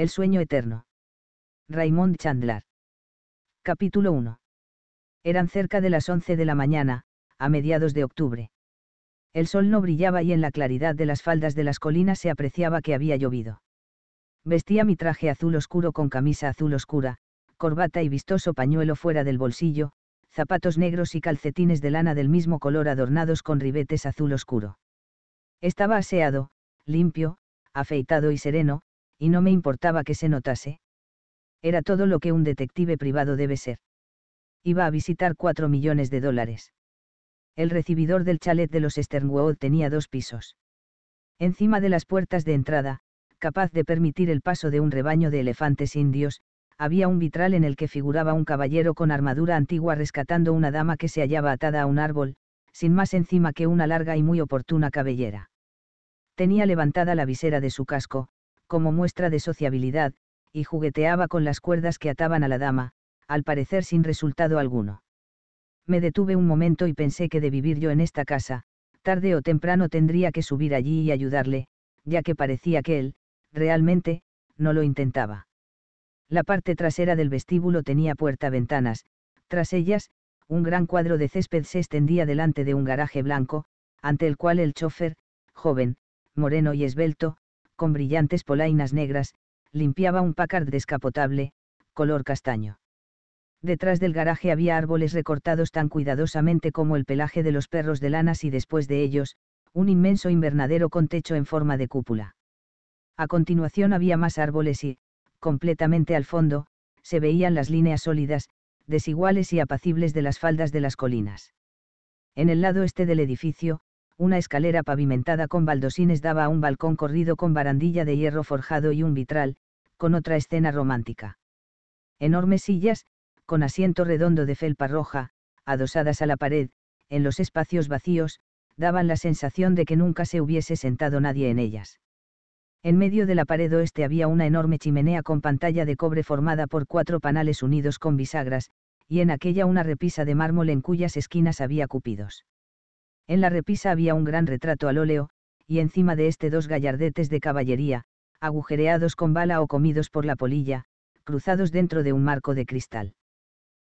El sueño eterno. Raymond Chandler. Capítulo 1. Eran cerca de las 11 de la mañana, a mediados de octubre. El sol no brillaba y en la claridad de las faldas de las colinas se apreciaba que había llovido. Vestía mi traje azul oscuro con camisa azul oscura, corbata y vistoso pañuelo fuera del bolsillo, zapatos negros y calcetines de lana del mismo color adornados con ribetes azul oscuro. Estaba aseado, limpio, afeitado y sereno, y no me importaba que se notase. Era todo lo que un detective privado debe ser. Iba a visitar cuatro millones de dólares. El recibidor del chalet de los Sternwood tenía dos pisos. Encima de las puertas de entrada, capaz de permitir el paso de un rebaño de elefantes indios, había un vitral en el que figuraba un caballero con armadura antigua rescatando una dama que se hallaba atada a un árbol, sin más encima que una larga y muy oportuna cabellera. Tenía levantada la visera de su casco, como muestra de sociabilidad, y jugueteaba con las cuerdas que ataban a la dama, al parecer sin resultado alguno. Me detuve un momento y pensé que de vivir yo en esta casa, tarde o temprano tendría que subir allí y ayudarle, ya que parecía que él, realmente, no lo intentaba. La parte trasera del vestíbulo tenía puerta-ventanas, tras ellas, un gran cuadro de césped se extendía delante de un garaje blanco, ante el cual el chofer, joven, moreno y esbelto, con brillantes polainas negras, limpiaba un Packard descapotable, color castaño. Detrás del garaje había árboles recortados tan cuidadosamente como el pelaje de los perros de lanas y después de ellos, un inmenso invernadero con techo en forma de cúpula. A continuación había más árboles y, completamente al fondo, se veían las líneas sólidas, desiguales y apacibles de las faldas de las colinas. En el lado este del edificio, una escalera pavimentada con baldosines daba a un balcón corrido con barandilla de hierro forjado y un vitral, con otra escena romántica. Enormes sillas, con asiento redondo de felpa roja, adosadas a la pared, en los espacios vacíos, daban la sensación de que nunca se hubiese sentado nadie en ellas. En medio de la pared oeste había una enorme chimenea con pantalla de cobre formada por cuatro panales unidos con bisagras, y en aquella una repisa de mármol en cuyas esquinas había cupidos. En la repisa había un gran retrato al óleo, y encima de este dos gallardetes de caballería, agujereados con bala o comidos por la polilla, cruzados dentro de un marco de cristal.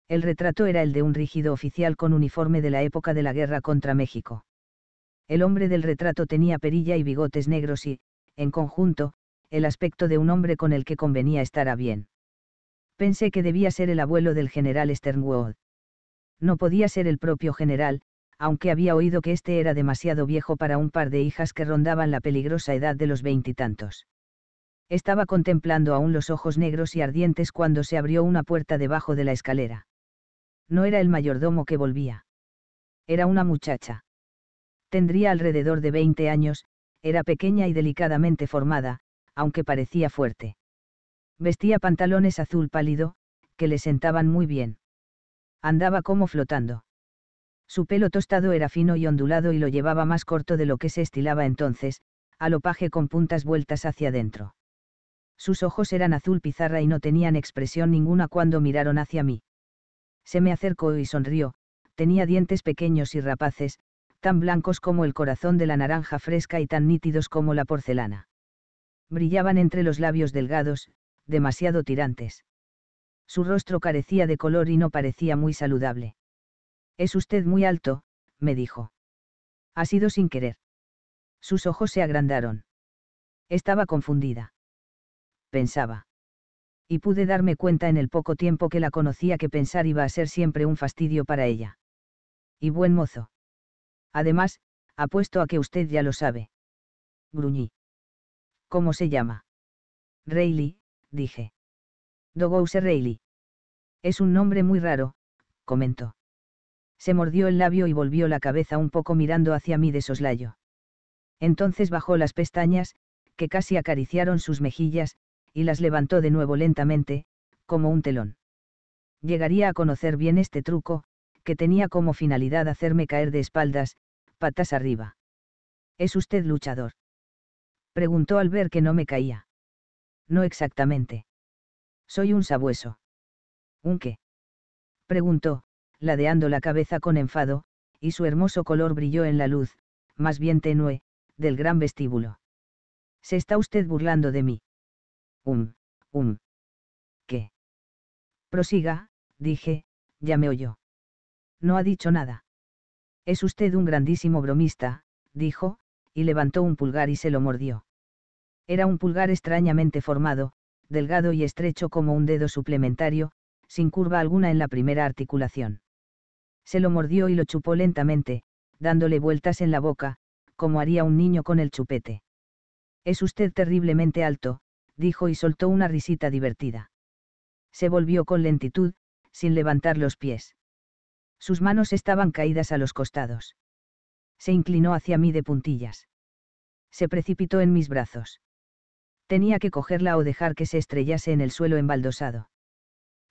El retrato era el de un rígido oficial con uniforme de la época de la guerra contra México. El hombre del retrato tenía perilla y bigotes negros y, en conjunto, el aspecto de un hombre con el que convenía estar a bien. Pensé que debía ser el abuelo del general Sternwood. No podía ser el propio general, aunque había oído que este era demasiado viejo para un par de hijas que rondaban la peligrosa edad de los veintitantos. Estaba contemplando aún los ojos negros y ardientes cuando se abrió una puerta debajo de la escalera. No era el mayordomo que volvía. Era una muchacha. Tendría alrededor de veinte años, era pequeña y delicadamente formada, aunque parecía fuerte. Vestía pantalones azul pálido, que le sentaban muy bien. Andaba como flotando. Su pelo tostado era fino y ondulado y lo llevaba más corto de lo que se estilaba entonces, alopaje con puntas vueltas hacia adentro. Sus ojos eran azul pizarra y no tenían expresión ninguna cuando miraron hacia mí. Se me acercó y sonrió, tenía dientes pequeños y rapaces, tan blancos como el corazón de la naranja fresca y tan nítidos como la porcelana. Brillaban entre los labios delgados, demasiado tirantes. Su rostro carecía de color y no parecía muy saludable. Es usted muy alto, me dijo. Ha sido sin querer. Sus ojos se agrandaron. Estaba confundida. Pensaba. Y pude darme cuenta en el poco tiempo que la conocía que pensar iba a ser siempre un fastidio para ella. Y buen mozo. Además, apuesto a que usted ya lo sabe. Gruñí. ¿Cómo se llama? Rayleigh, dije. Dogouse Rayleigh. Es un nombre muy raro, comentó se mordió el labio y volvió la cabeza un poco mirando hacia mí de soslayo. Entonces bajó las pestañas, que casi acariciaron sus mejillas, y las levantó de nuevo lentamente, como un telón. Llegaría a conocer bien este truco, que tenía como finalidad hacerme caer de espaldas, patas arriba. ¿Es usted luchador? Preguntó al ver que no me caía. No exactamente. Soy un sabueso. ¿Un qué? Preguntó, ladeando la cabeza con enfado, y su hermoso color brilló en la luz, más bien tenue, del gran vestíbulo. Se está usted burlando de mí. Um, um. ¿Qué? Prosiga, dije, ya me oyó. No ha dicho nada. Es usted un grandísimo bromista, dijo, y levantó un pulgar y se lo mordió. Era un pulgar extrañamente formado, delgado y estrecho como un dedo suplementario, sin curva alguna en la primera articulación se lo mordió y lo chupó lentamente, dándole vueltas en la boca, como haría un niño con el chupete. Es usted terriblemente alto, dijo y soltó una risita divertida. Se volvió con lentitud, sin levantar los pies. Sus manos estaban caídas a los costados. Se inclinó hacia mí de puntillas. Se precipitó en mis brazos. Tenía que cogerla o dejar que se estrellase en el suelo embaldosado.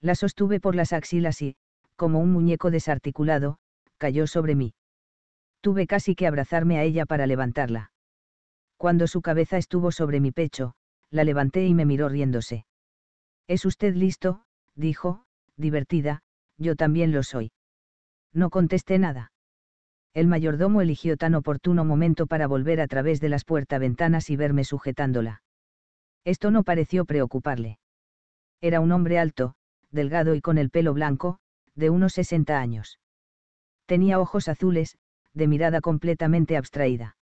La sostuve por las axilas y, como un muñeco desarticulado, cayó sobre mí. Tuve casi que abrazarme a ella para levantarla. Cuando su cabeza estuvo sobre mi pecho, la levanté y me miró riéndose. ¿Es usted listo? dijo, divertida, yo también lo soy. No contesté nada. El mayordomo eligió tan oportuno momento para volver a través de las puertas ventanas y verme sujetándola. Esto no pareció preocuparle. Era un hombre alto, delgado y con el pelo blanco, de unos 60 años. Tenía ojos azules, de mirada completamente abstraída.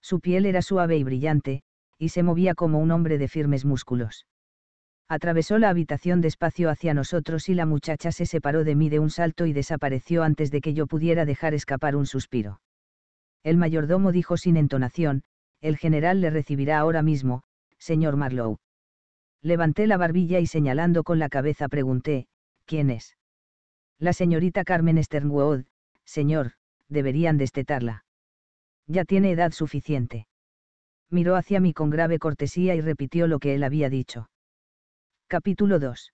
Su piel era suave y brillante, y se movía como un hombre de firmes músculos. Atravesó la habitación despacio hacia nosotros y la muchacha se separó de mí de un salto y desapareció antes de que yo pudiera dejar escapar un suspiro. El mayordomo dijo sin entonación, el general le recibirá ahora mismo, señor Marlowe. Levanté la barbilla y señalando con la cabeza pregunté, ¿quién es? La señorita Carmen Sternwood, señor, deberían destetarla. Ya tiene edad suficiente. Miró hacia mí con grave cortesía y repitió lo que él había dicho. Capítulo 2.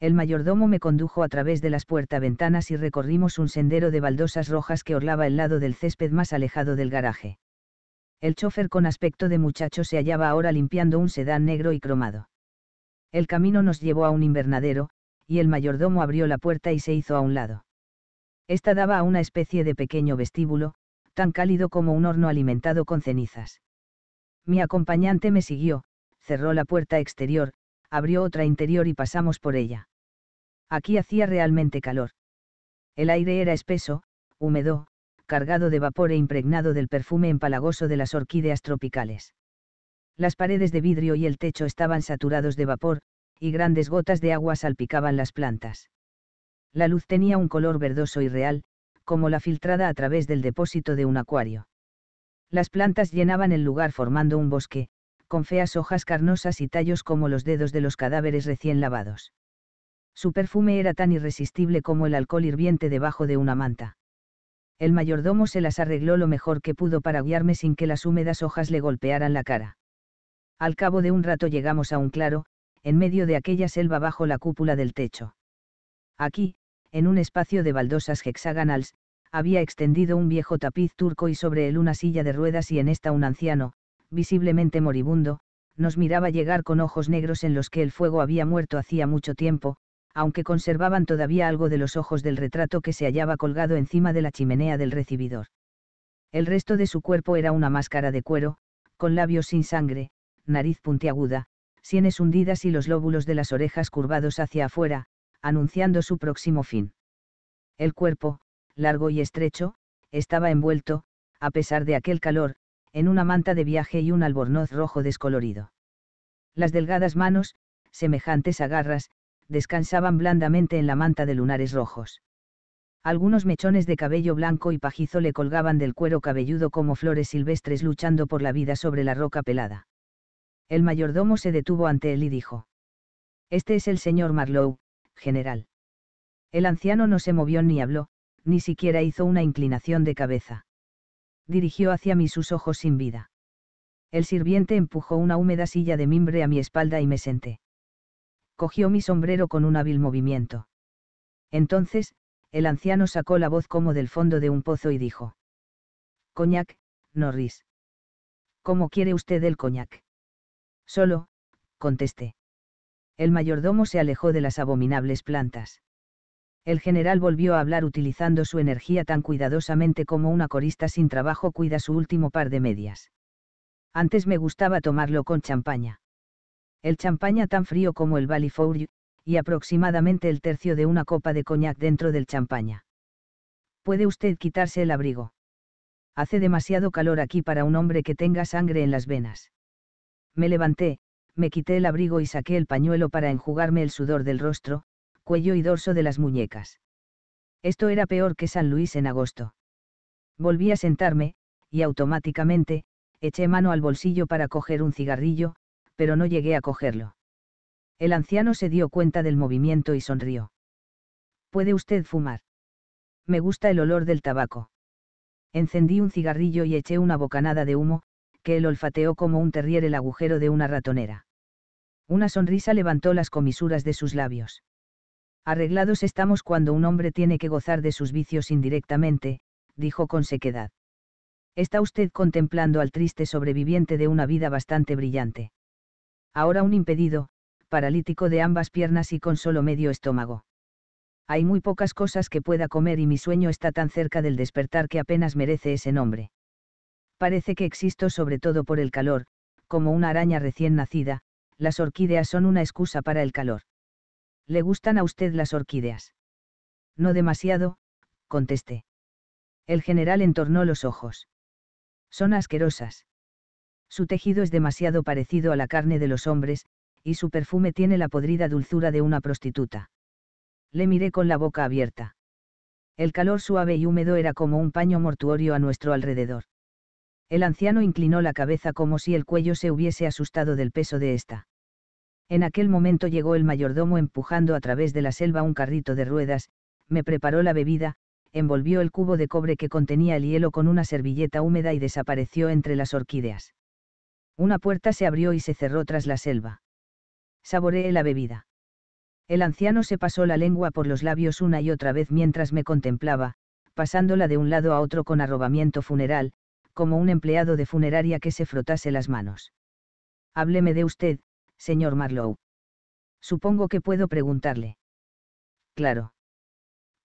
El mayordomo me condujo a través de las puertas ventanas y recorrimos un sendero de baldosas rojas que orlaba el lado del césped más alejado del garaje. El chofer con aspecto de muchacho se hallaba ahora limpiando un sedán negro y cromado. El camino nos llevó a un invernadero, y el mayordomo abrió la puerta y se hizo a un lado. Esta daba a una especie de pequeño vestíbulo, tan cálido como un horno alimentado con cenizas. Mi acompañante me siguió, cerró la puerta exterior, abrió otra interior y pasamos por ella. Aquí hacía realmente calor. El aire era espeso, húmedo, cargado de vapor e impregnado del perfume empalagoso de las orquídeas tropicales. Las paredes de vidrio y el techo estaban saturados de vapor, y grandes gotas de agua salpicaban las plantas. La luz tenía un color verdoso y real, como la filtrada a través del depósito de un acuario. Las plantas llenaban el lugar formando un bosque, con feas hojas carnosas y tallos como los dedos de los cadáveres recién lavados. Su perfume era tan irresistible como el alcohol hirviente debajo de una manta. El mayordomo se las arregló lo mejor que pudo para guiarme sin que las húmedas hojas le golpearan la cara. Al cabo de un rato llegamos a un claro, en medio de aquella selva bajo la cúpula del techo. Aquí, en un espacio de baldosas hexagonales, había extendido un viejo tapiz turco y sobre él una silla de ruedas y en esta un anciano, visiblemente moribundo, nos miraba llegar con ojos negros en los que el fuego había muerto hacía mucho tiempo, aunque conservaban todavía algo de los ojos del retrato que se hallaba colgado encima de la chimenea del recibidor. El resto de su cuerpo era una máscara de cuero, con labios sin sangre, nariz puntiaguda, sienes hundidas y los lóbulos de las orejas curvados hacia afuera, anunciando su próximo fin. El cuerpo, largo y estrecho, estaba envuelto, a pesar de aquel calor, en una manta de viaje y un albornoz rojo descolorido. Las delgadas manos, semejantes a garras, descansaban blandamente en la manta de lunares rojos. Algunos mechones de cabello blanco y pajizo le colgaban del cuero cabelludo como flores silvestres luchando por la vida sobre la roca pelada. El mayordomo se detuvo ante él y dijo. Este es el señor Marlowe, general. El anciano no se movió ni habló, ni siquiera hizo una inclinación de cabeza. Dirigió hacia mí sus ojos sin vida. El sirviente empujó una húmeda silla de mimbre a mi espalda y me senté. Cogió mi sombrero con un hábil movimiento. Entonces, el anciano sacó la voz como del fondo de un pozo y dijo. Coñac, Norris. ¿Cómo quiere usted el coñac? Solo, contesté. El mayordomo se alejó de las abominables plantas. El general volvió a hablar utilizando su energía tan cuidadosamente como una corista sin trabajo cuida su último par de medias. Antes me gustaba tomarlo con champaña. El champaña tan frío como el Balifour y aproximadamente el tercio de una copa de coñac dentro del champaña. ¿Puede usted quitarse el abrigo? Hace demasiado calor aquí para un hombre que tenga sangre en las venas. Me levanté, me quité el abrigo y saqué el pañuelo para enjugarme el sudor del rostro, cuello y dorso de las muñecas. Esto era peor que San Luis en agosto. Volví a sentarme, y automáticamente, eché mano al bolsillo para coger un cigarrillo, pero no llegué a cogerlo. El anciano se dio cuenta del movimiento y sonrió. ¿Puede usted fumar? Me gusta el olor del tabaco. Encendí un cigarrillo y eché una bocanada de humo, que él olfateó como un terrier el agujero de una ratonera. Una sonrisa levantó las comisuras de sus labios. Arreglados estamos cuando un hombre tiene que gozar de sus vicios indirectamente, dijo con sequedad. Está usted contemplando al triste sobreviviente de una vida bastante brillante. Ahora un impedido, paralítico de ambas piernas y con solo medio estómago. Hay muy pocas cosas que pueda comer y mi sueño está tan cerca del despertar que apenas merece ese nombre parece que existo sobre todo por el calor, como una araña recién nacida, las orquídeas son una excusa para el calor. ¿Le gustan a usted las orquídeas? No demasiado, contesté. El general entornó los ojos. Son asquerosas. Su tejido es demasiado parecido a la carne de los hombres, y su perfume tiene la podrida dulzura de una prostituta. Le miré con la boca abierta. El calor suave y húmedo era como un paño mortuorio a nuestro alrededor. El anciano inclinó la cabeza como si el cuello se hubiese asustado del peso de ésta. En aquel momento llegó el mayordomo empujando a través de la selva un carrito de ruedas, me preparó la bebida, envolvió el cubo de cobre que contenía el hielo con una servilleta húmeda y desapareció entre las orquídeas. Una puerta se abrió y se cerró tras la selva. Saboreé la bebida. El anciano se pasó la lengua por los labios una y otra vez mientras me contemplaba, pasándola de un lado a otro con arrobamiento funeral, como un empleado de funeraria que se frotase las manos. Hábleme de usted, señor Marlowe. Supongo que puedo preguntarle. Claro.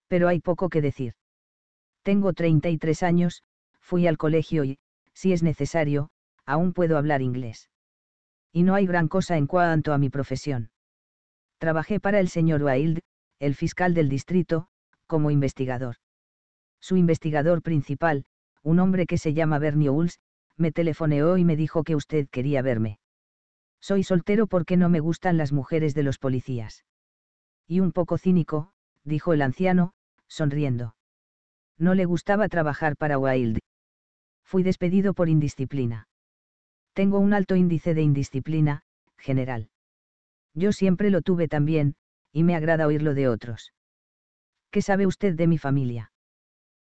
Pero hay poco que decir. Tengo 33 años, fui al colegio y, si es necesario, aún puedo hablar inglés. Y no hay gran cosa en cuanto a mi profesión. Trabajé para el señor Wild, el fiscal del distrito, como investigador. Su investigador principal, un hombre que se llama Berniouls, me telefoneó y me dijo que usted quería verme. Soy soltero porque no me gustan las mujeres de los policías. Y un poco cínico, dijo el anciano, sonriendo. No le gustaba trabajar para Wild. Fui despedido por indisciplina. Tengo un alto índice de indisciplina, general. Yo siempre lo tuve también, y me agrada oírlo de otros. ¿Qué sabe usted de mi familia?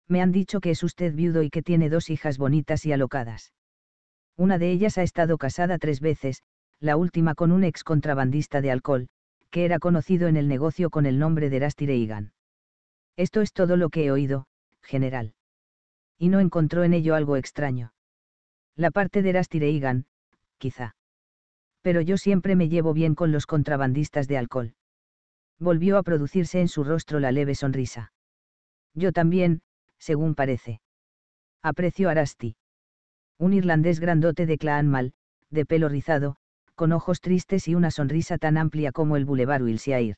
Me han dicho que es usted viudo y que tiene dos hijas bonitas y alocadas. Una de ellas ha estado casada tres veces, la última con un ex contrabandista de alcohol, que era conocido en el negocio con el nombre de Rusty Esto es todo lo que he oído, general. Y no encontró en ello algo extraño. La parte de Rusty quizá. Pero yo siempre me llevo bien con los contrabandistas de alcohol. Volvió a producirse en su rostro la leve sonrisa. Yo también, según parece. Aprecio Arasti. Un irlandés grandote de mal, de pelo rizado, con ojos tristes y una sonrisa tan amplia como el Boulevard Wilshire.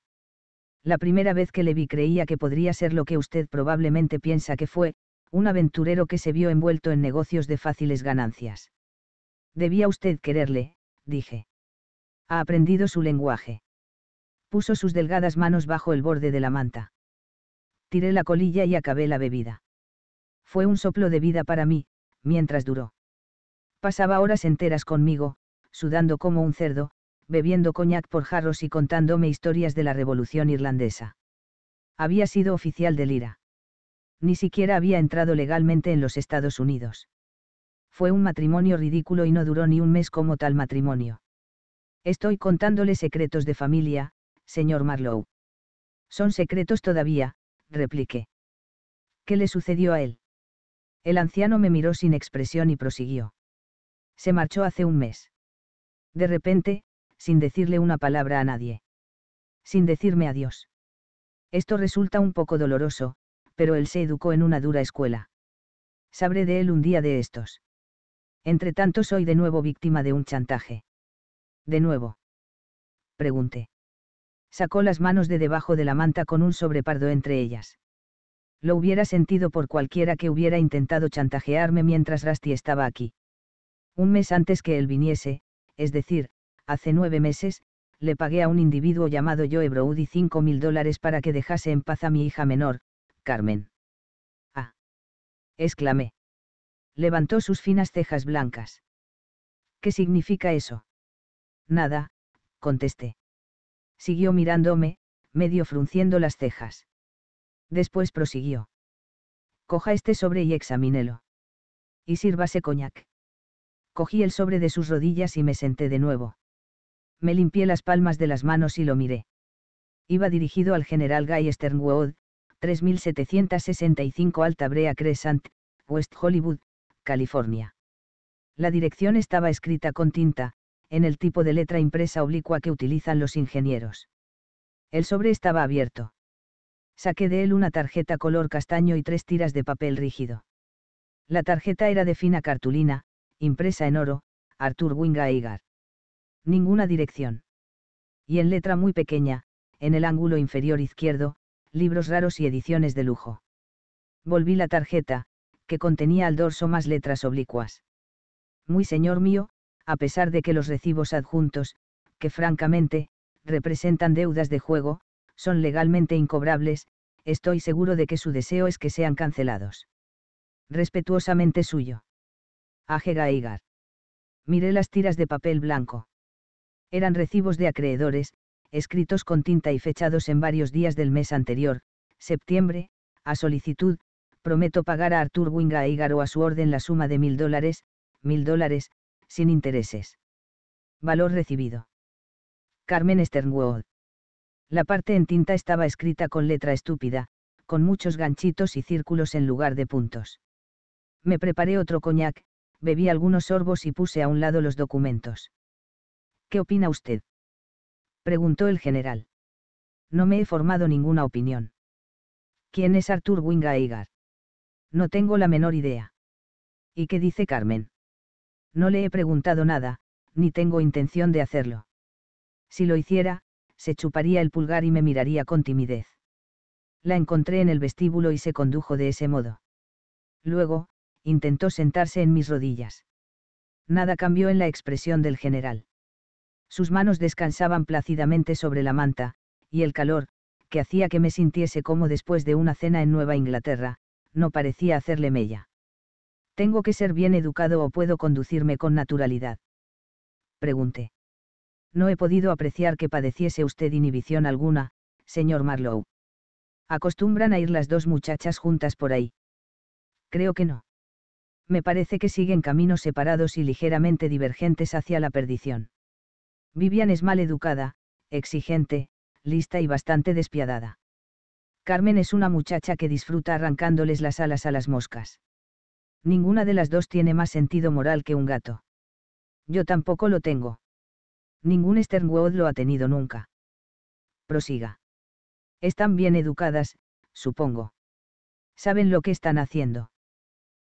La primera vez que le vi creía que podría ser lo que usted probablemente piensa que fue, un aventurero que se vio envuelto en negocios de fáciles ganancias. Debía usted quererle, dije. Ha aprendido su lenguaje. Puso sus delgadas manos bajo el borde de la manta. Tiré la colilla y acabé la bebida fue un soplo de vida para mí, mientras duró. Pasaba horas enteras conmigo, sudando como un cerdo, bebiendo coñac por jarros y contándome historias de la Revolución Irlandesa. Había sido oficial de lira. Ni siquiera había entrado legalmente en los Estados Unidos. Fue un matrimonio ridículo y no duró ni un mes como tal matrimonio. Estoy contándole secretos de familia, señor Marlowe. Son secretos todavía, repliqué. ¿Qué le sucedió a él? El anciano me miró sin expresión y prosiguió. Se marchó hace un mes. De repente, sin decirle una palabra a nadie. Sin decirme adiós. Esto resulta un poco doloroso, pero él se educó en una dura escuela. Sabré de él un día de estos. Entre tanto soy de nuevo víctima de un chantaje. De nuevo. Pregunté. Sacó las manos de debajo de la manta con un sobrepardo entre ellas. Lo hubiera sentido por cualquiera que hubiera intentado chantajearme mientras Rasti estaba aquí. Un mes antes que él viniese, es decir, hace nueve meses, le pagué a un individuo llamado Joe Brody cinco mil dólares para que dejase en paz a mi hija menor, Carmen. Ah. exclamé. Levantó sus finas cejas blancas. ¿Qué significa eso? Nada, contesté. Siguió mirándome, medio frunciendo las cejas. Después prosiguió. Coja este sobre y examínelo. Y sírvase coñac. Cogí el sobre de sus rodillas y me senté de nuevo. Me limpié las palmas de las manos y lo miré. Iba dirigido al general Guy Sternwood, 3765 Alta Brea Crescent, West Hollywood, California. La dirección estaba escrita con tinta, en el tipo de letra impresa oblicua que utilizan los ingenieros. El sobre estaba abierto. Saqué de él una tarjeta color castaño y tres tiras de papel rígido. La tarjeta era de fina cartulina, impresa en oro, Arthur Winga Ninguna dirección. Y en letra muy pequeña, en el ángulo inferior izquierdo, libros raros y ediciones de lujo. Volví la tarjeta, que contenía al dorso más letras oblicuas. Muy señor mío, a pesar de que los recibos adjuntos, que francamente, representan deudas de juego, son legalmente incobrables, estoy seguro de que su deseo es que sean cancelados. Respetuosamente suyo. A. Gaigar. Miré las tiras de papel blanco. Eran recibos de acreedores, escritos con tinta y fechados en varios días del mes anterior, septiembre, a solicitud, prometo pagar a Arthur Winga o a su orden la suma de mil dólares, mil dólares, sin intereses. Valor recibido. Carmen Sternwood. La parte en tinta estaba escrita con letra estúpida, con muchos ganchitos y círculos en lugar de puntos. Me preparé otro coñac, bebí algunos sorbos y puse a un lado los documentos. ¿Qué opina usted? preguntó el general. No me he formado ninguna opinión. ¿Quién es Arthur Winga No tengo la menor idea. ¿Y qué dice Carmen? No le he preguntado nada, ni tengo intención de hacerlo. Si lo hiciera, se chuparía el pulgar y me miraría con timidez. La encontré en el vestíbulo y se condujo de ese modo. Luego, intentó sentarse en mis rodillas. Nada cambió en la expresión del general. Sus manos descansaban plácidamente sobre la manta, y el calor, que hacía que me sintiese como después de una cena en Nueva Inglaterra, no parecía hacerle mella. Tengo que ser bien educado o puedo conducirme con naturalidad. Pregunté. No he podido apreciar que padeciese usted inhibición alguna, señor Marlowe. Acostumbran a ir las dos muchachas juntas por ahí. Creo que no. Me parece que siguen caminos separados y ligeramente divergentes hacia la perdición. Vivian es mal educada, exigente, lista y bastante despiadada. Carmen es una muchacha que disfruta arrancándoles las alas a las moscas. Ninguna de las dos tiene más sentido moral que un gato. Yo tampoco lo tengo. Ningún Sternwood lo ha tenido nunca. Prosiga. Están bien educadas, supongo. Saben lo que están haciendo.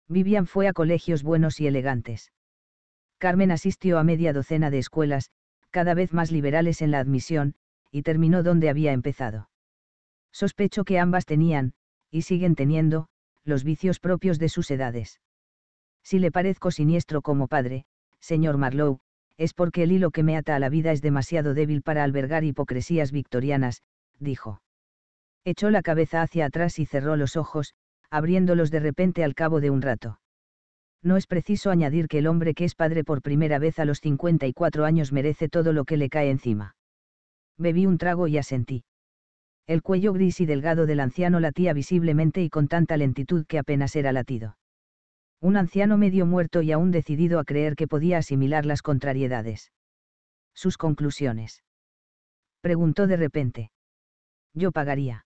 Vivian fue a colegios buenos y elegantes. Carmen asistió a media docena de escuelas, cada vez más liberales en la admisión, y terminó donde había empezado. Sospecho que ambas tenían, y siguen teniendo, los vicios propios de sus edades. Si le parezco siniestro como padre, señor Marlowe, es porque el hilo que me ata a la vida es demasiado débil para albergar hipocresías victorianas, dijo. Echó la cabeza hacia atrás y cerró los ojos, abriéndolos de repente al cabo de un rato. No es preciso añadir que el hombre que es padre por primera vez a los 54 años merece todo lo que le cae encima. Bebí un trago y asentí. El cuello gris y delgado del anciano latía visiblemente y con tanta lentitud que apenas era latido. Un anciano medio muerto y aún decidido a creer que podía asimilar las contrariedades. Sus conclusiones. Preguntó de repente. Yo pagaría.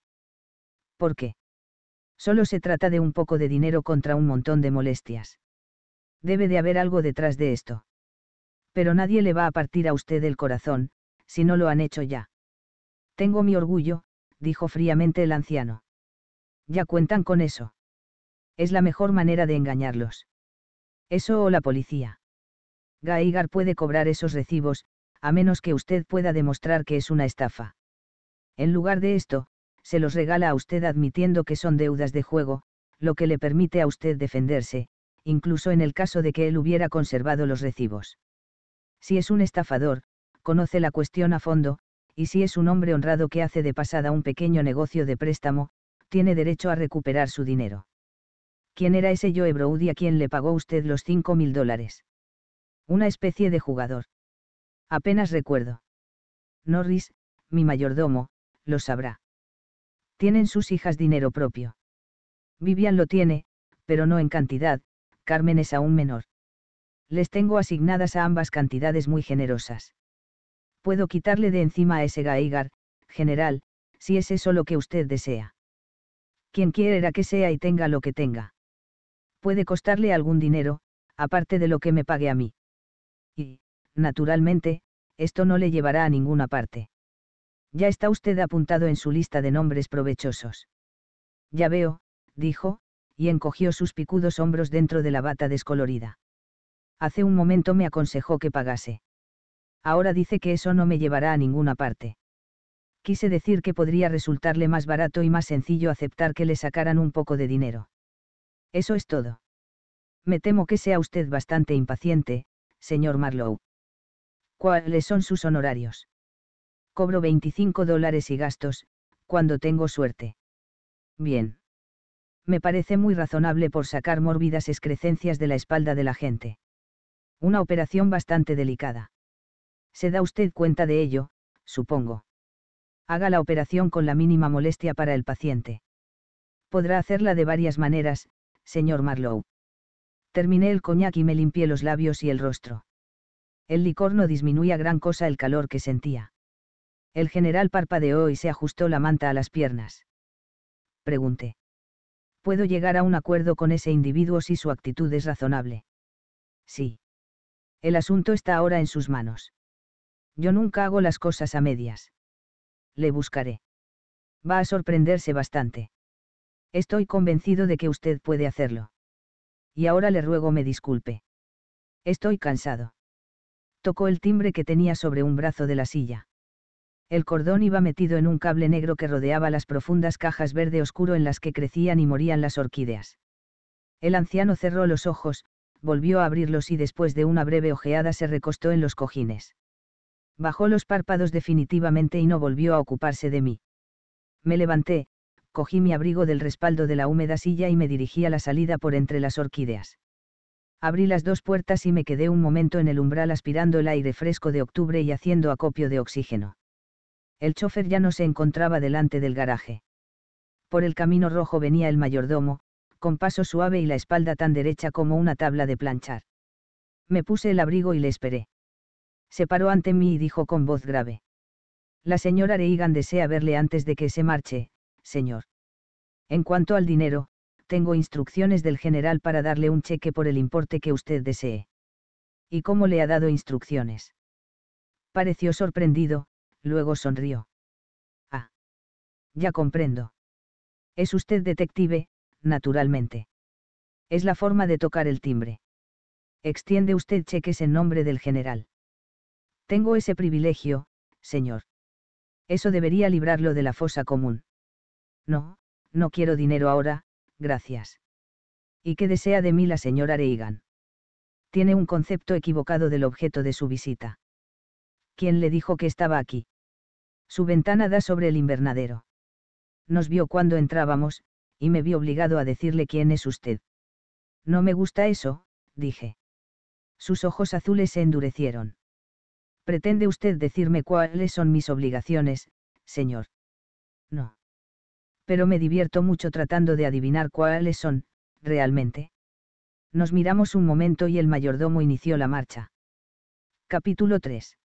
¿Por qué? Solo se trata de un poco de dinero contra un montón de molestias. Debe de haber algo detrás de esto. Pero nadie le va a partir a usted el corazón, si no lo han hecho ya. Tengo mi orgullo, dijo fríamente el anciano. Ya cuentan con eso. Es la mejor manera de engañarlos. Eso o la policía. Gaigar puede cobrar esos recibos, a menos que usted pueda demostrar que es una estafa. En lugar de esto, se los regala a usted admitiendo que son deudas de juego, lo que le permite a usted defenderse, incluso en el caso de que él hubiera conservado los recibos. Si es un estafador, conoce la cuestión a fondo, y si es un hombre honrado que hace de pasada un pequeño negocio de préstamo, tiene derecho a recuperar su dinero. ¿quién era ese yo Brody a quien le pagó usted los cinco mil dólares? Una especie de jugador. Apenas recuerdo. Norris, mi mayordomo, lo sabrá. Tienen sus hijas dinero propio. Vivian lo tiene, pero no en cantidad, Carmen es aún menor. Les tengo asignadas a ambas cantidades muy generosas. Puedo quitarle de encima a ese Gaigar, general, si es eso lo que usted desea. Quien quiera que sea y tenga lo que tenga puede costarle algún dinero, aparte de lo que me pague a mí. Y, naturalmente, esto no le llevará a ninguna parte. Ya está usted apuntado en su lista de nombres provechosos. Ya veo, dijo, y encogió sus picudos hombros dentro de la bata descolorida. Hace un momento me aconsejó que pagase. Ahora dice que eso no me llevará a ninguna parte. Quise decir que podría resultarle más barato y más sencillo aceptar que le sacaran un poco de dinero. Eso es todo. Me temo que sea usted bastante impaciente, señor Marlowe. ¿Cuáles son sus honorarios? Cobro 25 dólares y gastos, cuando tengo suerte. Bien. Me parece muy razonable por sacar mórbidas excrecencias de la espalda de la gente. Una operación bastante delicada. Se da usted cuenta de ello, supongo. Haga la operación con la mínima molestia para el paciente. Podrá hacerla de varias maneras, señor Marlowe. Terminé el coñac y me limpié los labios y el rostro. El licor no disminuía gran cosa el calor que sentía. El general parpadeó y se ajustó la manta a las piernas. Pregunté. ¿Puedo llegar a un acuerdo con ese individuo si su actitud es razonable? Sí. El asunto está ahora en sus manos. Yo nunca hago las cosas a medias. Le buscaré. Va a sorprenderse bastante. Estoy convencido de que usted puede hacerlo. Y ahora le ruego me disculpe. Estoy cansado. Tocó el timbre que tenía sobre un brazo de la silla. El cordón iba metido en un cable negro que rodeaba las profundas cajas verde oscuro en las que crecían y morían las orquídeas. El anciano cerró los ojos, volvió a abrirlos y después de una breve ojeada se recostó en los cojines. Bajó los párpados definitivamente y no volvió a ocuparse de mí. Me levanté, cogí mi abrigo del respaldo de la húmeda silla y me dirigí a la salida por entre las orquídeas. Abrí las dos puertas y me quedé un momento en el umbral aspirando el aire fresco de octubre y haciendo acopio de oxígeno. El chofer ya no se encontraba delante del garaje. Por el camino rojo venía el mayordomo, con paso suave y la espalda tan derecha como una tabla de planchar. Me puse el abrigo y le esperé. Se paró ante mí y dijo con voz grave. La señora Reagan desea verle antes de que se marche, señor. En cuanto al dinero, tengo instrucciones del general para darle un cheque por el importe que usted desee. ¿Y cómo le ha dado instrucciones? Pareció sorprendido, luego sonrió. Ah. Ya comprendo. Es usted detective, naturalmente. Es la forma de tocar el timbre. Extiende usted cheques en nombre del general. Tengo ese privilegio, señor. Eso debería librarlo de la fosa común. No, no quiero dinero ahora, gracias. ¿Y qué desea de mí la señora Reagan? Tiene un concepto equivocado del objeto de su visita. ¿Quién le dijo que estaba aquí? Su ventana da sobre el invernadero. Nos vio cuando entrábamos, y me vi obligado a decirle quién es usted. No me gusta eso, dije. Sus ojos azules se endurecieron. ¿Pretende usted decirme cuáles son mis obligaciones, señor? No pero me divierto mucho tratando de adivinar cuáles son, realmente. Nos miramos un momento y el mayordomo inició la marcha. Capítulo 3.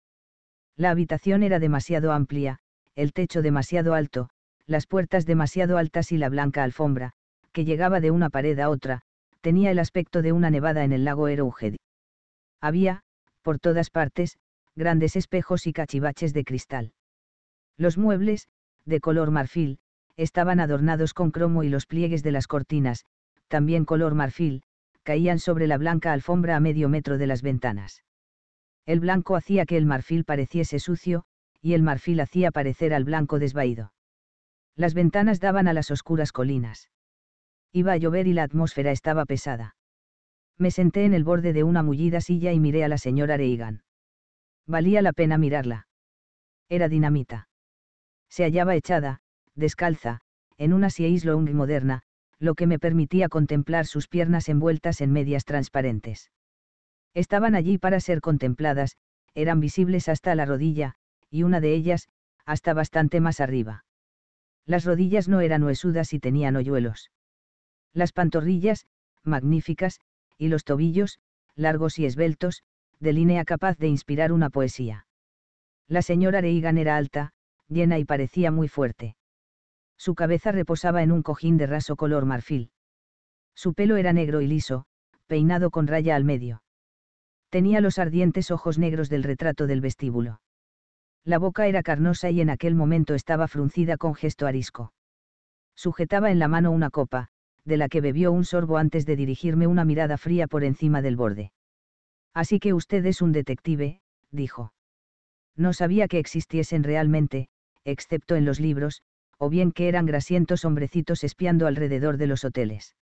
La habitación era demasiado amplia, el techo demasiado alto, las puertas demasiado altas y la blanca alfombra, que llegaba de una pared a otra, tenía el aspecto de una nevada en el lago Erouged. Había, por todas partes, grandes espejos y cachivaches de cristal. Los muebles, de color marfil, estaban adornados con cromo y los pliegues de las cortinas, también color marfil, caían sobre la blanca alfombra a medio metro de las ventanas. El blanco hacía que el marfil pareciese sucio, y el marfil hacía parecer al blanco desvaído. Las ventanas daban a las oscuras colinas. Iba a llover y la atmósfera estaba pesada. Me senté en el borde de una mullida silla y miré a la señora Reagan. Valía la pena mirarla. Era dinamita. Se hallaba echada, descalza, en una Long moderna, lo que me permitía contemplar sus piernas envueltas en medias transparentes. Estaban allí para ser contempladas, eran visibles hasta la rodilla, y una de ellas, hasta bastante más arriba. Las rodillas no eran huesudas y tenían hoyuelos. Las pantorrillas, magníficas, y los tobillos, largos y esbeltos, de línea capaz de inspirar una poesía. La señora Reagan era alta, llena y parecía muy fuerte. Su cabeza reposaba en un cojín de raso color marfil. Su pelo era negro y liso, peinado con raya al medio. Tenía los ardientes ojos negros del retrato del vestíbulo. La boca era carnosa y en aquel momento estaba fruncida con gesto arisco. Sujetaba en la mano una copa, de la que bebió un sorbo antes de dirigirme una mirada fría por encima del borde. Así que usted es un detective, dijo. No sabía que existiesen realmente, excepto en los libros, o bien que eran grasientos hombrecitos espiando alrededor de los hoteles.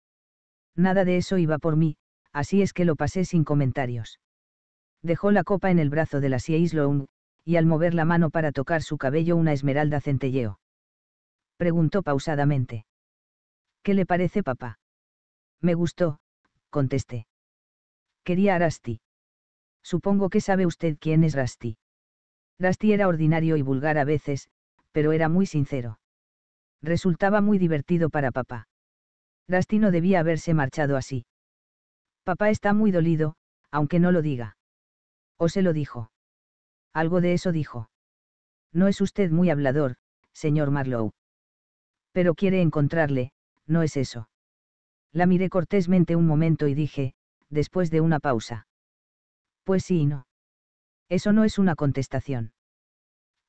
Nada de eso iba por mí, así es que lo pasé sin comentarios. Dejó la copa en el brazo de la Sies y al mover la mano para tocar su cabello una esmeralda centelleó. Preguntó pausadamente. ¿Qué le parece papá? Me gustó, contesté. Quería a Rasti. Supongo que sabe usted quién es Rasti. Rasti era ordinario y vulgar a veces, pero era muy sincero. Resultaba muy divertido para papá. Rastino debía haberse marchado así. Papá está muy dolido, aunque no lo diga. O se lo dijo. Algo de eso dijo. No es usted muy hablador, señor Marlowe. Pero quiere encontrarle, no es eso. La miré cortésmente un momento y dije, después de una pausa. Pues sí y no. Eso no es una contestación.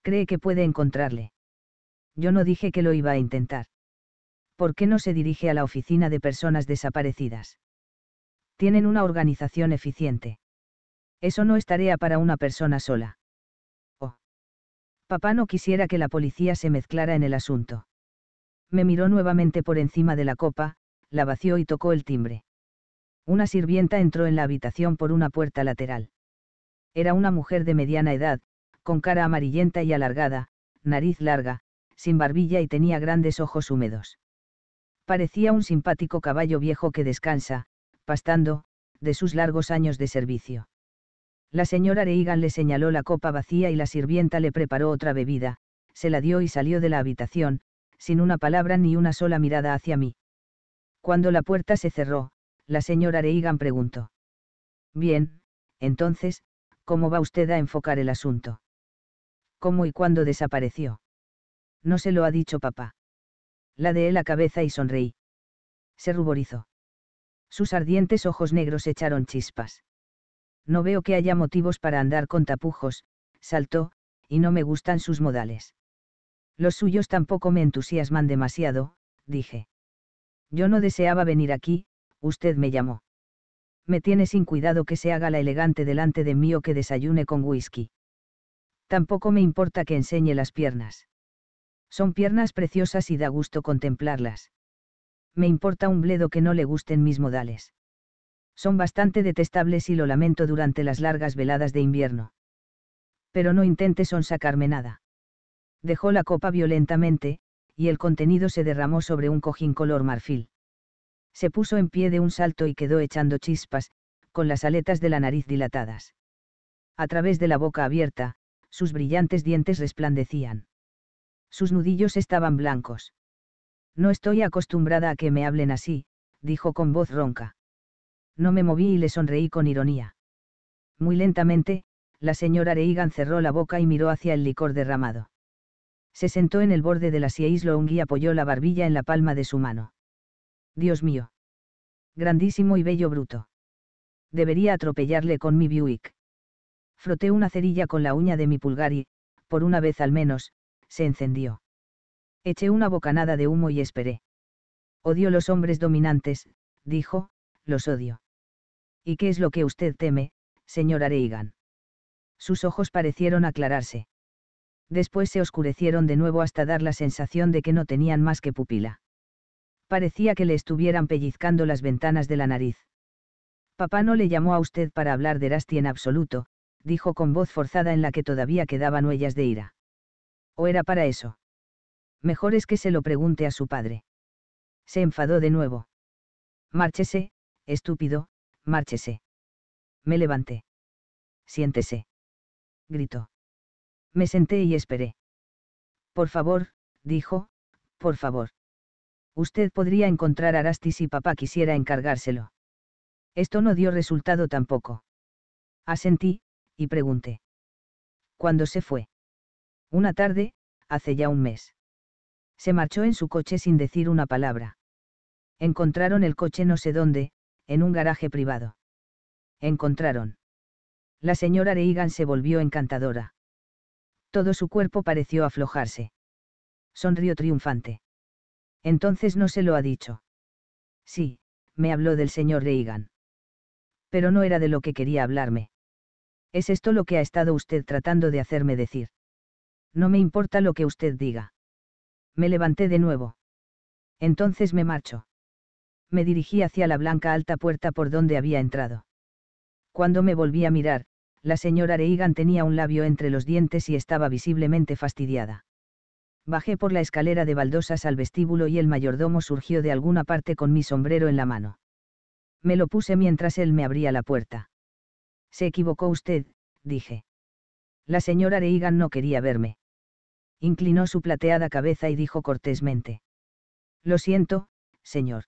Cree que puede encontrarle. Yo no dije que lo iba a intentar. ¿Por qué no se dirige a la oficina de personas desaparecidas? Tienen una organización eficiente. Eso no es tarea para una persona sola. Oh. Papá no quisiera que la policía se mezclara en el asunto. Me miró nuevamente por encima de la copa, la vació y tocó el timbre. Una sirvienta entró en la habitación por una puerta lateral. Era una mujer de mediana edad, con cara amarillenta y alargada, nariz larga, sin barbilla y tenía grandes ojos húmedos. Parecía un simpático caballo viejo que descansa, pastando, de sus largos años de servicio. La señora Reagan le señaló la copa vacía y la sirvienta le preparó otra bebida, se la dio y salió de la habitación, sin una palabra ni una sola mirada hacia mí. Cuando la puerta se cerró, la señora Reagan preguntó. Bien, entonces, ¿cómo va usted a enfocar el asunto? ¿Cómo y cuándo desapareció? No se lo ha dicho papá. La de la cabeza y sonreí. Se ruborizó. Sus ardientes ojos negros echaron chispas. No veo que haya motivos para andar con tapujos, saltó, y no me gustan sus modales. Los suyos tampoco me entusiasman demasiado, dije. Yo no deseaba venir aquí, usted me llamó. Me tiene sin cuidado que se haga la elegante delante de mí o que desayune con whisky. Tampoco me importa que enseñe las piernas. Son piernas preciosas y da gusto contemplarlas. Me importa un bledo que no le gusten mis modales. Son bastante detestables y lo lamento durante las largas veladas de invierno. Pero no intente sonsacarme nada. Dejó la copa violentamente, y el contenido se derramó sobre un cojín color marfil. Se puso en pie de un salto y quedó echando chispas, con las aletas de la nariz dilatadas. A través de la boca abierta, sus brillantes dientes resplandecían. Sus nudillos estaban blancos. No estoy acostumbrada a que me hablen así, dijo con voz ronca. No me moví y le sonreí con ironía. Muy lentamente, la señora Reagan cerró la boca y miró hacia el licor derramado. Se sentó en el borde de la Long y apoyó la barbilla en la palma de su mano. Dios mío. Grandísimo y bello bruto. Debería atropellarle con mi Buick. Froté una cerilla con la uña de mi pulgar y, por una vez al menos, se encendió. Eché una bocanada de humo y esperé. Odio los hombres dominantes, dijo, los odio. ¿Y qué es lo que usted teme, señora Areigan? Sus ojos parecieron aclararse. Después se oscurecieron de nuevo hasta dar la sensación de que no tenían más que pupila. Parecía que le estuvieran pellizcando las ventanas de la nariz. Papá no le llamó a usted para hablar de Rasti en absoluto, dijo con voz forzada en la que todavía quedaban huellas de ira. ¿O era para eso? Mejor es que se lo pregunte a su padre. Se enfadó de nuevo. Márchese, estúpido, márchese. Me levanté. Siéntese. Gritó. Me senté y esperé. Por favor, dijo, por favor. Usted podría encontrar a Arasti si papá quisiera encargárselo. Esto no dio resultado tampoco. Asentí, y pregunté. Cuando se fue? Una tarde, hace ya un mes. Se marchó en su coche sin decir una palabra. Encontraron el coche no sé dónde, en un garaje privado. Encontraron. La señora Reagan se volvió encantadora. Todo su cuerpo pareció aflojarse. Sonrió triunfante. Entonces no se lo ha dicho. Sí, me habló del señor Reagan. Pero no era de lo que quería hablarme. ¿Es esto lo que ha estado usted tratando de hacerme decir? No me importa lo que usted diga. Me levanté de nuevo. Entonces me marcho. Me dirigí hacia la blanca alta puerta por donde había entrado. Cuando me volví a mirar, la señora Reagan tenía un labio entre los dientes y estaba visiblemente fastidiada. Bajé por la escalera de baldosas al vestíbulo y el mayordomo surgió de alguna parte con mi sombrero en la mano. Me lo puse mientras él me abría la puerta. Se equivocó usted, dije. La señora Reagan no quería verme inclinó su plateada cabeza y dijo cortésmente. Lo siento, señor.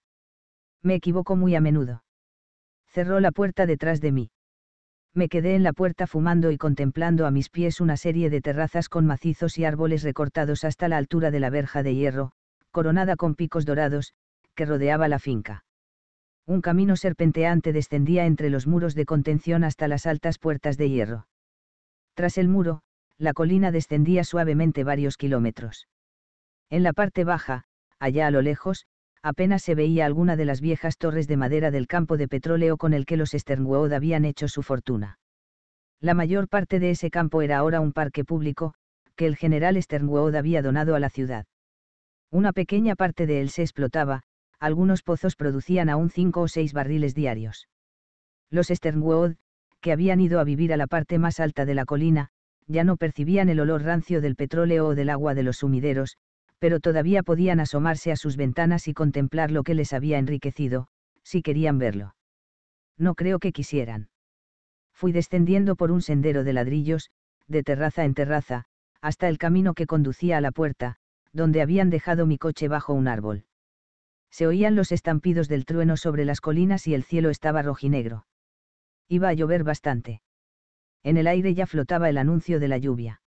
Me equivoco muy a menudo. Cerró la puerta detrás de mí. Me quedé en la puerta fumando y contemplando a mis pies una serie de terrazas con macizos y árboles recortados hasta la altura de la verja de hierro, coronada con picos dorados, que rodeaba la finca. Un camino serpenteante descendía entre los muros de contención hasta las altas puertas de hierro. Tras el muro, la colina descendía suavemente varios kilómetros. En la parte baja, allá a lo lejos, apenas se veía alguna de las viejas torres de madera del campo de petróleo con el que los Sternwood habían hecho su fortuna. La mayor parte de ese campo era ahora un parque público, que el general Sternwood había donado a la ciudad. Una pequeña parte de él se explotaba, algunos pozos producían aún cinco o seis barriles diarios. Los Sternwood, que habían ido a vivir a la parte más alta de la colina, ya no percibían el olor rancio del petróleo o del agua de los sumideros, pero todavía podían asomarse a sus ventanas y contemplar lo que les había enriquecido, si querían verlo. No creo que quisieran. Fui descendiendo por un sendero de ladrillos, de terraza en terraza, hasta el camino que conducía a la puerta, donde habían dejado mi coche bajo un árbol. Se oían los estampidos del trueno sobre las colinas y el cielo estaba rojinegro. Iba a llover bastante en el aire ya flotaba el anuncio de la lluvia.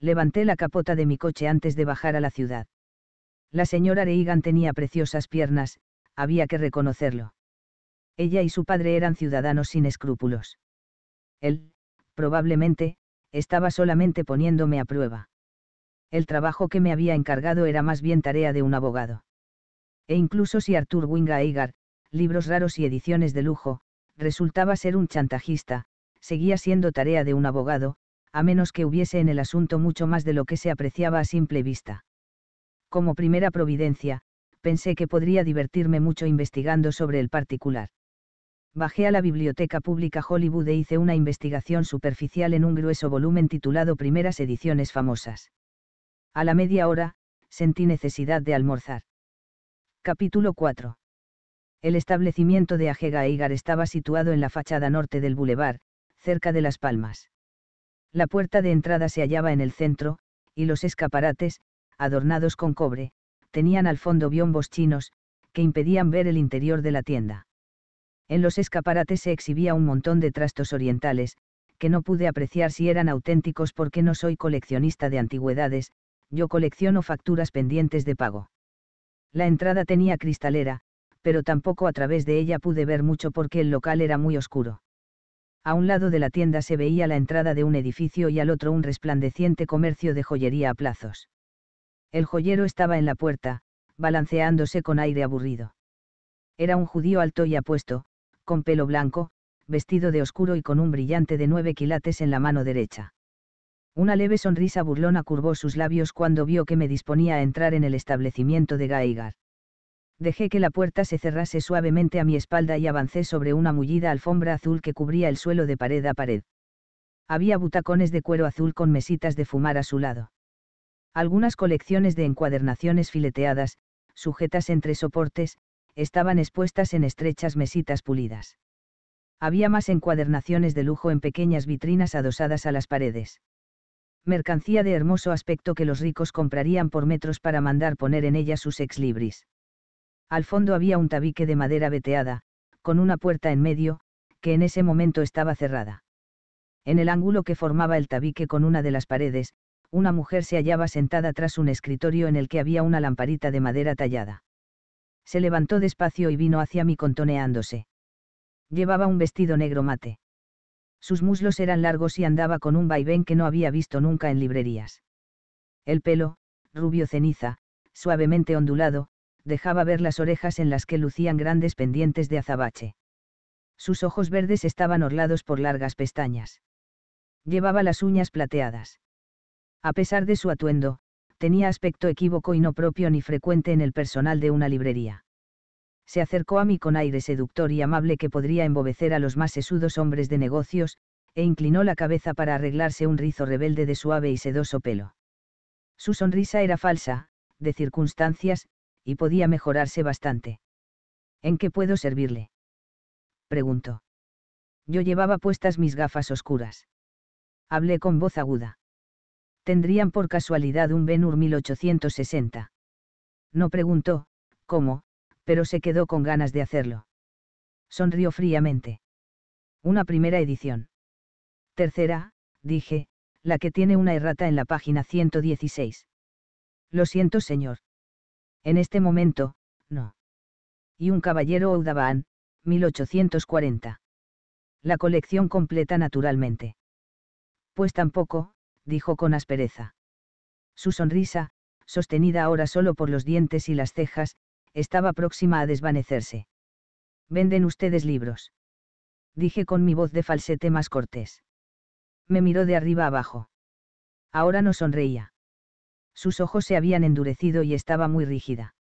Levanté la capota de mi coche antes de bajar a la ciudad. La señora Reagan tenía preciosas piernas, había que reconocerlo. Ella y su padre eran ciudadanos sin escrúpulos. Él, probablemente, estaba solamente poniéndome a prueba. El trabajo que me había encargado era más bien tarea de un abogado. E incluso si Arthur Winga Eigar, libros raros y ediciones de lujo, resultaba ser un chantajista, seguía siendo tarea de un abogado, a menos que hubiese en el asunto mucho más de lo que se apreciaba a simple vista. Como primera providencia, pensé que podría divertirme mucho investigando sobre el particular. Bajé a la Biblioteca Pública Hollywood e hice una investigación superficial en un grueso volumen titulado Primeras Ediciones Famosas. A la media hora, sentí necesidad de almorzar. Capítulo 4. El establecimiento de Ajega Eigar estaba situado en la fachada norte del bulevar, cerca de las palmas. La puerta de entrada se hallaba en el centro, y los escaparates, adornados con cobre, tenían al fondo biombos chinos, que impedían ver el interior de la tienda. En los escaparates se exhibía un montón de trastos orientales, que no pude apreciar si eran auténticos porque no soy coleccionista de antigüedades, yo colecciono facturas pendientes de pago. La entrada tenía cristalera, pero tampoco a través de ella pude ver mucho porque el local era muy oscuro. A un lado de la tienda se veía la entrada de un edificio y al otro un resplandeciente comercio de joyería a plazos. El joyero estaba en la puerta, balanceándose con aire aburrido. Era un judío alto y apuesto, con pelo blanco, vestido de oscuro y con un brillante de nueve quilates en la mano derecha. Una leve sonrisa burlona curvó sus labios cuando vio que me disponía a entrar en el establecimiento de Gaigar dejé que la puerta se cerrase suavemente a mi espalda y avancé sobre una mullida alfombra azul que cubría el suelo de pared a pared. Había butacones de cuero azul con mesitas de fumar a su lado. Algunas colecciones de encuadernaciones fileteadas, sujetas entre soportes, estaban expuestas en estrechas mesitas pulidas. Había más encuadernaciones de lujo en pequeñas vitrinas adosadas a las paredes mercancía de hermoso aspecto que los ricos comprarían por metros para mandar poner en ella sus ex libris. Al fondo había un tabique de madera veteada, con una puerta en medio, que en ese momento estaba cerrada. En el ángulo que formaba el tabique con una de las paredes, una mujer se hallaba sentada tras un escritorio en el que había una lamparita de madera tallada. Se levantó despacio y vino hacia mí contoneándose. Llevaba un vestido negro mate. Sus muslos eran largos y andaba con un vaivén que no había visto nunca en librerías. El pelo, rubio ceniza, suavemente ondulado, dejaba ver las orejas en las que lucían grandes pendientes de azabache. Sus ojos verdes estaban orlados por largas pestañas. Llevaba las uñas plateadas. A pesar de su atuendo, tenía aspecto equívoco y no propio ni frecuente en el personal de una librería. Se acercó a mí con aire seductor y amable que podría embobecer a los más sesudos hombres de negocios, e inclinó la cabeza para arreglarse un rizo rebelde de suave y sedoso pelo. Su sonrisa era falsa, de circunstancias, y podía mejorarse bastante. ¿En qué puedo servirle? preguntó. Yo llevaba puestas mis gafas oscuras. Hablé con voz aguda. Tendrían por casualidad un Benur 1860. No preguntó, ¿cómo? pero se quedó con ganas de hacerlo. Sonrió fríamente. Una primera edición. Tercera, dije, la que tiene una errata en la página 116. Lo siento, señor. En este momento, no. Y un caballero Oudaban, 1840. La colección completa naturalmente. Pues tampoco, dijo con aspereza. Su sonrisa, sostenida ahora solo por los dientes y las cejas, estaba próxima a desvanecerse. ¿Venden ustedes libros? Dije con mi voz de falsete más cortés. Me miró de arriba abajo. Ahora no sonreía. Sus ojos se habían endurecido y estaba muy rígida.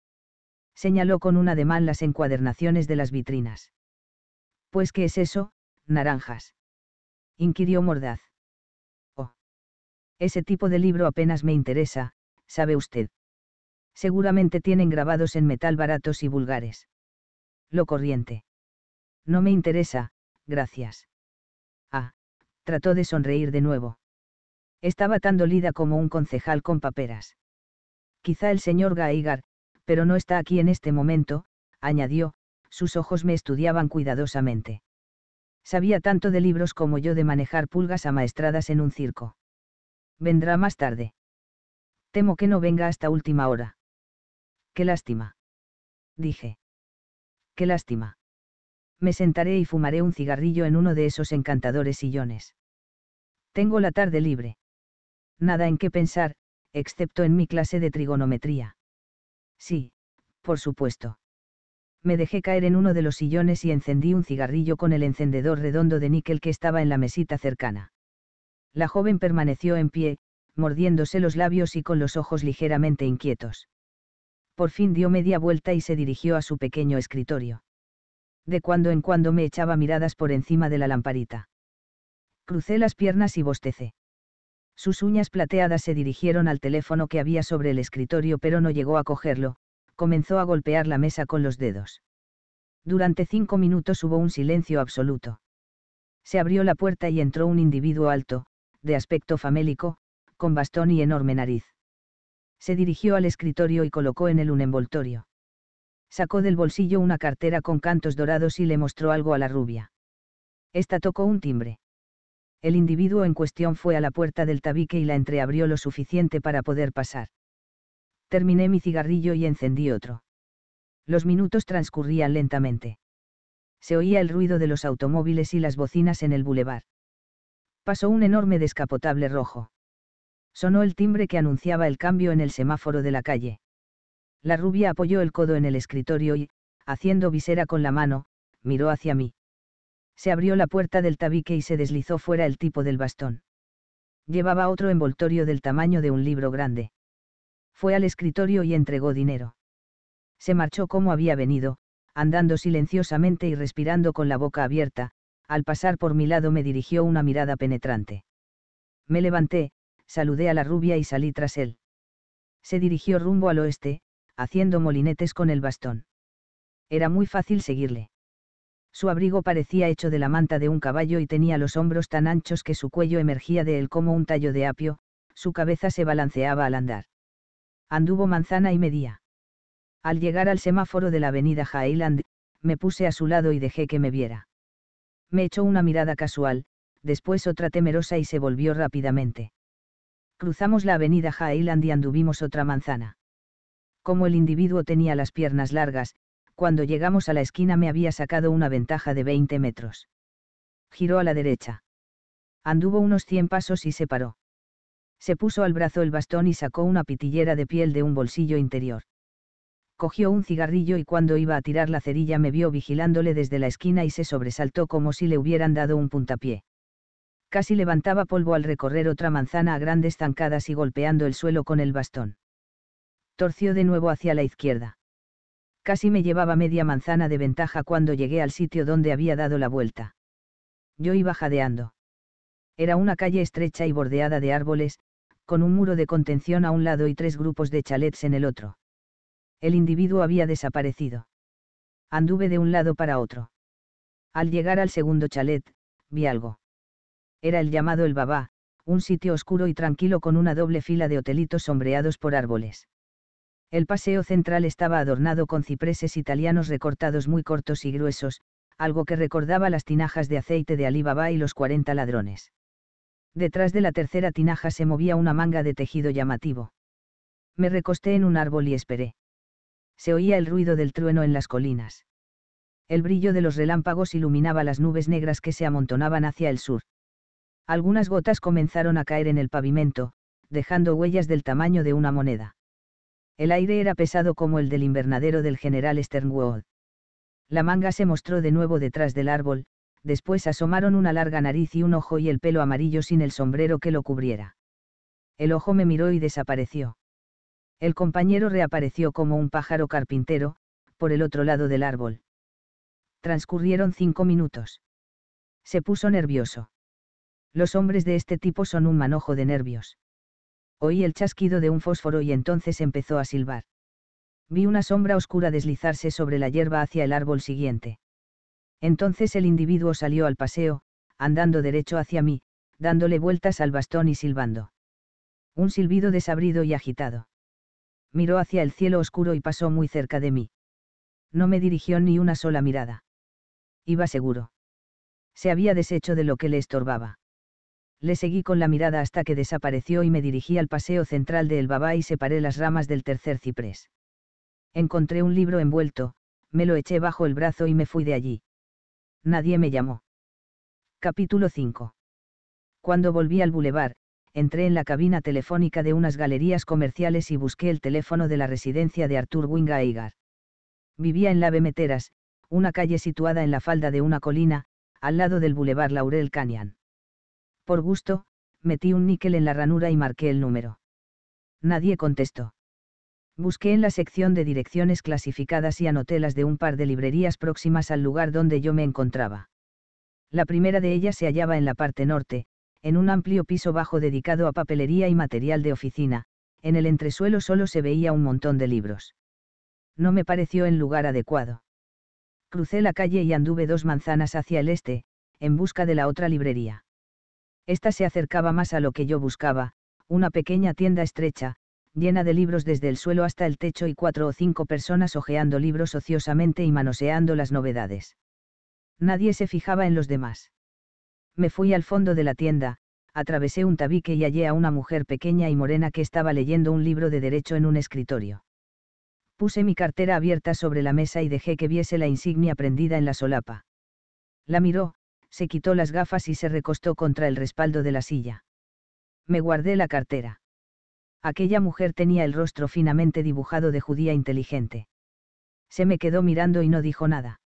Señaló con un ademán las encuadernaciones de las vitrinas. ¿Pues qué es eso, naranjas? inquirió mordaz. Oh. Ese tipo de libro apenas me interesa, sabe usted. Seguramente tienen grabados en metal baratos y vulgares. Lo corriente. No me interesa, gracias. Ah, trató de sonreír de nuevo. Estaba tan dolida como un concejal con paperas. Quizá el señor Gaigar, pero no está aquí en este momento, añadió, sus ojos me estudiaban cuidadosamente. Sabía tanto de libros como yo de manejar pulgas amaestradas en un circo. Vendrá más tarde. Temo que no venga hasta última hora. Qué lástima. Dije. Qué lástima. Me sentaré y fumaré un cigarrillo en uno de esos encantadores sillones. Tengo la tarde libre nada en qué pensar, excepto en mi clase de trigonometría. Sí, por supuesto. Me dejé caer en uno de los sillones y encendí un cigarrillo con el encendedor redondo de níquel que estaba en la mesita cercana. La joven permaneció en pie, mordiéndose los labios y con los ojos ligeramente inquietos. Por fin dio media vuelta y se dirigió a su pequeño escritorio. De cuando en cuando me echaba miradas por encima de la lamparita. Crucé las piernas y bostecé. Sus uñas plateadas se dirigieron al teléfono que había sobre el escritorio pero no llegó a cogerlo, comenzó a golpear la mesa con los dedos. Durante cinco minutos hubo un silencio absoluto. Se abrió la puerta y entró un individuo alto, de aspecto famélico, con bastón y enorme nariz. Se dirigió al escritorio y colocó en él un envoltorio. Sacó del bolsillo una cartera con cantos dorados y le mostró algo a la rubia. Esta tocó un timbre el individuo en cuestión fue a la puerta del tabique y la entreabrió lo suficiente para poder pasar. Terminé mi cigarrillo y encendí otro. Los minutos transcurrían lentamente. Se oía el ruido de los automóviles y las bocinas en el bulevar. Pasó un enorme descapotable rojo. Sonó el timbre que anunciaba el cambio en el semáforo de la calle. La rubia apoyó el codo en el escritorio y, haciendo visera con la mano, miró hacia mí. Se abrió la puerta del tabique y se deslizó fuera el tipo del bastón. Llevaba otro envoltorio del tamaño de un libro grande. Fue al escritorio y entregó dinero. Se marchó como había venido, andando silenciosamente y respirando con la boca abierta, al pasar por mi lado me dirigió una mirada penetrante. Me levanté, saludé a la rubia y salí tras él. Se dirigió rumbo al oeste, haciendo molinetes con el bastón. Era muy fácil seguirle. Su abrigo parecía hecho de la manta de un caballo y tenía los hombros tan anchos que su cuello emergía de él como un tallo de apio, su cabeza se balanceaba al andar. Anduvo manzana y media. Al llegar al semáforo de la avenida Highland, me puse a su lado y dejé que me viera. Me echó una mirada casual, después otra temerosa y se volvió rápidamente. Cruzamos la avenida Highland y anduvimos otra manzana. Como el individuo tenía las piernas largas, cuando llegamos a la esquina me había sacado una ventaja de 20 metros. Giró a la derecha. Anduvo unos 100 pasos y se paró. Se puso al brazo el bastón y sacó una pitillera de piel de un bolsillo interior. Cogió un cigarrillo y cuando iba a tirar la cerilla me vio vigilándole desde la esquina y se sobresaltó como si le hubieran dado un puntapié casi levantaba polvo al recorrer otra manzana a grandes zancadas y golpeando el suelo con el bastón. Torció de nuevo hacia la izquierda. Casi me llevaba media manzana de ventaja cuando llegué al sitio donde había dado la vuelta. Yo iba jadeando. Era una calle estrecha y bordeada de árboles, con un muro de contención a un lado y tres grupos de chalets en el otro. El individuo había desaparecido. Anduve de un lado para otro. Al llegar al segundo chalet, vi algo. Era el llamado El Babá, un sitio oscuro y tranquilo con una doble fila de hotelitos sombreados por árboles. El paseo central estaba adornado con cipreses italianos recortados muy cortos y gruesos, algo que recordaba las tinajas de aceite de Alibaba y los 40 ladrones. Detrás de la tercera tinaja se movía una manga de tejido llamativo. Me recosté en un árbol y esperé. Se oía el ruido del trueno en las colinas. El brillo de los relámpagos iluminaba las nubes negras que se amontonaban hacia el sur. Algunas gotas comenzaron a caer en el pavimento, dejando huellas del tamaño de una moneda el aire era pesado como el del invernadero del general Sternwood. La manga se mostró de nuevo detrás del árbol, después asomaron una larga nariz y un ojo y el pelo amarillo sin el sombrero que lo cubriera. El ojo me miró y desapareció. El compañero reapareció como un pájaro carpintero, por el otro lado del árbol. Transcurrieron cinco minutos. Se puso nervioso. Los hombres de este tipo son un manojo de nervios. Oí el chasquido de un fósforo y entonces empezó a silbar. Vi una sombra oscura deslizarse sobre la hierba hacia el árbol siguiente. Entonces el individuo salió al paseo, andando derecho hacia mí, dándole vueltas al bastón y silbando. Un silbido desabrido y agitado. Miró hacia el cielo oscuro y pasó muy cerca de mí. No me dirigió ni una sola mirada. Iba seguro. Se había deshecho de lo que le estorbaba le seguí con la mirada hasta que desapareció y me dirigí al paseo central de El Babá y separé las ramas del tercer ciprés. Encontré un libro envuelto, me lo eché bajo el brazo y me fui de allí. Nadie me llamó. Capítulo 5. Cuando volví al bulevar, entré en la cabina telefónica de unas galerías comerciales y busqué el teléfono de la residencia de Artur Winga Eigar. Vivía en la Bemeteras, una calle situada en la falda de una colina, al lado del bulevar Laurel Canyon. Por gusto, metí un níquel en la ranura y marqué el número. Nadie contestó. Busqué en la sección de direcciones clasificadas y anoté las de un par de librerías próximas al lugar donde yo me encontraba. La primera de ellas se hallaba en la parte norte, en un amplio piso bajo dedicado a papelería y material de oficina, en el entresuelo solo se veía un montón de libros. No me pareció en lugar adecuado. Crucé la calle y anduve dos manzanas hacia el este, en busca de la otra librería. Esta se acercaba más a lo que yo buscaba, una pequeña tienda estrecha, llena de libros desde el suelo hasta el techo y cuatro o cinco personas hojeando libros ociosamente y manoseando las novedades. Nadie se fijaba en los demás. Me fui al fondo de la tienda, atravesé un tabique y hallé a una mujer pequeña y morena que estaba leyendo un libro de derecho en un escritorio. Puse mi cartera abierta sobre la mesa y dejé que viese la insignia prendida en la solapa. La miró, se quitó las gafas y se recostó contra el respaldo de la silla. Me guardé la cartera. Aquella mujer tenía el rostro finamente dibujado de judía inteligente. Se me quedó mirando y no dijo nada.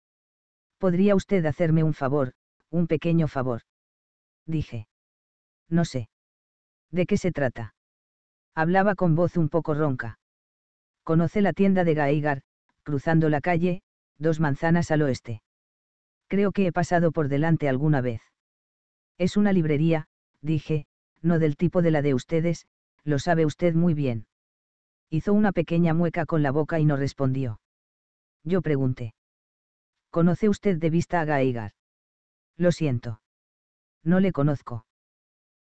¿Podría usted hacerme un favor, un pequeño favor? Dije. No sé. ¿De qué se trata? Hablaba con voz un poco ronca. Conoce la tienda de Gaigar, cruzando la calle, dos manzanas al oeste creo que he pasado por delante alguna vez. Es una librería, dije, no del tipo de la de ustedes, lo sabe usted muy bien. Hizo una pequeña mueca con la boca y no respondió. Yo pregunté. ¿Conoce usted de vista a Gaigar. Lo siento. No le conozco.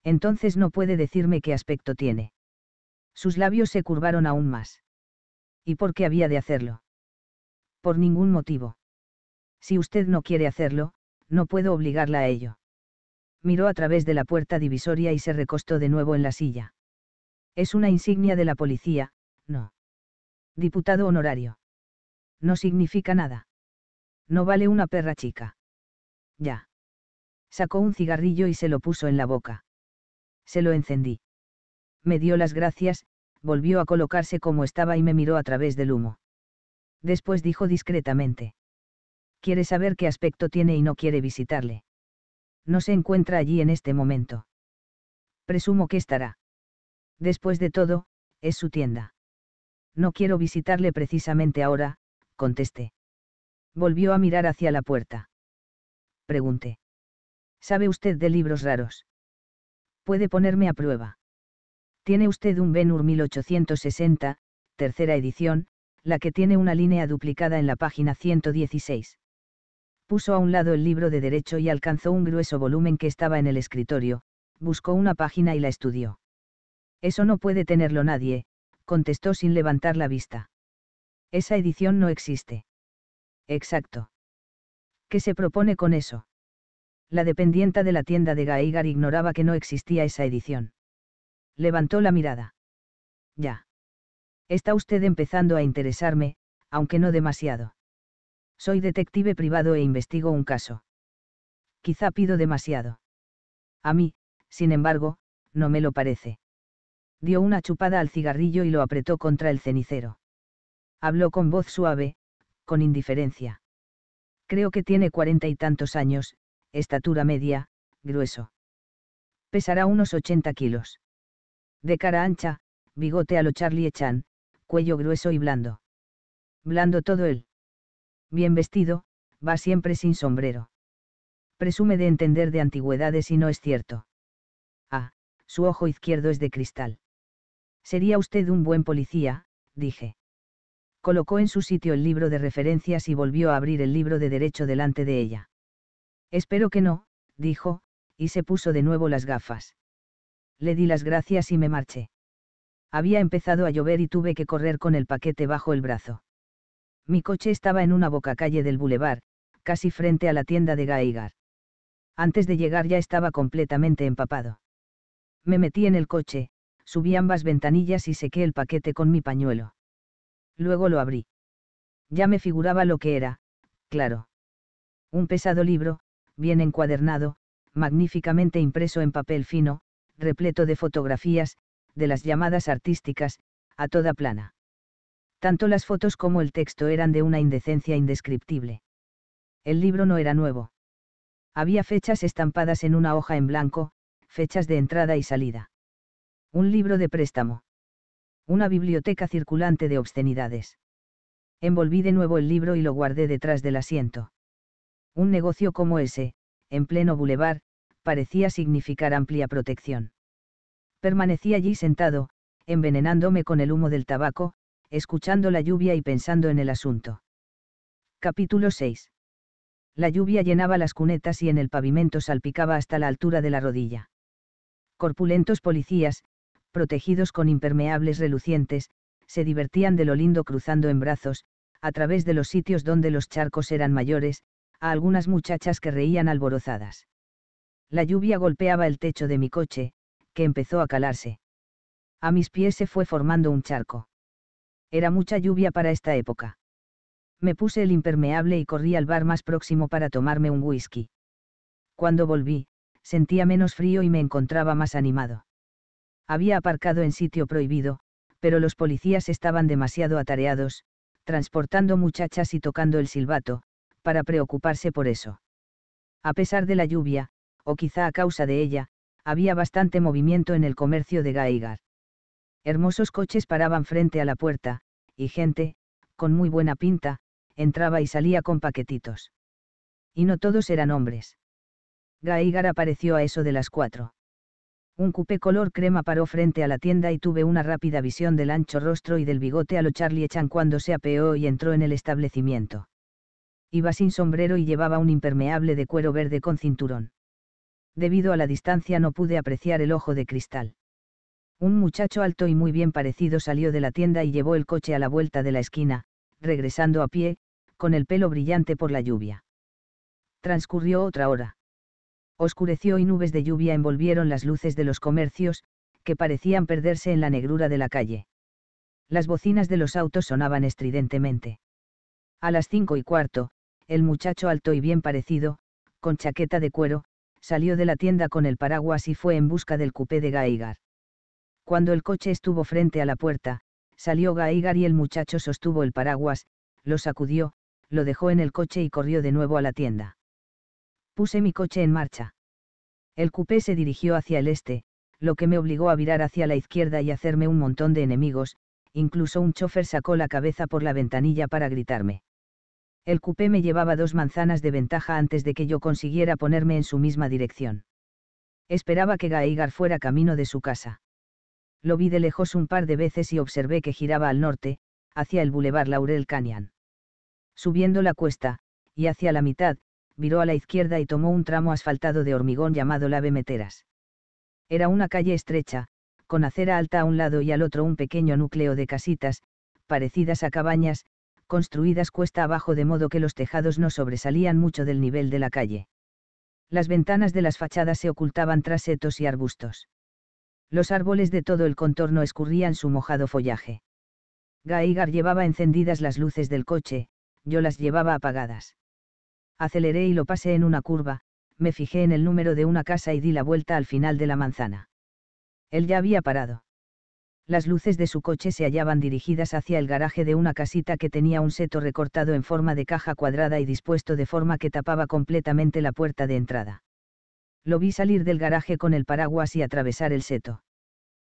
Entonces no puede decirme qué aspecto tiene. Sus labios se curvaron aún más. ¿Y por qué había de hacerlo? Por ningún motivo. Si usted no quiere hacerlo, no puedo obligarla a ello. Miró a través de la puerta divisoria y se recostó de nuevo en la silla. Es una insignia de la policía, no. Diputado honorario. No significa nada. No vale una perra chica. Ya. Sacó un cigarrillo y se lo puso en la boca. Se lo encendí. Me dio las gracias, volvió a colocarse como estaba y me miró a través del humo. Después dijo discretamente quiere saber qué aspecto tiene y no quiere visitarle. No se encuentra allí en este momento. Presumo que estará. Después de todo, es su tienda. No quiero visitarle precisamente ahora, contesté. Volvió a mirar hacia la puerta. Pregunté. ¿Sabe usted de libros raros? Puede ponerme a prueba. Tiene usted un Benur 1860, tercera edición, la que tiene una línea duplicada en la página 116 puso a un lado el libro de derecho y alcanzó un grueso volumen que estaba en el escritorio, buscó una página y la estudió. Eso no puede tenerlo nadie, contestó sin levantar la vista. Esa edición no existe. Exacto. ¿Qué se propone con eso? La dependienta de la tienda de Gaigar ignoraba que no existía esa edición. Levantó la mirada. Ya. Está usted empezando a interesarme, aunque no demasiado. Soy detective privado e investigo un caso. Quizá pido demasiado. A mí, sin embargo, no me lo parece. Dio una chupada al cigarrillo y lo apretó contra el cenicero. Habló con voz suave, con indiferencia. Creo que tiene cuarenta y tantos años, estatura media, grueso. Pesará unos 80 kilos. De cara ancha, bigote a lo Charlie Chan, cuello grueso y blando. Blando todo él bien vestido, va siempre sin sombrero. Presume de entender de antigüedades y no es cierto. Ah, su ojo izquierdo es de cristal. Sería usted un buen policía, dije. Colocó en su sitio el libro de referencias y volvió a abrir el libro de derecho delante de ella. Espero que no, dijo, y se puso de nuevo las gafas. Le di las gracias y me marché. Había empezado a llover y tuve que correr con el paquete bajo el brazo. Mi coche estaba en una bocacalle del bulevar, casi frente a la tienda de Gaigar. Antes de llegar ya estaba completamente empapado. Me metí en el coche, subí ambas ventanillas y sequé el paquete con mi pañuelo. Luego lo abrí. Ya me figuraba lo que era, claro. Un pesado libro, bien encuadernado, magníficamente impreso en papel fino, repleto de fotografías, de las llamadas artísticas, a toda plana. Tanto las fotos como el texto eran de una indecencia indescriptible. El libro no era nuevo. Había fechas estampadas en una hoja en blanco, fechas de entrada y salida. Un libro de préstamo. Una biblioteca circulante de obscenidades. Envolví de nuevo el libro y lo guardé detrás del asiento. Un negocio como ese, en pleno bulevar, parecía significar amplia protección. Permanecí allí sentado, envenenándome con el humo del tabaco, escuchando la lluvia y pensando en el asunto. Capítulo 6. La lluvia llenaba las cunetas y en el pavimento salpicaba hasta la altura de la rodilla. Corpulentos policías, protegidos con impermeables relucientes, se divertían de lo lindo cruzando en brazos, a través de los sitios donde los charcos eran mayores, a algunas muchachas que reían alborozadas. La lluvia golpeaba el techo de mi coche, que empezó a calarse. A mis pies se fue formando un charco. Era mucha lluvia para esta época. Me puse el impermeable y corrí al bar más próximo para tomarme un whisky. Cuando volví, sentía menos frío y me encontraba más animado. Había aparcado en sitio prohibido, pero los policías estaban demasiado atareados, transportando muchachas y tocando el silbato, para preocuparse por eso. A pesar de la lluvia, o quizá a causa de ella, había bastante movimiento en el comercio de Gaigar. Hermosos coches paraban frente a la puerta, y gente, con muy buena pinta, entraba y salía con paquetitos. Y no todos eran hombres. Gaigar apareció a eso de las cuatro. Un cupé color crema paró frente a la tienda y tuve una rápida visión del ancho rostro y del bigote a lo Charlie Chan cuando se apeó y entró en el establecimiento. Iba sin sombrero y llevaba un impermeable de cuero verde con cinturón. Debido a la distancia no pude apreciar el ojo de cristal. Un muchacho alto y muy bien parecido salió de la tienda y llevó el coche a la vuelta de la esquina, regresando a pie, con el pelo brillante por la lluvia. Transcurrió otra hora. Oscureció y nubes de lluvia envolvieron las luces de los comercios, que parecían perderse en la negrura de la calle. Las bocinas de los autos sonaban estridentemente. A las cinco y cuarto, el muchacho alto y bien parecido, con chaqueta de cuero, salió de la tienda con el paraguas y fue en busca del coupé de Gaigar. Cuando el coche estuvo frente a la puerta, salió Gaigar y el muchacho sostuvo el paraguas, lo sacudió, lo dejó en el coche y corrió de nuevo a la tienda. Puse mi coche en marcha. El coupé se dirigió hacia el este, lo que me obligó a virar hacia la izquierda y hacerme un montón de enemigos, incluso un chofer sacó la cabeza por la ventanilla para gritarme. El coupé me llevaba dos manzanas de ventaja antes de que yo consiguiera ponerme en su misma dirección. Esperaba que Gaigar fuera camino de su casa. Lo vi de lejos un par de veces y observé que giraba al norte, hacia el bulevar Laurel Canyon. Subiendo la cuesta, y hacia la mitad, viró a la izquierda y tomó un tramo asfaltado de hormigón llamado la Bemeteras. Era una calle estrecha, con acera alta a un lado y al otro un pequeño núcleo de casitas, parecidas a cabañas, construidas cuesta abajo de modo que los tejados no sobresalían mucho del nivel de la calle. Las ventanas de las fachadas se ocultaban tras setos y arbustos. Los árboles de todo el contorno escurrían su mojado follaje. Gaigar llevaba encendidas las luces del coche, yo las llevaba apagadas. Aceleré y lo pasé en una curva, me fijé en el número de una casa y di la vuelta al final de la manzana. Él ya había parado. Las luces de su coche se hallaban dirigidas hacia el garaje de una casita que tenía un seto recortado en forma de caja cuadrada y dispuesto de forma que tapaba completamente la puerta de entrada. Lo vi salir del garaje con el paraguas y atravesar el seto.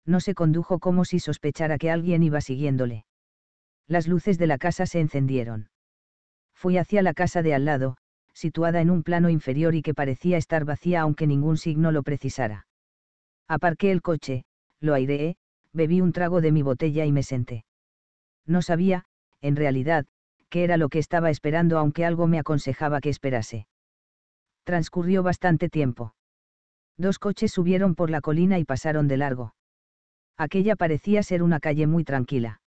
No se condujo como si sospechara que alguien iba siguiéndole. Las luces de la casa se encendieron. Fui hacia la casa de al lado, situada en un plano inferior y que parecía estar vacía aunque ningún signo lo precisara. Aparqué el coche, lo aireé, bebí un trago de mi botella y me senté. No sabía, en realidad, qué era lo que estaba esperando aunque algo me aconsejaba que esperase transcurrió bastante tiempo. Dos coches subieron por la colina y pasaron de largo. Aquella parecía ser una calle muy tranquila.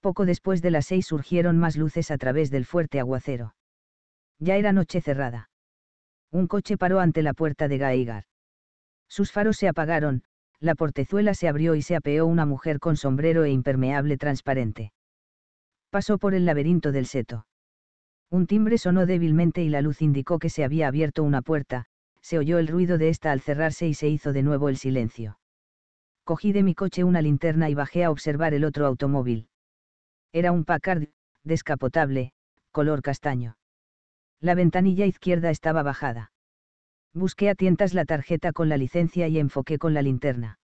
Poco después de las seis surgieron más luces a través del fuerte aguacero. Ya era noche cerrada. Un coche paró ante la puerta de Gaigar. Sus faros se apagaron, la portezuela se abrió y se apeó una mujer con sombrero e impermeable transparente. Pasó por el laberinto del seto. Un timbre sonó débilmente y la luz indicó que se había abierto una puerta, se oyó el ruido de esta al cerrarse y se hizo de nuevo el silencio. Cogí de mi coche una linterna y bajé a observar el otro automóvil. Era un Packard, descapotable, color castaño. La ventanilla izquierda estaba bajada. Busqué a tientas la tarjeta con la licencia y enfoqué con la linterna.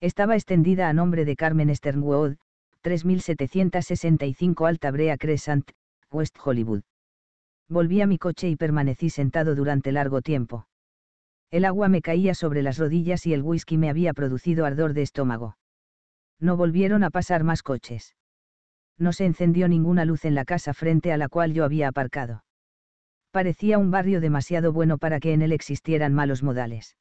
Estaba extendida a nombre de Carmen Sternwood, 3765 Alta Brea Crescent, West Hollywood. Volví a mi coche y permanecí sentado durante largo tiempo. El agua me caía sobre las rodillas y el whisky me había producido ardor de estómago. No volvieron a pasar más coches. No se encendió ninguna luz en la casa frente a la cual yo había aparcado. Parecía un barrio demasiado bueno para que en él existieran malos modales.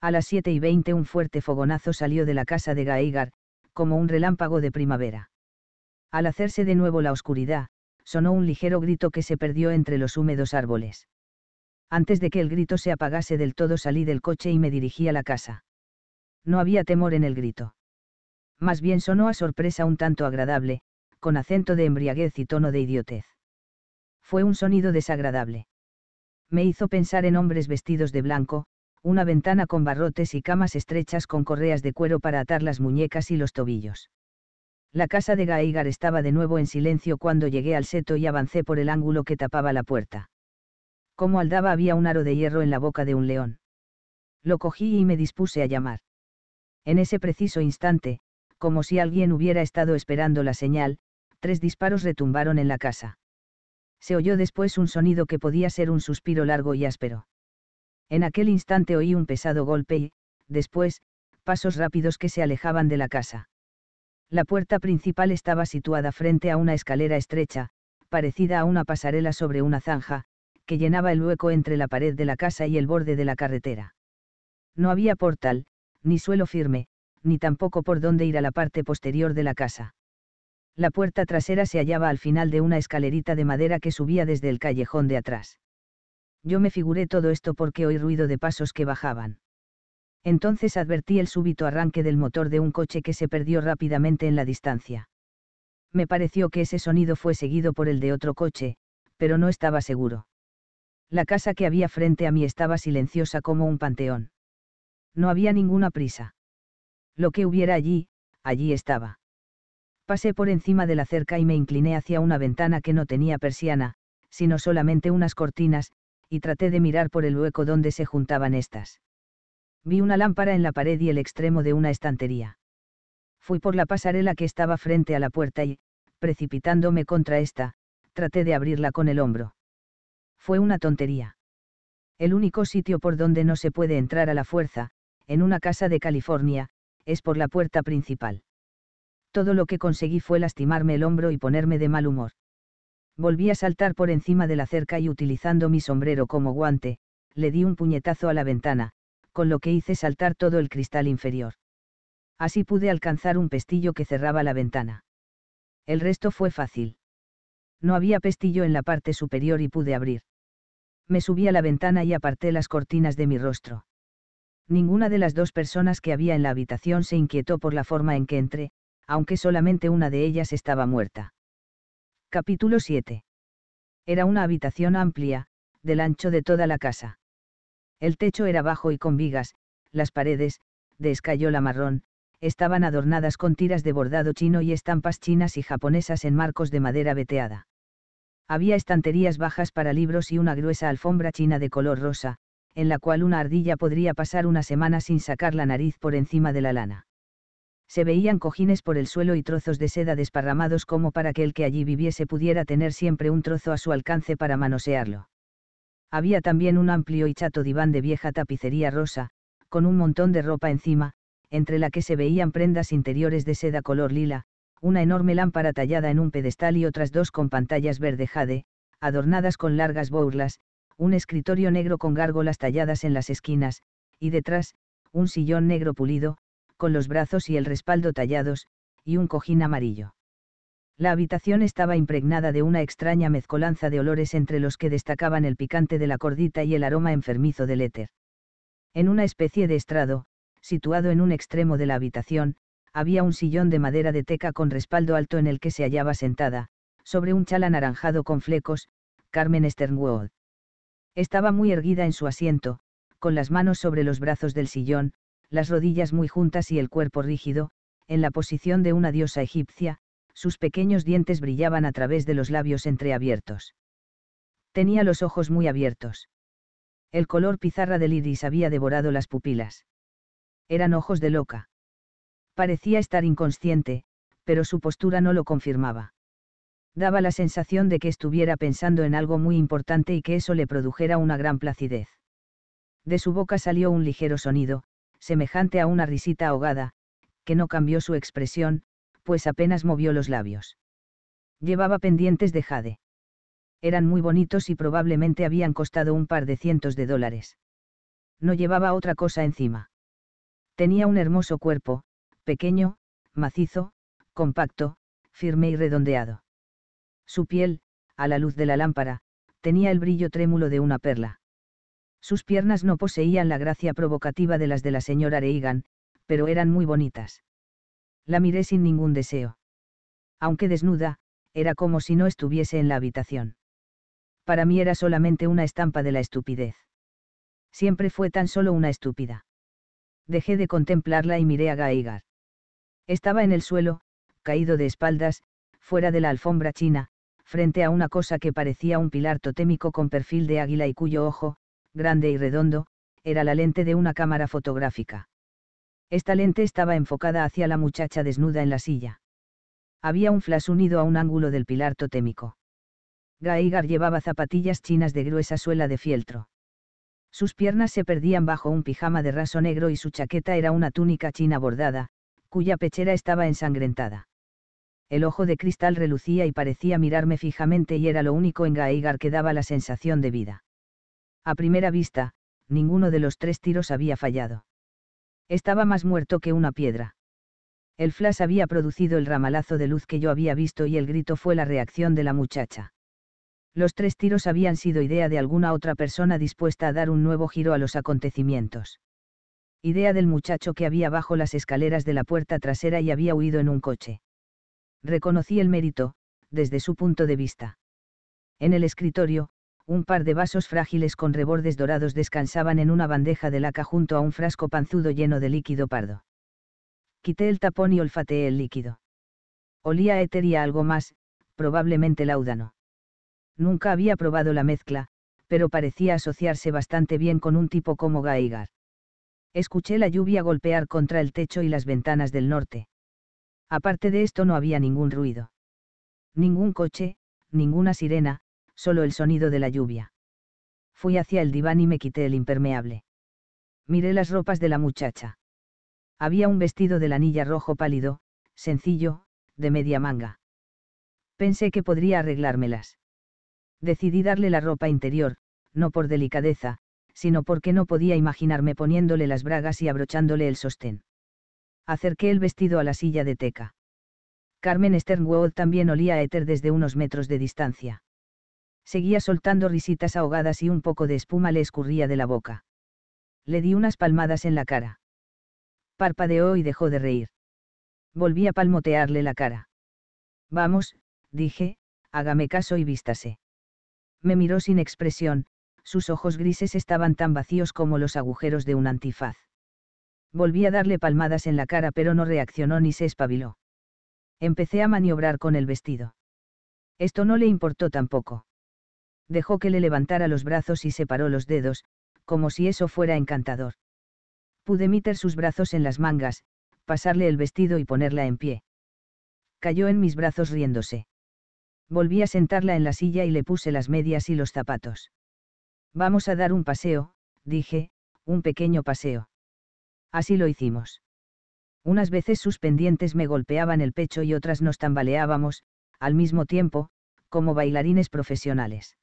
A las 7 y 20 un fuerte fogonazo salió de la casa de Gaigar, como un relámpago de primavera. Al hacerse de nuevo la oscuridad, sonó un ligero grito que se perdió entre los húmedos árboles. Antes de que el grito se apagase del todo salí del coche y me dirigí a la casa. No había temor en el grito. Más bien sonó a sorpresa un tanto agradable, con acento de embriaguez y tono de idiotez. Fue un sonido desagradable. Me hizo pensar en hombres vestidos de blanco, una ventana con barrotes y camas estrechas con correas de cuero para atar las muñecas y los tobillos. La casa de Gaigar estaba de nuevo en silencio cuando llegué al seto y avancé por el ángulo que tapaba la puerta. Como aldaba había un aro de hierro en la boca de un león. Lo cogí y me dispuse a llamar. En ese preciso instante, como si alguien hubiera estado esperando la señal, tres disparos retumbaron en la casa. Se oyó después un sonido que podía ser un suspiro largo y áspero. En aquel instante oí un pesado golpe y, después, pasos rápidos que se alejaban de la casa. La puerta principal estaba situada frente a una escalera estrecha, parecida a una pasarela sobre una zanja, que llenaba el hueco entre la pared de la casa y el borde de la carretera. No había portal, ni suelo firme, ni tampoco por dónde ir a la parte posterior de la casa. La puerta trasera se hallaba al final de una escalerita de madera que subía desde el callejón de atrás. Yo me figuré todo esto porque oí ruido de pasos que bajaban entonces advertí el súbito arranque del motor de un coche que se perdió rápidamente en la distancia. Me pareció que ese sonido fue seguido por el de otro coche, pero no estaba seguro. La casa que había frente a mí estaba silenciosa como un panteón. No había ninguna prisa. Lo que hubiera allí, allí estaba. Pasé por encima de la cerca y me incliné hacia una ventana que no tenía persiana, sino solamente unas cortinas, y traté de mirar por el hueco donde se juntaban estas. Vi una lámpara en la pared y el extremo de una estantería. Fui por la pasarela que estaba frente a la puerta y, precipitándome contra esta, traté de abrirla con el hombro. Fue una tontería. El único sitio por donde no se puede entrar a la fuerza, en una casa de California, es por la puerta principal. Todo lo que conseguí fue lastimarme el hombro y ponerme de mal humor. Volví a saltar por encima de la cerca y utilizando mi sombrero como guante, le di un puñetazo a la ventana, con lo que hice saltar todo el cristal inferior. Así pude alcanzar un pestillo que cerraba la ventana. El resto fue fácil. No había pestillo en la parte superior y pude abrir. Me subí a la ventana y aparté las cortinas de mi rostro. Ninguna de las dos personas que había en la habitación se inquietó por la forma en que entré, aunque solamente una de ellas estaba muerta. Capítulo 7. Era una habitación amplia, del ancho de toda la casa. El techo era bajo y con vigas, las paredes, de escayola marrón, estaban adornadas con tiras de bordado chino y estampas chinas y japonesas en marcos de madera veteada. Había estanterías bajas para libros y una gruesa alfombra china de color rosa, en la cual una ardilla podría pasar una semana sin sacar la nariz por encima de la lana. Se veían cojines por el suelo y trozos de seda desparramados como para que el que allí viviese pudiera tener siempre un trozo a su alcance para manosearlo. Había también un amplio y chato diván de vieja tapicería rosa, con un montón de ropa encima, entre la que se veían prendas interiores de seda color lila, una enorme lámpara tallada en un pedestal y otras dos con pantallas verde jade, adornadas con largas borlas, un escritorio negro con gárgolas talladas en las esquinas, y detrás, un sillón negro pulido, con los brazos y el respaldo tallados, y un cojín amarillo. La habitación estaba impregnada de una extraña mezcolanza de olores entre los que destacaban el picante de la cordita y el aroma enfermizo del éter. En una especie de estrado, situado en un extremo de la habitación, había un sillón de madera de teca con respaldo alto en el que se hallaba sentada, sobre un chal anaranjado con flecos, Carmen Sternwald. Estaba muy erguida en su asiento, con las manos sobre los brazos del sillón, las rodillas muy juntas y el cuerpo rígido, en la posición de una diosa egipcia, sus pequeños dientes brillaban a través de los labios entreabiertos. Tenía los ojos muy abiertos. El color pizarra del iris había devorado las pupilas. Eran ojos de loca. Parecía estar inconsciente, pero su postura no lo confirmaba. Daba la sensación de que estuviera pensando en algo muy importante y que eso le produjera una gran placidez. De su boca salió un ligero sonido, semejante a una risita ahogada, que no cambió su expresión, pues apenas movió los labios. Llevaba pendientes de jade. Eran muy bonitos y probablemente habían costado un par de cientos de dólares. No llevaba otra cosa encima. Tenía un hermoso cuerpo, pequeño, macizo, compacto, firme y redondeado. Su piel, a la luz de la lámpara, tenía el brillo trémulo de una perla. Sus piernas no poseían la gracia provocativa de las de la señora Reagan, pero eran muy bonitas. La miré sin ningún deseo. Aunque desnuda, era como si no estuviese en la habitación. Para mí era solamente una estampa de la estupidez. Siempre fue tan solo una estúpida. Dejé de contemplarla y miré a Gaigar. Estaba en el suelo, caído de espaldas, fuera de la alfombra china, frente a una cosa que parecía un pilar totémico con perfil de águila y cuyo ojo, grande y redondo, era la lente de una cámara fotográfica. Esta lente estaba enfocada hacia la muchacha desnuda en la silla. Había un flash unido a un ángulo del pilar totémico. Gaigar llevaba zapatillas chinas de gruesa suela de fieltro. Sus piernas se perdían bajo un pijama de raso negro y su chaqueta era una túnica china bordada, cuya pechera estaba ensangrentada. El ojo de cristal relucía y parecía mirarme fijamente y era lo único en Gaigar que daba la sensación de vida. A primera vista, ninguno de los tres tiros había fallado. Estaba más muerto que una piedra. El flash había producido el ramalazo de luz que yo había visto y el grito fue la reacción de la muchacha. Los tres tiros habían sido idea de alguna otra persona dispuesta a dar un nuevo giro a los acontecimientos. Idea del muchacho que había bajo las escaleras de la puerta trasera y había huido en un coche. Reconocí el mérito, desde su punto de vista. En el escritorio, un par de vasos frágiles con rebordes dorados descansaban en una bandeja de laca junto a un frasco panzudo lleno de líquido pardo. Quité el tapón y olfateé el líquido. Olía a y a algo más, probablemente laudano. Nunca había probado la mezcla, pero parecía asociarse bastante bien con un tipo como Gaigar. Escuché la lluvia golpear contra el techo y las ventanas del norte. Aparte de esto no había ningún ruido. Ningún coche, ninguna sirena, solo el sonido de la lluvia. Fui hacia el diván y me quité el impermeable. Miré las ropas de la muchacha. Había un vestido de lanilla rojo pálido, sencillo, de media manga. Pensé que podría arreglármelas. Decidí darle la ropa interior, no por delicadeza, sino porque no podía imaginarme poniéndole las bragas y abrochándole el sostén. Acerqué el vestido a la silla de teca. Carmen Sternwood también olía a éter desde unos metros de distancia. Seguía soltando risitas ahogadas y un poco de espuma le escurría de la boca. Le di unas palmadas en la cara. Parpadeó y dejó de reír. Volví a palmotearle la cara. Vamos, dije, hágame caso y vístase. Me miró sin expresión, sus ojos grises estaban tan vacíos como los agujeros de un antifaz. Volví a darle palmadas en la cara pero no reaccionó ni se espabiló. Empecé a maniobrar con el vestido. Esto no le importó tampoco dejó que le levantara los brazos y separó los dedos, como si eso fuera encantador. Pude meter sus brazos en las mangas, pasarle el vestido y ponerla en pie. Cayó en mis brazos riéndose. Volví a sentarla en la silla y le puse las medias y los zapatos. Vamos a dar un paseo, dije, un pequeño paseo. Así lo hicimos. Unas veces sus pendientes me golpeaban el pecho y otras nos tambaleábamos, al mismo tiempo, como bailarines profesionales.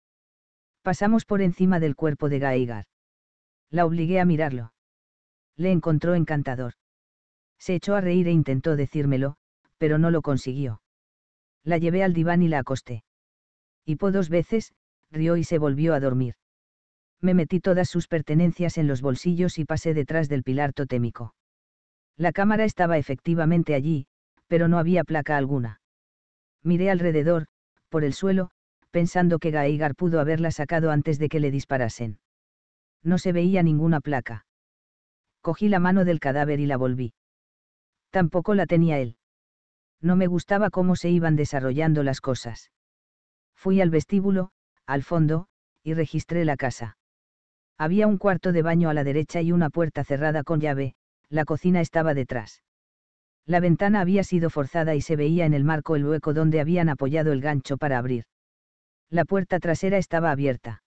Pasamos por encima del cuerpo de Gaigar. La obligué a mirarlo. Le encontró encantador. Se echó a reír e intentó decírmelo, pero no lo consiguió. La llevé al diván y la acosté. Hipó dos veces, rió y se volvió a dormir. Me metí todas sus pertenencias en los bolsillos y pasé detrás del pilar totémico. La cámara estaba efectivamente allí, pero no había placa alguna. Miré alrededor, por el suelo, pensando que Gaigar pudo haberla sacado antes de que le disparasen. No se veía ninguna placa. Cogí la mano del cadáver y la volví. Tampoco la tenía él. No me gustaba cómo se iban desarrollando las cosas. Fui al vestíbulo, al fondo, y registré la casa. Había un cuarto de baño a la derecha y una puerta cerrada con llave, la cocina estaba detrás. La ventana había sido forzada y se veía en el marco el hueco donde habían apoyado el gancho para abrir. La puerta trasera estaba abierta.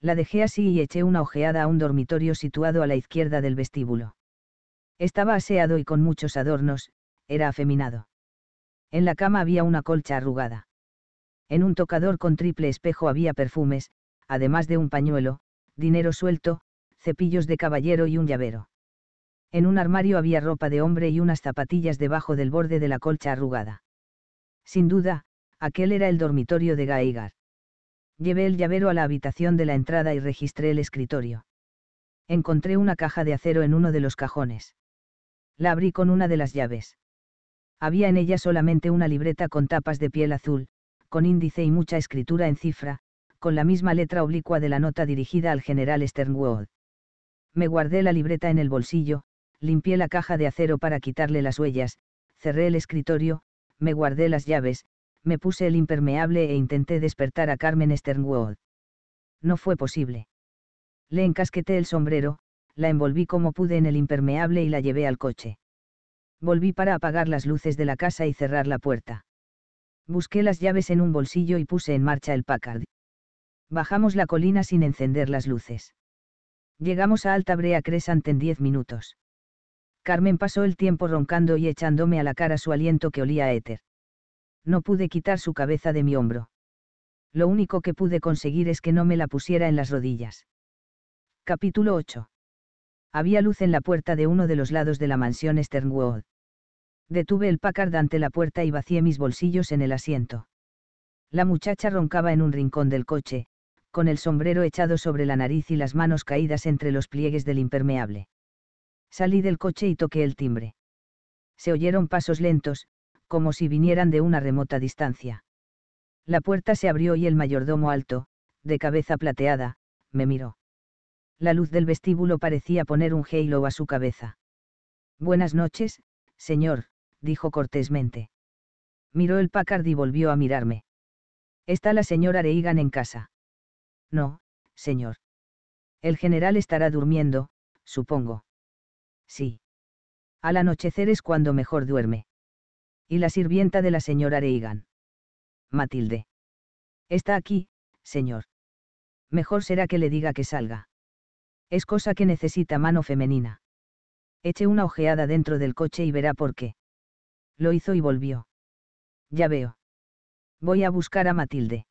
La dejé así y eché una ojeada a un dormitorio situado a la izquierda del vestíbulo. Estaba aseado y con muchos adornos, era afeminado. En la cama había una colcha arrugada. En un tocador con triple espejo había perfumes, además de un pañuelo, dinero suelto, cepillos de caballero y un llavero. En un armario había ropa de hombre y unas zapatillas debajo del borde de la colcha arrugada. Sin duda, Aquel era el dormitorio de Gaigar. Llevé el llavero a la habitación de la entrada y registré el escritorio. Encontré una caja de acero en uno de los cajones. La abrí con una de las llaves. Había en ella solamente una libreta con tapas de piel azul, con índice y mucha escritura en cifra, con la misma letra oblicua de la nota dirigida al general Sternwood. Me guardé la libreta en el bolsillo, limpié la caja de acero para quitarle las huellas, cerré el escritorio, me guardé las llaves, me puse el impermeable e intenté despertar a Carmen Sternwood. No fue posible. Le encasqueté el sombrero, la envolví como pude en el impermeable y la llevé al coche. Volví para apagar las luces de la casa y cerrar la puerta. Busqué las llaves en un bolsillo y puse en marcha el Packard. Bajamos la colina sin encender las luces. Llegamos a Alta Brea Crescent en diez minutos. Carmen pasó el tiempo roncando y echándome a la cara su aliento que olía a éter no pude quitar su cabeza de mi hombro. Lo único que pude conseguir es que no me la pusiera en las rodillas. Capítulo 8. Había luz en la puerta de uno de los lados de la mansión Sternwood. Detuve el Packard ante la puerta y vacié mis bolsillos en el asiento. La muchacha roncaba en un rincón del coche, con el sombrero echado sobre la nariz y las manos caídas entre los pliegues del impermeable. Salí del coche y toqué el timbre. Se oyeron pasos lentos, como si vinieran de una remota distancia. La puerta se abrió y el mayordomo alto, de cabeza plateada, me miró. La luz del vestíbulo parecía poner un halo a su cabeza. Buenas noches, señor, dijo cortésmente. Miró el Packard y volvió a mirarme. ¿Está la señora Reigan en casa? No, señor. El general estará durmiendo, supongo. Sí. Al anochecer es cuando mejor duerme y la sirvienta de la señora Reagan. Matilde. Está aquí, señor. Mejor será que le diga que salga. Es cosa que necesita mano femenina. Eche una ojeada dentro del coche y verá por qué. Lo hizo y volvió. Ya veo. Voy a buscar a Matilde.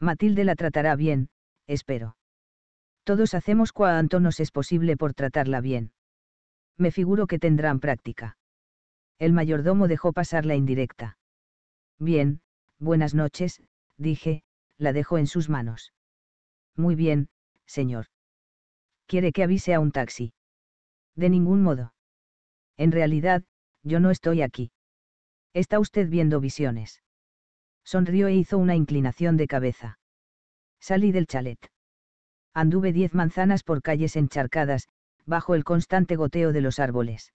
Matilde la tratará bien, espero. Todos hacemos cuanto nos es posible por tratarla bien. Me figuro que tendrán práctica. El mayordomo dejó pasar la indirecta. Bien, buenas noches, dije, la dejo en sus manos. Muy bien, señor. ¿Quiere que avise a un taxi? De ningún modo. En realidad, yo no estoy aquí. Está usted viendo visiones. Sonrió e hizo una inclinación de cabeza. Salí del chalet. Anduve diez manzanas por calles encharcadas, bajo el constante goteo de los árboles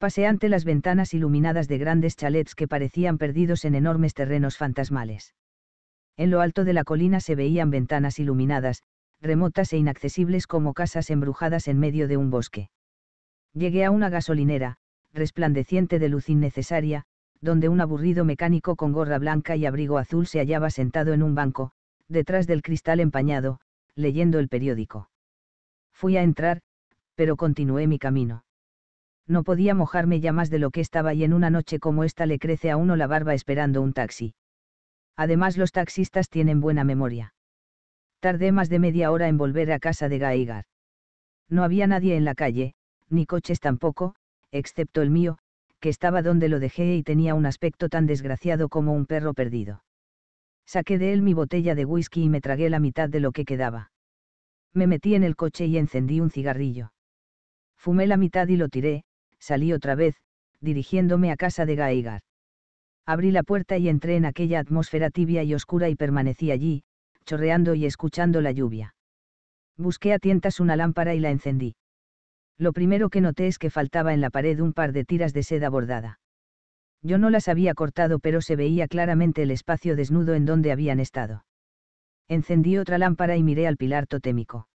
pasé ante las ventanas iluminadas de grandes chalets que parecían perdidos en enormes terrenos fantasmales. En lo alto de la colina se veían ventanas iluminadas, remotas e inaccesibles como casas embrujadas en medio de un bosque. Llegué a una gasolinera, resplandeciente de luz innecesaria, donde un aburrido mecánico con gorra blanca y abrigo azul se hallaba sentado en un banco, detrás del cristal empañado, leyendo el periódico. Fui a entrar, pero continué mi camino no podía mojarme ya más de lo que estaba y en una noche como esta le crece a uno la barba esperando un taxi. Además los taxistas tienen buena memoria. Tardé más de media hora en volver a casa de Gaigar. No había nadie en la calle, ni coches tampoco, excepto el mío, que estaba donde lo dejé y tenía un aspecto tan desgraciado como un perro perdido. Saqué de él mi botella de whisky y me tragué la mitad de lo que quedaba. Me metí en el coche y encendí un cigarrillo. Fumé la mitad y lo tiré, salí otra vez, dirigiéndome a casa de Gaigar. Abrí la puerta y entré en aquella atmósfera tibia y oscura y permanecí allí, chorreando y escuchando la lluvia. Busqué a tientas una lámpara y la encendí. Lo primero que noté es que faltaba en la pared un par de tiras de seda bordada. Yo no las había cortado pero se veía claramente el espacio desnudo en donde habían estado. Encendí otra lámpara y miré al pilar totémico.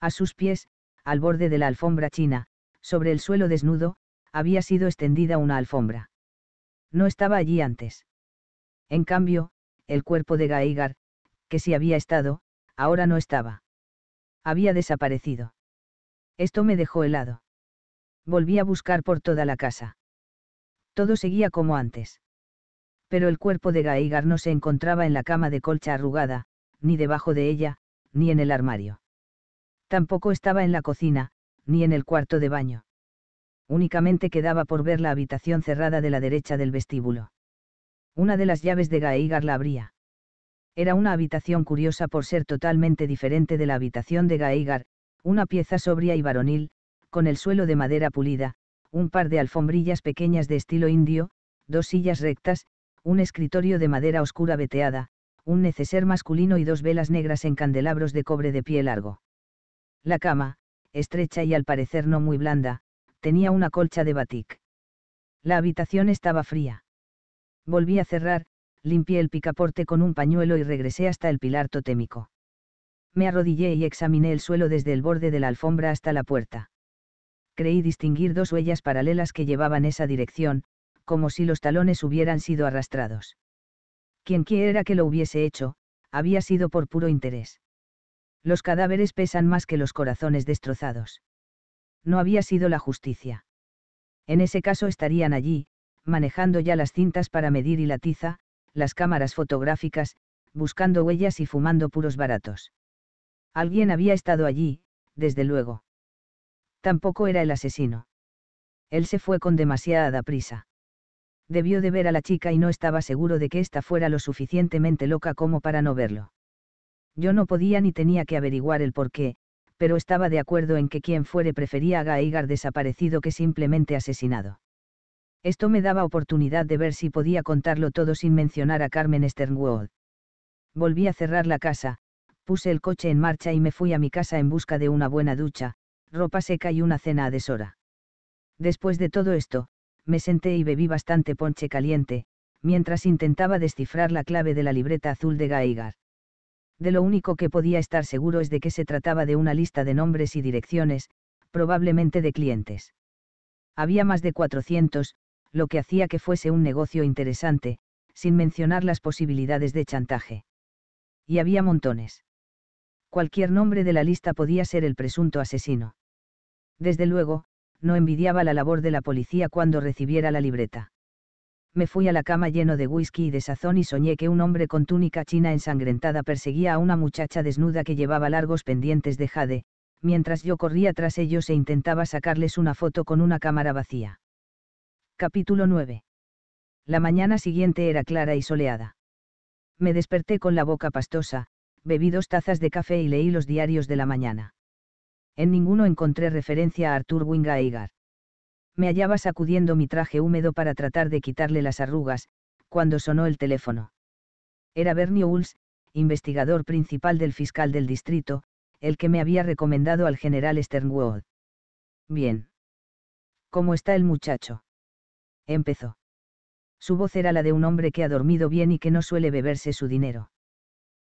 A sus pies, al borde de la alfombra china, sobre el suelo desnudo, había sido extendida una alfombra. No estaba allí antes. En cambio, el cuerpo de Gaigar, que si había estado, ahora no estaba. Había desaparecido. Esto me dejó helado. Volví a buscar por toda la casa. Todo seguía como antes. Pero el cuerpo de Gaigar no se encontraba en la cama de colcha arrugada, ni debajo de ella, ni en el armario. Tampoco estaba en la cocina, ni en el cuarto de baño. Únicamente quedaba por ver la habitación cerrada de la derecha del vestíbulo. Una de las llaves de Gaeigar la abría. Era una habitación curiosa por ser totalmente diferente de la habitación de Gaeigar, una pieza sobria y varonil, con el suelo de madera pulida, un par de alfombrillas pequeñas de estilo indio, dos sillas rectas, un escritorio de madera oscura veteada, un neceser masculino y dos velas negras en candelabros de cobre de pie largo. La cama, estrecha y al parecer no muy blanda, tenía una colcha de batik. La habitación estaba fría. Volví a cerrar, limpié el picaporte con un pañuelo y regresé hasta el pilar totémico. Me arrodillé y examiné el suelo desde el borde de la alfombra hasta la puerta. Creí distinguir dos huellas paralelas que llevaban esa dirección, como si los talones hubieran sido arrastrados. Quienquiera que lo hubiese hecho, había sido por puro interés. Los cadáveres pesan más que los corazones destrozados. No había sido la justicia. En ese caso estarían allí, manejando ya las cintas para medir y la tiza, las cámaras fotográficas, buscando huellas y fumando puros baratos. Alguien había estado allí, desde luego. Tampoco era el asesino. Él se fue con demasiada prisa. Debió de ver a la chica y no estaba seguro de que ésta fuera lo suficientemente loca como para no verlo. Yo no podía ni tenía que averiguar el porqué, pero estaba de acuerdo en que quien fuere prefería a Gaigar desaparecido que simplemente asesinado. Esto me daba oportunidad de ver si podía contarlo todo sin mencionar a Carmen Sternwood. Volví a cerrar la casa, puse el coche en marcha y me fui a mi casa en busca de una buena ducha, ropa seca y una cena a deshora. Después de todo esto, me senté y bebí bastante ponche caliente, mientras intentaba descifrar la clave de la libreta azul de Gaigar de lo único que podía estar seguro es de que se trataba de una lista de nombres y direcciones, probablemente de clientes. Había más de 400, lo que hacía que fuese un negocio interesante, sin mencionar las posibilidades de chantaje. Y había montones. Cualquier nombre de la lista podía ser el presunto asesino. Desde luego, no envidiaba la labor de la policía cuando recibiera la libreta me fui a la cama lleno de whisky y de sazón y soñé que un hombre con túnica china ensangrentada perseguía a una muchacha desnuda que llevaba largos pendientes de jade, mientras yo corría tras ellos e intentaba sacarles una foto con una cámara vacía. Capítulo 9. La mañana siguiente era clara y soleada. Me desperté con la boca pastosa, bebí dos tazas de café y leí los diarios de la mañana. En ninguno encontré referencia a Arthur Wingaigar me hallaba sacudiendo mi traje húmedo para tratar de quitarle las arrugas, cuando sonó el teléfono. Era Bernie investigador principal del fiscal del distrito, el que me había recomendado al general Sternwood. Bien. ¿Cómo está el muchacho? Empezó. Su voz era la de un hombre que ha dormido bien y que no suele beberse su dinero.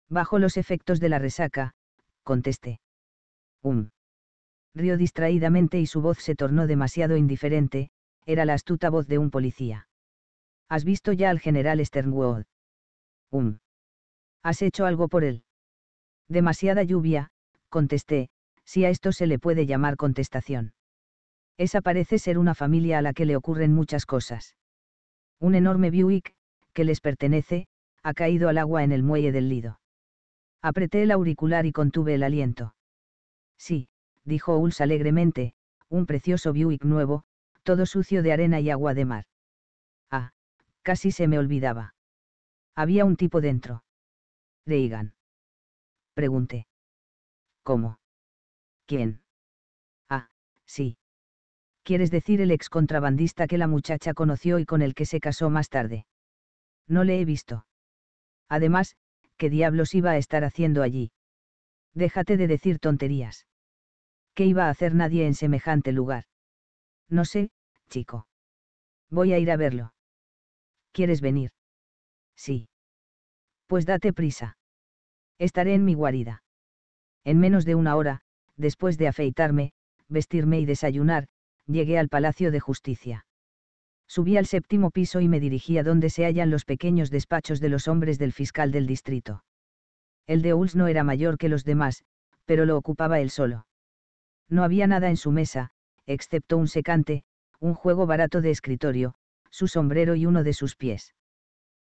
Bajo los efectos de la resaca, contesté. Um rió distraídamente y su voz se tornó demasiado indiferente, era la astuta voz de un policía. ¿Has visto ya al general Sternwood? Um. ¿Has hecho algo por él? Demasiada lluvia, contesté, si a esto se le puede llamar contestación. Esa parece ser una familia a la que le ocurren muchas cosas. Un enorme Buick, que les pertenece, ha caído al agua en el muelle del Lido. Apreté el auricular y contuve el aliento. Sí, dijo Ulls alegremente, un precioso Buick nuevo, todo sucio de arena y agua de mar. Ah, casi se me olvidaba. Había un tipo dentro. Reagan. Pregunté. ¿Cómo? ¿Quién? Ah, sí. ¿Quieres decir el ex contrabandista que la muchacha conoció y con el que se casó más tarde? No le he visto. Además, ¿qué diablos iba a estar haciendo allí? Déjate de decir tonterías. ¿qué iba a hacer nadie en semejante lugar? No sé, chico. Voy a ir a verlo. ¿Quieres venir? Sí. Pues date prisa. Estaré en mi guarida. En menos de una hora, después de afeitarme, vestirme y desayunar, llegué al Palacio de Justicia. Subí al séptimo piso y me dirigí a donde se hallan los pequeños despachos de los hombres del fiscal del distrito. El de Uls no era mayor que los demás, pero lo ocupaba él solo. No había nada en su mesa, excepto un secante, un juego barato de escritorio, su sombrero y uno de sus pies.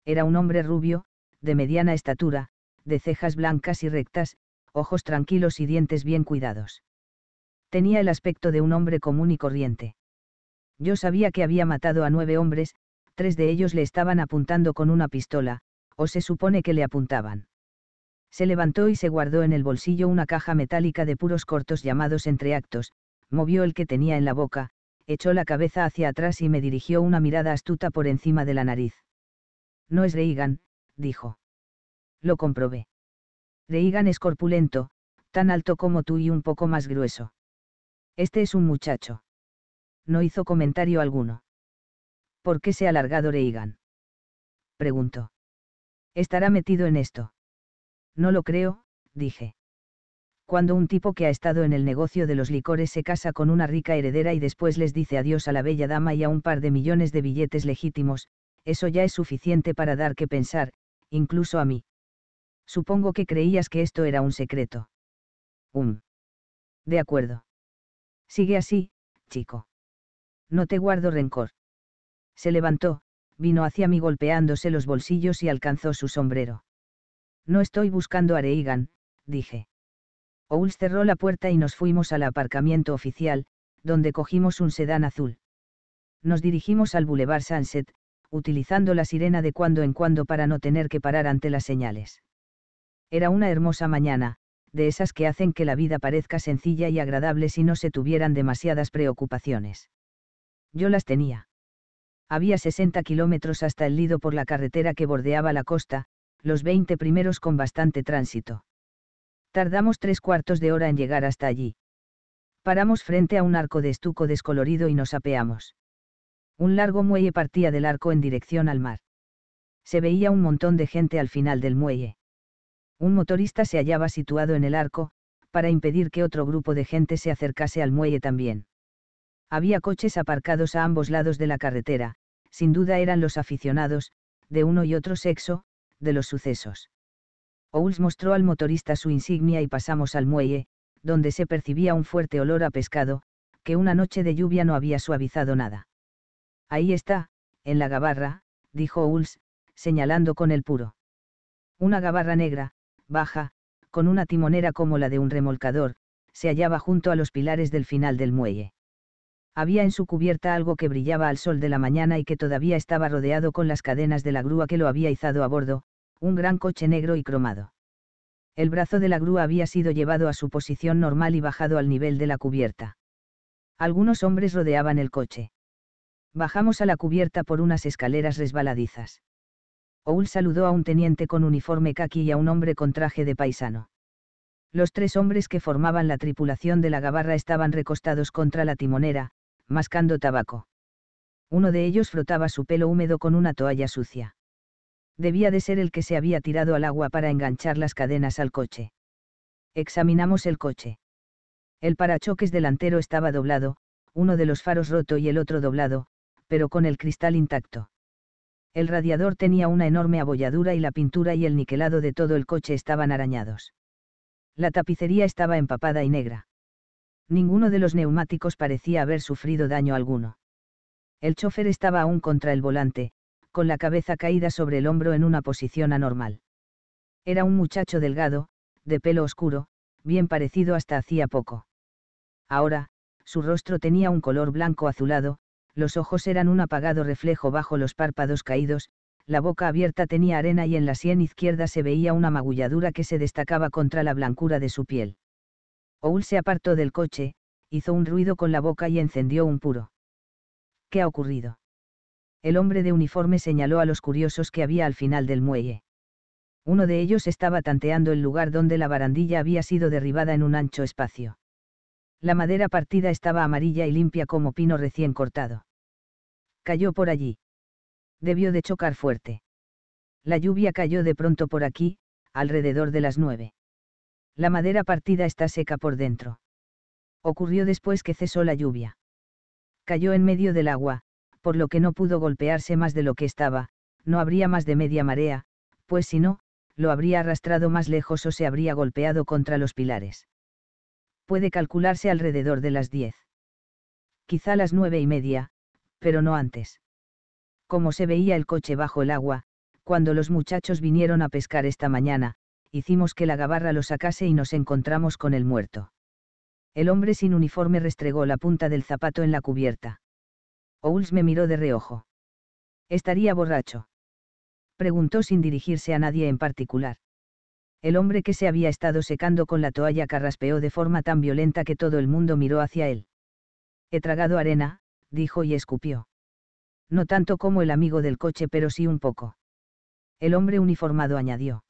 Era un hombre rubio, de mediana estatura, de cejas blancas y rectas, ojos tranquilos y dientes bien cuidados. Tenía el aspecto de un hombre común y corriente. Yo sabía que había matado a nueve hombres, tres de ellos le estaban apuntando con una pistola, o se supone que le apuntaban se levantó y se guardó en el bolsillo una caja metálica de puros cortos llamados entreactos, movió el que tenía en la boca, echó la cabeza hacia atrás y me dirigió una mirada astuta por encima de la nariz. No es Reigan, dijo. Lo comprobé. Reigan es corpulento, tan alto como tú y un poco más grueso. Este es un muchacho. No hizo comentario alguno. ¿Por qué se ha alargado Reigan? Preguntó. Estará metido en esto. No lo creo, dije. Cuando un tipo que ha estado en el negocio de los licores se casa con una rica heredera y después les dice adiós a la bella dama y a un par de millones de billetes legítimos, eso ya es suficiente para dar que pensar, incluso a mí. Supongo que creías que esto era un secreto. Um. De acuerdo. Sigue así, chico. No te guardo rencor. Se levantó, vino hacia mí golpeándose los bolsillos y alcanzó su sombrero. No estoy buscando a Reagan, dije. Owls cerró la puerta y nos fuimos al aparcamiento oficial, donde cogimos un sedán azul. Nos dirigimos al Boulevard Sunset, utilizando la sirena de cuando en cuando para no tener que parar ante las señales. Era una hermosa mañana, de esas que hacen que la vida parezca sencilla y agradable si no se tuvieran demasiadas preocupaciones. Yo las tenía. Había 60 kilómetros hasta el Lido por la carretera que bordeaba la costa, los 20 primeros con bastante tránsito. Tardamos tres cuartos de hora en llegar hasta allí. Paramos frente a un arco de estuco descolorido y nos apeamos. Un largo muelle partía del arco en dirección al mar. Se veía un montón de gente al final del muelle. Un motorista se hallaba situado en el arco, para impedir que otro grupo de gente se acercase al muelle también. Había coches aparcados a ambos lados de la carretera, sin duda eran los aficionados, de uno y otro sexo, de los sucesos. Owls mostró al motorista su insignia y pasamos al muelle, donde se percibía un fuerte olor a pescado, que una noche de lluvia no había suavizado nada. Ahí está, en la gabarra, dijo Owls, señalando con el puro. Una gabarra negra, baja, con una timonera como la de un remolcador, se hallaba junto a los pilares del final del muelle. Había en su cubierta algo que brillaba al sol de la mañana y que todavía estaba rodeado con las cadenas de la grúa que lo había izado a bordo, un gran coche negro y cromado. El brazo de la grúa había sido llevado a su posición normal y bajado al nivel de la cubierta. Algunos hombres rodeaban el coche. Bajamos a la cubierta por unas escaleras resbaladizas. Oul saludó a un teniente con uniforme caqui y a un hombre con traje de paisano. Los tres hombres que formaban la tripulación de la gabarra estaban recostados contra la timonera, mascando tabaco. Uno de ellos frotaba su pelo húmedo con una toalla sucia. Debía de ser el que se había tirado al agua para enganchar las cadenas al coche. Examinamos el coche. El parachoques delantero estaba doblado, uno de los faros roto y el otro doblado, pero con el cristal intacto. El radiador tenía una enorme abolladura y la pintura y el niquelado de todo el coche estaban arañados. La tapicería estaba empapada y negra. Ninguno de los neumáticos parecía haber sufrido daño alguno. El chofer estaba aún contra el volante, con la cabeza caída sobre el hombro en una posición anormal. Era un muchacho delgado, de pelo oscuro, bien parecido hasta hacía poco. Ahora, su rostro tenía un color blanco azulado, los ojos eran un apagado reflejo bajo los párpados caídos, la boca abierta tenía arena y en la sien izquierda se veía una magulladura que se destacaba contra la blancura de su piel. Oul se apartó del coche, hizo un ruido con la boca y encendió un puro. ¿Qué ha ocurrido? El hombre de uniforme señaló a los curiosos que había al final del muelle. Uno de ellos estaba tanteando el lugar donde la barandilla había sido derribada en un ancho espacio. La madera partida estaba amarilla y limpia como pino recién cortado. Cayó por allí. Debió de chocar fuerte. La lluvia cayó de pronto por aquí, alrededor de las nueve. La madera partida está seca por dentro. Ocurrió después que cesó la lluvia. Cayó en medio del agua, por lo que no pudo golpearse más de lo que estaba, no habría más de media marea, pues si no, lo habría arrastrado más lejos o se habría golpeado contra los pilares. Puede calcularse alrededor de las diez. Quizá las nueve y media, pero no antes. Como se veía el coche bajo el agua, cuando los muchachos vinieron a pescar esta mañana, hicimos que la gabarra lo sacase y nos encontramos con el muerto. El hombre sin uniforme restregó la punta del zapato en la cubierta. Owls me miró de reojo. ¿Estaría borracho? Preguntó sin dirigirse a nadie en particular. El hombre que se había estado secando con la toalla carraspeó de forma tan violenta que todo el mundo miró hacia él. He tragado arena, dijo y escupió. No tanto como el amigo del coche, pero sí un poco. El hombre uniformado añadió.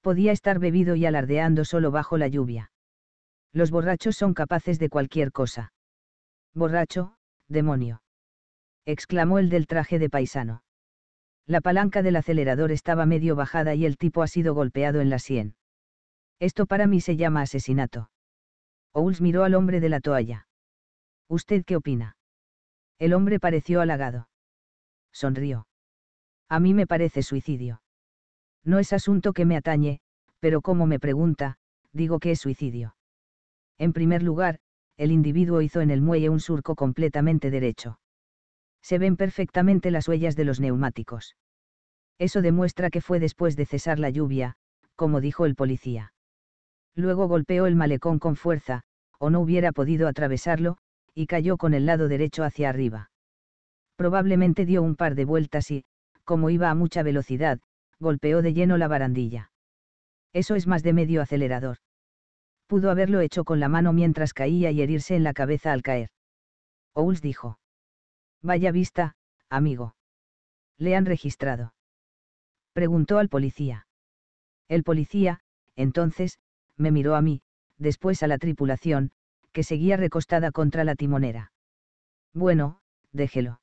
Podía estar bebido y alardeando solo bajo la lluvia. Los borrachos son capaces de cualquier cosa. Borracho, demonio exclamó el del traje de paisano. La palanca del acelerador estaba medio bajada y el tipo ha sido golpeado en la sien. Esto para mí se llama asesinato. Owls miró al hombre de la toalla. ¿Usted qué opina? El hombre pareció halagado. Sonrió. A mí me parece suicidio. No es asunto que me atañe, pero como me pregunta, digo que es suicidio. En primer lugar, el individuo hizo en el muelle un surco completamente derecho se ven perfectamente las huellas de los neumáticos. Eso demuestra que fue después de cesar la lluvia, como dijo el policía. Luego golpeó el malecón con fuerza, o no hubiera podido atravesarlo, y cayó con el lado derecho hacia arriba. Probablemente dio un par de vueltas y, como iba a mucha velocidad, golpeó de lleno la barandilla. Eso es más de medio acelerador. Pudo haberlo hecho con la mano mientras caía y herirse en la cabeza al caer. Owls dijo. Vaya vista, amigo. ¿Le han registrado? Preguntó al policía. El policía, entonces, me miró a mí, después a la tripulación, que seguía recostada contra la timonera. Bueno, déjelo.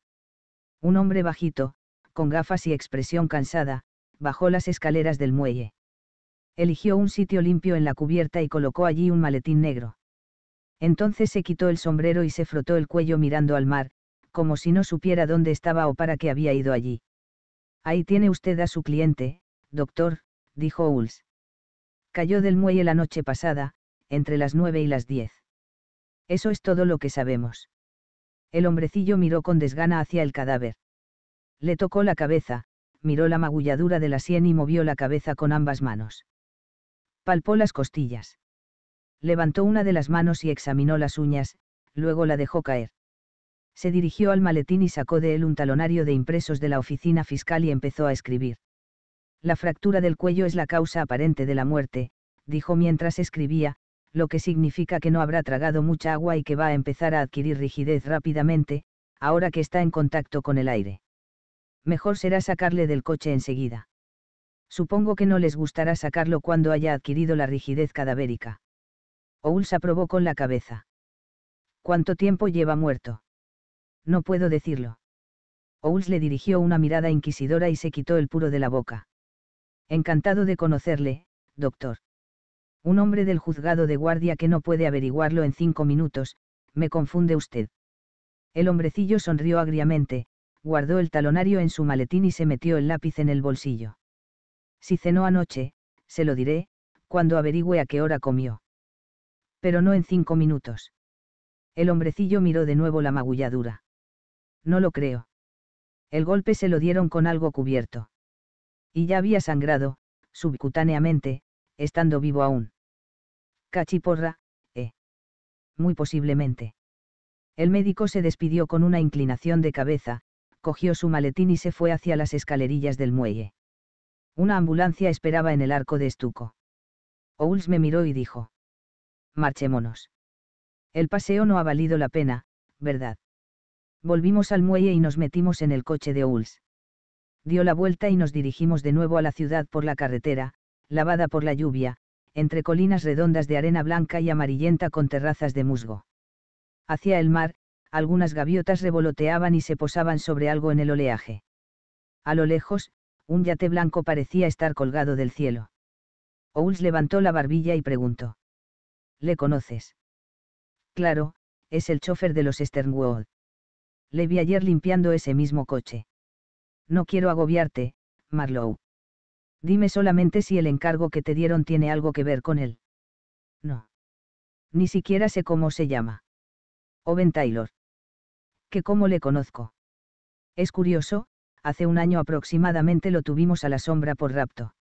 Un hombre bajito, con gafas y expresión cansada, bajó las escaleras del muelle. Eligió un sitio limpio en la cubierta y colocó allí un maletín negro. Entonces se quitó el sombrero y se frotó el cuello mirando al mar, como si no supiera dónde estaba o para qué había ido allí. Ahí tiene usted a su cliente, doctor, dijo Uls Cayó del muelle la noche pasada, entre las nueve y las diez. Eso es todo lo que sabemos. El hombrecillo miró con desgana hacia el cadáver. Le tocó la cabeza, miró la magulladura de la sien y movió la cabeza con ambas manos. Palpó las costillas. Levantó una de las manos y examinó las uñas, luego la dejó caer se dirigió al maletín y sacó de él un talonario de impresos de la oficina fiscal y empezó a escribir. La fractura del cuello es la causa aparente de la muerte, dijo mientras escribía, lo que significa que no habrá tragado mucha agua y que va a empezar a adquirir rigidez rápidamente, ahora que está en contacto con el aire. Mejor será sacarle del coche enseguida. Supongo que no les gustará sacarlo cuando haya adquirido la rigidez cadavérica. Oulsa probó con la cabeza. ¿Cuánto tiempo lleva muerto? No puedo decirlo. Owls le dirigió una mirada inquisidora y se quitó el puro de la boca. Encantado de conocerle, doctor. Un hombre del juzgado de guardia que no puede averiguarlo en cinco minutos, me confunde usted. El hombrecillo sonrió agriamente, guardó el talonario en su maletín y se metió el lápiz en el bolsillo. Si cenó anoche, se lo diré, cuando averigüe a qué hora comió. Pero no en cinco minutos. El hombrecillo miró de nuevo la magulladura no lo creo. El golpe se lo dieron con algo cubierto. Y ya había sangrado, subcutáneamente, estando vivo aún. Cachiporra, eh. Muy posiblemente. El médico se despidió con una inclinación de cabeza, cogió su maletín y se fue hacia las escalerillas del muelle. Una ambulancia esperaba en el arco de estuco. Owls me miró y dijo. Marchémonos. El paseo no ha valido la pena, ¿verdad? volvimos al muelle y nos metimos en el coche de Ouls. Dio la vuelta y nos dirigimos de nuevo a la ciudad por la carretera, lavada por la lluvia, entre colinas redondas de arena blanca y amarillenta con terrazas de musgo. Hacia el mar, algunas gaviotas revoloteaban y se posaban sobre algo en el oleaje. A lo lejos, un yate blanco parecía estar colgado del cielo. Owls levantó la barbilla y preguntó. ¿Le conoces? Claro, es el chofer de los Sternwood le vi ayer limpiando ese mismo coche. No quiero agobiarte, Marlowe. Dime solamente si el encargo que te dieron tiene algo que ver con él. No. Ni siquiera sé cómo se llama. Owen Taylor. Que cómo le conozco. Es curioso, hace un año aproximadamente lo tuvimos a la sombra por rapto.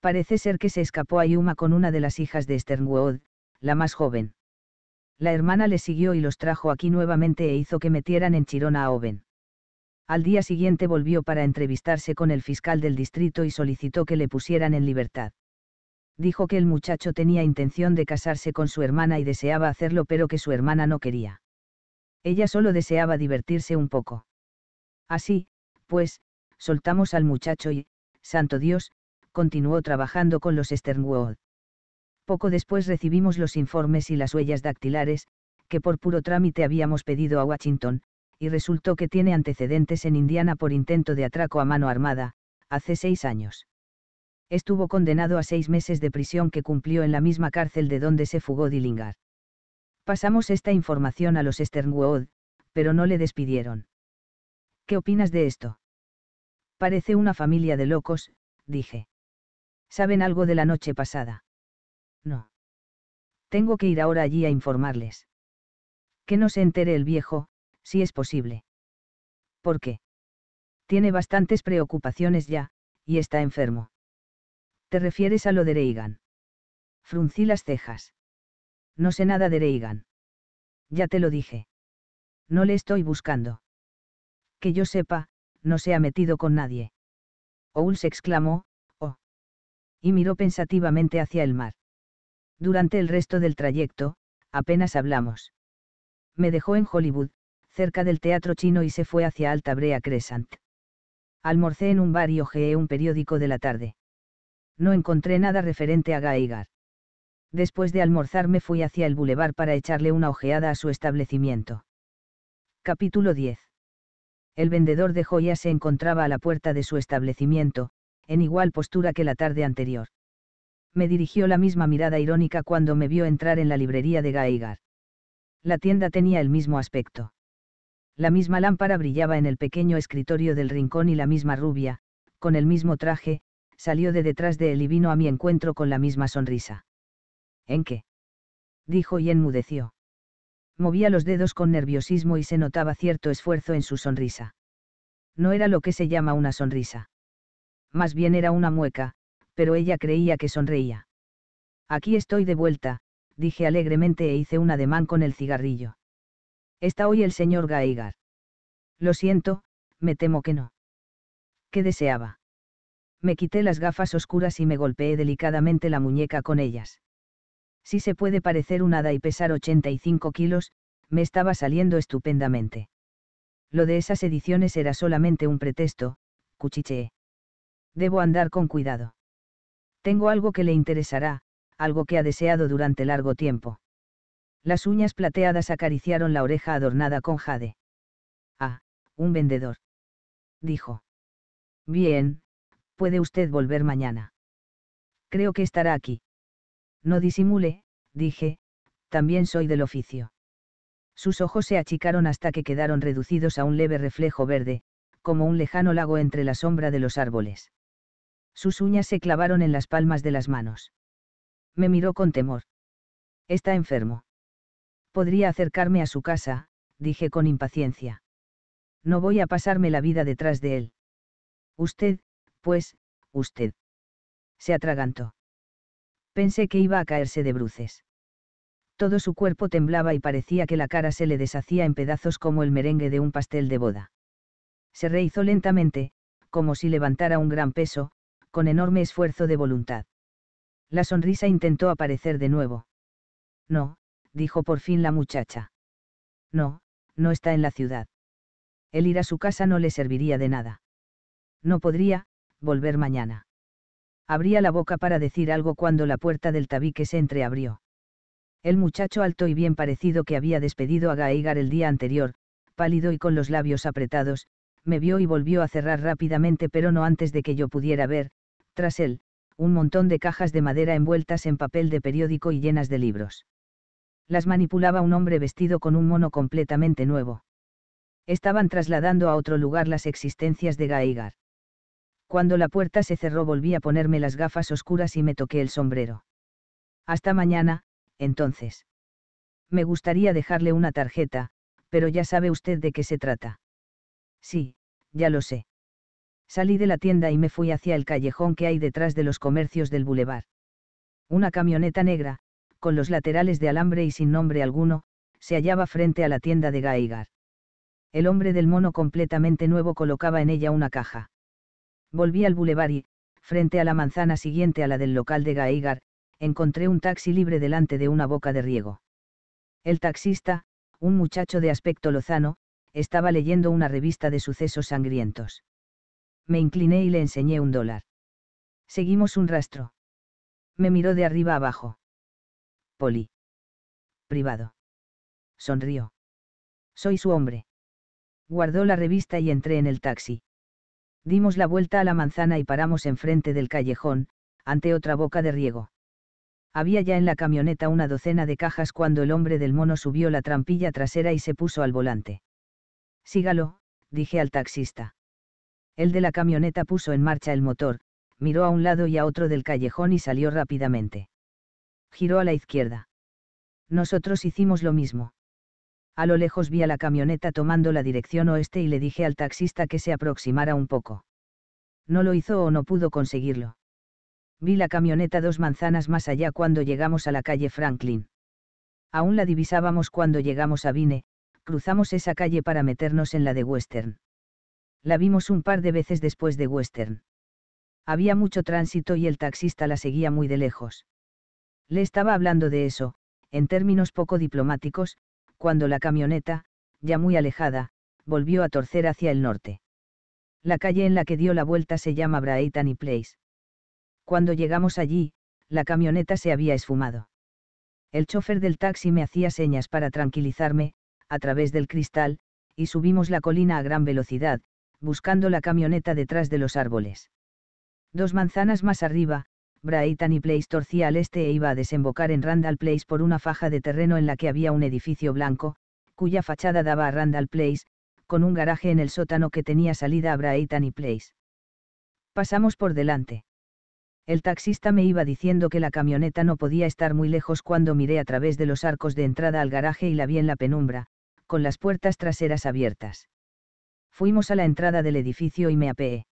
Parece ser que se escapó a Yuma con una de las hijas de Sternwood, la más joven. La hermana le siguió y los trajo aquí nuevamente e hizo que metieran en Chirona a Oven. Al día siguiente volvió para entrevistarse con el fiscal del distrito y solicitó que le pusieran en libertad. Dijo que el muchacho tenía intención de casarse con su hermana y deseaba hacerlo pero que su hermana no quería. Ella solo deseaba divertirse un poco. Así, pues, soltamos al muchacho y, santo Dios, continuó trabajando con los Sternwood. Poco después recibimos los informes y las huellas dactilares, que por puro trámite habíamos pedido a Washington, y resultó que tiene antecedentes en Indiana por intento de atraco a mano armada, hace seis años. Estuvo condenado a seis meses de prisión que cumplió en la misma cárcel de donde se fugó Dillingar. Pasamos esta información a los Sternwood, pero no le despidieron. ¿Qué opinas de esto? Parece una familia de locos, dije. ¿Saben algo de la noche pasada? No. Tengo que ir ahora allí a informarles. Que no se entere el viejo, si es posible. ¿Por qué? Tiene bastantes preocupaciones ya, y está enfermo. ¿Te refieres a lo de Reagan? Fruncí las cejas. No sé nada de Reagan. Ya te lo dije. No le estoy buscando. Que yo sepa, no se ha metido con nadie. Oul exclamó, oh. Y miró pensativamente hacia el mar. Durante el resto del trayecto, apenas hablamos. Me dejó en Hollywood, cerca del teatro chino y se fue hacia Alta Brea Crescent. Almorcé en un bar y hojeé un periódico de la tarde. No encontré nada referente a Gaigar. Después de almorzar me fui hacia el bulevar para echarle una ojeada a su establecimiento. Capítulo 10. El vendedor de joyas se encontraba a la puerta de su establecimiento, en igual postura que la tarde anterior me dirigió la misma mirada irónica cuando me vio entrar en la librería de Gaigar. La tienda tenía el mismo aspecto. La misma lámpara brillaba en el pequeño escritorio del rincón y la misma rubia, con el mismo traje, salió de detrás de él y vino a mi encuentro con la misma sonrisa. ¿En qué? dijo y enmudeció. Movía los dedos con nerviosismo y se notaba cierto esfuerzo en su sonrisa. No era lo que se llama una sonrisa. Más bien era una mueca, pero ella creía que sonreía. Aquí estoy de vuelta, dije alegremente e hice un ademán con el cigarrillo. Está hoy el señor Gaigar. Lo siento, me temo que no. ¿Qué deseaba? Me quité las gafas oscuras y me golpeé delicadamente la muñeca con ellas. Si se puede parecer un hada y pesar 85 kilos, me estaba saliendo estupendamente. Lo de esas ediciones era solamente un pretexto, cuchicheé. Debo andar con cuidado. Tengo algo que le interesará, algo que ha deseado durante largo tiempo. Las uñas plateadas acariciaron la oreja adornada con jade. Ah, un vendedor. Dijo. Bien, puede usted volver mañana. Creo que estará aquí. No disimule, dije, también soy del oficio. Sus ojos se achicaron hasta que quedaron reducidos a un leve reflejo verde, como un lejano lago entre la sombra de los árboles. Sus uñas se clavaron en las palmas de las manos. Me miró con temor. Está enfermo. Podría acercarme a su casa, dije con impaciencia. No voy a pasarme la vida detrás de él. Usted, pues, usted. Se atragantó. Pensé que iba a caerse de bruces. Todo su cuerpo temblaba y parecía que la cara se le deshacía en pedazos como el merengue de un pastel de boda. Se reizó lentamente, como si levantara un gran peso, con enorme esfuerzo de voluntad. La sonrisa intentó aparecer de nuevo. No, dijo por fin la muchacha. No, no está en la ciudad. El ir a su casa no le serviría de nada. No podría, volver mañana. Abría la boca para decir algo cuando la puerta del tabique se entreabrió. El muchacho alto y bien parecido que había despedido a Gaigar el día anterior, pálido y con los labios apretados, me vio y volvió a cerrar rápidamente pero no antes de que yo pudiera ver, tras él, un montón de cajas de madera envueltas en papel de periódico y llenas de libros. Las manipulaba un hombre vestido con un mono completamente nuevo. Estaban trasladando a otro lugar las existencias de Gaigar. Cuando la puerta se cerró volví a ponerme las gafas oscuras y me toqué el sombrero. Hasta mañana, entonces. Me gustaría dejarle una tarjeta, pero ya sabe usted de qué se trata. Sí, ya lo sé. Salí de la tienda y me fui hacia el callejón que hay detrás de los comercios del bulevar. Una camioneta negra, con los laterales de alambre y sin nombre alguno, se hallaba frente a la tienda de Gaigar. El hombre del mono completamente nuevo colocaba en ella una caja. Volví al bulevar y, frente a la manzana siguiente a la del local de Gaigar, encontré un taxi libre delante de una boca de riego. El taxista, un muchacho de aspecto lozano, estaba leyendo una revista de sucesos sangrientos me incliné y le enseñé un dólar. Seguimos un rastro. Me miró de arriba abajo. Poli. Privado. Sonrió. Soy su hombre. Guardó la revista y entré en el taxi. Dimos la vuelta a la manzana y paramos enfrente del callejón, ante otra boca de riego. Había ya en la camioneta una docena de cajas cuando el hombre del mono subió la trampilla trasera y se puso al volante. Sígalo, dije al taxista. El de la camioneta puso en marcha el motor, miró a un lado y a otro del callejón y salió rápidamente. Giró a la izquierda. Nosotros hicimos lo mismo. A lo lejos vi a la camioneta tomando la dirección oeste y le dije al taxista que se aproximara un poco. No lo hizo o no pudo conseguirlo. Vi la camioneta dos manzanas más allá cuando llegamos a la calle Franklin. Aún la divisábamos cuando llegamos a Vine, cruzamos esa calle para meternos en la de Western la vimos un par de veces después de Western. Había mucho tránsito y el taxista la seguía muy de lejos. Le estaba hablando de eso, en términos poco diplomáticos, cuando la camioneta, ya muy alejada, volvió a torcer hacia el norte. La calle en la que dio la vuelta se llama Brighton Place. Cuando llegamos allí, la camioneta se había esfumado. El chofer del taxi me hacía señas para tranquilizarme, a través del cristal, y subimos la colina a gran velocidad, buscando la camioneta detrás de los árboles. Dos manzanas más arriba, y Place torcía al este e iba a desembocar en Randall Place por una faja de terreno en la que había un edificio blanco, cuya fachada daba a Randall Place, con un garaje en el sótano que tenía salida a y Place. Pasamos por delante. El taxista me iba diciendo que la camioneta no podía estar muy lejos cuando miré a través de los arcos de entrada al garaje y la vi en la penumbra, con las puertas traseras abiertas. Fuimos a la entrada del edificio y me apeé.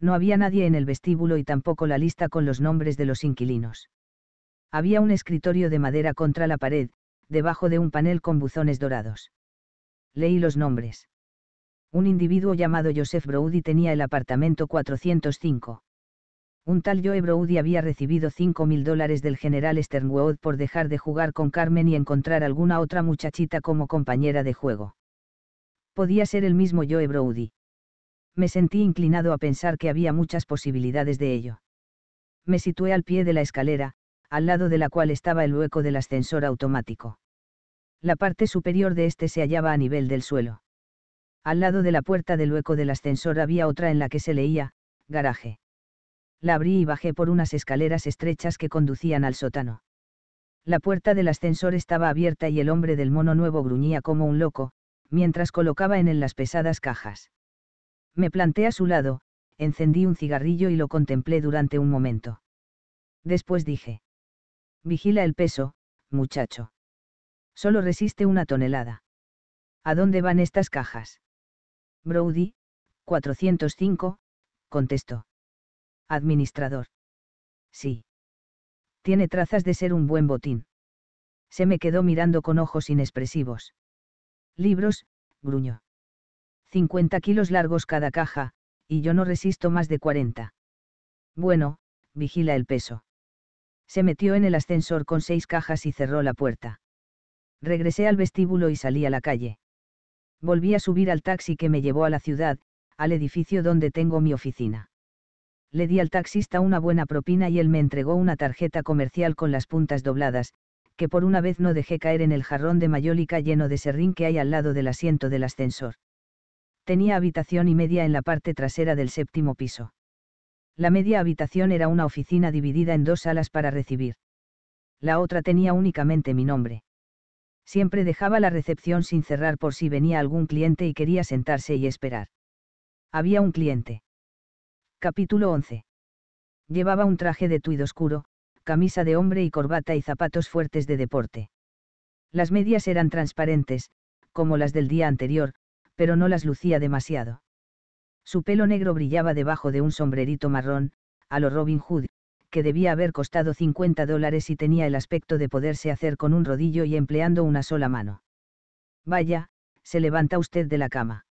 No había nadie en el vestíbulo y tampoco la lista con los nombres de los inquilinos. Había un escritorio de madera contra la pared, debajo de un panel con buzones dorados. Leí los nombres. Un individuo llamado Joseph Brody tenía el apartamento 405 un tal Joe Brody había recibido 5.000 dólares del general Sternwood por dejar de jugar con Carmen y encontrar alguna otra muchachita como compañera de juego podía ser el mismo Joe Brody. Me sentí inclinado a pensar que había muchas posibilidades de ello. Me situé al pie de la escalera, al lado de la cual estaba el hueco del ascensor automático. La parte superior de este se hallaba a nivel del suelo. Al lado de la puerta del hueco del ascensor había otra en la que se leía, garaje. La abrí y bajé por unas escaleras estrechas que conducían al sótano. La puerta del ascensor estaba abierta y el hombre del mono nuevo gruñía como un loco, mientras colocaba en él las pesadas cajas. Me planté a su lado, encendí un cigarrillo y lo contemplé durante un momento. Después dije. Vigila el peso, muchacho. Solo resiste una tonelada. ¿A dónde van estas cajas? Brody, 405, contestó. Administrador. Sí. Tiene trazas de ser un buen botín. Se me quedó mirando con ojos inexpresivos. Libros, gruñó. 50 kilos largos cada caja, y yo no resisto más de 40. Bueno, vigila el peso. Se metió en el ascensor con seis cajas y cerró la puerta. Regresé al vestíbulo y salí a la calle. Volví a subir al taxi que me llevó a la ciudad, al edificio donde tengo mi oficina. Le di al taxista una buena propina y él me entregó una tarjeta comercial con las puntas dobladas, que por una vez no dejé caer en el jarrón de mayólica lleno de serrín que hay al lado del asiento del ascensor. Tenía habitación y media en la parte trasera del séptimo piso. La media habitación era una oficina dividida en dos salas para recibir. La otra tenía únicamente mi nombre. Siempre dejaba la recepción sin cerrar por si venía algún cliente y quería sentarse y esperar. Había un cliente. Capítulo 11. Llevaba un traje de tuido oscuro, camisa de hombre y corbata y zapatos fuertes de deporte. Las medias eran transparentes, como las del día anterior, pero no las lucía demasiado. Su pelo negro brillaba debajo de un sombrerito marrón, a lo Robin Hood, que debía haber costado 50 dólares y tenía el aspecto de poderse hacer con un rodillo y empleando una sola mano. Vaya, se levanta usted de la cama.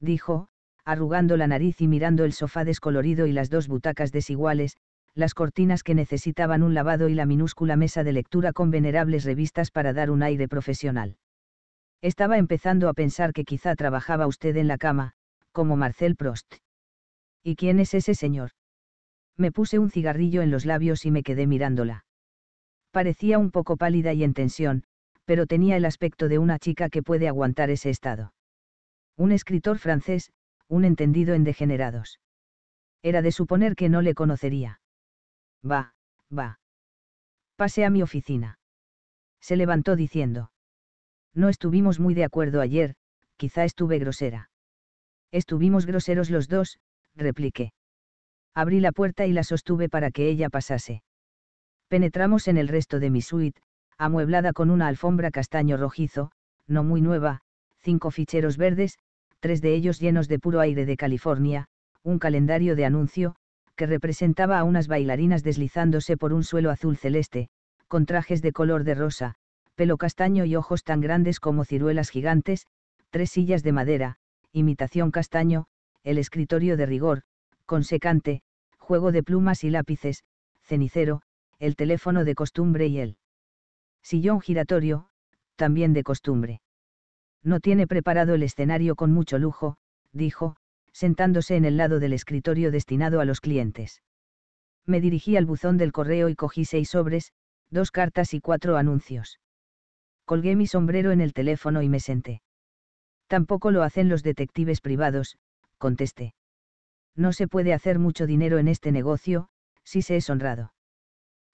Dijo, arrugando la nariz y mirando el sofá descolorido y las dos butacas desiguales, las cortinas que necesitaban un lavado y la minúscula mesa de lectura con venerables revistas para dar un aire profesional. Estaba empezando a pensar que quizá trabajaba usted en la cama, como Marcel Prost. ¿Y quién es ese señor? Me puse un cigarrillo en los labios y me quedé mirándola. Parecía un poco pálida y en tensión, pero tenía el aspecto de una chica que puede aguantar ese estado. Un escritor francés, un entendido en degenerados. Era de suponer que no le conocería. Va, va. Pase a mi oficina. Se levantó diciendo. No estuvimos muy de acuerdo ayer, quizá estuve grosera. Estuvimos groseros los dos, repliqué. Abrí la puerta y la sostuve para que ella pasase. Penetramos en el resto de mi suite, amueblada con una alfombra castaño rojizo, no muy nueva, cinco ficheros verdes, tres de ellos llenos de puro aire de California, un calendario de anuncio, que representaba a unas bailarinas deslizándose por un suelo azul celeste, con trajes de color de rosa, pelo castaño y ojos tan grandes como ciruelas gigantes, tres sillas de madera, imitación castaño, el escritorio de rigor, con secante, juego de plumas y lápices, cenicero, el teléfono de costumbre y el sillón giratorio, también de costumbre. No tiene preparado el escenario con mucho lujo, dijo, sentándose en el lado del escritorio destinado a los clientes. Me dirigí al buzón del correo y cogí seis sobres, dos cartas y cuatro anuncios. Colgué mi sombrero en el teléfono y me senté. Tampoco lo hacen los detectives privados, contesté. No se puede hacer mucho dinero en este negocio, si se es honrado.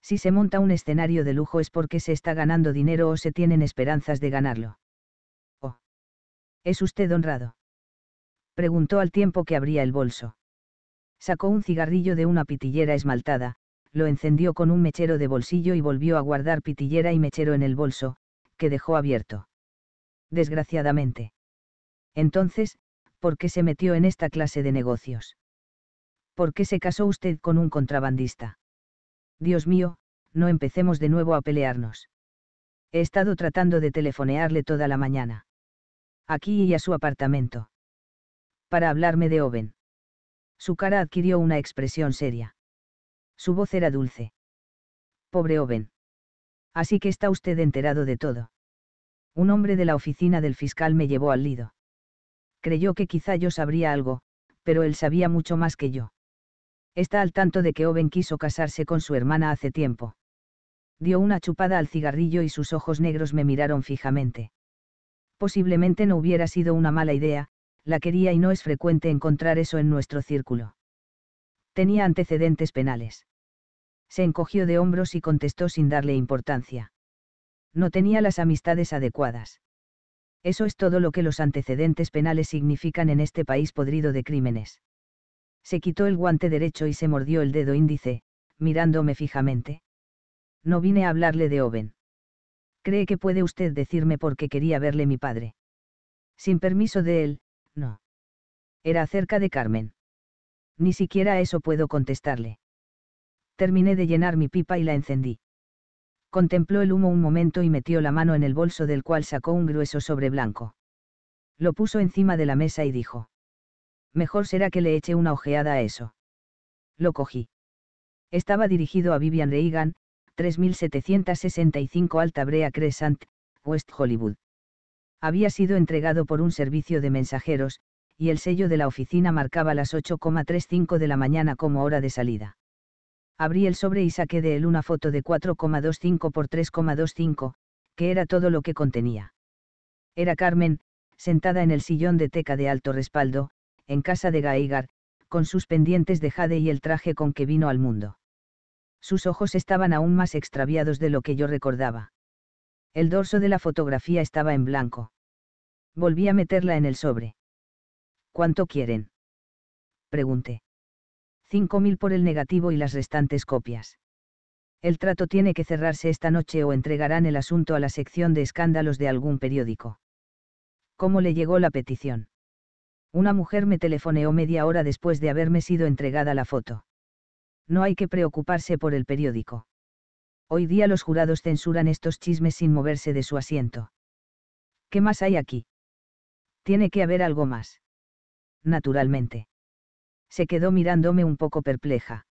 Si se monta un escenario de lujo es porque se está ganando dinero o se tienen esperanzas de ganarlo. Oh. ¿Es usted honrado? preguntó al tiempo que abría el bolso. Sacó un cigarrillo de una pitillera esmaltada, lo encendió con un mechero de bolsillo y volvió a guardar pitillera y mechero en el bolso, que dejó abierto. Desgraciadamente. Entonces, ¿por qué se metió en esta clase de negocios? ¿Por qué se casó usted con un contrabandista? Dios mío, no empecemos de nuevo a pelearnos. He estado tratando de telefonearle toda la mañana. Aquí y a su apartamento para hablarme de Oven. Su cara adquirió una expresión seria. Su voz era dulce. Pobre Oven. Así que está usted enterado de todo. Un hombre de la oficina del fiscal me llevó al lido. Creyó que quizá yo sabría algo, pero él sabía mucho más que yo. Está al tanto de que Oven quiso casarse con su hermana hace tiempo. Dio una chupada al cigarrillo y sus ojos negros me miraron fijamente. Posiblemente no hubiera sido una mala idea, la quería y no es frecuente encontrar eso en nuestro círculo. Tenía antecedentes penales. Se encogió de hombros y contestó sin darle importancia. No tenía las amistades adecuadas. Eso es todo lo que los antecedentes penales significan en este país podrido de crímenes. Se quitó el guante derecho y se mordió el dedo índice, mirándome fijamente. No vine a hablarle de Oven. ¿Cree que puede usted decirme por qué quería verle mi padre? Sin permiso de él, no. Era acerca de Carmen. Ni siquiera a eso puedo contestarle. Terminé de llenar mi pipa y la encendí. Contempló el humo un momento y metió la mano en el bolso del cual sacó un grueso sobre blanco. Lo puso encima de la mesa y dijo. Mejor será que le eche una ojeada a eso. Lo cogí. Estaba dirigido a Vivian Reagan, 3765 Alta Brea Crescent, West Hollywood había sido entregado por un servicio de mensajeros, y el sello de la oficina marcaba las 8,35 de la mañana como hora de salida. Abrí el sobre y saqué de él una foto de 4,25 por 3,25, que era todo lo que contenía. Era Carmen, sentada en el sillón de teca de alto respaldo, en casa de Gaigar, con sus pendientes de jade y el traje con que vino al mundo. Sus ojos estaban aún más extraviados de lo que yo recordaba. El dorso de la fotografía estaba en blanco. Volví a meterla en el sobre. ¿Cuánto quieren? Pregunté. 5.000 mil por el negativo y las restantes copias. El trato tiene que cerrarse esta noche o entregarán el asunto a la sección de escándalos de algún periódico. ¿Cómo le llegó la petición? Una mujer me telefoneó media hora después de haberme sido entregada la foto. No hay que preocuparse por el periódico. Hoy día los jurados censuran estos chismes sin moverse de su asiento. ¿Qué más hay aquí? Tiene que haber algo más. Naturalmente. Se quedó mirándome un poco perpleja.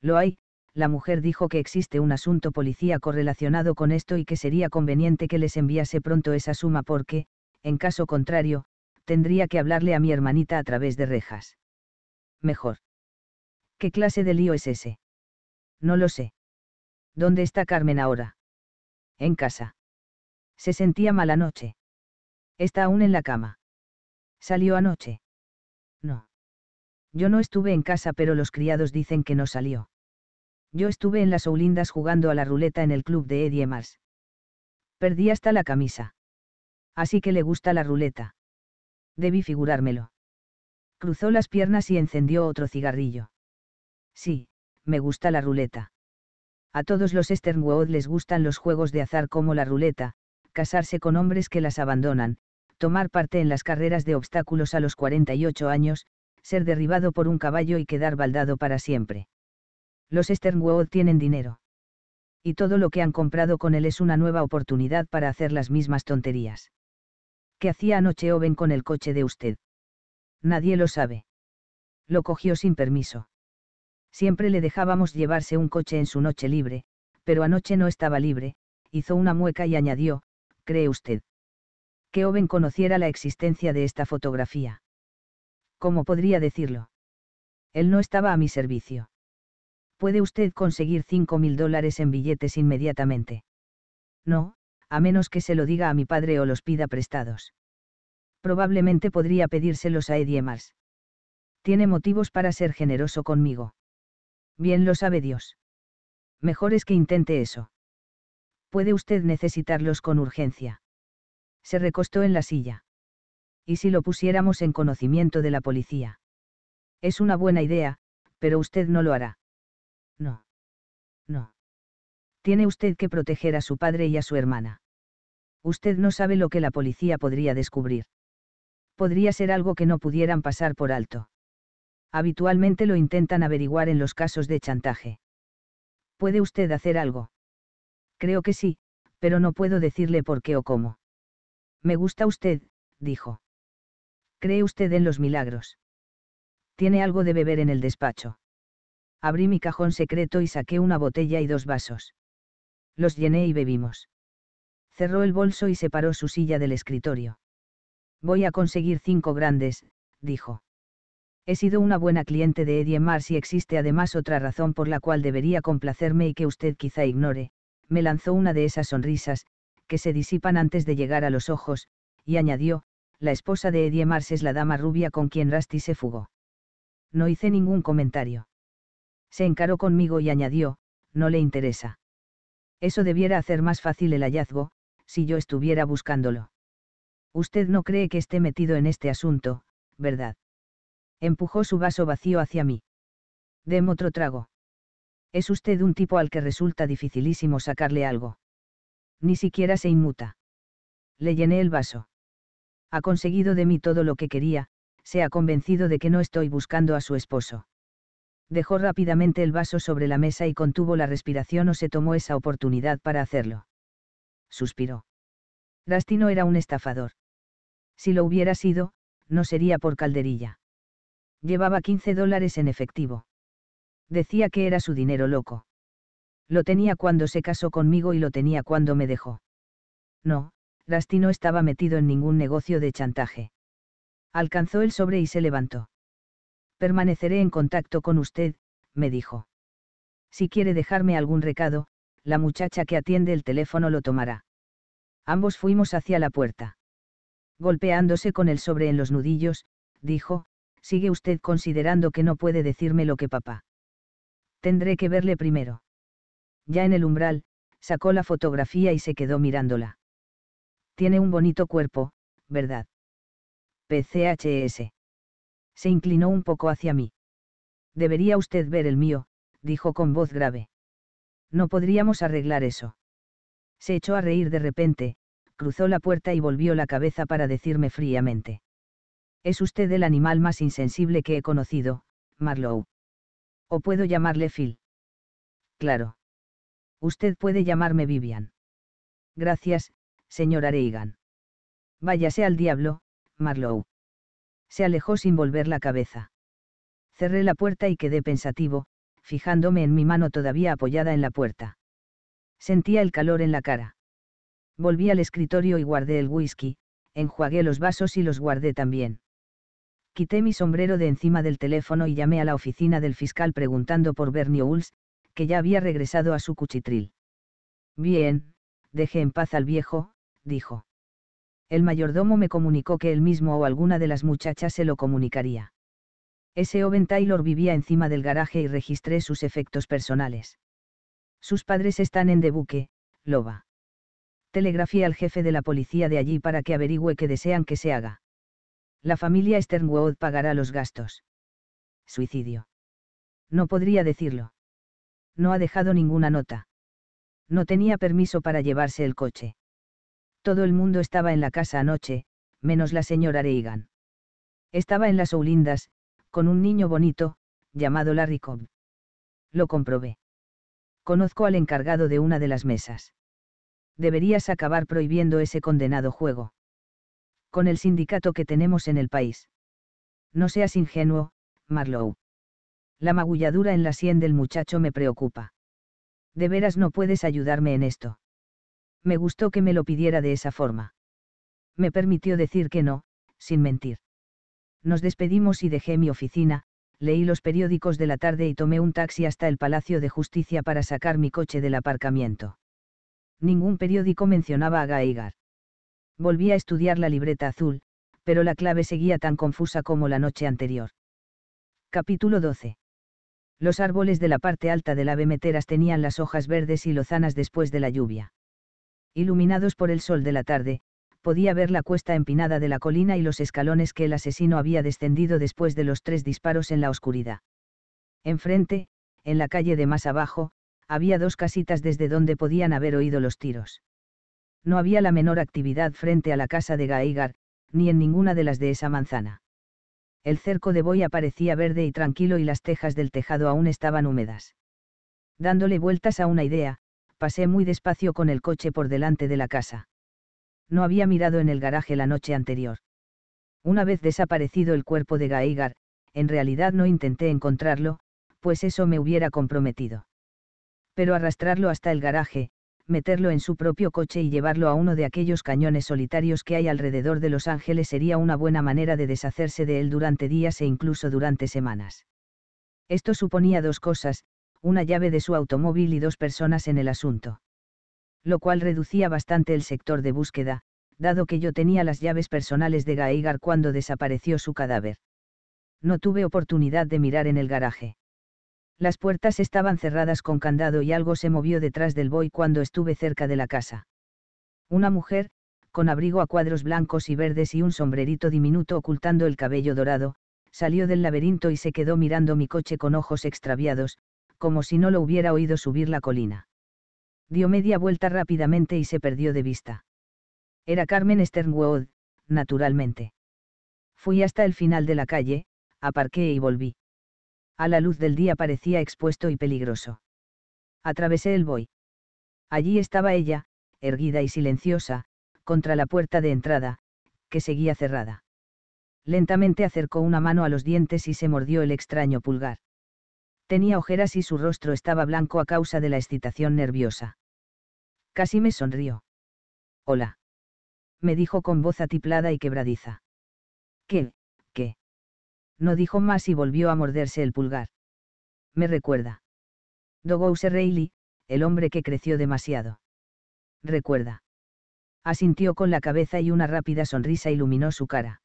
Lo hay, la mujer dijo que existe un asunto policíaco relacionado con esto y que sería conveniente que les enviase pronto esa suma porque, en caso contrario, tendría que hablarle a mi hermanita a través de rejas. Mejor. ¿Qué clase de lío es ese? No lo sé. ¿Dónde está Carmen ahora? En casa. Se sentía mal anoche. Está aún en la cama. ¿Salió anoche? No. Yo no estuve en casa, pero los criados dicen que no salió. Yo estuve en las Oulindas jugando a la ruleta en el club de Eddie Mars. Perdí hasta la camisa. Así que le gusta la ruleta. Debí figurármelo. Cruzó las piernas y encendió otro cigarrillo. Sí, me gusta la ruleta. A todos los Sternwood les gustan los juegos de azar como la ruleta, casarse con hombres que las abandonan, tomar parte en las carreras de obstáculos a los 48 años, ser derribado por un caballo y quedar baldado para siempre. Los Sternwood tienen dinero. Y todo lo que han comprado con él es una nueva oportunidad para hacer las mismas tonterías. ¿Qué hacía anoche Oven con el coche de usted? Nadie lo sabe. Lo cogió sin permiso. Siempre le dejábamos llevarse un coche en su noche libre, pero anoche no estaba libre, hizo una mueca y añadió, ¿cree usted? Que Owen conociera la existencia de esta fotografía. ¿Cómo podría decirlo? Él no estaba a mi servicio. ¿Puede usted conseguir cinco mil dólares en billetes inmediatamente? No, a menos que se lo diga a mi padre o los pida prestados. Probablemente podría pedírselos a Eddie Mars. Tiene motivos para ser generoso conmigo. Bien lo sabe Dios. Mejor es que intente eso. Puede usted necesitarlos con urgencia. Se recostó en la silla. ¿Y si lo pusiéramos en conocimiento de la policía? Es una buena idea, pero usted no lo hará. No. No. Tiene usted que proteger a su padre y a su hermana. Usted no sabe lo que la policía podría descubrir. Podría ser algo que no pudieran pasar por alto. Habitualmente lo intentan averiguar en los casos de chantaje. ¿Puede usted hacer algo? Creo que sí, pero no puedo decirle por qué o cómo. Me gusta usted, dijo. ¿Cree usted en los milagros? Tiene algo de beber en el despacho. Abrí mi cajón secreto y saqué una botella y dos vasos. Los llené y bebimos. Cerró el bolso y separó su silla del escritorio. Voy a conseguir cinco grandes, dijo. He sido una buena cliente de Eddie Mars y existe además otra razón por la cual debería complacerme y que usted quizá ignore, me lanzó una de esas sonrisas, que se disipan antes de llegar a los ojos, y añadió, la esposa de Eddie Mars es la dama rubia con quien Rusty se fugó. No hice ningún comentario. Se encaró conmigo y añadió, no le interesa. Eso debiera hacer más fácil el hallazgo, si yo estuviera buscándolo. Usted no cree que esté metido en este asunto, ¿verdad? empujó su vaso vacío hacia mí. Dem otro trago. Es usted un tipo al que resulta dificilísimo sacarle algo. Ni siquiera se inmuta. Le llené el vaso. Ha conseguido de mí todo lo que quería, se ha convencido de que no estoy buscando a su esposo. Dejó rápidamente el vaso sobre la mesa y contuvo la respiración o se tomó esa oportunidad para hacerlo. Suspiró. Rastino era un estafador. Si lo hubiera sido, no sería por calderilla. Llevaba 15 dólares en efectivo. Decía que era su dinero loco. Lo tenía cuando se casó conmigo y lo tenía cuando me dejó. No, Rasti no estaba metido en ningún negocio de chantaje. Alcanzó el sobre y se levantó. Permaneceré en contacto con usted, me dijo. Si quiere dejarme algún recado, la muchacha que atiende el teléfono lo tomará. Ambos fuimos hacia la puerta. Golpeándose con el sobre en los nudillos, dijo, sigue usted considerando que no puede decirme lo que papá. Tendré que verle primero. Ya en el umbral, sacó la fotografía y se quedó mirándola. Tiene un bonito cuerpo, ¿verdad? PCHS. Se inclinó un poco hacia mí. Debería usted ver el mío, dijo con voz grave. No podríamos arreglar eso. Se echó a reír de repente, cruzó la puerta y volvió la cabeza para decirme fríamente. Es usted el animal más insensible que he conocido, Marlowe. ¿O puedo llamarle Phil? Claro. Usted puede llamarme Vivian. Gracias, señora Reagan. Váyase al diablo, Marlowe. Se alejó sin volver la cabeza. Cerré la puerta y quedé pensativo, fijándome en mi mano todavía apoyada en la puerta. Sentía el calor en la cara. Volví al escritorio y guardé el whisky, enjuagué los vasos y los guardé también. Quité mi sombrero de encima del teléfono y llamé a la oficina del fiscal preguntando por Berniols, que ya había regresado a su cuchitril. Bien, deje en paz al viejo, dijo. El mayordomo me comunicó que él mismo o alguna de las muchachas se lo comunicaría. Ese joven Taylor vivía encima del garaje y registré sus efectos personales. Sus padres están en Debuque, Loba. Telegrafié al jefe de la policía de allí para que averigüe qué desean que se haga. La familia Sternwood pagará los gastos. Suicidio. No podría decirlo. No ha dejado ninguna nota. No tenía permiso para llevarse el coche. Todo el mundo estaba en la casa anoche, menos la señora Reagan. Estaba en las Oulindas, con un niño bonito, llamado Larry Cobb. Lo comprobé. Conozco al encargado de una de las mesas. Deberías acabar prohibiendo ese condenado juego con el sindicato que tenemos en el país. No seas ingenuo, Marlowe. La magulladura en la sien del muchacho me preocupa. De veras no puedes ayudarme en esto. Me gustó que me lo pidiera de esa forma. Me permitió decir que no, sin mentir. Nos despedimos y dejé mi oficina, leí los periódicos de la tarde y tomé un taxi hasta el Palacio de Justicia para sacar mi coche del aparcamiento. Ningún periódico mencionaba a Gaigar. Volví a estudiar la libreta azul, pero la clave seguía tan confusa como la noche anterior. Capítulo 12. Los árboles de la parte alta del la meteras tenían las hojas verdes y lozanas después de la lluvia. Iluminados por el sol de la tarde, podía ver la cuesta empinada de la colina y los escalones que el asesino había descendido después de los tres disparos en la oscuridad. Enfrente, en la calle de más abajo, había dos casitas desde donde podían haber oído los tiros no había la menor actividad frente a la casa de Gaigar, ni en ninguna de las de esa manzana. El cerco de boya parecía verde y tranquilo y las tejas del tejado aún estaban húmedas. Dándole vueltas a una idea, pasé muy despacio con el coche por delante de la casa. No había mirado en el garaje la noche anterior. Una vez desaparecido el cuerpo de Gaigar, en realidad no intenté encontrarlo, pues eso me hubiera comprometido. Pero arrastrarlo hasta el garaje, meterlo en su propio coche y llevarlo a uno de aquellos cañones solitarios que hay alrededor de Los Ángeles sería una buena manera de deshacerse de él durante días e incluso durante semanas. Esto suponía dos cosas, una llave de su automóvil y dos personas en el asunto. Lo cual reducía bastante el sector de búsqueda, dado que yo tenía las llaves personales de Gaigar cuando desapareció su cadáver. No tuve oportunidad de mirar en el garaje. Las puertas estaban cerradas con candado y algo se movió detrás del boy cuando estuve cerca de la casa. Una mujer, con abrigo a cuadros blancos y verdes y un sombrerito diminuto ocultando el cabello dorado, salió del laberinto y se quedó mirando mi coche con ojos extraviados, como si no lo hubiera oído subir la colina. Dio media vuelta rápidamente y se perdió de vista. Era Carmen Sternwood, naturalmente. Fui hasta el final de la calle, aparqué y volví a la luz del día parecía expuesto y peligroso. Atravesé el boy. Allí estaba ella, erguida y silenciosa, contra la puerta de entrada, que seguía cerrada. Lentamente acercó una mano a los dientes y se mordió el extraño pulgar. Tenía ojeras y su rostro estaba blanco a causa de la excitación nerviosa. Casi me sonrió. Hola. Me dijo con voz atiplada y quebradiza. ¿Qué? no dijo más y volvió a morderse el pulgar. Me recuerda. Dogouse Reilly, el hombre que creció demasiado. Recuerda. Asintió con la cabeza y una rápida sonrisa iluminó su cara.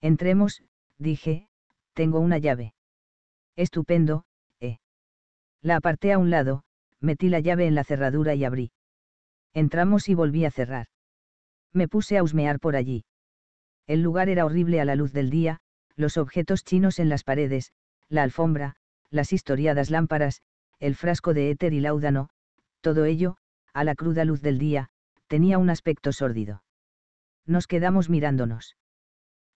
Entremos, dije, tengo una llave. Estupendo, eh. La aparté a un lado, metí la llave en la cerradura y abrí. Entramos y volví a cerrar. Me puse a husmear por allí. El lugar era horrible a la luz del día, los objetos chinos en las paredes, la alfombra, las historiadas lámparas, el frasco de éter y láudano, todo ello, a la cruda luz del día, tenía un aspecto sórdido. Nos quedamos mirándonos.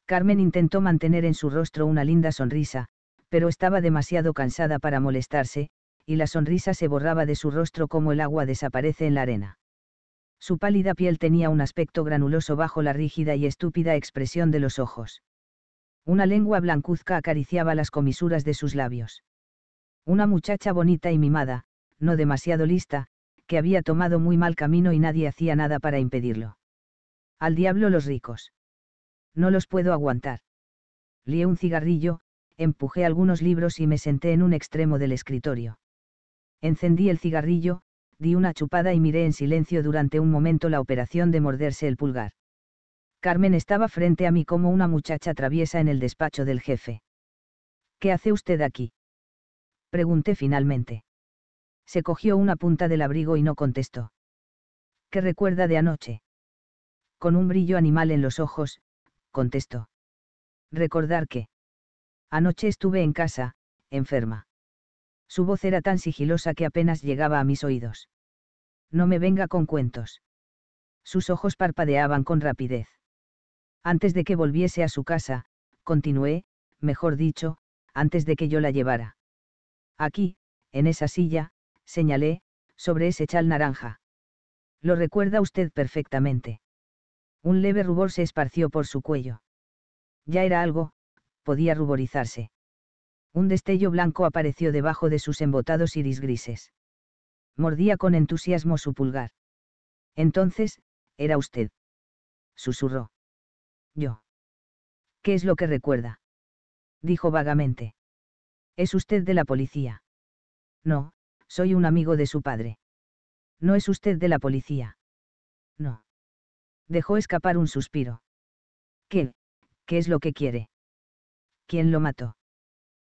Carmen intentó mantener en su rostro una linda sonrisa, pero estaba demasiado cansada para molestarse, y la sonrisa se borraba de su rostro como el agua desaparece en la arena. Su pálida piel tenía un aspecto granuloso bajo la rígida y estúpida expresión de los ojos. Una lengua blancuzca acariciaba las comisuras de sus labios. Una muchacha bonita y mimada, no demasiado lista, que había tomado muy mal camino y nadie hacía nada para impedirlo. Al diablo los ricos. No los puedo aguantar. Lié un cigarrillo, empujé algunos libros y me senté en un extremo del escritorio. Encendí el cigarrillo, di una chupada y miré en silencio durante un momento la operación de morderse el pulgar. Carmen estaba frente a mí como una muchacha traviesa en el despacho del jefe. ¿Qué hace usted aquí? Pregunté finalmente. Se cogió una punta del abrigo y no contestó. ¿Qué recuerda de anoche? Con un brillo animal en los ojos, contestó. Recordar que. Anoche estuve en casa, enferma. Su voz era tan sigilosa que apenas llegaba a mis oídos. No me venga con cuentos. Sus ojos parpadeaban con rapidez. Antes de que volviese a su casa, continué, mejor dicho, antes de que yo la llevara. Aquí, en esa silla, señalé, sobre ese chal naranja. Lo recuerda usted perfectamente. Un leve rubor se esparció por su cuello. Ya era algo, podía ruborizarse. Un destello blanco apareció debajo de sus embotados iris grises. Mordía con entusiasmo su pulgar. Entonces, era usted. Susurró. Yo. ¿Qué es lo que recuerda? Dijo vagamente. ¿Es usted de la policía? No, soy un amigo de su padre. ¿No es usted de la policía? No. Dejó escapar un suspiro. ¿Qué? ¿Qué es lo que quiere? ¿Quién lo mató?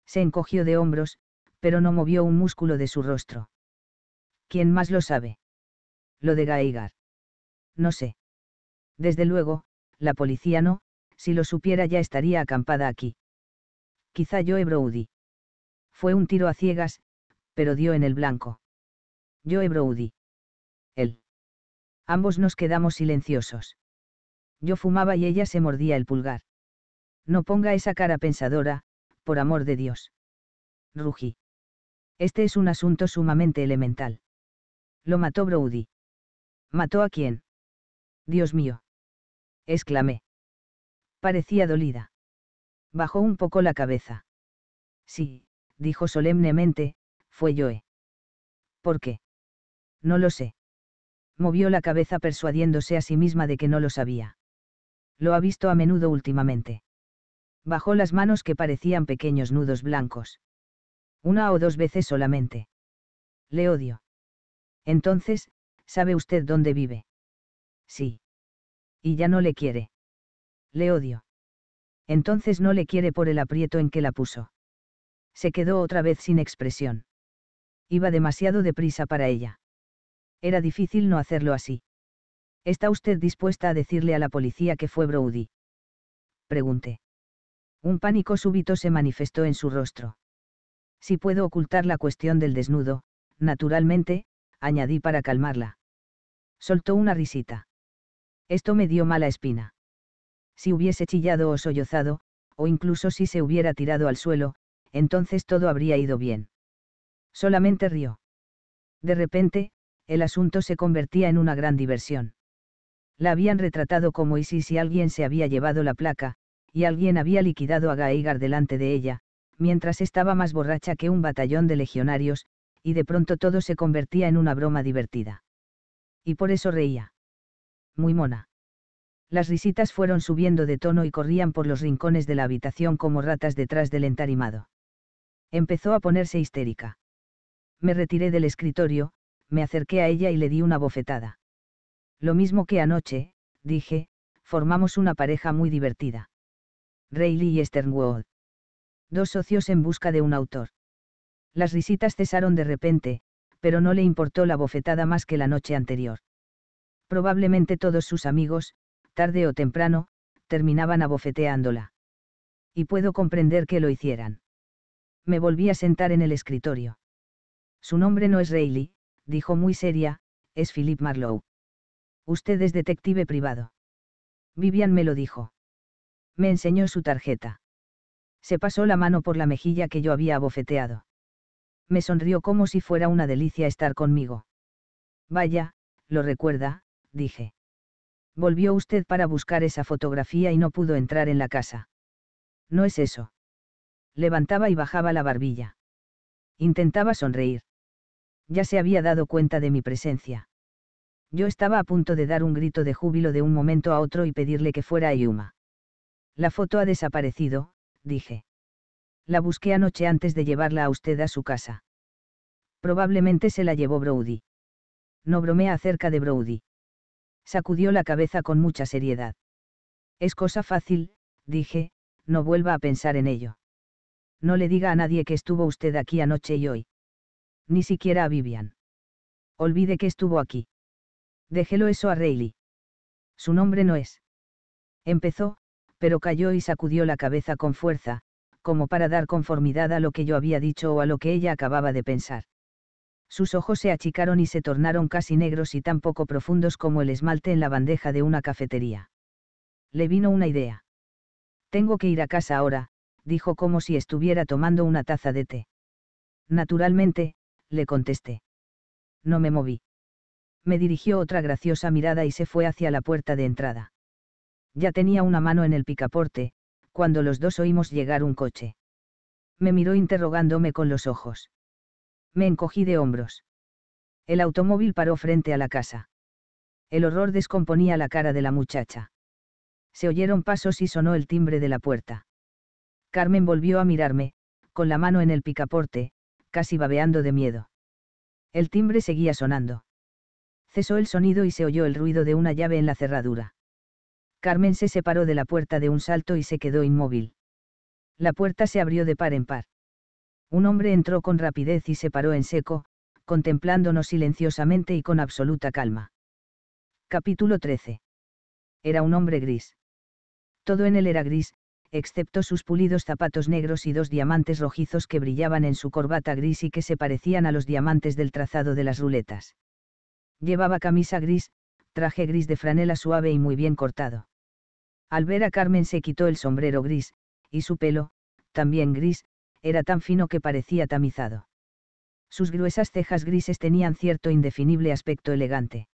Se encogió de hombros, pero no movió un músculo de su rostro. ¿Quién más lo sabe? Lo de Gaigar. No sé. Desde luego, la policía no, si lo supiera ya estaría acampada aquí. Quizá Joe Brody. Fue un tiro a ciegas, pero dio en el blanco. Joe Brody. Él. Ambos nos quedamos silenciosos. Yo fumaba y ella se mordía el pulgar. No ponga esa cara pensadora, por amor de Dios. Rugí. Este es un asunto sumamente elemental. Lo mató Brody. ¿Mató a quién? Dios mío exclamé. Parecía dolida. Bajó un poco la cabeza. Sí, dijo solemnemente, fue yo. ¿Por qué? No lo sé. Movió la cabeza persuadiéndose a sí misma de que no lo sabía. Lo ha visto a menudo últimamente. Bajó las manos que parecían pequeños nudos blancos. Una o dos veces solamente. Le odio. Entonces, ¿sabe usted dónde vive? Sí. Y ya no le quiere. Le odio. Entonces no le quiere por el aprieto en que la puso. Se quedó otra vez sin expresión. Iba demasiado deprisa para ella. Era difícil no hacerlo así. ¿Está usted dispuesta a decirle a la policía que fue Brody? Pregunté. Un pánico súbito se manifestó en su rostro. Si puedo ocultar la cuestión del desnudo, naturalmente, añadí para calmarla. Soltó una risita. Esto me dio mala espina. Si hubiese chillado o sollozado, o incluso si se hubiera tirado al suelo, entonces todo habría ido bien. Solamente rió. De repente, el asunto se convertía en una gran diversión. La habían retratado como Isis y alguien se había llevado la placa, y alguien había liquidado a Gaigar delante de ella, mientras estaba más borracha que un batallón de legionarios, y de pronto todo se convertía en una broma divertida. Y por eso reía muy mona. Las risitas fueron subiendo de tono y corrían por los rincones de la habitación como ratas detrás del entarimado. Empezó a ponerse histérica. Me retiré del escritorio, me acerqué a ella y le di una bofetada. Lo mismo que anoche, dije, formamos una pareja muy divertida. Rayleigh y Sternwood. Dos socios en busca de un autor. Las risitas cesaron de repente, pero no le importó la bofetada más que la noche anterior probablemente todos sus amigos, tarde o temprano, terminaban abofeteándola. Y puedo comprender que lo hicieran. Me volví a sentar en el escritorio. Su nombre no es Rayleigh, dijo muy seria, es Philip Marlowe. Usted es detective privado. Vivian me lo dijo. Me enseñó su tarjeta. Se pasó la mano por la mejilla que yo había abofeteado. Me sonrió como si fuera una delicia estar conmigo. Vaya, lo recuerda, dije. Volvió usted para buscar esa fotografía y no pudo entrar en la casa. No es eso. Levantaba y bajaba la barbilla. Intentaba sonreír. Ya se había dado cuenta de mi presencia. Yo estaba a punto de dar un grito de júbilo de un momento a otro y pedirle que fuera a Yuma. La foto ha desaparecido, dije. La busqué anoche antes de llevarla a usted a su casa. Probablemente se la llevó Brody. No bromea acerca de Brody. Sacudió la cabeza con mucha seriedad. Es cosa fácil, dije, no vuelva a pensar en ello. No le diga a nadie que estuvo usted aquí anoche y hoy. Ni siquiera a Vivian. Olvide que estuvo aquí. Déjelo eso a Rayleigh. Su nombre no es. Empezó, pero cayó y sacudió la cabeza con fuerza, como para dar conformidad a lo que yo había dicho o a lo que ella acababa de pensar. Sus ojos se achicaron y se tornaron casi negros y tan poco profundos como el esmalte en la bandeja de una cafetería. Le vino una idea. Tengo que ir a casa ahora, dijo como si estuviera tomando una taza de té. Naturalmente, le contesté. No me moví. Me dirigió otra graciosa mirada y se fue hacia la puerta de entrada. Ya tenía una mano en el picaporte, cuando los dos oímos llegar un coche. Me miró interrogándome con los ojos. Me encogí de hombros. El automóvil paró frente a la casa. El horror descomponía la cara de la muchacha. Se oyeron pasos y sonó el timbre de la puerta. Carmen volvió a mirarme, con la mano en el picaporte, casi babeando de miedo. El timbre seguía sonando. Cesó el sonido y se oyó el ruido de una llave en la cerradura. Carmen se separó de la puerta de un salto y se quedó inmóvil. La puerta se abrió de par en par un hombre entró con rapidez y se paró en seco, contemplándonos silenciosamente y con absoluta calma. Capítulo 13. Era un hombre gris. Todo en él era gris, excepto sus pulidos zapatos negros y dos diamantes rojizos que brillaban en su corbata gris y que se parecían a los diamantes del trazado de las ruletas. Llevaba camisa gris, traje gris de franela suave y muy bien cortado. Al ver a Carmen se quitó el sombrero gris, y su pelo, también gris, era tan fino que parecía tamizado. Sus gruesas cejas grises tenían cierto indefinible aspecto elegante.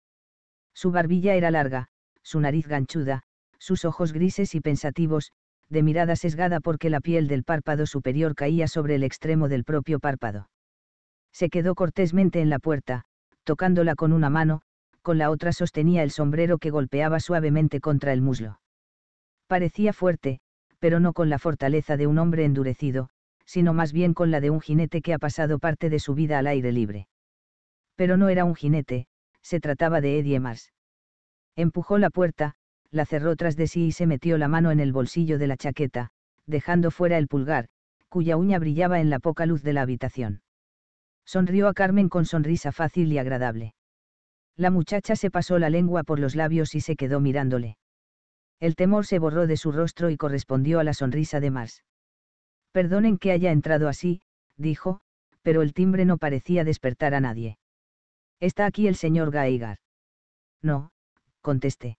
Su barbilla era larga, su nariz ganchuda, sus ojos grises y pensativos, de mirada sesgada porque la piel del párpado superior caía sobre el extremo del propio párpado. Se quedó cortésmente en la puerta, tocándola con una mano, con la otra sostenía el sombrero que golpeaba suavemente contra el muslo. Parecía fuerte, pero no con la fortaleza de un hombre endurecido, sino más bien con la de un jinete que ha pasado parte de su vida al aire libre. Pero no era un jinete, se trataba de Eddie Mars. Empujó la puerta, la cerró tras de sí y se metió la mano en el bolsillo de la chaqueta, dejando fuera el pulgar, cuya uña brillaba en la poca luz de la habitación. Sonrió a Carmen con sonrisa fácil y agradable. La muchacha se pasó la lengua por los labios y se quedó mirándole. El temor se borró de su rostro y correspondió a la sonrisa de Mars. Perdonen que haya entrado así, dijo, pero el timbre no parecía despertar a nadie. ¿Está aquí el señor Gaegar? No, contesté.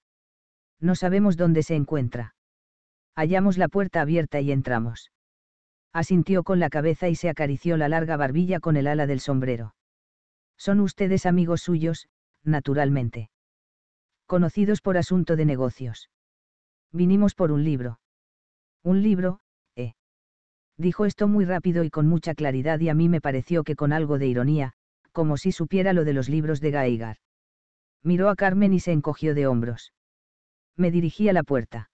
No sabemos dónde se encuentra. Hallamos la puerta abierta y entramos. Asintió con la cabeza y se acarició la larga barbilla con el ala del sombrero. Son ustedes amigos suyos, naturalmente. Conocidos por asunto de negocios. Vinimos por un libro. Un libro, Dijo esto muy rápido y con mucha claridad y a mí me pareció que con algo de ironía, como si supiera lo de los libros de Gaigar. Miró a Carmen y se encogió de hombros. Me dirigí a la puerta.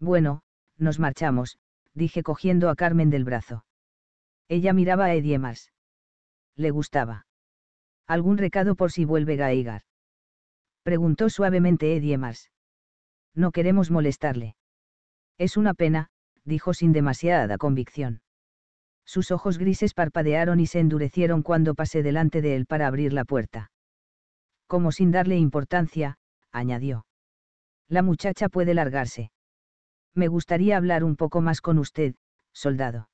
Bueno, nos marchamos, dije cogiendo a Carmen del brazo. Ella miraba a Edie más. Le gustaba. ¿Algún recado por si vuelve Gaigar? Preguntó suavemente Edie más. No queremos molestarle. Es una pena, dijo sin demasiada convicción. Sus ojos grises parpadearon y se endurecieron cuando pasé delante de él para abrir la puerta. Como sin darle importancia, añadió. La muchacha puede largarse. Me gustaría hablar un poco más con usted, soldado.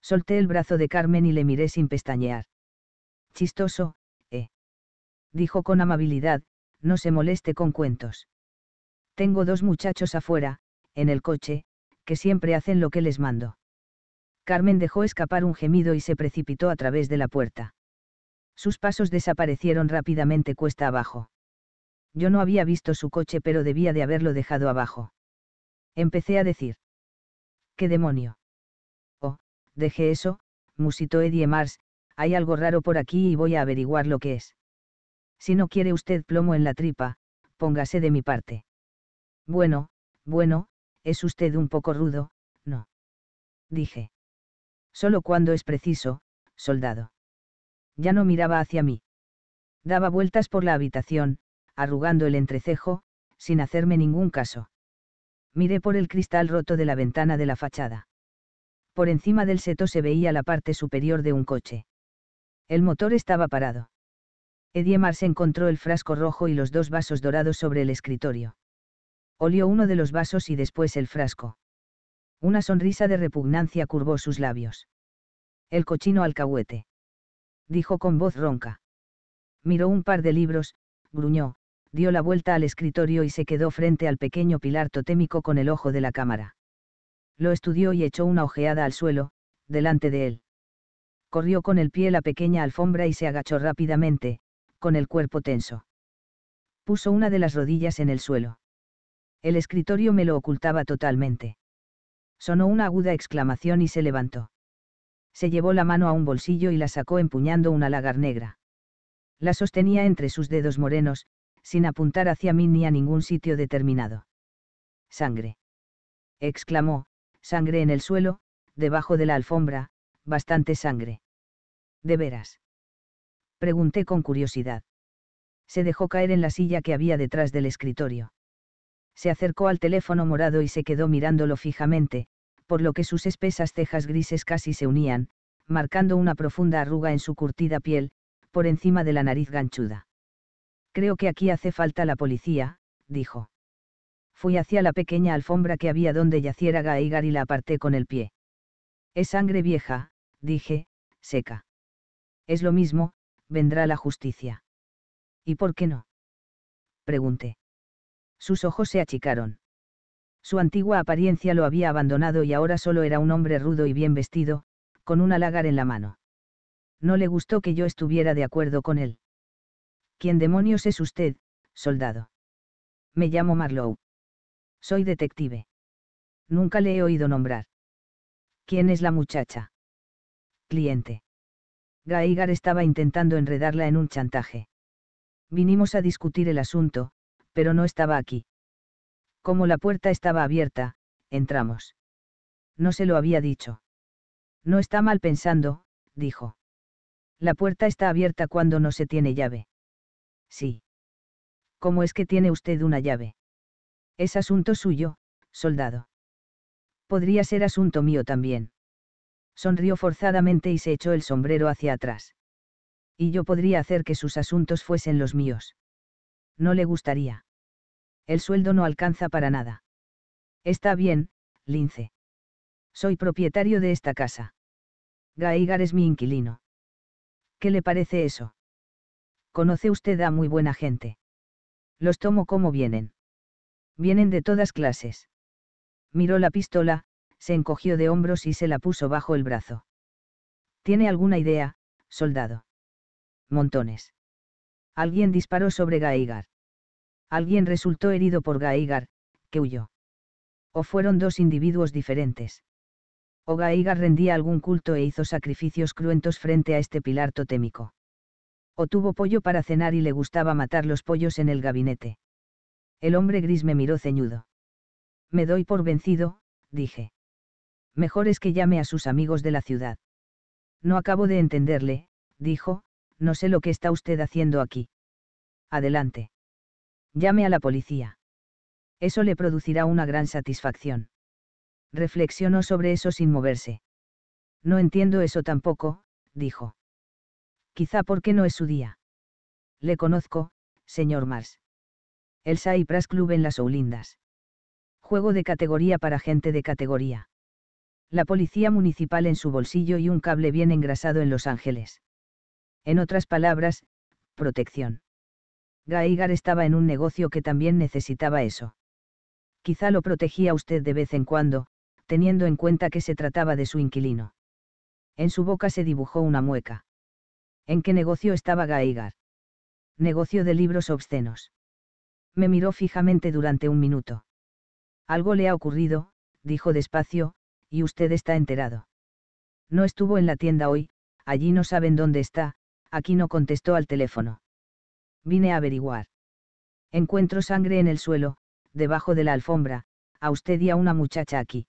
Solté el brazo de Carmen y le miré sin pestañear. Chistoso, ¿eh? Dijo con amabilidad, no se moleste con cuentos. Tengo dos muchachos afuera, en el coche, que siempre hacen lo que les mando. Carmen dejó escapar un gemido y se precipitó a través de la puerta. Sus pasos desaparecieron rápidamente cuesta abajo. Yo no había visto su coche pero debía de haberlo dejado abajo. Empecé a decir. ¿Qué demonio? Oh, dejé eso, musitó Eddie Mars, hay algo raro por aquí y voy a averiguar lo que es. Si no quiere usted plomo en la tripa, póngase de mi parte. Bueno, bueno, es usted un poco rudo, ¿no? Dije. Solo cuando es preciso, soldado. Ya no miraba hacia mí. Daba vueltas por la habitación, arrugando el entrecejo, sin hacerme ningún caso. Miré por el cristal roto de la ventana de la fachada. Por encima del seto se veía la parte superior de un coche. El motor estaba parado. Ediemar se encontró el frasco rojo y los dos vasos dorados sobre el escritorio. Olió uno de los vasos y después el frasco. Una sonrisa de repugnancia curvó sus labios. El cochino alcahuete. Dijo con voz ronca. Miró un par de libros, gruñó, dio la vuelta al escritorio y se quedó frente al pequeño pilar totémico con el ojo de la cámara. Lo estudió y echó una ojeada al suelo, delante de él. Corrió con el pie la pequeña alfombra y se agachó rápidamente, con el cuerpo tenso. Puso una de las rodillas en el suelo. El escritorio me lo ocultaba totalmente. Sonó una aguda exclamación y se levantó. Se llevó la mano a un bolsillo y la sacó empuñando una lagar negra. La sostenía entre sus dedos morenos, sin apuntar hacia mí ni a ningún sitio determinado. Sangre. exclamó, sangre en el suelo, debajo de la alfombra, bastante sangre. ¿De veras? Pregunté con curiosidad. Se dejó caer en la silla que había detrás del escritorio se acercó al teléfono morado y se quedó mirándolo fijamente, por lo que sus espesas cejas grises casi se unían, marcando una profunda arruga en su curtida piel, por encima de la nariz ganchuda. Creo que aquí hace falta la policía, dijo. Fui hacia la pequeña alfombra que había donde yaciera Gaigar y la aparté con el pie. Es sangre vieja, dije, seca. Es lo mismo, vendrá la justicia. ¿Y por qué no? Pregunté. Sus ojos se achicaron. Su antigua apariencia lo había abandonado y ahora solo era un hombre rudo y bien vestido, con un lagar en la mano. No le gustó que yo estuviera de acuerdo con él. ¿Quién demonios es usted, soldado? Me llamo Marlowe. Soy detective. Nunca le he oído nombrar. ¿Quién es la muchacha? Cliente. Gaigar estaba intentando enredarla en un chantaje. Vinimos a discutir el asunto, pero no estaba aquí. Como la puerta estaba abierta, entramos. No se lo había dicho. No está mal pensando, dijo. La puerta está abierta cuando no se tiene llave. Sí. ¿Cómo es que tiene usted una llave? Es asunto suyo, soldado. Podría ser asunto mío también. Sonrió forzadamente y se echó el sombrero hacia atrás. Y yo podría hacer que sus asuntos fuesen los míos. No le gustaría. El sueldo no alcanza para nada. Está bien, Lince. Soy propietario de esta casa. Gaigar es mi inquilino. ¿Qué le parece eso? Conoce usted a muy buena gente. Los tomo como vienen. Vienen de todas clases. Miró la pistola, se encogió de hombros y se la puso bajo el brazo. ¿Tiene alguna idea, soldado? Montones. Alguien disparó sobre Gaigar. Alguien resultó herido por Gaigar, que huyó. O fueron dos individuos diferentes. O Gaigar rendía algún culto e hizo sacrificios cruentos frente a este pilar totémico. O tuvo pollo para cenar y le gustaba matar los pollos en el gabinete. El hombre gris me miró ceñudo. Me doy por vencido, dije. Mejor es que llame a sus amigos de la ciudad. No acabo de entenderle, dijo, no sé lo que está usted haciendo aquí. Adelante. Llame a la policía. Eso le producirá una gran satisfacción. Reflexionó sobre eso sin moverse. No entiendo eso tampoco, dijo. Quizá porque no es su día. Le conozco, señor Mars. El Saipras Club en las Oulindas. Juego de categoría para gente de categoría. La policía municipal en su bolsillo y un cable bien engrasado en Los Ángeles. En otras palabras, protección. Gaigar estaba en un negocio que también necesitaba eso. Quizá lo protegía usted de vez en cuando, teniendo en cuenta que se trataba de su inquilino. En su boca se dibujó una mueca. ¿En qué negocio estaba Gaigar? Negocio de libros obscenos. Me miró fijamente durante un minuto. Algo le ha ocurrido, dijo despacio, y usted está enterado. No estuvo en la tienda hoy, allí no saben dónde está, Aquí no contestó al teléfono. Vine a averiguar. Encuentro sangre en el suelo, debajo de la alfombra, a usted y a una muchacha aquí.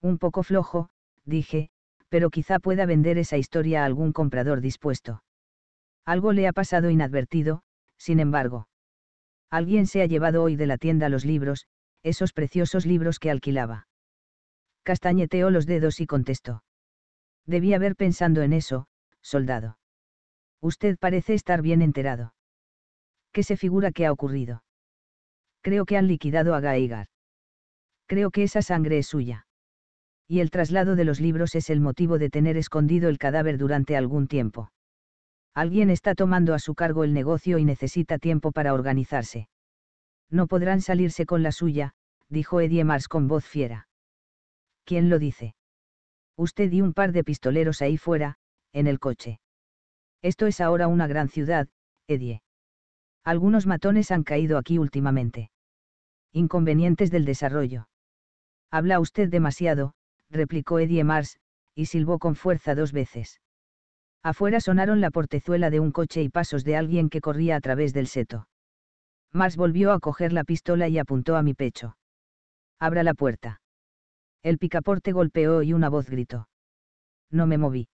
Un poco flojo, dije, pero quizá pueda vender esa historia a algún comprador dispuesto. Algo le ha pasado inadvertido, sin embargo. Alguien se ha llevado hoy de la tienda los libros, esos preciosos libros que alquilaba. Castañeteó los dedos y contestó. Debí haber pensado en eso, soldado. Usted parece estar bien enterado. ¿Qué se figura que ha ocurrido? Creo que han liquidado a Gaigar. Creo que esa sangre es suya. Y el traslado de los libros es el motivo de tener escondido el cadáver durante algún tiempo. Alguien está tomando a su cargo el negocio y necesita tiempo para organizarse. No podrán salirse con la suya, dijo Eddie Mars con voz fiera. ¿Quién lo dice? Usted y un par de pistoleros ahí fuera, en el coche. Esto es ahora una gran ciudad, Edie. Algunos matones han caído aquí últimamente. Inconvenientes del desarrollo. Habla usted demasiado, replicó Eddie Mars, y silbó con fuerza dos veces. Afuera sonaron la portezuela de un coche y pasos de alguien que corría a través del seto. Mars volvió a coger la pistola y apuntó a mi pecho. Abra la puerta. El picaporte golpeó y una voz gritó. No me moví.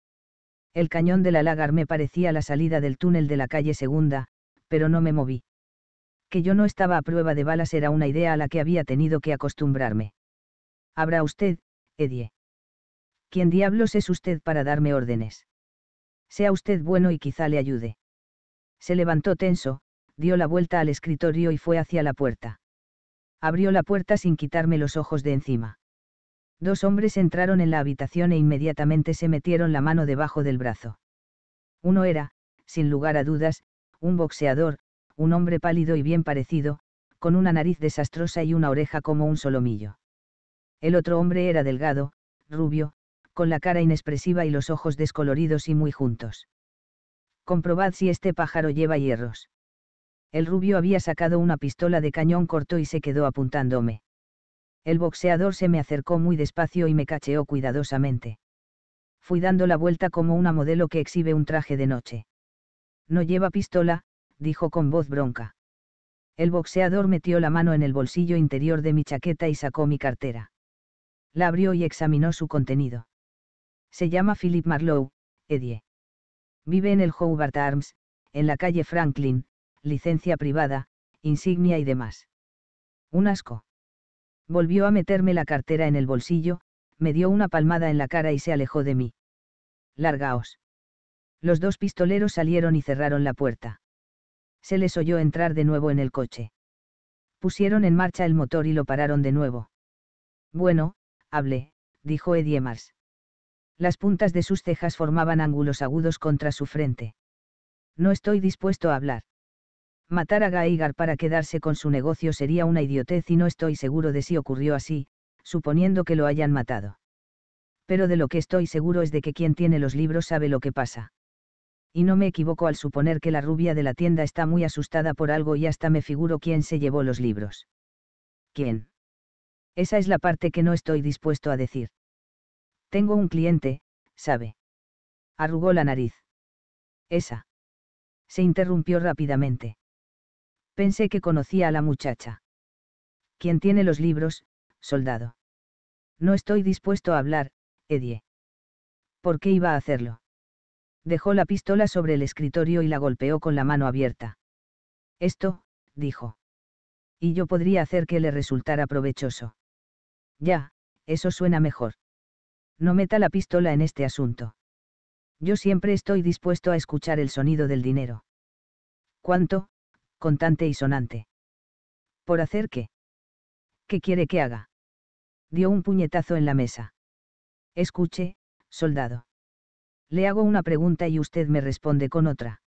El cañón de la Lagar me parecía la salida del túnel de la calle segunda, pero no me moví. Que yo no estaba a prueba de balas era una idea a la que había tenido que acostumbrarme. Habrá usted, Edie. ¿Quién diablos es usted para darme órdenes? Sea usted bueno y quizá le ayude. Se levantó tenso, dio la vuelta al escritorio y fue hacia la puerta. Abrió la puerta sin quitarme los ojos de encima. Dos hombres entraron en la habitación e inmediatamente se metieron la mano debajo del brazo. Uno era, sin lugar a dudas, un boxeador, un hombre pálido y bien parecido, con una nariz desastrosa y una oreja como un solomillo. El otro hombre era delgado, rubio, con la cara inexpresiva y los ojos descoloridos y muy juntos. Comprobad si este pájaro lleva hierros. El rubio había sacado una pistola de cañón corto y se quedó apuntándome. El boxeador se me acercó muy despacio y me cacheó cuidadosamente. Fui dando la vuelta como una modelo que exhibe un traje de noche. No lleva pistola, dijo con voz bronca. El boxeador metió la mano en el bolsillo interior de mi chaqueta y sacó mi cartera. La abrió y examinó su contenido. Se llama Philip Marlowe, Edie. Vive en el Hobart Arms, en la calle Franklin, licencia privada, insignia y demás. Un asco. Volvió a meterme la cartera en el bolsillo, me dio una palmada en la cara y se alejó de mí. Largaos. Los dos pistoleros salieron y cerraron la puerta. Se les oyó entrar de nuevo en el coche. Pusieron en marcha el motor y lo pararon de nuevo. Bueno, hablé, dijo Ediemars. Mars. Las puntas de sus cejas formaban ángulos agudos contra su frente. No estoy dispuesto a hablar. Matar a Gaigar para quedarse con su negocio sería una idiotez y no estoy seguro de si ocurrió así, suponiendo que lo hayan matado. Pero de lo que estoy seguro es de que quien tiene los libros sabe lo que pasa. Y no me equivoco al suponer que la rubia de la tienda está muy asustada por algo y hasta me figuro quién se llevó los libros. ¿Quién? Esa es la parte que no estoy dispuesto a decir. Tengo un cliente, sabe. Arrugó la nariz. Esa. Se interrumpió rápidamente. Pensé que conocía a la muchacha. ¿Quién tiene los libros, soldado? No estoy dispuesto a hablar, Edie. ¿Por qué iba a hacerlo? Dejó la pistola sobre el escritorio y la golpeó con la mano abierta. Esto, dijo. Y yo podría hacer que le resultara provechoso. Ya, eso suena mejor. No meta la pistola en este asunto. Yo siempre estoy dispuesto a escuchar el sonido del dinero. ¿Cuánto, contante y sonante. ¿Por hacer qué? ¿Qué quiere que haga? Dio un puñetazo en la mesa. Escuche, soldado. Le hago una pregunta y usted me responde con otra.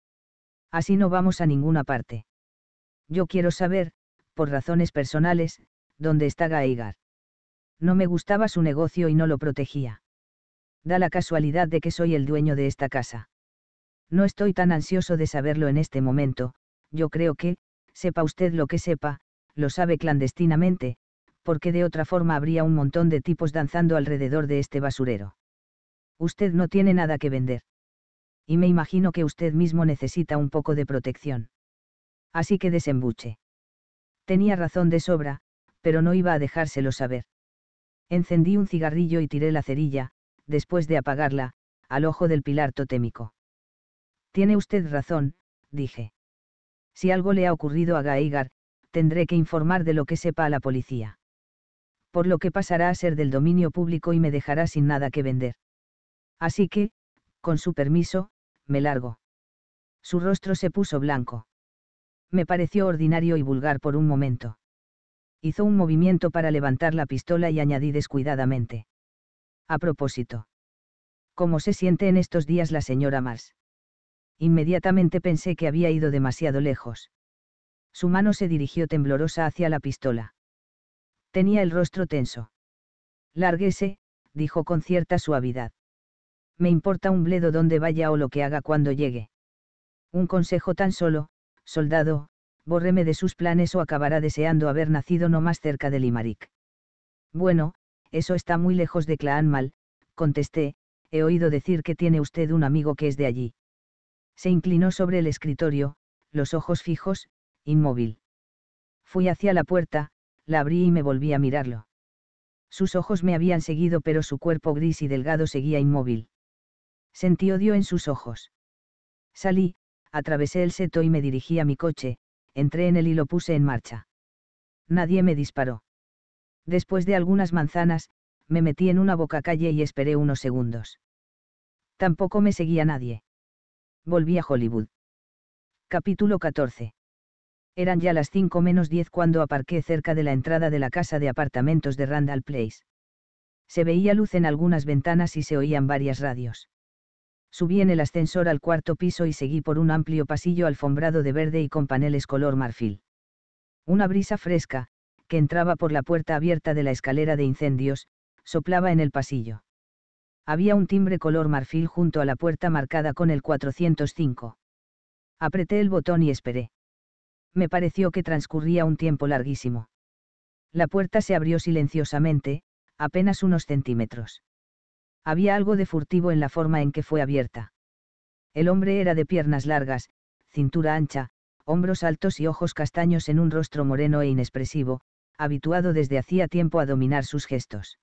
Así no vamos a ninguna parte. Yo quiero saber, por razones personales, dónde está Gaigar. No me gustaba su negocio y no lo protegía. Da la casualidad de que soy el dueño de esta casa. No estoy tan ansioso de saberlo en este momento, yo creo que, sepa usted lo que sepa, lo sabe clandestinamente, porque de otra forma habría un montón de tipos danzando alrededor de este basurero. Usted no tiene nada que vender. Y me imagino que usted mismo necesita un poco de protección. Así que desembuche. Tenía razón de sobra, pero no iba a dejárselo saber. Encendí un cigarrillo y tiré la cerilla, después de apagarla, al ojo del pilar totémico. Tiene usted razón, dije. Si algo le ha ocurrido a Gaigar, tendré que informar de lo que sepa a la policía. Por lo que pasará a ser del dominio público y me dejará sin nada que vender. Así que, con su permiso, me largo. Su rostro se puso blanco. Me pareció ordinario y vulgar por un momento. Hizo un movimiento para levantar la pistola y añadí descuidadamente. A propósito. ¿Cómo se siente en estos días la señora Mars? inmediatamente pensé que había ido demasiado lejos. Su mano se dirigió temblorosa hacia la pistola. Tenía el rostro tenso. Lárguese, dijo con cierta suavidad. Me importa un bledo dónde vaya o lo que haga cuando llegue. Un consejo tan solo, soldado, bórreme de sus planes o acabará deseando haber nacido no más cerca de Limarick. Bueno, eso está muy lejos de Clanmal, contesté, he oído decir que tiene usted un amigo que es de allí. Se inclinó sobre el escritorio, los ojos fijos, inmóvil. Fui hacia la puerta, la abrí y me volví a mirarlo. Sus ojos me habían seguido pero su cuerpo gris y delgado seguía inmóvil. Sentí odio en sus ojos. Salí, atravesé el seto y me dirigí a mi coche, entré en él y lo puse en marcha. Nadie me disparó. Después de algunas manzanas, me metí en una bocacalle y esperé unos segundos. Tampoco me seguía nadie. Volví a Hollywood. Capítulo 14. Eran ya las 5 menos 10 cuando aparqué cerca de la entrada de la casa de apartamentos de Randall Place. Se veía luz en algunas ventanas y se oían varias radios. Subí en el ascensor al cuarto piso y seguí por un amplio pasillo alfombrado de verde y con paneles color marfil. Una brisa fresca, que entraba por la puerta abierta de la escalera de incendios, soplaba en el pasillo había un timbre color marfil junto a la puerta marcada con el 405. Apreté el botón y esperé. Me pareció que transcurría un tiempo larguísimo. La puerta se abrió silenciosamente, apenas unos centímetros. Había algo de furtivo en la forma en que fue abierta. El hombre era de piernas largas, cintura ancha, hombros altos y ojos castaños en un rostro moreno e inexpresivo, habituado desde hacía tiempo a dominar sus gestos.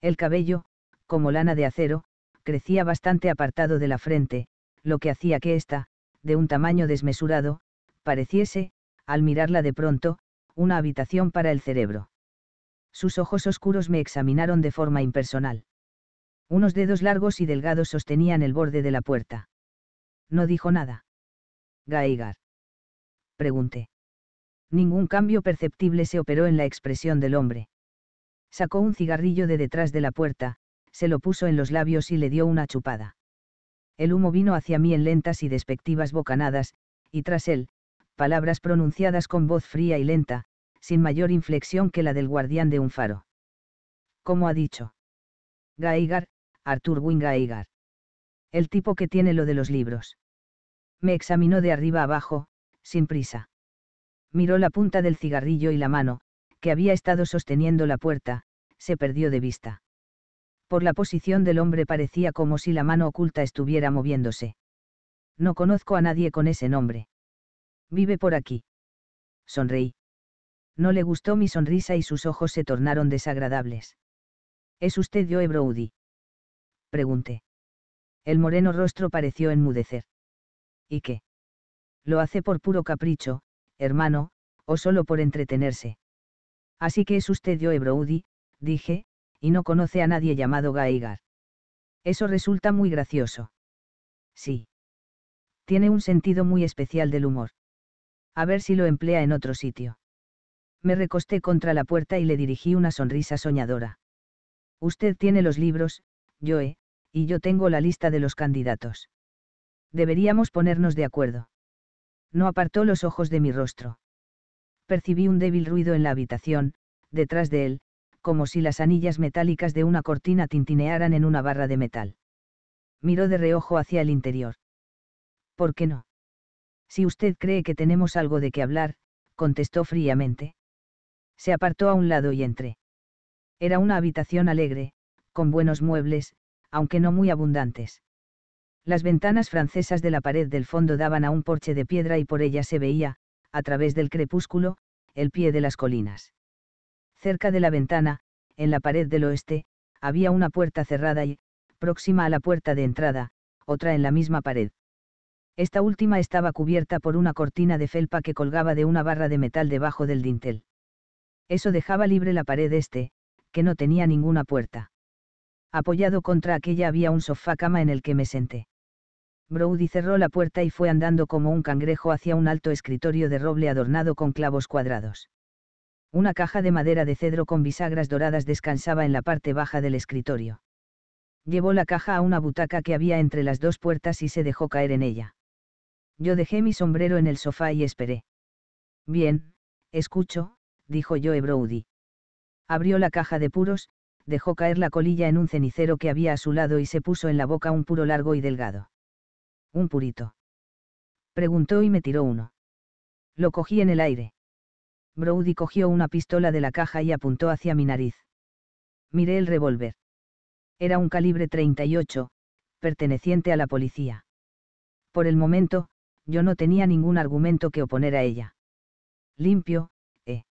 El cabello, como lana de acero, crecía bastante apartado de la frente, lo que hacía que ésta, de un tamaño desmesurado, pareciese, al mirarla de pronto, una habitación para el cerebro. Sus ojos oscuros me examinaron de forma impersonal. Unos dedos largos y delgados sostenían el borde de la puerta. No dijo nada. «Gaigar». Pregunté. Ningún cambio perceptible se operó en la expresión del hombre. Sacó un cigarrillo de detrás de la puerta, se lo puso en los labios y le dio una chupada. El humo vino hacia mí en lentas y despectivas bocanadas, y tras él, palabras pronunciadas con voz fría y lenta, sin mayor inflexión que la del guardián de un faro. Como ha dicho. Gaigar, Arthur Wingaigar. El tipo que tiene lo de los libros. Me examinó de arriba abajo, sin prisa. Miró la punta del cigarrillo y la mano, que había estado sosteniendo la puerta, se perdió de vista. Por la posición del hombre parecía como si la mano oculta estuviera moviéndose. No conozco a nadie con ese nombre. Vive por aquí. Sonreí. No le gustó mi sonrisa y sus ojos se tornaron desagradables. ¿Es usted Joe Brody? Pregunté. El moreno rostro pareció enmudecer. ¿Y qué? Lo hace por puro capricho, hermano, o solo por entretenerse. Así que es usted Joe Brody, dije, y no conoce a nadie llamado Gaigar. Eso resulta muy gracioso. Sí. Tiene un sentido muy especial del humor. A ver si lo emplea en otro sitio. Me recosté contra la puerta y le dirigí una sonrisa soñadora. Usted tiene los libros, Joe, y yo tengo la lista de los candidatos. Deberíamos ponernos de acuerdo. No apartó los ojos de mi rostro. Percibí un débil ruido en la habitación, detrás de él, como si las anillas metálicas de una cortina tintinearan en una barra de metal. Miró de reojo hacia el interior. ¿Por qué no? Si usted cree que tenemos algo de qué hablar, contestó fríamente. Se apartó a un lado y entré. Era una habitación alegre, con buenos muebles, aunque no muy abundantes. Las ventanas francesas de la pared del fondo daban a un porche de piedra y por ella se veía, a través del crepúsculo, el pie de las colinas. Cerca de la ventana, en la pared del oeste, había una puerta cerrada y, próxima a la puerta de entrada, otra en la misma pared. Esta última estaba cubierta por una cortina de felpa que colgaba de una barra de metal debajo del dintel. Eso dejaba libre la pared este, que no tenía ninguna puerta. Apoyado contra aquella había un sofá cama en el que me senté. Brody cerró la puerta y fue andando como un cangrejo hacia un alto escritorio de roble adornado con clavos cuadrados. Una caja de madera de cedro con bisagras doradas descansaba en la parte baja del escritorio. Llevó la caja a una butaca que había entre las dos puertas y se dejó caer en ella. Yo dejé mi sombrero en el sofá y esperé. Bien, escucho, dijo Joe Brody. Abrió la caja de puros, dejó caer la colilla en un cenicero que había a su lado y se puso en la boca un puro largo y delgado. ¿Un purito? Preguntó y me tiró uno. Lo cogí en el aire. Brody cogió una pistola de la caja y apuntó hacia mi nariz. Miré el revólver. Era un calibre 38, perteneciente a la policía. Por el momento, yo no tenía ningún argumento que oponer a ella. Limpio, eh.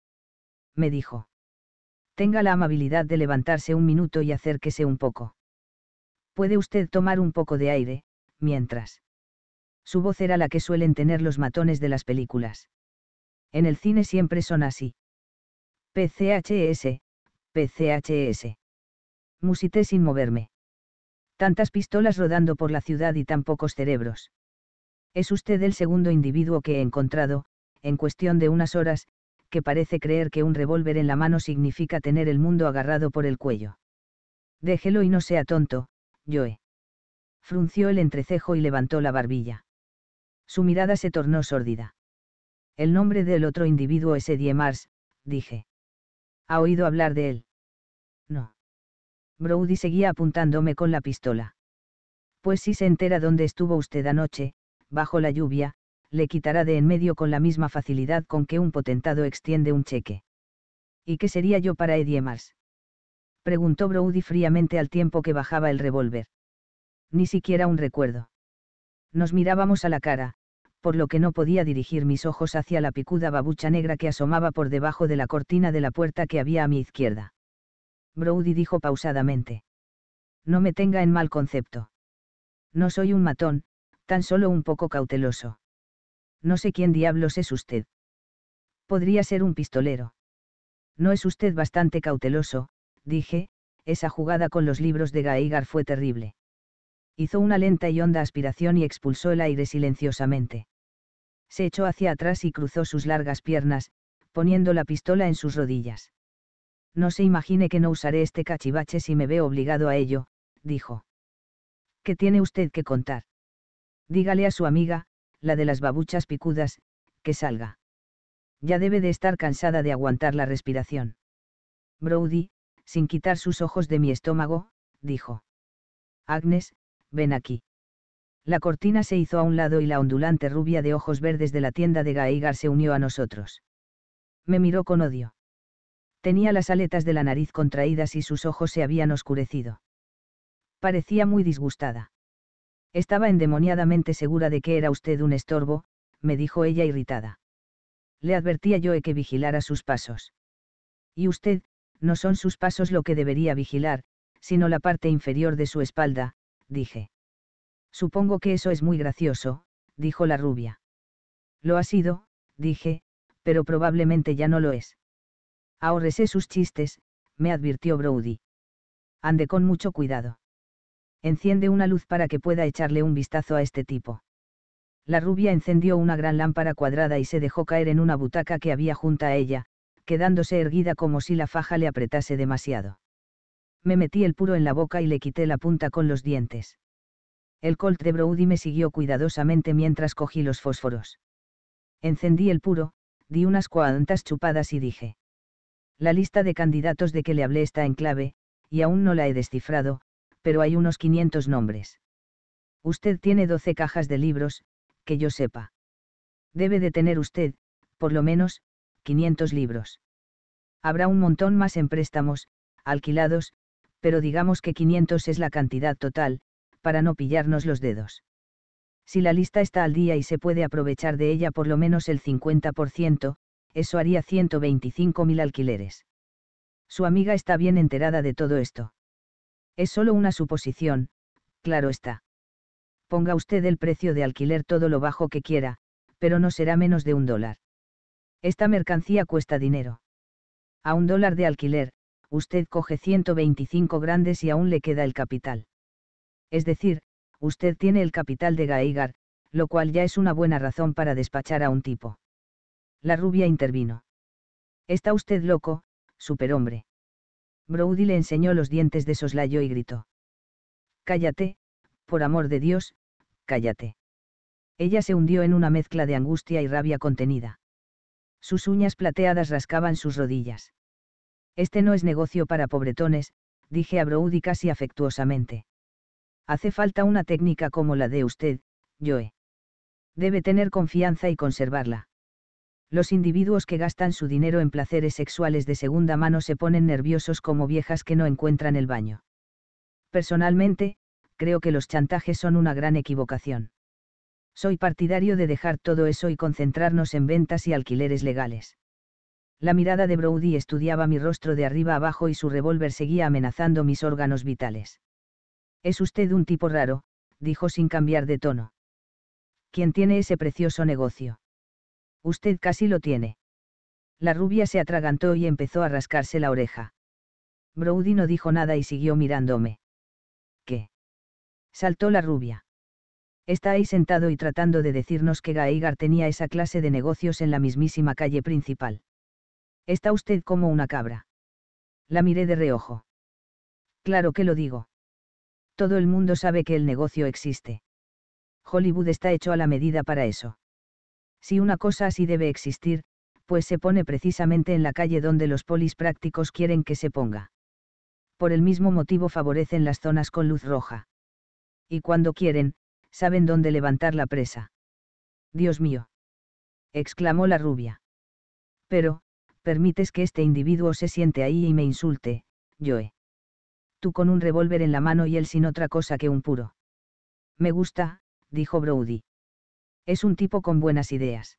Me dijo. Tenga la amabilidad de levantarse un minuto y acérquese un poco. Puede usted tomar un poco de aire, mientras. Su voz era la que suelen tener los matones de las películas en el cine siempre son así. PCHS, PCHS. Musité sin moverme. Tantas pistolas rodando por la ciudad y tan pocos cerebros. Es usted el segundo individuo que he encontrado, en cuestión de unas horas, que parece creer que un revólver en la mano significa tener el mundo agarrado por el cuello. Déjelo y no sea tonto, Joe. Frunció el entrecejo y levantó la barbilla. Su mirada se tornó sórdida. El nombre del otro individuo es Eddie Mars, dije. ¿Ha oído hablar de él? No. Brody seguía apuntándome con la pistola. Pues si se entera dónde estuvo usted anoche, bajo la lluvia, le quitará de en medio con la misma facilidad con que un potentado extiende un cheque. ¿Y qué sería yo para Eddie Mars? Preguntó Brody fríamente al tiempo que bajaba el revólver. Ni siquiera un recuerdo. Nos mirábamos a la cara, por lo que no podía dirigir mis ojos hacia la picuda babucha negra que asomaba por debajo de la cortina de la puerta que había a mi izquierda. Brody dijo pausadamente. No me tenga en mal concepto. No soy un matón, tan solo un poco cauteloso. No sé quién diablos es usted. Podría ser un pistolero. No es usted bastante cauteloso, dije, esa jugada con los libros de Gaigar fue terrible. Hizo una lenta y honda aspiración y expulsó el aire silenciosamente se echó hacia atrás y cruzó sus largas piernas, poniendo la pistola en sus rodillas. No se imagine que no usaré este cachivache si me veo obligado a ello, dijo. ¿Qué tiene usted que contar? Dígale a su amiga, la de las babuchas picudas, que salga. Ya debe de estar cansada de aguantar la respiración. Brody, sin quitar sus ojos de mi estómago, dijo. Agnes, ven aquí. La cortina se hizo a un lado y la ondulante rubia de ojos verdes de la tienda de Gaigar se unió a nosotros. Me miró con odio. Tenía las aletas de la nariz contraídas y sus ojos se habían oscurecido. Parecía muy disgustada. Estaba endemoniadamente segura de que era usted un estorbo, me dijo ella irritada. Le advertía yo que vigilara sus pasos. Y usted, no son sus pasos lo que debería vigilar, sino la parte inferior de su espalda, dije. Supongo que eso es muy gracioso, dijo la rubia. Lo ha sido, dije, pero probablemente ya no lo es. «Ahorrese sus chistes, me advirtió Brody. Ande con mucho cuidado. Enciende una luz para que pueda echarle un vistazo a este tipo. La rubia encendió una gran lámpara cuadrada y se dejó caer en una butaca que había junto a ella, quedándose erguida como si la faja le apretase demasiado. Me metí el puro en la boca y le quité la punta con los dientes. El Colt de Brody me siguió cuidadosamente mientras cogí los fósforos. Encendí el puro, di unas cuantas chupadas y dije. La lista de candidatos de que le hablé está en clave, y aún no la he descifrado, pero hay unos 500 nombres. Usted tiene 12 cajas de libros, que yo sepa. Debe de tener usted, por lo menos, 500 libros. Habrá un montón más en préstamos, alquilados, pero digamos que 500 es la cantidad total, para no pillarnos los dedos. Si la lista está al día y se puede aprovechar de ella por lo menos el 50%, eso haría 125.000 alquileres. Su amiga está bien enterada de todo esto. Es solo una suposición, claro está. Ponga usted el precio de alquiler todo lo bajo que quiera, pero no será menos de un dólar. Esta mercancía cuesta dinero. A un dólar de alquiler, usted coge 125 grandes y aún le queda el capital. Es decir, usted tiene el capital de Gaigar, lo cual ya es una buena razón para despachar a un tipo. La rubia intervino. Está usted loco, superhombre. Brody le enseñó los dientes de soslayo y gritó. Cállate, por amor de Dios, cállate. Ella se hundió en una mezcla de angustia y rabia contenida. Sus uñas plateadas rascaban sus rodillas. Este no es negocio para pobretones, dije a Brody casi afectuosamente. Hace falta una técnica como la de usted, Joe. Debe tener confianza y conservarla. Los individuos que gastan su dinero en placeres sexuales de segunda mano se ponen nerviosos como viejas que no encuentran el baño. Personalmente, creo que los chantajes son una gran equivocación. Soy partidario de dejar todo eso y concentrarnos en ventas y alquileres legales. La mirada de Brody estudiaba mi rostro de arriba abajo y su revólver seguía amenazando mis órganos vitales. Es usted un tipo raro, dijo sin cambiar de tono. ¿Quién tiene ese precioso negocio? Usted casi lo tiene. La rubia se atragantó y empezó a rascarse la oreja. Brody no dijo nada y siguió mirándome. ¿Qué? Saltó la rubia. Está ahí sentado y tratando de decirnos que Gaigar tenía esa clase de negocios en la mismísima calle principal. Está usted como una cabra. La miré de reojo. Claro que lo digo. Todo el mundo sabe que el negocio existe. Hollywood está hecho a la medida para eso. Si una cosa así debe existir, pues se pone precisamente en la calle donde los polis prácticos quieren que se ponga. Por el mismo motivo favorecen las zonas con luz roja. Y cuando quieren, saben dónde levantar la presa. Dios mío. exclamó la rubia. Pero, permites que este individuo se siente ahí y me insulte, Joe tú con un revólver en la mano y él sin otra cosa que un puro. Me gusta, dijo Brody. Es un tipo con buenas ideas.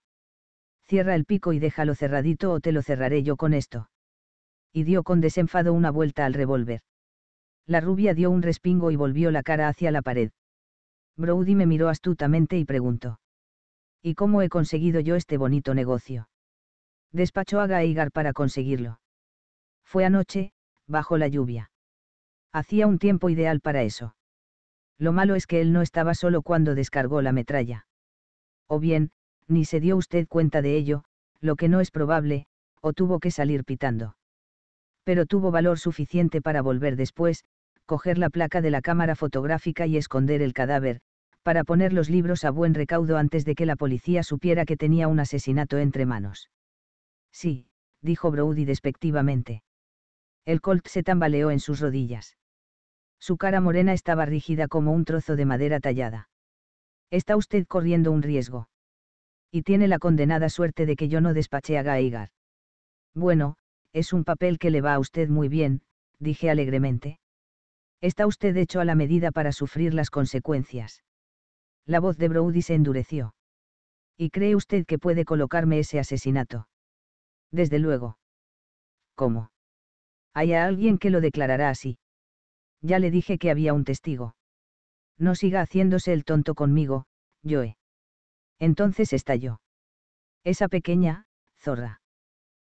Cierra el pico y déjalo cerradito o te lo cerraré yo con esto. Y dio con desenfado una vuelta al revólver. La rubia dio un respingo y volvió la cara hacia la pared. Brody me miró astutamente y preguntó. ¿Y cómo he conseguido yo este bonito negocio? Despachó a Gaigar para conseguirlo. Fue anoche, bajo la lluvia. Hacía un tiempo ideal para eso. Lo malo es que él no estaba solo cuando descargó la metralla. O bien, ni se dio usted cuenta de ello, lo que no es probable, o tuvo que salir pitando. Pero tuvo valor suficiente para volver después, coger la placa de la cámara fotográfica y esconder el cadáver, para poner los libros a buen recaudo antes de que la policía supiera que tenía un asesinato entre manos. Sí, dijo Brody despectivamente. El colt se tambaleó en sus rodillas. Su cara morena estaba rígida como un trozo de madera tallada. Está usted corriendo un riesgo. Y tiene la condenada suerte de que yo no despaché a Gaigar. Bueno, es un papel que le va a usted muy bien, dije alegremente. Está usted hecho a la medida para sufrir las consecuencias. La voz de Brody se endureció. ¿Y cree usted que puede colocarme ese asesinato? Desde luego. ¿Cómo? Hay alguien que lo declarará así ya le dije que había un testigo. No siga haciéndose el tonto conmigo, Joe. Entonces estalló. Esa pequeña, zorra.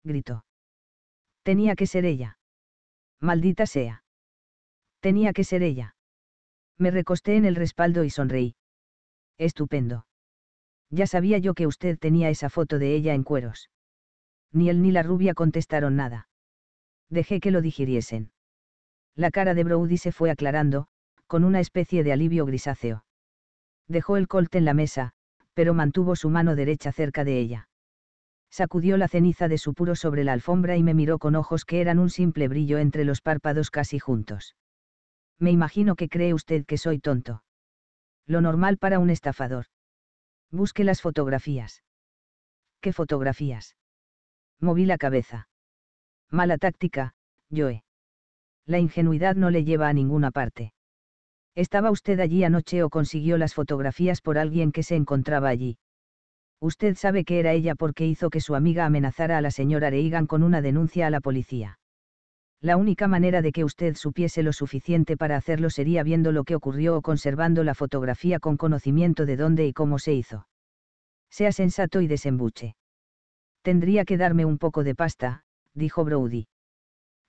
Gritó. Tenía que ser ella. Maldita sea. Tenía que ser ella. Me recosté en el respaldo y sonreí. Estupendo. Ya sabía yo que usted tenía esa foto de ella en cueros. Ni él ni la rubia contestaron nada. Dejé que lo digiriesen. La cara de Brody se fue aclarando, con una especie de alivio grisáceo. Dejó el colt en la mesa, pero mantuvo su mano derecha cerca de ella. Sacudió la ceniza de su puro sobre la alfombra y me miró con ojos que eran un simple brillo entre los párpados casi juntos. Me imagino que cree usted que soy tonto. Lo normal para un estafador. Busque las fotografías. ¿Qué fotografías? Moví la cabeza. Mala táctica, Joe la ingenuidad no le lleva a ninguna parte. ¿Estaba usted allí anoche o consiguió las fotografías por alguien que se encontraba allí? Usted sabe que era ella porque hizo que su amiga amenazara a la señora Reagan con una denuncia a la policía. La única manera de que usted supiese lo suficiente para hacerlo sería viendo lo que ocurrió o conservando la fotografía con conocimiento de dónde y cómo se hizo. Sea sensato y desembuche. Tendría que darme un poco de pasta, dijo Brody.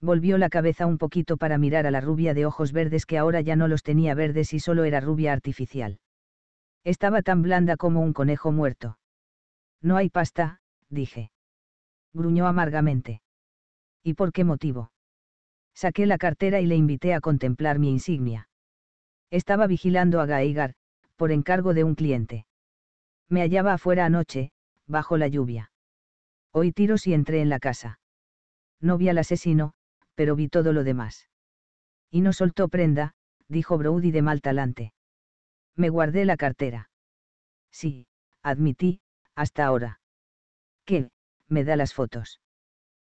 Volvió la cabeza un poquito para mirar a la rubia de ojos verdes que ahora ya no los tenía verdes y solo era rubia artificial. Estaba tan blanda como un conejo muerto. No hay pasta, dije. Gruñó amargamente. ¿Y por qué motivo? Saqué la cartera y le invité a contemplar mi insignia. Estaba vigilando a Gaigar, por encargo de un cliente. Me hallaba afuera anoche, bajo la lluvia. Oí tiros y entré en la casa. No vi al asesino, pero vi todo lo demás. Y no soltó prenda, dijo Brody de mal talante. Me guardé la cartera. Sí, admití, hasta ahora. ¿Qué? Me da las fotos.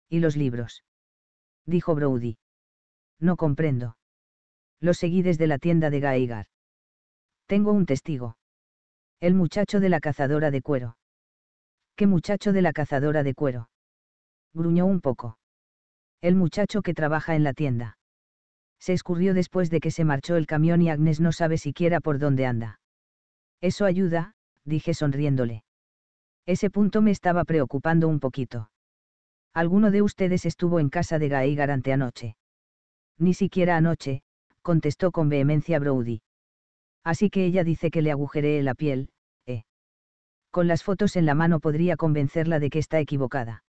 Y los libros. Dijo Brody. No comprendo. Lo seguí desde la tienda de Gaigar. Tengo un testigo. El muchacho de la cazadora de cuero. ¿Qué muchacho de la cazadora de cuero? Gruñó un poco el muchacho que trabaja en la tienda. Se escurrió después de que se marchó el camión y Agnes no sabe siquiera por dónde anda. Eso ayuda, dije sonriéndole. Ese punto me estaba preocupando un poquito. Alguno de ustedes estuvo en casa de Gaey Garante anoche. Ni siquiera anoche, contestó con vehemencia Brody. Así que ella dice que le agujereé la piel, ¿eh? Con las fotos en la mano podría convencerla de que está equivocada.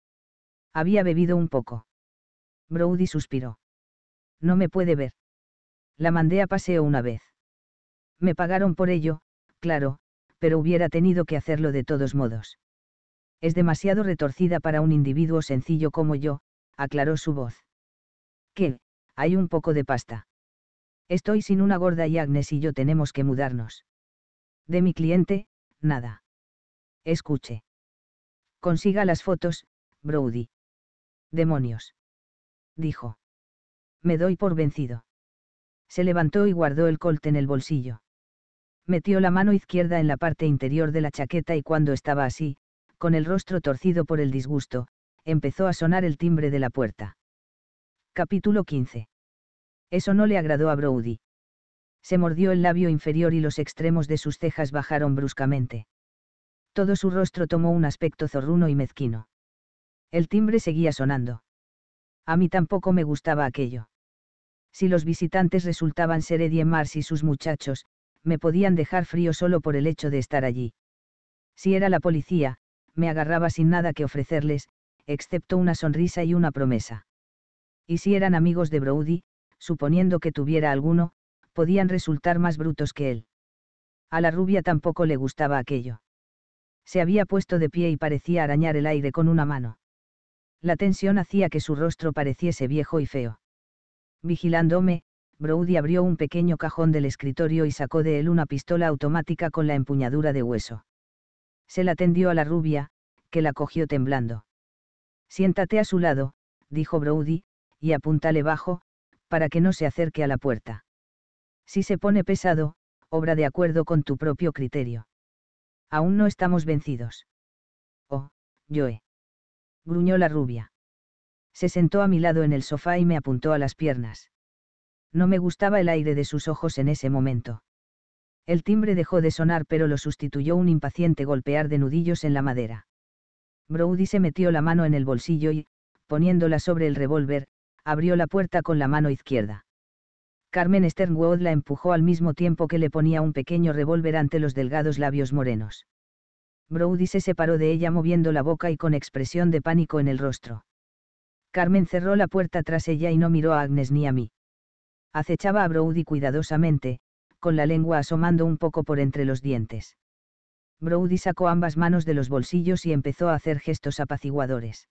Había bebido un poco. Brody suspiró. No me puede ver. La mandé a paseo una vez. Me pagaron por ello, claro, pero hubiera tenido que hacerlo de todos modos. Es demasiado retorcida para un individuo sencillo como yo, aclaró su voz. ¿Qué? Hay un poco de pasta. Estoy sin una gorda y Agnes y yo tenemos que mudarnos. De mi cliente, nada. Escuche. Consiga las fotos, Brody. Demonios dijo. Me doy por vencido. Se levantó y guardó el colt en el bolsillo. Metió la mano izquierda en la parte interior de la chaqueta y cuando estaba así, con el rostro torcido por el disgusto, empezó a sonar el timbre de la puerta. Capítulo 15. Eso no le agradó a Brody. Se mordió el labio inferior y los extremos de sus cejas bajaron bruscamente. Todo su rostro tomó un aspecto zorruno y mezquino. El timbre seguía sonando. A mí tampoco me gustaba aquello. Si los visitantes resultaban ser Eddie Mars y sus muchachos, me podían dejar frío solo por el hecho de estar allí. Si era la policía, me agarraba sin nada que ofrecerles, excepto una sonrisa y una promesa. Y si eran amigos de Brody, suponiendo que tuviera alguno, podían resultar más brutos que él. A la rubia tampoco le gustaba aquello. Se había puesto de pie y parecía arañar el aire con una mano. La tensión hacía que su rostro pareciese viejo y feo. Vigilándome, Brody abrió un pequeño cajón del escritorio y sacó de él una pistola automática con la empuñadura de hueso. Se la tendió a la rubia, que la cogió temblando. Siéntate a su lado, dijo Brody, y apúntale bajo, para que no se acerque a la puerta. Si se pone pesado, obra de acuerdo con tu propio criterio. Aún no estamos vencidos. Oh, Joe gruñó la rubia. Se sentó a mi lado en el sofá y me apuntó a las piernas. No me gustaba el aire de sus ojos en ese momento. El timbre dejó de sonar pero lo sustituyó un impaciente golpear de nudillos en la madera. Brody se metió la mano en el bolsillo y, poniéndola sobre el revólver, abrió la puerta con la mano izquierda. Carmen Sternwood la empujó al mismo tiempo que le ponía un pequeño revólver ante los delgados labios morenos. Brody se separó de ella moviendo la boca y con expresión de pánico en el rostro. Carmen cerró la puerta tras ella y no miró a Agnes ni a mí. Acechaba a Brody cuidadosamente, con la lengua asomando un poco por entre los dientes. Brody sacó ambas manos de los bolsillos y empezó a hacer gestos apaciguadores.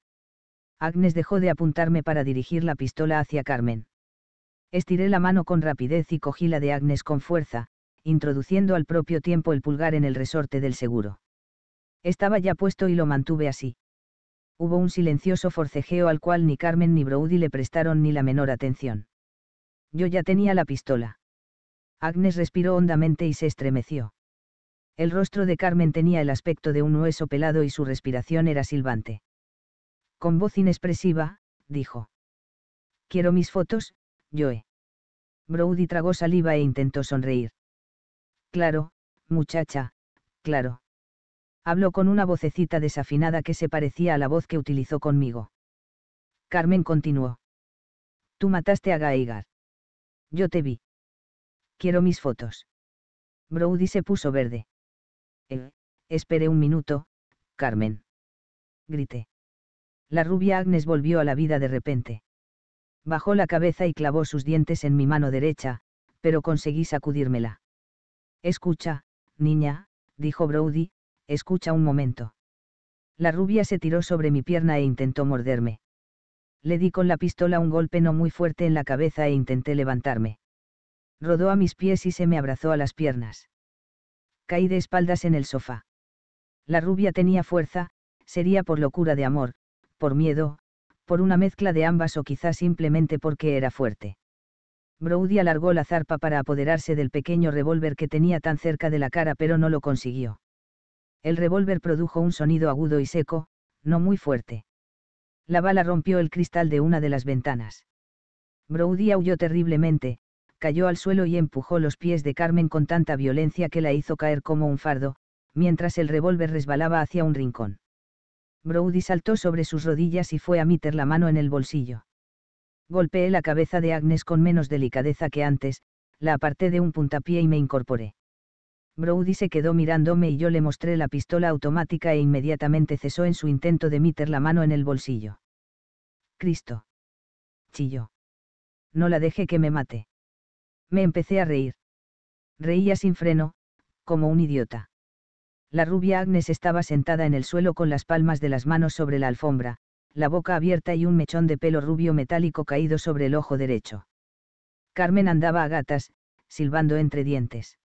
Agnes dejó de apuntarme para dirigir la pistola hacia Carmen. Estiré la mano con rapidez y cogí la de Agnes con fuerza, introduciendo al propio tiempo el pulgar en el resorte del seguro. Estaba ya puesto y lo mantuve así. Hubo un silencioso forcejeo al cual ni Carmen ni Brody le prestaron ni la menor atención. Yo ya tenía la pistola. Agnes respiró hondamente y se estremeció. El rostro de Carmen tenía el aspecto de un hueso pelado y su respiración era silbante. Con voz inexpresiva, dijo. Quiero mis fotos, Joe. Brody tragó saliva e intentó sonreír. Claro, muchacha, claro. Habló con una vocecita desafinada que se parecía a la voz que utilizó conmigo. Carmen continuó. Tú mataste a Gaegar. Yo te vi. Quiero mis fotos. Brody se puso verde. Eh, esperé un minuto, Carmen. Grité. La rubia Agnes volvió a la vida de repente. Bajó la cabeza y clavó sus dientes en mi mano derecha, pero conseguí sacudírmela. Escucha, niña, dijo Brody, escucha un momento. La rubia se tiró sobre mi pierna e intentó morderme. Le di con la pistola un golpe no muy fuerte en la cabeza e intenté levantarme. Rodó a mis pies y se me abrazó a las piernas. Caí de espaldas en el sofá. La rubia tenía fuerza, sería por locura de amor, por miedo, por una mezcla de ambas o quizás simplemente porque era fuerte. Brody alargó la zarpa para apoderarse del pequeño revólver que tenía tan cerca de la cara pero no lo consiguió. El revólver produjo un sonido agudo y seco, no muy fuerte. La bala rompió el cristal de una de las ventanas. Brody aulló terriblemente, cayó al suelo y empujó los pies de Carmen con tanta violencia que la hizo caer como un fardo, mientras el revólver resbalaba hacia un rincón. Brody saltó sobre sus rodillas y fue a meter la mano en el bolsillo. Golpeé la cabeza de Agnes con menos delicadeza que antes, la aparté de un puntapié y me incorporé. Brody se quedó mirándome y yo le mostré la pistola automática e inmediatamente cesó en su intento de meter la mano en el bolsillo. Cristo. Chilló. No la deje que me mate. Me empecé a reír. Reía sin freno, como un idiota. La rubia Agnes estaba sentada en el suelo con las palmas de las manos sobre la alfombra, la boca abierta y un mechón de pelo rubio metálico caído sobre el ojo derecho. Carmen andaba a gatas, silbando entre dientes.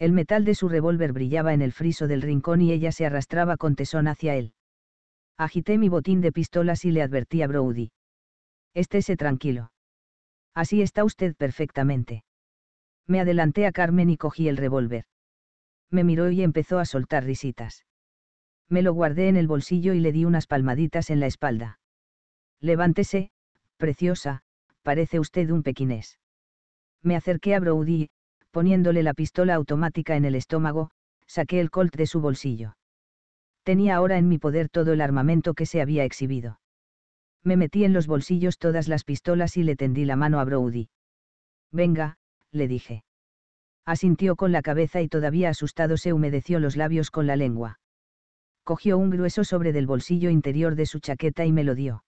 El metal de su revólver brillaba en el friso del rincón y ella se arrastraba con tesón hacia él. Agité mi botín de pistolas y le advertí a Brody. Estése tranquilo. Así está usted perfectamente. Me adelanté a Carmen y cogí el revólver. Me miró y empezó a soltar risitas. Me lo guardé en el bolsillo y le di unas palmaditas en la espalda. Levántese, preciosa, parece usted un pequinés. Me acerqué a Brody, poniéndole la pistola automática en el estómago, saqué el colt de su bolsillo. Tenía ahora en mi poder todo el armamento que se había exhibido. Me metí en los bolsillos todas las pistolas y le tendí la mano a Brody. Venga, le dije. Asintió con la cabeza y todavía asustado se humedeció los labios con la lengua. Cogió un grueso sobre del bolsillo interior de su chaqueta y me lo dio.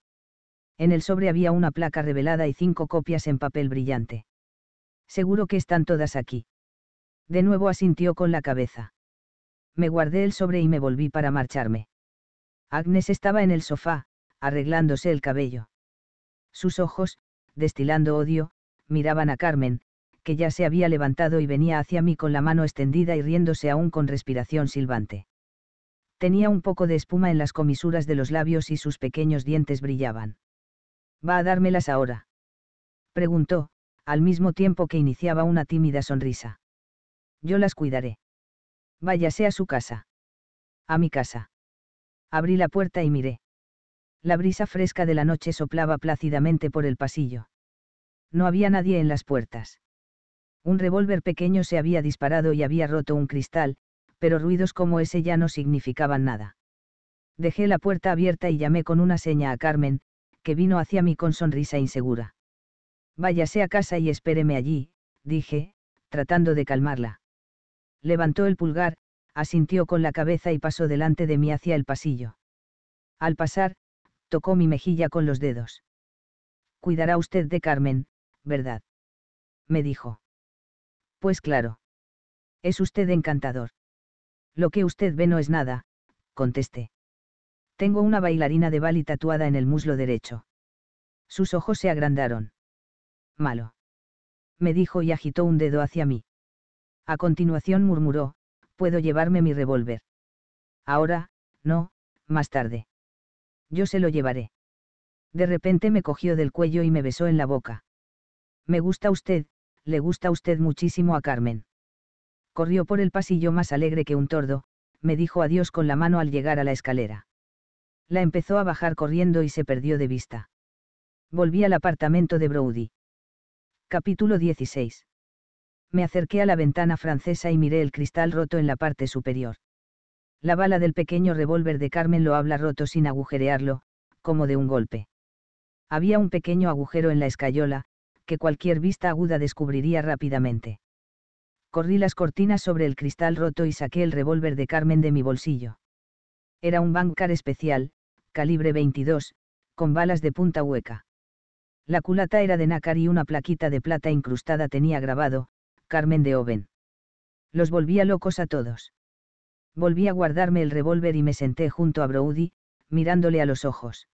En el sobre había una placa revelada y cinco copias en papel brillante. Seguro que están todas aquí. De nuevo asintió con la cabeza. Me guardé el sobre y me volví para marcharme. Agnes estaba en el sofá, arreglándose el cabello. Sus ojos, destilando odio, miraban a Carmen, que ya se había levantado y venía hacia mí con la mano extendida y riéndose aún con respiración silbante. Tenía un poco de espuma en las comisuras de los labios y sus pequeños dientes brillaban. ¿Va a dármelas ahora? Preguntó, al mismo tiempo que iniciaba una tímida sonrisa. Yo las cuidaré. Váyase a su casa. A mi casa. Abrí la puerta y miré. La brisa fresca de la noche soplaba plácidamente por el pasillo. No había nadie en las puertas. Un revólver pequeño se había disparado y había roto un cristal, pero ruidos como ese ya no significaban nada. Dejé la puerta abierta y llamé con una seña a Carmen, que vino hacia mí con sonrisa insegura. Váyase a casa y espéreme allí, dije, tratando de calmarla. Levantó el pulgar, asintió con la cabeza y pasó delante de mí hacia el pasillo. Al pasar, tocó mi mejilla con los dedos. Cuidará usted de Carmen, ¿verdad? me dijo. Pues claro. Es usted encantador. Lo que usted ve no es nada, contesté. Tengo una bailarina de Bali tatuada en el muslo derecho. Sus ojos se agrandaron malo. Me dijo y agitó un dedo hacia mí. A continuación murmuró, puedo llevarme mi revólver. Ahora, no, más tarde. Yo se lo llevaré. De repente me cogió del cuello y me besó en la boca. Me gusta usted, le gusta usted muchísimo a Carmen. Corrió por el pasillo más alegre que un tordo, me dijo adiós con la mano al llegar a la escalera. La empezó a bajar corriendo y se perdió de vista. Volví al apartamento de Brody. Capítulo 16. Me acerqué a la ventana francesa y miré el cristal roto en la parte superior. La bala del pequeño revólver de Carmen lo habla roto sin agujerearlo, como de un golpe. Había un pequeño agujero en la escayola, que cualquier vista aguda descubriría rápidamente. Corrí las cortinas sobre el cristal roto y saqué el revólver de Carmen de mi bolsillo. Era un Bancar especial, calibre 22, con balas de punta hueca. La culata era de nácar y una plaquita de plata incrustada tenía grabado, Carmen de Oven. Los volvía locos a todos. Volví a guardarme el revólver y me senté junto a Brody, mirándole a los ojos.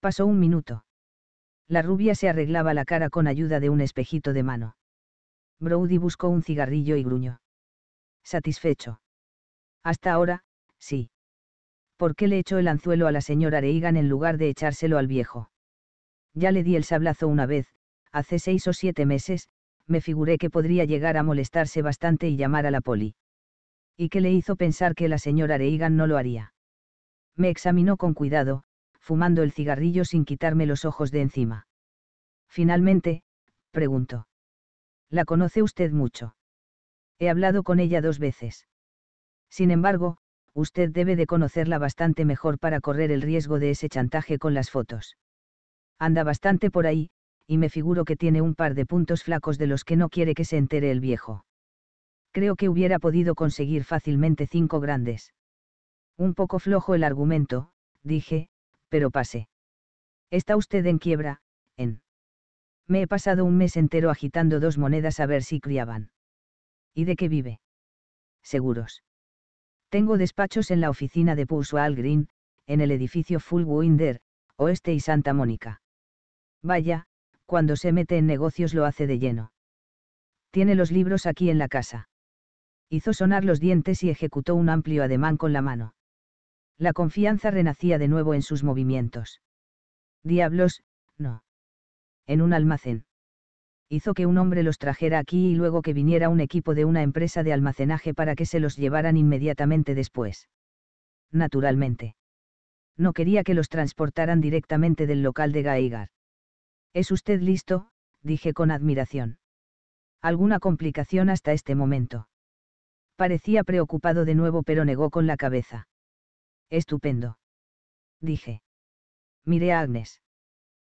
Pasó un minuto. La rubia se arreglaba la cara con ayuda de un espejito de mano. Brody buscó un cigarrillo y gruñó. Satisfecho. Hasta ahora, sí. ¿Por qué le echó el anzuelo a la señora Reagan en lugar de echárselo al viejo? Ya le di el sablazo una vez, hace seis o siete meses, me figuré que podría llegar a molestarse bastante y llamar a la poli. ¿Y qué le hizo pensar que la señora Reagan no lo haría? Me examinó con cuidado, fumando el cigarrillo sin quitarme los ojos de encima. Finalmente, preguntó. ¿La conoce usted mucho? He hablado con ella dos veces. Sin embargo, usted debe de conocerla bastante mejor para correr el riesgo de ese chantaje con las fotos anda bastante por ahí, y me figuro que tiene un par de puntos flacos de los que no quiere que se entere el viejo. Creo que hubiera podido conseguir fácilmente cinco grandes. Un poco flojo el argumento, dije, pero pase. Está usted en quiebra, en. Me he pasado un mes entero agitando dos monedas a ver si criaban. ¿Y de qué vive? Seguros. Tengo despachos en la oficina de Pusual Green, en el edificio Full Winder, Oeste y Santa Mónica. Vaya, cuando se mete en negocios lo hace de lleno. Tiene los libros aquí en la casa. Hizo sonar los dientes y ejecutó un amplio ademán con la mano. La confianza renacía de nuevo en sus movimientos. Diablos, no. En un almacén. Hizo que un hombre los trajera aquí y luego que viniera un equipo de una empresa de almacenaje para que se los llevaran inmediatamente después. Naturalmente. No quería que los transportaran directamente del local de gaigar es usted listo, dije con admiración. Alguna complicación hasta este momento. Parecía preocupado de nuevo pero negó con la cabeza. Estupendo. Dije. Miré a Agnes.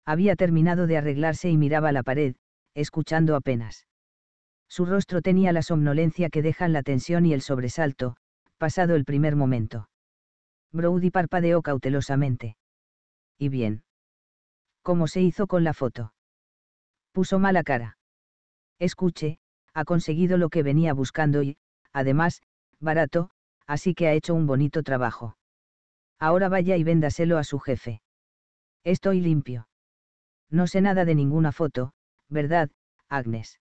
Había terminado de arreglarse y miraba la pared, escuchando apenas. Su rostro tenía la somnolencia que dejan la tensión y el sobresalto, pasado el primer momento. Brody parpadeó cautelosamente. ¿Y bien? como se hizo con la foto. Puso mala cara. Escuche, ha conseguido lo que venía buscando y, además, barato, así que ha hecho un bonito trabajo. Ahora vaya y véndaselo a su jefe. Estoy limpio. No sé nada de ninguna foto, ¿verdad, Agnes?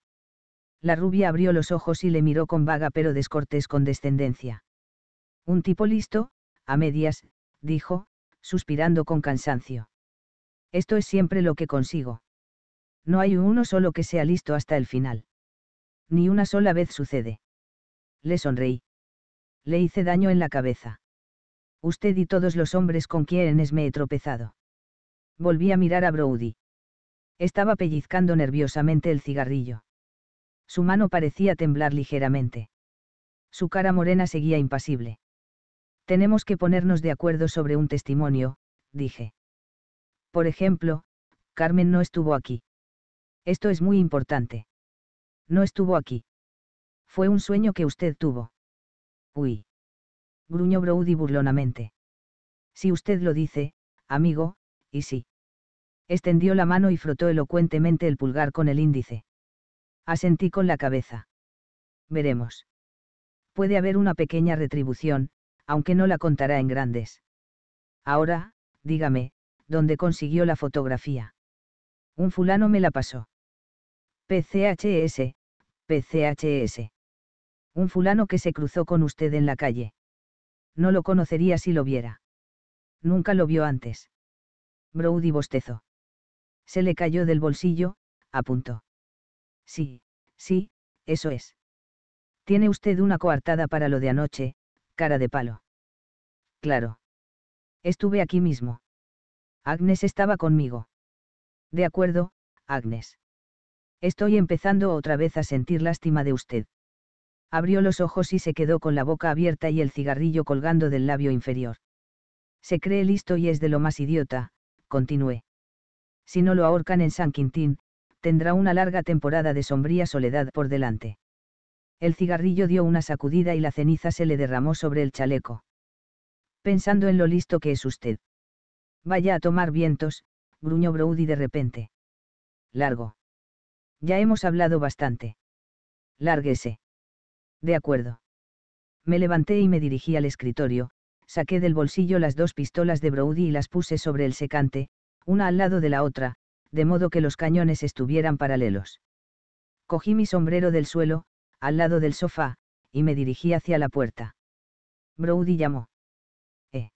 La rubia abrió los ojos y le miró con vaga pero descortés condescendencia. Un tipo listo, a medias, dijo, suspirando con cansancio. Esto es siempre lo que consigo. No hay uno solo que sea listo hasta el final. Ni una sola vez sucede. Le sonreí. Le hice daño en la cabeza. Usted y todos los hombres con quienes me he tropezado. Volví a mirar a Brody. Estaba pellizcando nerviosamente el cigarrillo. Su mano parecía temblar ligeramente. Su cara morena seguía impasible. Tenemos que ponernos de acuerdo sobre un testimonio, dije. Por ejemplo, Carmen no estuvo aquí. Esto es muy importante. No estuvo aquí. Fue un sueño que usted tuvo. Uy. Gruñó Brody burlonamente. Si usted lo dice, amigo, y sí. Extendió la mano y frotó elocuentemente el pulgar con el índice. Asentí con la cabeza. Veremos. Puede haber una pequeña retribución, aunque no la contará en grandes. Ahora, dígame, donde consiguió la fotografía. Un fulano me la pasó. PCHS, PCHS. Un fulano que se cruzó con usted en la calle. No lo conocería si lo viera. Nunca lo vio antes. Brody bostezó. Se le cayó del bolsillo, apuntó. Sí, sí, eso es. Tiene usted una coartada para lo de anoche, cara de palo. Claro. Estuve aquí mismo. Agnes estaba conmigo. De acuerdo, Agnes. Estoy empezando otra vez a sentir lástima de usted. Abrió los ojos y se quedó con la boca abierta y el cigarrillo colgando del labio inferior. Se cree listo y es de lo más idiota, continué. Si no lo ahorcan en San Quintín, tendrá una larga temporada de sombría soledad por delante. El cigarrillo dio una sacudida y la ceniza se le derramó sobre el chaleco. Pensando en lo listo que es usted. Vaya a tomar vientos, gruñó Brody de repente. Largo. Ya hemos hablado bastante. Lárguese. De acuerdo. Me levanté y me dirigí al escritorio, saqué del bolsillo las dos pistolas de Brody y las puse sobre el secante, una al lado de la otra, de modo que los cañones estuvieran paralelos. Cogí mi sombrero del suelo, al lado del sofá, y me dirigí hacia la puerta. Brody llamó. Eh.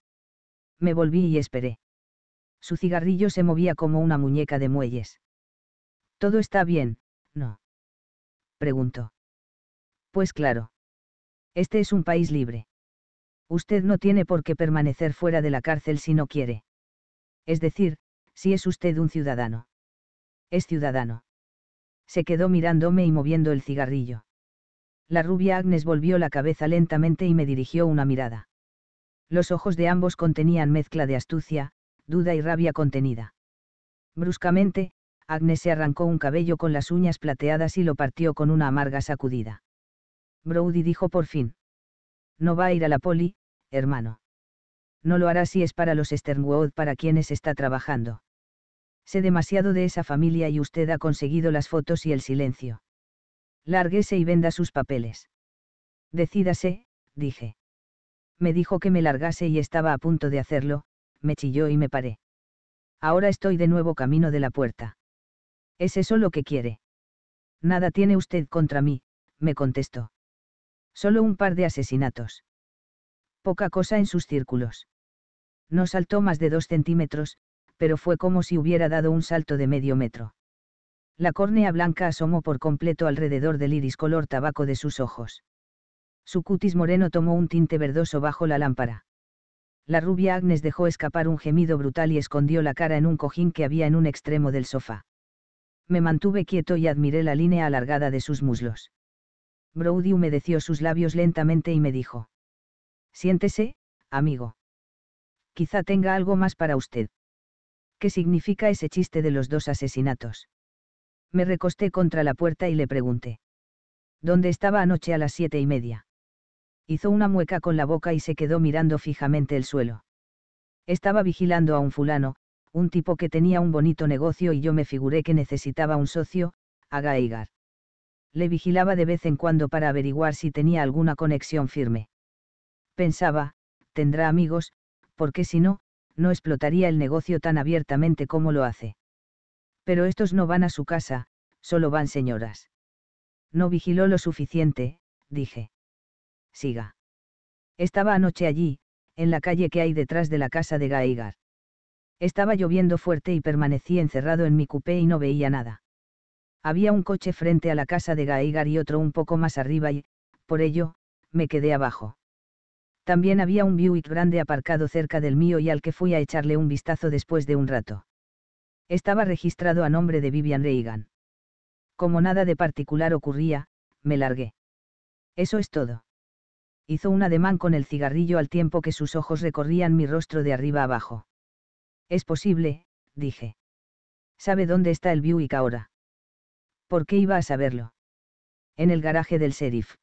Me volví y esperé. Su cigarrillo se movía como una muñeca de muelles. ¿Todo está bien? No. Preguntó. Pues claro. Este es un país libre. Usted no tiene por qué permanecer fuera de la cárcel si no quiere. Es decir, si es usted un ciudadano. Es ciudadano. Se quedó mirándome y moviendo el cigarrillo. La rubia Agnes volvió la cabeza lentamente y me dirigió una mirada. Los ojos de ambos contenían mezcla de astucia, duda y rabia contenida. Bruscamente, Agnes se arrancó un cabello con las uñas plateadas y lo partió con una amarga sacudida. Brody dijo por fin. No va a ir a la poli, hermano. No lo hará si es para los Sternwood para quienes está trabajando. Sé demasiado de esa familia y usted ha conseguido las fotos y el silencio. Lárguese y venda sus papeles. Decídase, dije. Me dijo que me largase y estaba a punto de hacerlo, me chilló y me paré. Ahora estoy de nuevo camino de la puerta. ¿Es eso lo que quiere? Nada tiene usted contra mí, me contestó. Solo un par de asesinatos. Poca cosa en sus círculos. No saltó más de dos centímetros, pero fue como si hubiera dado un salto de medio metro. La córnea blanca asomó por completo alrededor del iris color tabaco de sus ojos. Su cutis moreno tomó un tinte verdoso bajo la lámpara la rubia Agnes dejó escapar un gemido brutal y escondió la cara en un cojín que había en un extremo del sofá. Me mantuve quieto y admiré la línea alargada de sus muslos. Brody humedeció sus labios lentamente y me dijo. Siéntese, amigo. Quizá tenga algo más para usted. ¿Qué significa ese chiste de los dos asesinatos? Me recosté contra la puerta y le pregunté. ¿Dónde estaba anoche a las siete y media? Hizo una mueca con la boca y se quedó mirando fijamente el suelo. Estaba vigilando a un fulano, un tipo que tenía un bonito negocio y yo me figuré que necesitaba un socio, a Gaigar. Le vigilaba de vez en cuando para averiguar si tenía alguna conexión firme. Pensaba, tendrá amigos, porque si no, no explotaría el negocio tan abiertamente como lo hace. Pero estos no van a su casa, solo van señoras. No vigiló lo suficiente, dije siga. Estaba anoche allí, en la calle que hay detrás de la casa de Gaigar. Estaba lloviendo fuerte y permanecí encerrado en mi coupé y no veía nada. Había un coche frente a la casa de Gaigar y otro un poco más arriba y, por ello, me quedé abajo. También había un Buick grande aparcado cerca del mío y al que fui a echarle un vistazo después de un rato. Estaba registrado a nombre de Vivian Reagan. Como nada de particular ocurría, me largué. Eso es todo hizo un ademán con el cigarrillo al tiempo que sus ojos recorrían mi rostro de arriba abajo. Es posible, dije. ¿Sabe dónde está el Buick ahora? ¿Por qué iba a saberlo? En el garaje del sheriff.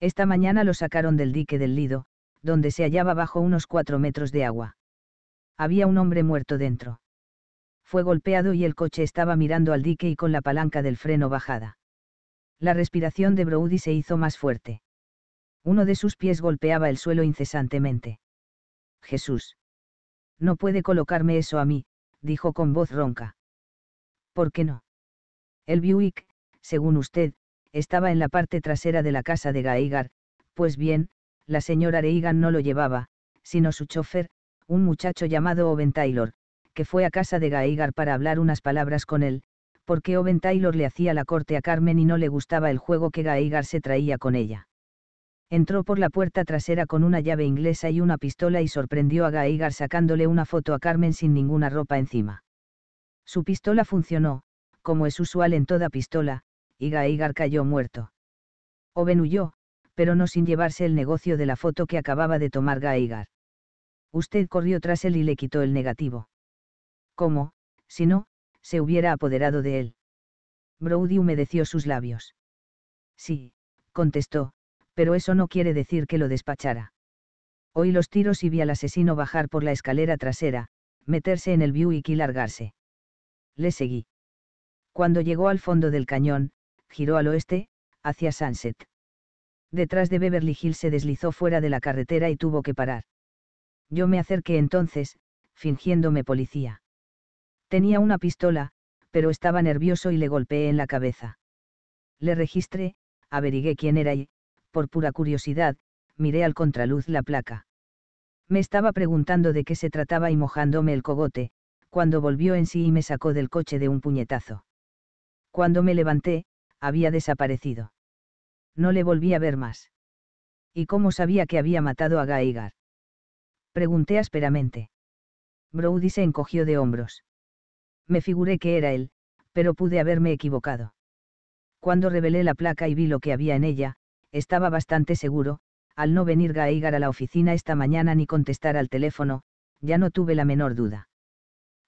Esta mañana lo sacaron del dique del Lido, donde se hallaba bajo unos cuatro metros de agua. Había un hombre muerto dentro. Fue golpeado y el coche estaba mirando al dique y con la palanca del freno bajada. La respiración de Brody se hizo más fuerte. Uno de sus pies golpeaba el suelo incesantemente. Jesús. No puede colocarme eso a mí, dijo con voz ronca. ¿Por qué no? El Buick, según usted, estaba en la parte trasera de la casa de Gaigar, pues bien, la señora Reagan no lo llevaba, sino su chofer, un muchacho llamado Owen Taylor, que fue a casa de Gaigar para hablar unas palabras con él, porque Owen Taylor le hacía la corte a Carmen y no le gustaba el juego que Gaigar se traía con ella entró por la puerta trasera con una llave inglesa y una pistola y sorprendió a Gaigar sacándole una foto a Carmen sin ninguna ropa encima. Su pistola funcionó, como es usual en toda pistola, y Gaigar cayó muerto. Oben huyó, pero no sin llevarse el negocio de la foto que acababa de tomar Gaigar. Usted corrió tras él y le quitó el negativo. ¿Cómo, si no, se hubiera apoderado de él? Brody humedeció sus labios. Sí, contestó, pero eso no quiere decir que lo despachara. Oí los tiros y vi al asesino bajar por la escalera trasera, meterse en el Buick y largarse. Le seguí. Cuando llegó al fondo del cañón, giró al oeste, hacia Sunset. Detrás de Beverly Hill se deslizó fuera de la carretera y tuvo que parar. Yo me acerqué entonces, fingiéndome policía. Tenía una pistola, pero estaba nervioso y le golpeé en la cabeza. Le registré, averigué quién era y, por pura curiosidad, miré al contraluz la placa. Me estaba preguntando de qué se trataba y mojándome el cogote, cuando volvió en sí y me sacó del coche de un puñetazo. Cuando me levanté, había desaparecido. No le volví a ver más. ¿Y cómo sabía que había matado a Gaigar? Pregunté ásperamente. Brody se encogió de hombros. Me figuré que era él, pero pude haberme equivocado. Cuando revelé la placa y vi lo que había en ella, estaba bastante seguro, al no venir Gaigar a la oficina esta mañana ni contestar al teléfono, ya no tuve la menor duda.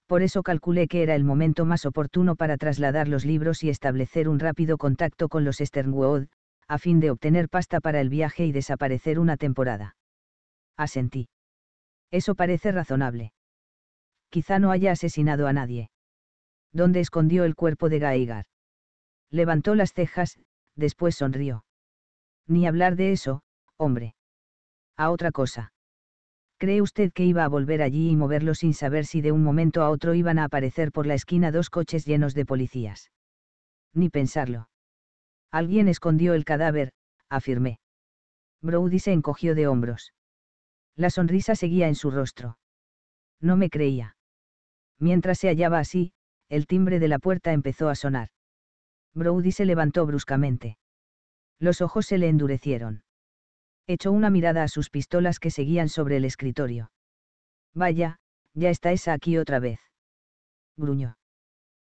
Por eso calculé que era el momento más oportuno para trasladar los libros y establecer un rápido contacto con los Sternwood, a fin de obtener pasta para el viaje y desaparecer una temporada. Asentí. Eso parece razonable. Quizá no haya asesinado a nadie. ¿Dónde escondió el cuerpo de Gaigar? Levantó las cejas, después sonrió. Ni hablar de eso, hombre. A otra cosa. ¿Cree usted que iba a volver allí y moverlo sin saber si de un momento a otro iban a aparecer por la esquina dos coches llenos de policías? Ni pensarlo. Alguien escondió el cadáver, afirmé. Brody se encogió de hombros. La sonrisa seguía en su rostro. No me creía. Mientras se hallaba así, el timbre de la puerta empezó a sonar. Brody se levantó bruscamente. Los ojos se le endurecieron. Echó una mirada a sus pistolas que seguían sobre el escritorio. Vaya, ya está esa aquí otra vez. Gruñó.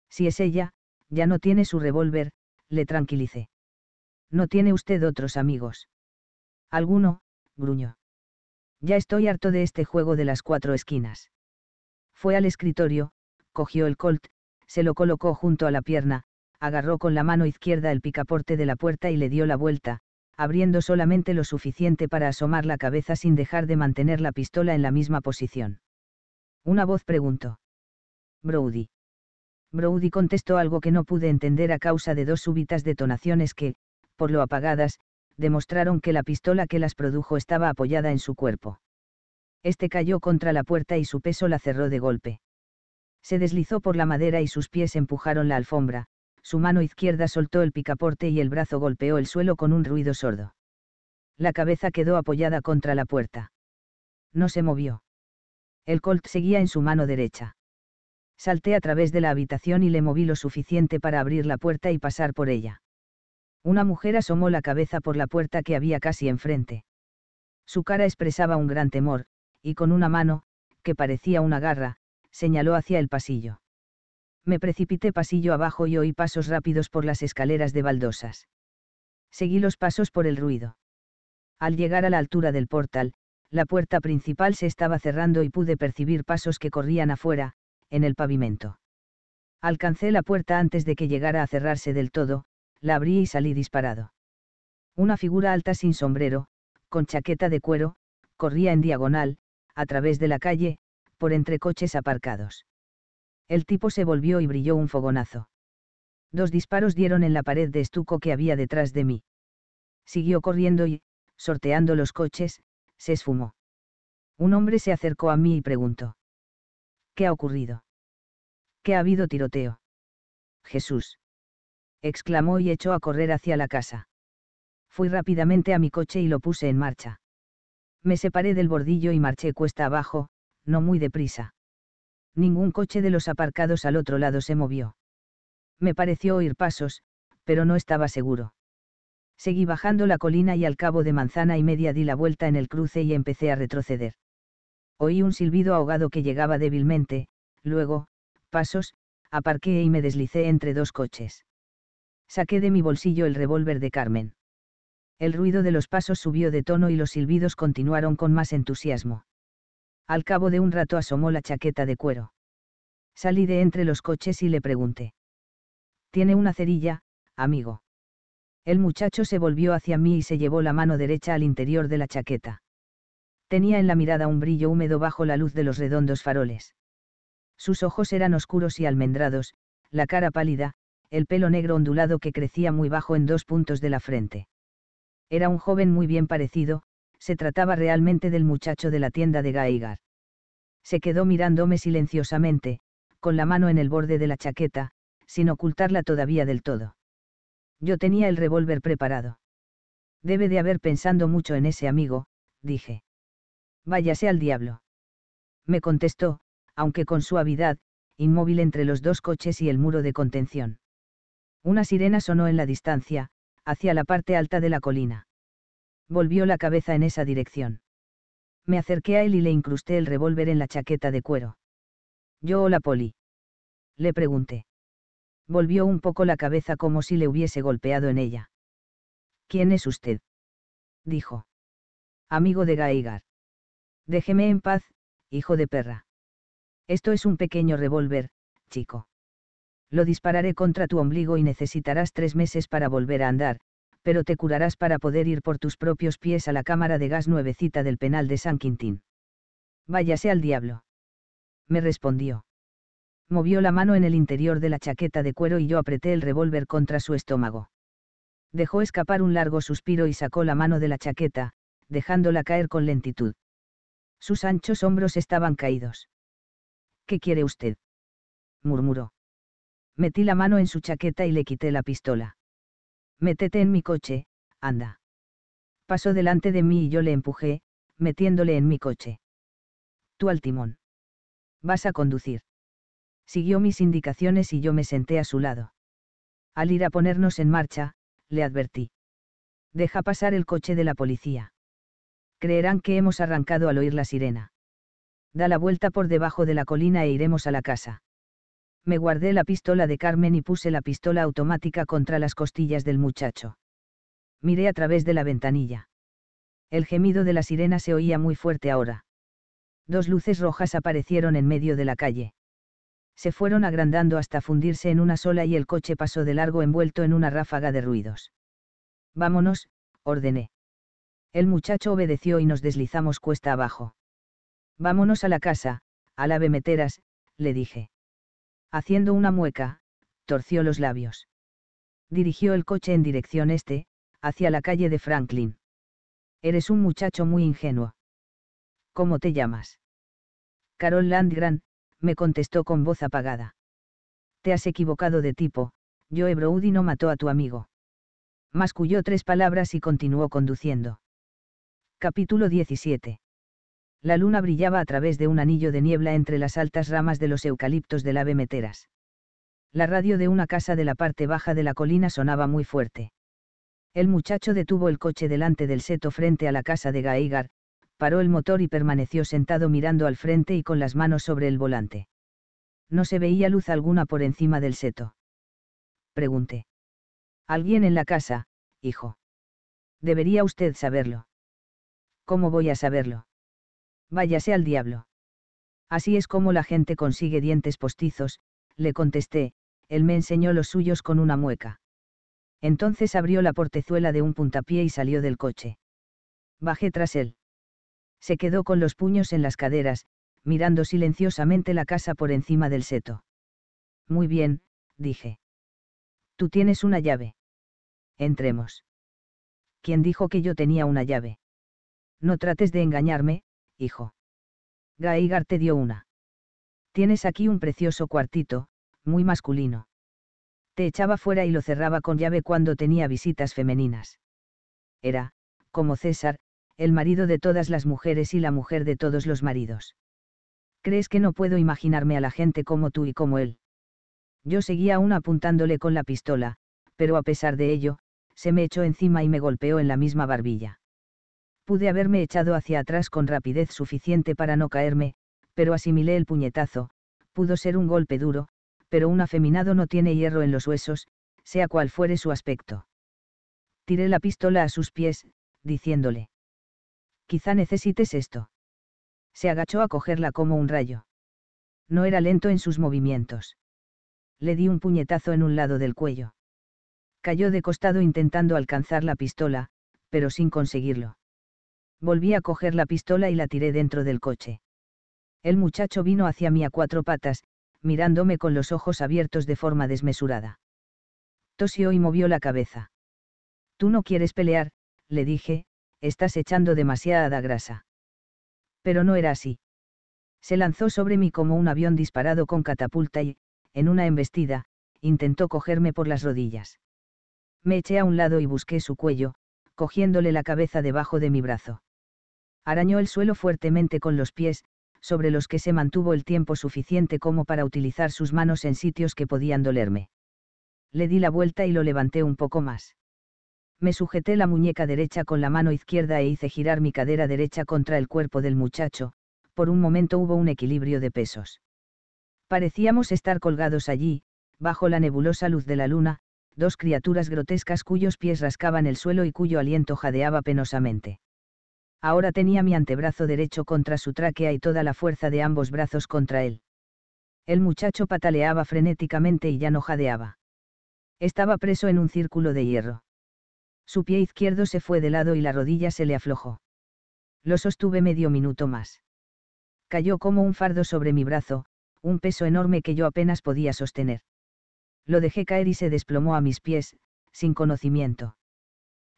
Si es ella, ya no tiene su revólver, le tranquilicé. No tiene usted otros amigos. Alguno, gruñó. Ya estoy harto de este juego de las cuatro esquinas. Fue al escritorio, cogió el colt, se lo colocó junto a la pierna, agarró con la mano izquierda el picaporte de la puerta y le dio la vuelta, abriendo solamente lo suficiente para asomar la cabeza sin dejar de mantener la pistola en la misma posición. Una voz preguntó. Brody. Brody contestó algo que no pude entender a causa de dos súbitas detonaciones que, por lo apagadas, demostraron que la pistola que las produjo estaba apoyada en su cuerpo. Este cayó contra la puerta y su peso la cerró de golpe. Se deslizó por la madera y sus pies empujaron la alfombra, su mano izquierda soltó el picaporte y el brazo golpeó el suelo con un ruido sordo. La cabeza quedó apoyada contra la puerta. No se movió. El colt seguía en su mano derecha. Salté a través de la habitación y le moví lo suficiente para abrir la puerta y pasar por ella. Una mujer asomó la cabeza por la puerta que había casi enfrente. Su cara expresaba un gran temor, y con una mano, que parecía una garra, señaló hacia el pasillo me precipité pasillo abajo y oí pasos rápidos por las escaleras de baldosas. Seguí los pasos por el ruido. Al llegar a la altura del portal, la puerta principal se estaba cerrando y pude percibir pasos que corrían afuera, en el pavimento. Alcancé la puerta antes de que llegara a cerrarse del todo, la abrí y salí disparado. Una figura alta sin sombrero, con chaqueta de cuero, corría en diagonal, a través de la calle, por entre coches aparcados. El tipo se volvió y brilló un fogonazo. Dos disparos dieron en la pared de estuco que había detrás de mí. Siguió corriendo y, sorteando los coches, se esfumó. Un hombre se acercó a mí y preguntó. ¿Qué ha ocurrido? ¿Qué ha habido tiroteo? Jesús. exclamó y echó a correr hacia la casa. Fui rápidamente a mi coche y lo puse en marcha. Me separé del bordillo y marché cuesta abajo, no muy deprisa ningún coche de los aparcados al otro lado se movió. Me pareció oír pasos, pero no estaba seguro. Seguí bajando la colina y al cabo de manzana y media di la vuelta en el cruce y empecé a retroceder. Oí un silbido ahogado que llegaba débilmente, luego, pasos, aparqué y me deslicé entre dos coches. Saqué de mi bolsillo el revólver de Carmen. El ruido de los pasos subió de tono y los silbidos continuaron con más entusiasmo. Al cabo de un rato asomó la chaqueta de cuero. Salí de entre los coches y le pregunté. Tiene una cerilla, amigo. El muchacho se volvió hacia mí y se llevó la mano derecha al interior de la chaqueta. Tenía en la mirada un brillo húmedo bajo la luz de los redondos faroles. Sus ojos eran oscuros y almendrados, la cara pálida, el pelo negro ondulado que crecía muy bajo en dos puntos de la frente. Era un joven muy bien parecido, se trataba realmente del muchacho de la tienda de Gaigar. Se quedó mirándome silenciosamente, con la mano en el borde de la chaqueta, sin ocultarla todavía del todo. Yo tenía el revólver preparado. Debe de haber pensado mucho en ese amigo, dije. Váyase al diablo. Me contestó, aunque con suavidad, inmóvil entre los dos coches y el muro de contención. Una sirena sonó en la distancia, hacia la parte alta de la colina volvió la cabeza en esa dirección. Me acerqué a él y le incrusté el revólver en la chaqueta de cuero. ¿Yo o la poli? Le pregunté. Volvió un poco la cabeza como si le hubiese golpeado en ella. ¿Quién es usted? Dijo. Amigo de Gaigar. Déjeme en paz, hijo de perra. Esto es un pequeño revólver, chico. Lo dispararé contra tu ombligo y necesitarás tres meses para volver a andar, pero te curarás para poder ir por tus propios pies a la cámara de gas nuevecita del penal de San Quintín. Váyase al diablo. Me respondió. Movió la mano en el interior de la chaqueta de cuero y yo apreté el revólver contra su estómago. Dejó escapar un largo suspiro y sacó la mano de la chaqueta, dejándola caer con lentitud. Sus anchos hombros estaban caídos. ¿Qué quiere usted? murmuró. Metí la mano en su chaqueta y le quité la pistola. Métete en mi coche, anda. Pasó delante de mí y yo le empujé, metiéndole en mi coche. Tú al timón. Vas a conducir. Siguió mis indicaciones y yo me senté a su lado. Al ir a ponernos en marcha, le advertí. Deja pasar el coche de la policía. Creerán que hemos arrancado al oír la sirena. Da la vuelta por debajo de la colina e iremos a la casa me guardé la pistola de Carmen y puse la pistola automática contra las costillas del muchacho. Miré a través de la ventanilla. El gemido de la sirena se oía muy fuerte ahora. Dos luces rojas aparecieron en medio de la calle. Se fueron agrandando hasta fundirse en una sola y el coche pasó de largo envuelto en una ráfaga de ruidos. Vámonos, ordené. El muchacho obedeció y nos deslizamos cuesta abajo. Vámonos a la casa, al ave meteras, le dije haciendo una mueca, torció los labios. Dirigió el coche en dirección este, hacia la calle de Franklin. Eres un muchacho muy ingenuo. ¿Cómo te llamas? Carol Landgren, me contestó con voz apagada. Te has equivocado de tipo, Yo, Brody no mató a tu amigo. Masculló tres palabras y continuó conduciendo. Capítulo 17. La luna brillaba a través de un anillo de niebla entre las altas ramas de los eucaliptos del ave meteras. La radio de una casa de la parte baja de la colina sonaba muy fuerte. El muchacho detuvo el coche delante del seto frente a la casa de Gaigar, paró el motor y permaneció sentado mirando al frente y con las manos sobre el volante. No se veía luz alguna por encima del seto. Pregunté. ¿Alguien en la casa, hijo? Debería usted saberlo. ¿Cómo voy a saberlo? Váyase al diablo. Así es como la gente consigue dientes postizos, le contesté, él me enseñó los suyos con una mueca. Entonces abrió la portezuela de un puntapié y salió del coche. Bajé tras él. Se quedó con los puños en las caderas, mirando silenciosamente la casa por encima del seto. Muy bien, dije. Tú tienes una llave. Entremos. ¿Quién dijo que yo tenía una llave? No trates de engañarme, hijo. Gaigar te dio una. Tienes aquí un precioso cuartito, muy masculino. Te echaba fuera y lo cerraba con llave cuando tenía visitas femeninas. Era, como César, el marido de todas las mujeres y la mujer de todos los maridos. ¿Crees que no puedo imaginarme a la gente como tú y como él? Yo seguía aún apuntándole con la pistola, pero a pesar de ello, se me echó encima y me golpeó en la misma barbilla. Pude haberme echado hacia atrás con rapidez suficiente para no caerme, pero asimilé el puñetazo, pudo ser un golpe duro, pero un afeminado no tiene hierro en los huesos, sea cual fuere su aspecto. Tiré la pistola a sus pies, diciéndole. Quizá necesites esto. Se agachó a cogerla como un rayo. No era lento en sus movimientos. Le di un puñetazo en un lado del cuello. Cayó de costado intentando alcanzar la pistola, pero sin conseguirlo. Volví a coger la pistola y la tiré dentro del coche. El muchacho vino hacia mí a cuatro patas, mirándome con los ojos abiertos de forma desmesurada. Tosió y movió la cabeza. Tú no quieres pelear, le dije, estás echando demasiada grasa. Pero no era así. Se lanzó sobre mí como un avión disparado con catapulta y, en una embestida, intentó cogerme por las rodillas. Me eché a un lado y busqué su cuello, cogiéndole la cabeza debajo de mi brazo. Arañó el suelo fuertemente con los pies, sobre los que se mantuvo el tiempo suficiente como para utilizar sus manos en sitios que podían dolerme. Le di la vuelta y lo levanté un poco más. Me sujeté la muñeca derecha con la mano izquierda e hice girar mi cadera derecha contra el cuerpo del muchacho, por un momento hubo un equilibrio de pesos. Parecíamos estar colgados allí, bajo la nebulosa luz de la luna, dos criaturas grotescas cuyos pies rascaban el suelo y cuyo aliento jadeaba penosamente. Ahora tenía mi antebrazo derecho contra su tráquea y toda la fuerza de ambos brazos contra él. El muchacho pataleaba frenéticamente y ya no jadeaba. Estaba preso en un círculo de hierro. Su pie izquierdo se fue de lado y la rodilla se le aflojó. Lo sostuve medio minuto más. Cayó como un fardo sobre mi brazo, un peso enorme que yo apenas podía sostener. Lo dejé caer y se desplomó a mis pies, sin conocimiento.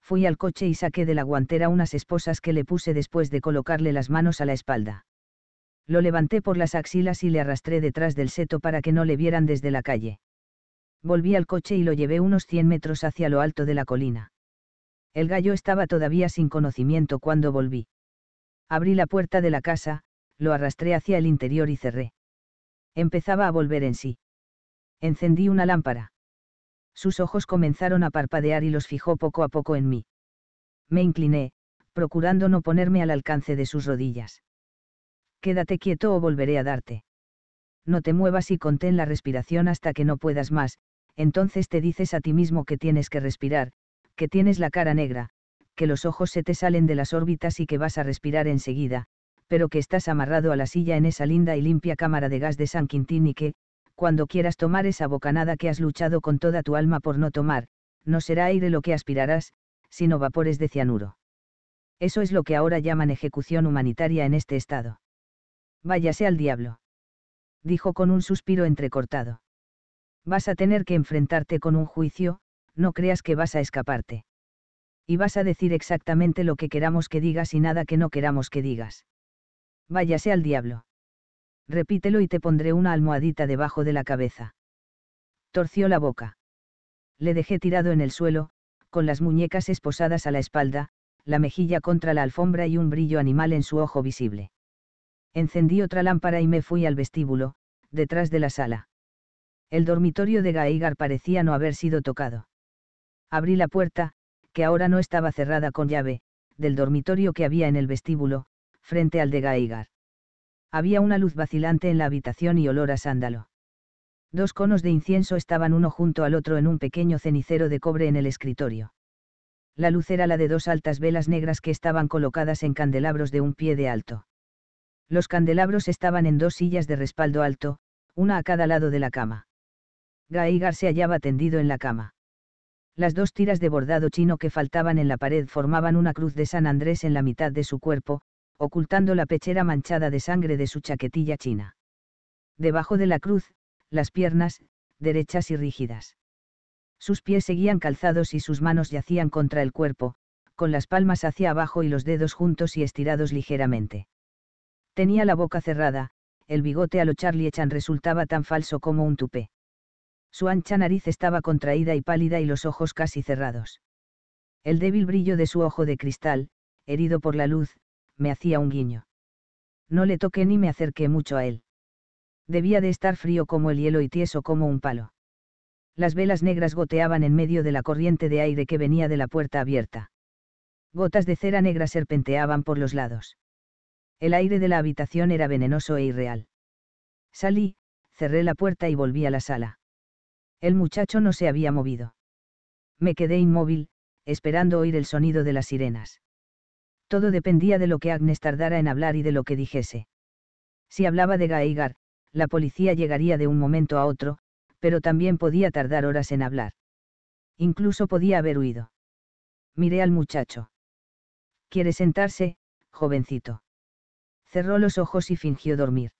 Fui al coche y saqué de la guantera unas esposas que le puse después de colocarle las manos a la espalda. Lo levanté por las axilas y le arrastré detrás del seto para que no le vieran desde la calle. Volví al coche y lo llevé unos 100 metros hacia lo alto de la colina. El gallo estaba todavía sin conocimiento cuando volví. Abrí la puerta de la casa, lo arrastré hacia el interior y cerré. Empezaba a volver en sí. Encendí una lámpara. Sus ojos comenzaron a parpadear y los fijó poco a poco en mí. Me incliné, procurando no ponerme al alcance de sus rodillas. Quédate quieto o volveré a darte. No te muevas y contén la respiración hasta que no puedas más, entonces te dices a ti mismo que tienes que respirar, que tienes la cara negra, que los ojos se te salen de las órbitas y que vas a respirar enseguida, pero que estás amarrado a la silla en esa linda y limpia cámara de gas de San Quintín y que, cuando quieras tomar esa bocanada que has luchado con toda tu alma por no tomar, no será aire lo que aspirarás, sino vapores de cianuro. Eso es lo que ahora llaman ejecución humanitaria en este estado. Váyase al diablo. Dijo con un suspiro entrecortado. Vas a tener que enfrentarte con un juicio, no creas que vas a escaparte. Y vas a decir exactamente lo que queramos que digas y nada que no queramos que digas. Váyase al diablo. Repítelo y te pondré una almohadita debajo de la cabeza. Torció la boca. Le dejé tirado en el suelo, con las muñecas esposadas a la espalda, la mejilla contra la alfombra y un brillo animal en su ojo visible. Encendí otra lámpara y me fui al vestíbulo, detrás de la sala. El dormitorio de Gaigar parecía no haber sido tocado. Abrí la puerta, que ahora no estaba cerrada con llave, del dormitorio que había en el vestíbulo, frente al de Gaigar. Había una luz vacilante en la habitación y olor a sándalo. Dos conos de incienso estaban uno junto al otro en un pequeño cenicero de cobre en el escritorio. La luz era la de dos altas velas negras que estaban colocadas en candelabros de un pie de alto. Los candelabros estaban en dos sillas de respaldo alto, una a cada lado de la cama. Gaigar se hallaba tendido en la cama. Las dos tiras de bordado chino que faltaban en la pared formaban una cruz de San Andrés en la mitad de su cuerpo, ocultando la pechera manchada de sangre de su chaquetilla china. Debajo de la cruz, las piernas, derechas y rígidas. Sus pies seguían calzados y sus manos yacían contra el cuerpo, con las palmas hacia abajo y los dedos juntos y estirados ligeramente. Tenía la boca cerrada, el bigote a lo Charlie Chan resultaba tan falso como un tupé. Su ancha nariz estaba contraída y pálida y los ojos casi cerrados. El débil brillo de su ojo de cristal, herido por la luz, me hacía un guiño. No le toqué ni me acerqué mucho a él. Debía de estar frío como el hielo y tieso como un palo. Las velas negras goteaban en medio de la corriente de aire que venía de la puerta abierta. Gotas de cera negra serpenteaban por los lados. El aire de la habitación era venenoso e irreal. Salí, cerré la puerta y volví a la sala. El muchacho no se había movido. Me quedé inmóvil, esperando oír el sonido de las sirenas. Todo dependía de lo que Agnes tardara en hablar y de lo que dijese. Si hablaba de Gaigar, la policía llegaría de un momento a otro, pero también podía tardar horas en hablar. Incluso podía haber huido. Miré al muchacho. ¿Quiere sentarse, jovencito? Cerró los ojos y fingió dormir.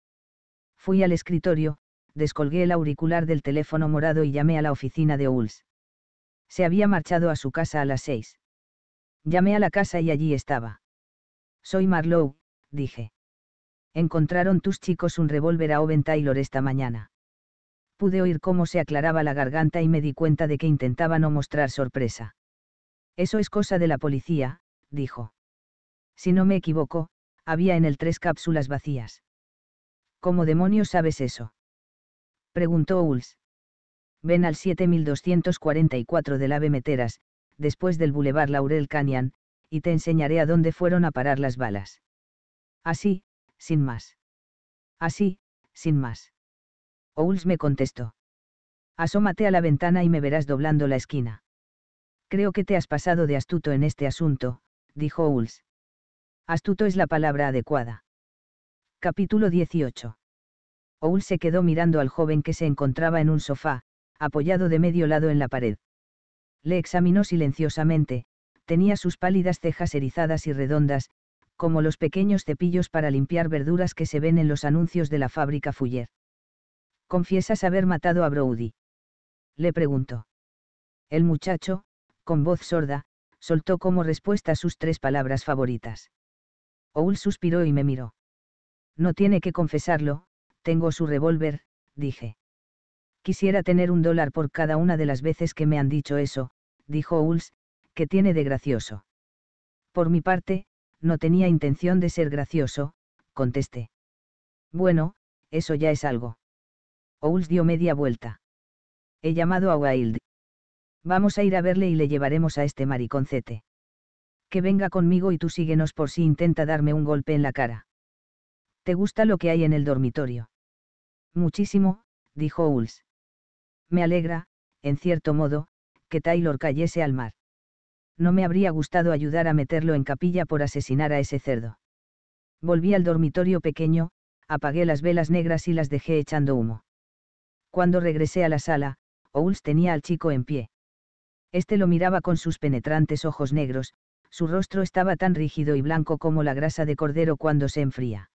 Fui al escritorio, descolgué el auricular del teléfono morado y llamé a la oficina de Ouls. Se había marchado a su casa a las seis. Llamé a la casa y allí estaba. Soy Marlowe, dije. Encontraron tus chicos un revólver a Oven Taylor esta mañana. Pude oír cómo se aclaraba la garganta y me di cuenta de que intentaba no mostrar sorpresa. Eso es cosa de la policía, dijo. Si no me equivoco, había en el tres cápsulas vacías. ¿Cómo demonios sabes eso? Preguntó Uls. Ven al 7244 del Ave Meteras, después del Boulevard Laurel Canyon, y te enseñaré a dónde fueron a parar las balas. Así, sin más. Así, sin más. Ouls me contestó. Asómate a la ventana y me verás doblando la esquina. Creo que te has pasado de astuto en este asunto, dijo Ouls. Astuto es la palabra adecuada. Capítulo 18. Ouls se quedó mirando al joven que se encontraba en un sofá, apoyado de medio lado en la pared. Le examinó silenciosamente, tenía sus pálidas cejas erizadas y redondas, como los pequeños cepillos para limpiar verduras que se ven en los anuncios de la fábrica Fuller. ¿Confiesas haber matado a Brody? Le preguntó. El muchacho, con voz sorda, soltó como respuesta sus tres palabras favoritas. Oul suspiró y me miró. No tiene que confesarlo, tengo su revólver, dije. Quisiera tener un dólar por cada una de las veces que me han dicho eso, dijo Uls, que tiene de gracioso. Por mi parte, no tenía intención de ser gracioso, contesté. Bueno, eso ya es algo. Owls dio media vuelta. He llamado a Wilde. Vamos a ir a verle y le llevaremos a este mariconcete. Que venga conmigo y tú síguenos por si intenta darme un golpe en la cara. ¿Te gusta lo que hay en el dormitorio? Muchísimo, dijo Owls. Me alegra, en cierto modo, que Taylor cayese al mar. No me habría gustado ayudar a meterlo en capilla por asesinar a ese cerdo. Volví al dormitorio pequeño, apagué las velas negras y las dejé echando humo. Cuando regresé a la sala, Owls tenía al chico en pie. Este lo miraba con sus penetrantes ojos negros, su rostro estaba tan rígido y blanco como la grasa de cordero cuando se enfría.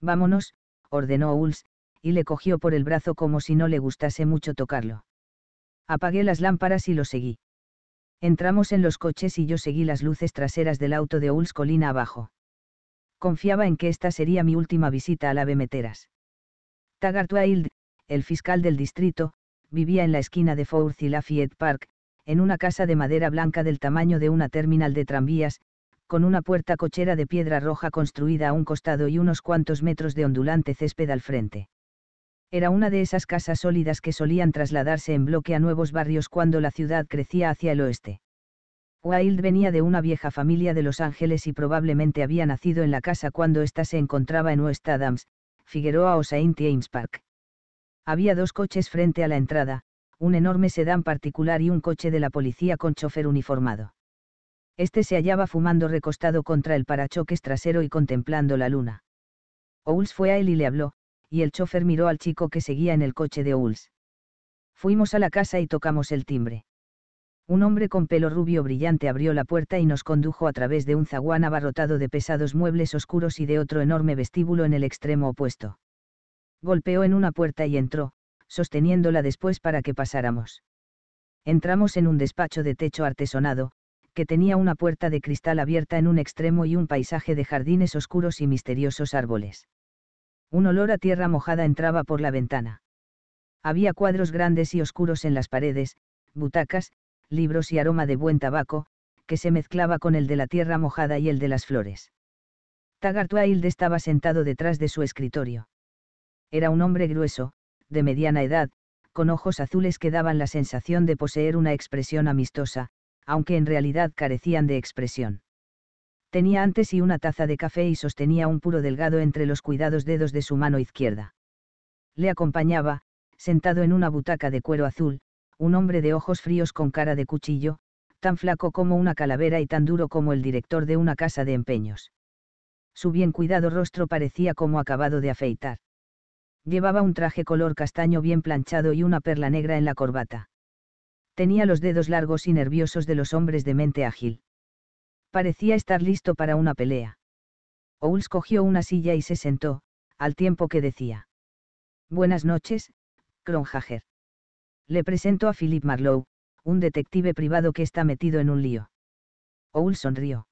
Vámonos, ordenó Owls, y le cogió por el brazo como si no le gustase mucho tocarlo. Apagué las lámparas y lo seguí. Entramos en los coches y yo seguí las luces traseras del auto de Ouls colina abajo. Confiaba en que esta sería mi última visita a la Bemeteras. Wild, el fiscal del distrito, vivía en la esquina de Fourth y Lafayette Park, en una casa de madera blanca del tamaño de una terminal de tranvías, con una puerta cochera de piedra roja construida a un costado y unos cuantos metros de ondulante césped al frente. Era una de esas casas sólidas que solían trasladarse en bloque a nuevos barrios cuando la ciudad crecía hacia el oeste. Wild venía de una vieja familia de Los Ángeles y probablemente había nacido en la casa cuando ésta se encontraba en West Adams, Figueroa o Saint James Park. Había dos coches frente a la entrada, un enorme sedán particular y un coche de la policía con chofer uniformado. Este se hallaba fumando recostado contra el parachoques trasero y contemplando la luna. Owls fue a él y le habló, y el chofer miró al chico que seguía en el coche de Ouls. Fuimos a la casa y tocamos el timbre. Un hombre con pelo rubio brillante abrió la puerta y nos condujo a través de un zaguán abarrotado de pesados muebles oscuros y de otro enorme vestíbulo en el extremo opuesto. Golpeó en una puerta y entró, sosteniéndola después para que pasáramos. Entramos en un despacho de techo artesonado, que tenía una puerta de cristal abierta en un extremo y un paisaje de jardines oscuros y misteriosos árboles. Un olor a tierra mojada entraba por la ventana. Había cuadros grandes y oscuros en las paredes, butacas, libros y aroma de buen tabaco, que se mezclaba con el de la tierra mojada y el de las flores. Hilde estaba sentado detrás de su escritorio. Era un hombre grueso, de mediana edad, con ojos azules que daban la sensación de poseer una expresión amistosa, aunque en realidad carecían de expresión tenía antes y una taza de café y sostenía un puro delgado entre los cuidados dedos de su mano izquierda. Le acompañaba, sentado en una butaca de cuero azul, un hombre de ojos fríos con cara de cuchillo, tan flaco como una calavera y tan duro como el director de una casa de empeños. Su bien cuidado rostro parecía como acabado de afeitar. Llevaba un traje color castaño bien planchado y una perla negra en la corbata. Tenía los dedos largos y nerviosos de los hombres de mente ágil. Parecía estar listo para una pelea. Owls cogió una silla y se sentó, al tiempo que decía. Buenas noches, Kronhager. Le presento a Philip Marlowe, un detective privado que está metido en un lío. Oul sonrió.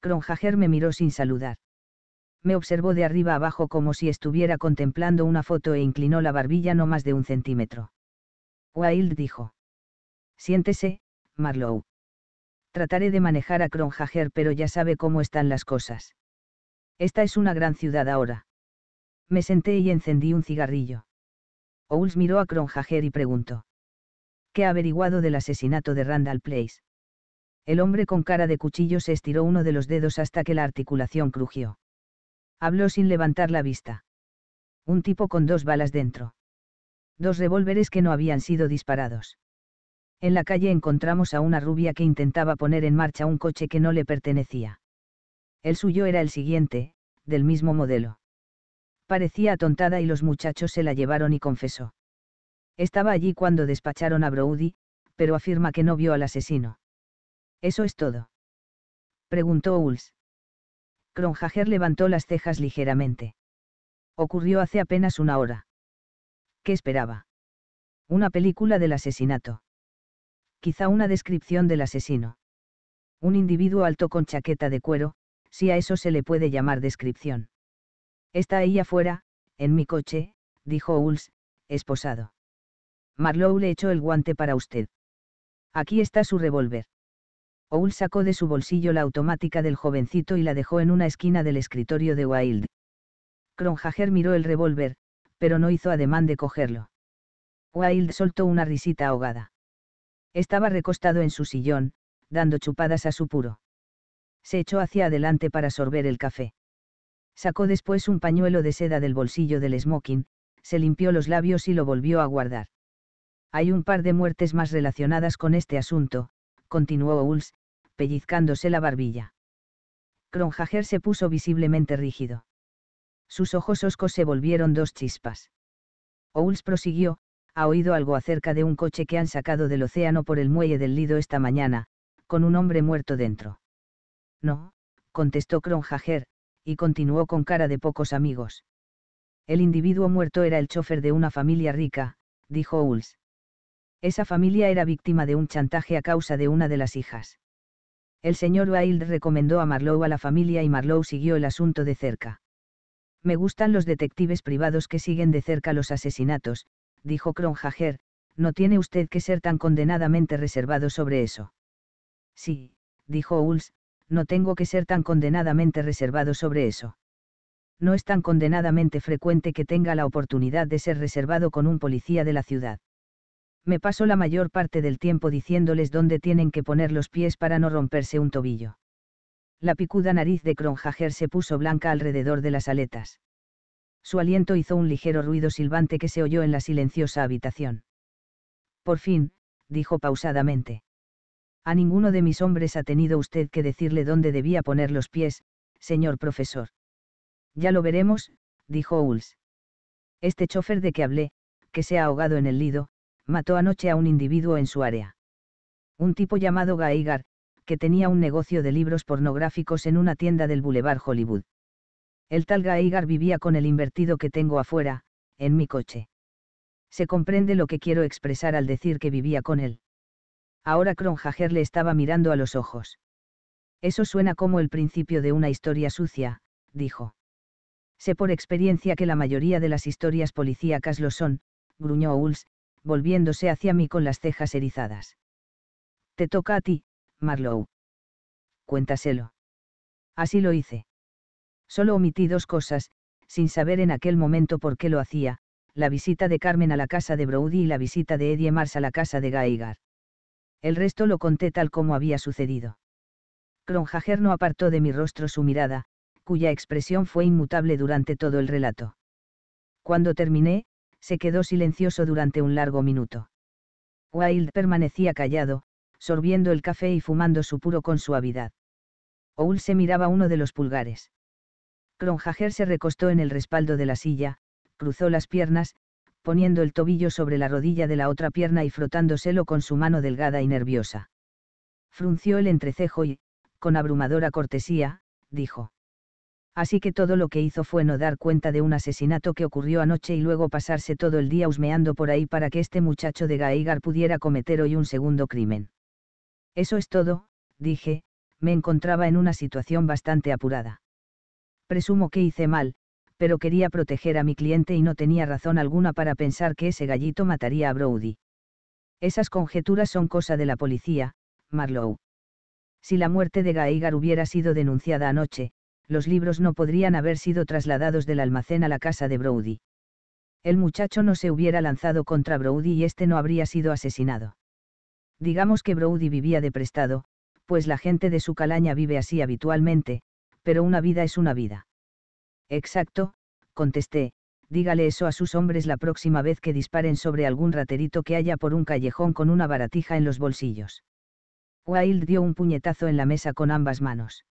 Kronhager me miró sin saludar. Me observó de arriba abajo como si estuviera contemplando una foto e inclinó la barbilla no más de un centímetro. Wild dijo. Siéntese, Marlowe. Trataré de manejar a Kronhager pero ya sabe cómo están las cosas. Esta es una gran ciudad ahora. Me senté y encendí un cigarrillo. Owls miró a Kronhager y preguntó. ¿Qué ha averiguado del asesinato de Randall Place? El hombre con cara de cuchillo se estiró uno de los dedos hasta que la articulación crujió. Habló sin levantar la vista. Un tipo con dos balas dentro. Dos revólveres que no habían sido disparados. En la calle encontramos a una rubia que intentaba poner en marcha un coche que no le pertenecía. El suyo era el siguiente, del mismo modelo. Parecía atontada y los muchachos se la llevaron y confesó. Estaba allí cuando despacharon a Brody, pero afirma que no vio al asesino. ¿Eso es todo? Preguntó Uls Kronhager levantó las cejas ligeramente. Ocurrió hace apenas una hora. ¿Qué esperaba? Una película del asesinato quizá una descripción del asesino. Un individuo alto con chaqueta de cuero, si a eso se le puede llamar descripción. Está ahí afuera, en mi coche, dijo Owls, esposado. Marlowe le echó el guante para usted. Aquí está su revólver. Owls sacó de su bolsillo la automática del jovencito y la dejó en una esquina del escritorio de Wilde. Cronjager miró el revólver, pero no hizo ademán de cogerlo. Wilde soltó una risita ahogada. Estaba recostado en su sillón, dando chupadas a su puro. Se echó hacia adelante para sorber el café. Sacó después un pañuelo de seda del bolsillo del smoking, se limpió los labios y lo volvió a guardar. Hay un par de muertes más relacionadas con este asunto, continuó Owls, pellizcándose la barbilla. Kronjager se puso visiblemente rígido. Sus ojos oscos se volvieron dos chispas. Owls prosiguió, ha oído algo acerca de un coche que han sacado del océano por el muelle del Lido esta mañana, con un hombre muerto dentro. No, contestó Kronhager, y continuó con cara de pocos amigos. El individuo muerto era el chofer de una familia rica, dijo Ulls. Esa familia era víctima de un chantaje a causa de una de las hijas. El señor Wilde recomendó a Marlowe a la familia y Marlowe siguió el asunto de cerca. Me gustan los detectives privados que siguen de cerca los asesinatos, dijo Kronhager, no tiene usted que ser tan condenadamente reservado sobre eso. Sí, dijo Uls, no tengo que ser tan condenadamente reservado sobre eso. No es tan condenadamente frecuente que tenga la oportunidad de ser reservado con un policía de la ciudad. Me paso la mayor parte del tiempo diciéndoles dónde tienen que poner los pies para no romperse un tobillo. La picuda nariz de Kronhager se puso blanca alrededor de las aletas. Su aliento hizo un ligero ruido silbante que se oyó en la silenciosa habitación. Por fin, dijo pausadamente. A ninguno de mis hombres ha tenido usted que decirle dónde debía poner los pies, señor profesor. Ya lo veremos, dijo Ulls. Este chofer de que hablé, que se ha ahogado en el lido, mató anoche a un individuo en su área. Un tipo llamado Gaigar, que tenía un negocio de libros pornográficos en una tienda del Boulevard Hollywood. El tal Gaigar vivía con el invertido que tengo afuera, en mi coche. Se comprende lo que quiero expresar al decir que vivía con él. Ahora Kronhager le estaba mirando a los ojos. Eso suena como el principio de una historia sucia, dijo. Sé por experiencia que la mayoría de las historias policíacas lo son, gruñó Uls, volviéndose hacia mí con las cejas erizadas. Te toca a ti, Marlowe. Cuéntaselo. Así lo hice. Solo omití dos cosas, sin saber en aquel momento por qué lo hacía, la visita de Carmen a la casa de Brody y la visita de Eddie Mars a la casa de Gaigar. El resto lo conté tal como había sucedido. Cronjager no apartó de mi rostro su mirada, cuya expresión fue inmutable durante todo el relato. Cuando terminé, se quedó silencioso durante un largo minuto. Wild permanecía callado, sorbiendo el café y fumando su puro con suavidad. Oul se miraba uno de los pulgares. Kronjager se recostó en el respaldo de la silla, cruzó las piernas, poniendo el tobillo sobre la rodilla de la otra pierna y frotándoselo con su mano delgada y nerviosa. Frunció el entrecejo y, con abrumadora cortesía, dijo. Así que todo lo que hizo fue no dar cuenta de un asesinato que ocurrió anoche y luego pasarse todo el día husmeando por ahí para que este muchacho de Gaigar pudiera cometer hoy un segundo crimen. Eso es todo, dije, me encontraba en una situación bastante apurada. Presumo que hice mal, pero quería proteger a mi cliente y no tenía razón alguna para pensar que ese gallito mataría a Brody. Esas conjeturas son cosa de la policía, Marlowe. Si la muerte de Gaigar hubiera sido denunciada anoche, los libros no podrían haber sido trasladados del almacén a la casa de Brody. El muchacho no se hubiera lanzado contra Brody y este no habría sido asesinado. Digamos que Brody vivía de prestado, pues la gente de su calaña vive así habitualmente, pero una vida es una vida. Exacto, contesté, dígale eso a sus hombres la próxima vez que disparen sobre algún raterito que haya por un callejón con una baratija en los bolsillos. Wilde dio un puñetazo en la mesa con ambas manos.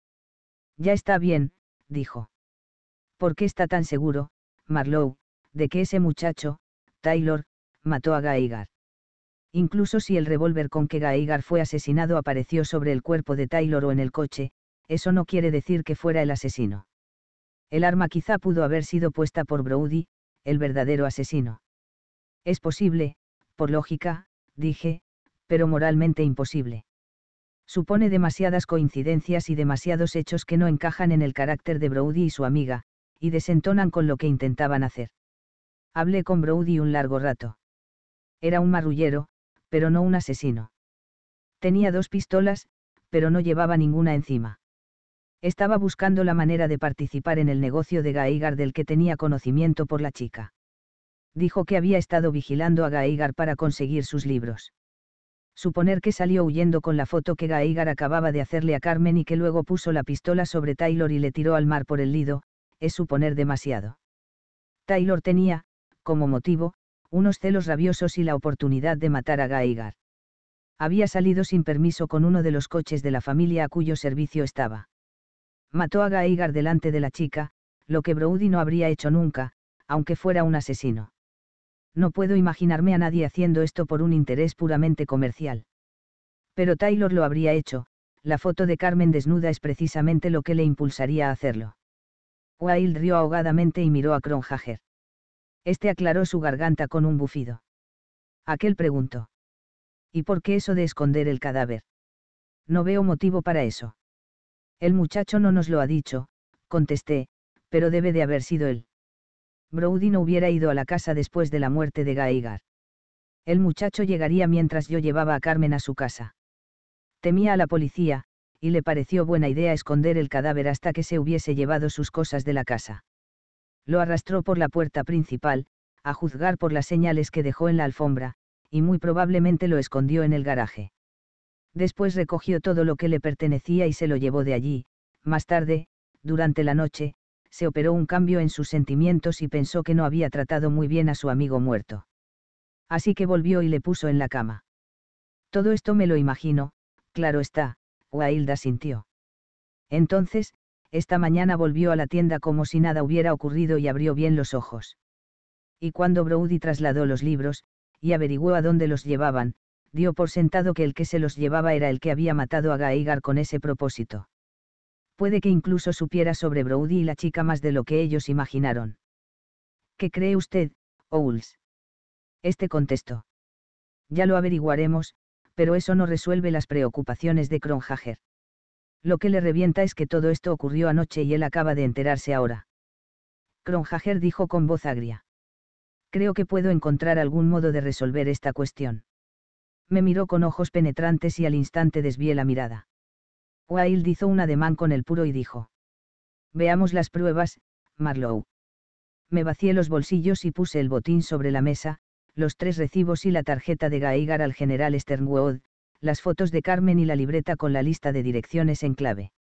Ya está bien, dijo. ¿Por qué está tan seguro, Marlowe, de que ese muchacho, Taylor, mató a Gaigar? Incluso si el revólver con que Gaigar fue asesinado apareció sobre el cuerpo de Taylor o en el coche, eso no quiere decir que fuera el asesino. El arma quizá pudo haber sido puesta por Brody, el verdadero asesino. Es posible, por lógica, dije, pero moralmente imposible. Supone demasiadas coincidencias y demasiados hechos que no encajan en el carácter de Brody y su amiga, y desentonan con lo que intentaban hacer. Hablé con Brody un largo rato. Era un marrullero, pero no un asesino. Tenía dos pistolas, pero no llevaba ninguna encima estaba buscando la manera de participar en el negocio de Gaigar del que tenía conocimiento por la chica. Dijo que había estado vigilando a Gaigar para conseguir sus libros. Suponer que salió huyendo con la foto que Gaigar acababa de hacerle a Carmen y que luego puso la pistola sobre Taylor y le tiró al mar por el lido, es suponer demasiado. Taylor tenía, como motivo, unos celos rabiosos y la oportunidad de matar a Gaigar. Había salido sin permiso con uno de los coches de la familia a cuyo servicio estaba Mató a Gaigar delante de la chica, lo que Brody no habría hecho nunca, aunque fuera un asesino. No puedo imaginarme a nadie haciendo esto por un interés puramente comercial. Pero Taylor lo habría hecho, la foto de Carmen desnuda es precisamente lo que le impulsaría a hacerlo. Wild rió ahogadamente y miró a Kronhager. Este aclaró su garganta con un bufido. Aquel preguntó. ¿Y por qué eso de esconder el cadáver? No veo motivo para eso. El muchacho no nos lo ha dicho, contesté, pero debe de haber sido él. Brody no hubiera ido a la casa después de la muerte de Gaigar. El muchacho llegaría mientras yo llevaba a Carmen a su casa. Temía a la policía, y le pareció buena idea esconder el cadáver hasta que se hubiese llevado sus cosas de la casa. Lo arrastró por la puerta principal, a juzgar por las señales que dejó en la alfombra, y muy probablemente lo escondió en el garaje. Después recogió todo lo que le pertenecía y se lo llevó de allí. Más tarde, durante la noche, se operó un cambio en sus sentimientos y pensó que no había tratado muy bien a su amigo muerto. Así que volvió y le puso en la cama. Todo esto me lo imagino, claro está, Wilda sintió. Entonces, esta mañana volvió a la tienda como si nada hubiera ocurrido y abrió bien los ojos. Y cuando Brody trasladó los libros, y averiguó a dónde los llevaban, dio por sentado que el que se los llevaba era el que había matado a Gaigar con ese propósito. Puede que incluso supiera sobre Brody y la chica más de lo que ellos imaginaron. ¿Qué cree usted, Owls? Este contestó. Ya lo averiguaremos, pero eso no resuelve las preocupaciones de Kronhager. Lo que le revienta es que todo esto ocurrió anoche y él acaba de enterarse ahora. Kronhager dijo con voz agria. Creo que puedo encontrar algún modo de resolver esta cuestión me miró con ojos penetrantes y al instante desvié la mirada. Wild hizo un ademán con el puro y dijo. Veamos las pruebas, Marlowe. Me vacié los bolsillos y puse el botín sobre la mesa, los tres recibos y la tarjeta de Gaigar al general Sternwood, las fotos de Carmen y la libreta con la lista de direcciones en clave.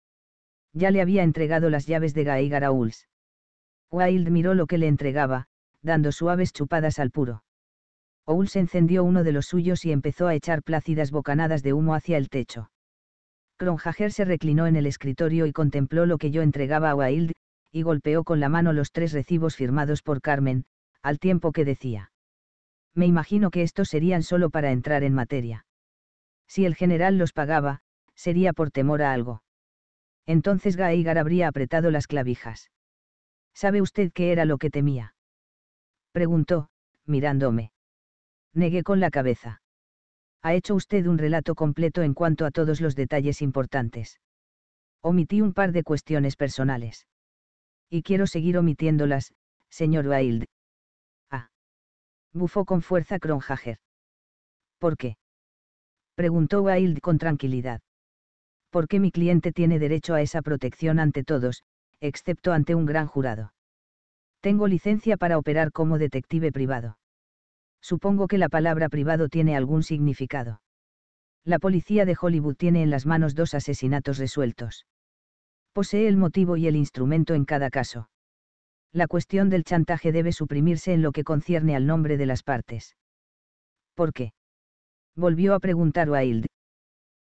Ya le había entregado las llaves de Gaigar a Ulls. Wild miró lo que le entregaba, dando suaves chupadas al puro se encendió uno de los suyos y empezó a echar plácidas bocanadas de humo hacia el techo. Kronhager se reclinó en el escritorio y contempló lo que yo entregaba a Wild, y golpeó con la mano los tres recibos firmados por Carmen, al tiempo que decía. Me imagino que estos serían solo para entrar en materia. Si el general los pagaba, sería por temor a algo. Entonces gaigar habría apretado las clavijas. ¿Sabe usted qué era lo que temía? Preguntó, mirándome. Negué con la cabeza. Ha hecho usted un relato completo en cuanto a todos los detalles importantes. Omití un par de cuestiones personales. Y quiero seguir omitiéndolas, señor Wilde. Ah. Bufó con fuerza Kronhager. ¿Por qué? Preguntó Wilde con tranquilidad. ¿Por qué mi cliente tiene derecho a esa protección ante todos, excepto ante un gran jurado? Tengo licencia para operar como detective privado. Supongo que la palabra privado tiene algún significado. La policía de Hollywood tiene en las manos dos asesinatos resueltos. Posee el motivo y el instrumento en cada caso. La cuestión del chantaje debe suprimirse en lo que concierne al nombre de las partes. ¿Por qué? Volvió a preguntar Wilde.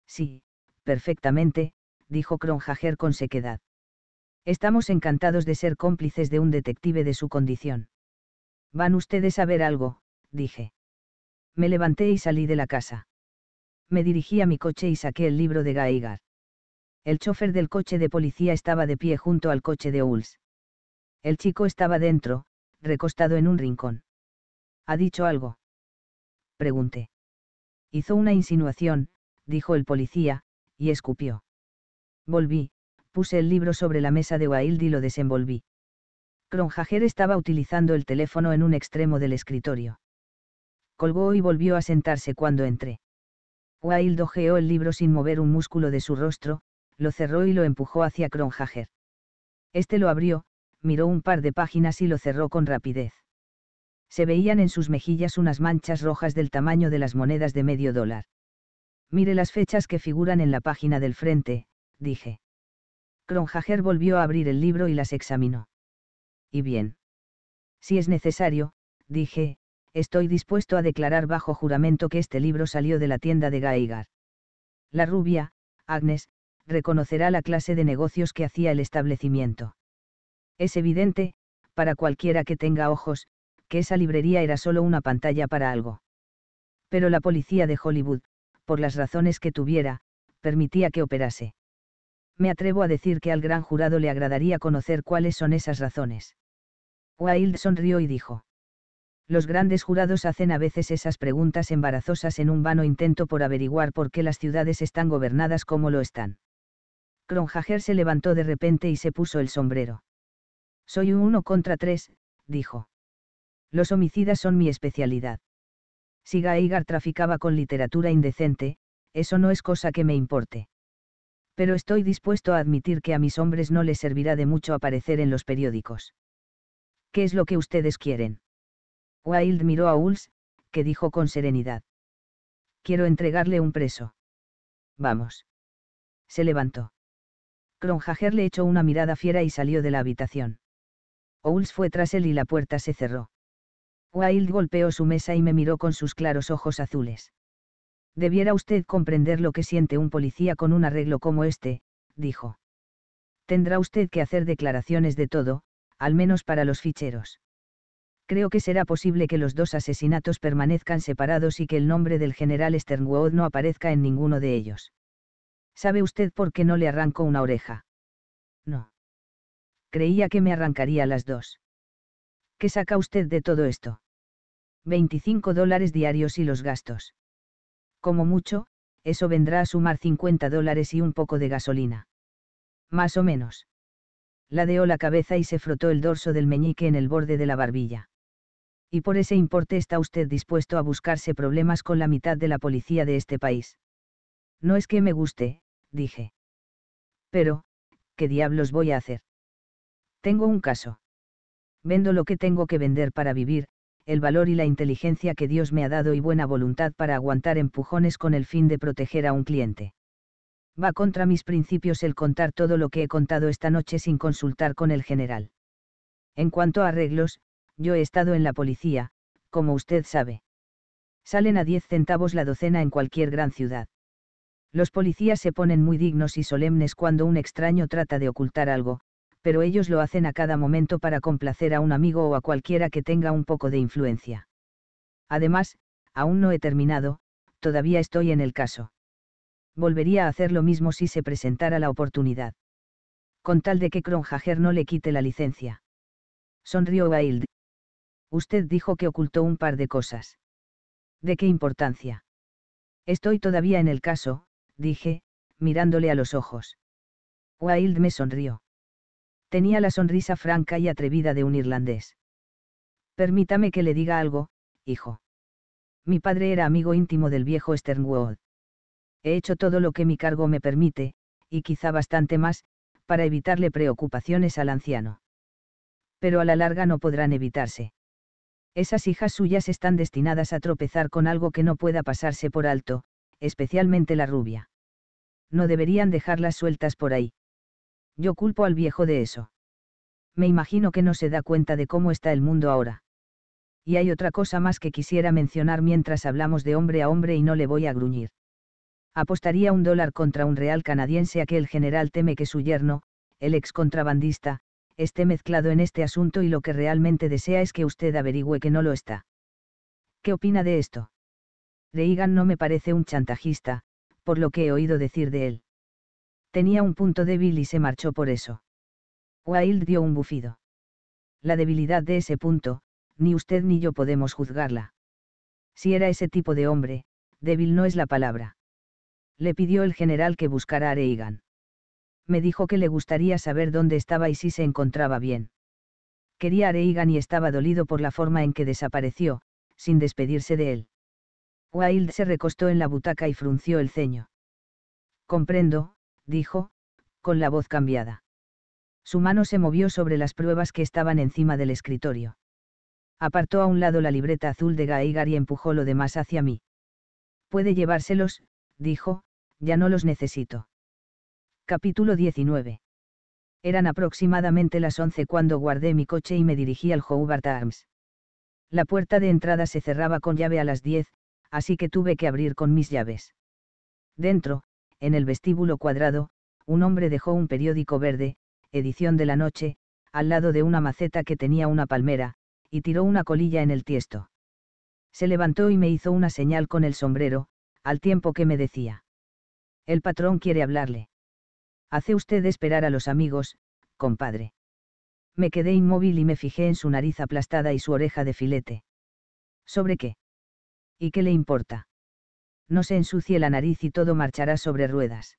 Sí, perfectamente, dijo Kronhager con sequedad. Estamos encantados de ser cómplices de un detective de su condición. ¿Van ustedes a ver algo, dije. Me levanté y salí de la casa. Me dirigí a mi coche y saqué el libro de Gaigar. El chofer del coche de policía estaba de pie junto al coche de Uls. El chico estaba dentro, recostado en un rincón. ¿Ha dicho algo? Pregunté. Hizo una insinuación, dijo el policía, y escupió. Volví, puse el libro sobre la mesa de Wild y lo desenvolví. Kronjager estaba utilizando el teléfono en un extremo del escritorio colgó y volvió a sentarse cuando entré. Wild ojeó el libro sin mover un músculo de su rostro, lo cerró y lo empujó hacia Kronhager. Este lo abrió, miró un par de páginas y lo cerró con rapidez. Se veían en sus mejillas unas manchas rojas del tamaño de las monedas de medio dólar. Mire las fechas que figuran en la página del frente, dije. Kronhager volvió a abrir el libro y las examinó. Y bien. Si es necesario, dije, estoy dispuesto a declarar bajo juramento que este libro salió de la tienda de Gaigar. La rubia, Agnes, reconocerá la clase de negocios que hacía el establecimiento. Es evidente, para cualquiera que tenga ojos, que esa librería era solo una pantalla para algo. Pero la policía de Hollywood, por las razones que tuviera, permitía que operase. Me atrevo a decir que al gran jurado le agradaría conocer cuáles son esas razones. Wilde sonrió y dijo. Los grandes jurados hacen a veces esas preguntas embarazosas en un vano intento por averiguar por qué las ciudades están gobernadas como lo están. Kronhager se levantó de repente y se puso el sombrero. Soy uno contra tres, dijo. Los homicidas son mi especialidad. Si Geiger traficaba con literatura indecente, eso no es cosa que me importe. Pero estoy dispuesto a admitir que a mis hombres no les servirá de mucho aparecer en los periódicos. ¿Qué es lo que ustedes quieren? Wilde miró a Uls, que dijo con serenidad. Quiero entregarle un preso. Vamos. Se levantó. Kronhager le echó una mirada fiera y salió de la habitación. Owls fue tras él y la puerta se cerró. Wild golpeó su mesa y me miró con sus claros ojos azules. Debiera usted comprender lo que siente un policía con un arreglo como este, dijo. Tendrá usted que hacer declaraciones de todo, al menos para los ficheros creo que será posible que los dos asesinatos permanezcan separados y que el nombre del general Sternwood no aparezca en ninguno de ellos. ¿Sabe usted por qué no le arranco una oreja? No. Creía que me arrancaría las dos. ¿Qué saca usted de todo esto? 25 dólares diarios y los gastos. Como mucho, eso vendrá a sumar 50 dólares y un poco de gasolina. Más o menos. Ladeó la cabeza y se frotó el dorso del meñique en el borde de la barbilla y por ese importe está usted dispuesto a buscarse problemas con la mitad de la policía de este país. No es que me guste, dije. Pero, ¿qué diablos voy a hacer? Tengo un caso. Vendo lo que tengo que vender para vivir, el valor y la inteligencia que Dios me ha dado y buena voluntad para aguantar empujones con el fin de proteger a un cliente. Va contra mis principios el contar todo lo que he contado esta noche sin consultar con el general. En cuanto a arreglos, yo he estado en la policía, como usted sabe. Salen a 10 centavos la docena en cualquier gran ciudad. Los policías se ponen muy dignos y solemnes cuando un extraño trata de ocultar algo, pero ellos lo hacen a cada momento para complacer a un amigo o a cualquiera que tenga un poco de influencia. Además, aún no he terminado, todavía estoy en el caso. Volvería a hacer lo mismo si se presentara la oportunidad. Con tal de que Kronhager no le quite la licencia. Sonrió Wilde usted dijo que ocultó un par de cosas. ¿De qué importancia? Estoy todavía en el caso, dije, mirándole a los ojos. Wild me sonrió. Tenía la sonrisa franca y atrevida de un irlandés. Permítame que le diga algo, hijo. Mi padre era amigo íntimo del viejo Sternwood. He hecho todo lo que mi cargo me permite, y quizá bastante más, para evitarle preocupaciones al anciano. Pero a la larga no podrán evitarse. Esas hijas suyas están destinadas a tropezar con algo que no pueda pasarse por alto, especialmente la rubia. No deberían dejarlas sueltas por ahí. Yo culpo al viejo de eso. Me imagino que no se da cuenta de cómo está el mundo ahora. Y hay otra cosa más que quisiera mencionar mientras hablamos de hombre a hombre y no le voy a gruñir. Apostaría un dólar contra un real canadiense a que el general teme que su yerno, el ex contrabandista, esté mezclado en este asunto y lo que realmente desea es que usted averigüe que no lo está. ¿Qué opina de esto? Reagan no me parece un chantajista, por lo que he oído decir de él. Tenía un punto débil y se marchó por eso. Wilde dio un bufido. La debilidad de ese punto, ni usted ni yo podemos juzgarla. Si era ese tipo de hombre, débil no es la palabra. Le pidió el general que buscara a Reagan me dijo que le gustaría saber dónde estaba y si se encontraba bien. Quería a Reagan y estaba dolido por la forma en que desapareció, sin despedirse de él. Wilde se recostó en la butaca y frunció el ceño. Comprendo, dijo, con la voz cambiada. Su mano se movió sobre las pruebas que estaban encima del escritorio. Apartó a un lado la libreta azul de Gaigar y empujó lo demás hacia mí. Puede llevárselos, dijo, ya no los necesito. Capítulo 19. Eran aproximadamente las 11 cuando guardé mi coche y me dirigí al Howard Arms. La puerta de entrada se cerraba con llave a las 10, así que tuve que abrir con mis llaves. Dentro, en el vestíbulo cuadrado, un hombre dejó un periódico verde, edición de la noche, al lado de una maceta que tenía una palmera, y tiró una colilla en el tiesto. Se levantó y me hizo una señal con el sombrero, al tiempo que me decía. El patrón quiere hablarle. Hace usted esperar a los amigos, compadre. Me quedé inmóvil y me fijé en su nariz aplastada y su oreja de filete. ¿Sobre qué? ¿Y qué le importa? No se ensucie la nariz y todo marchará sobre ruedas.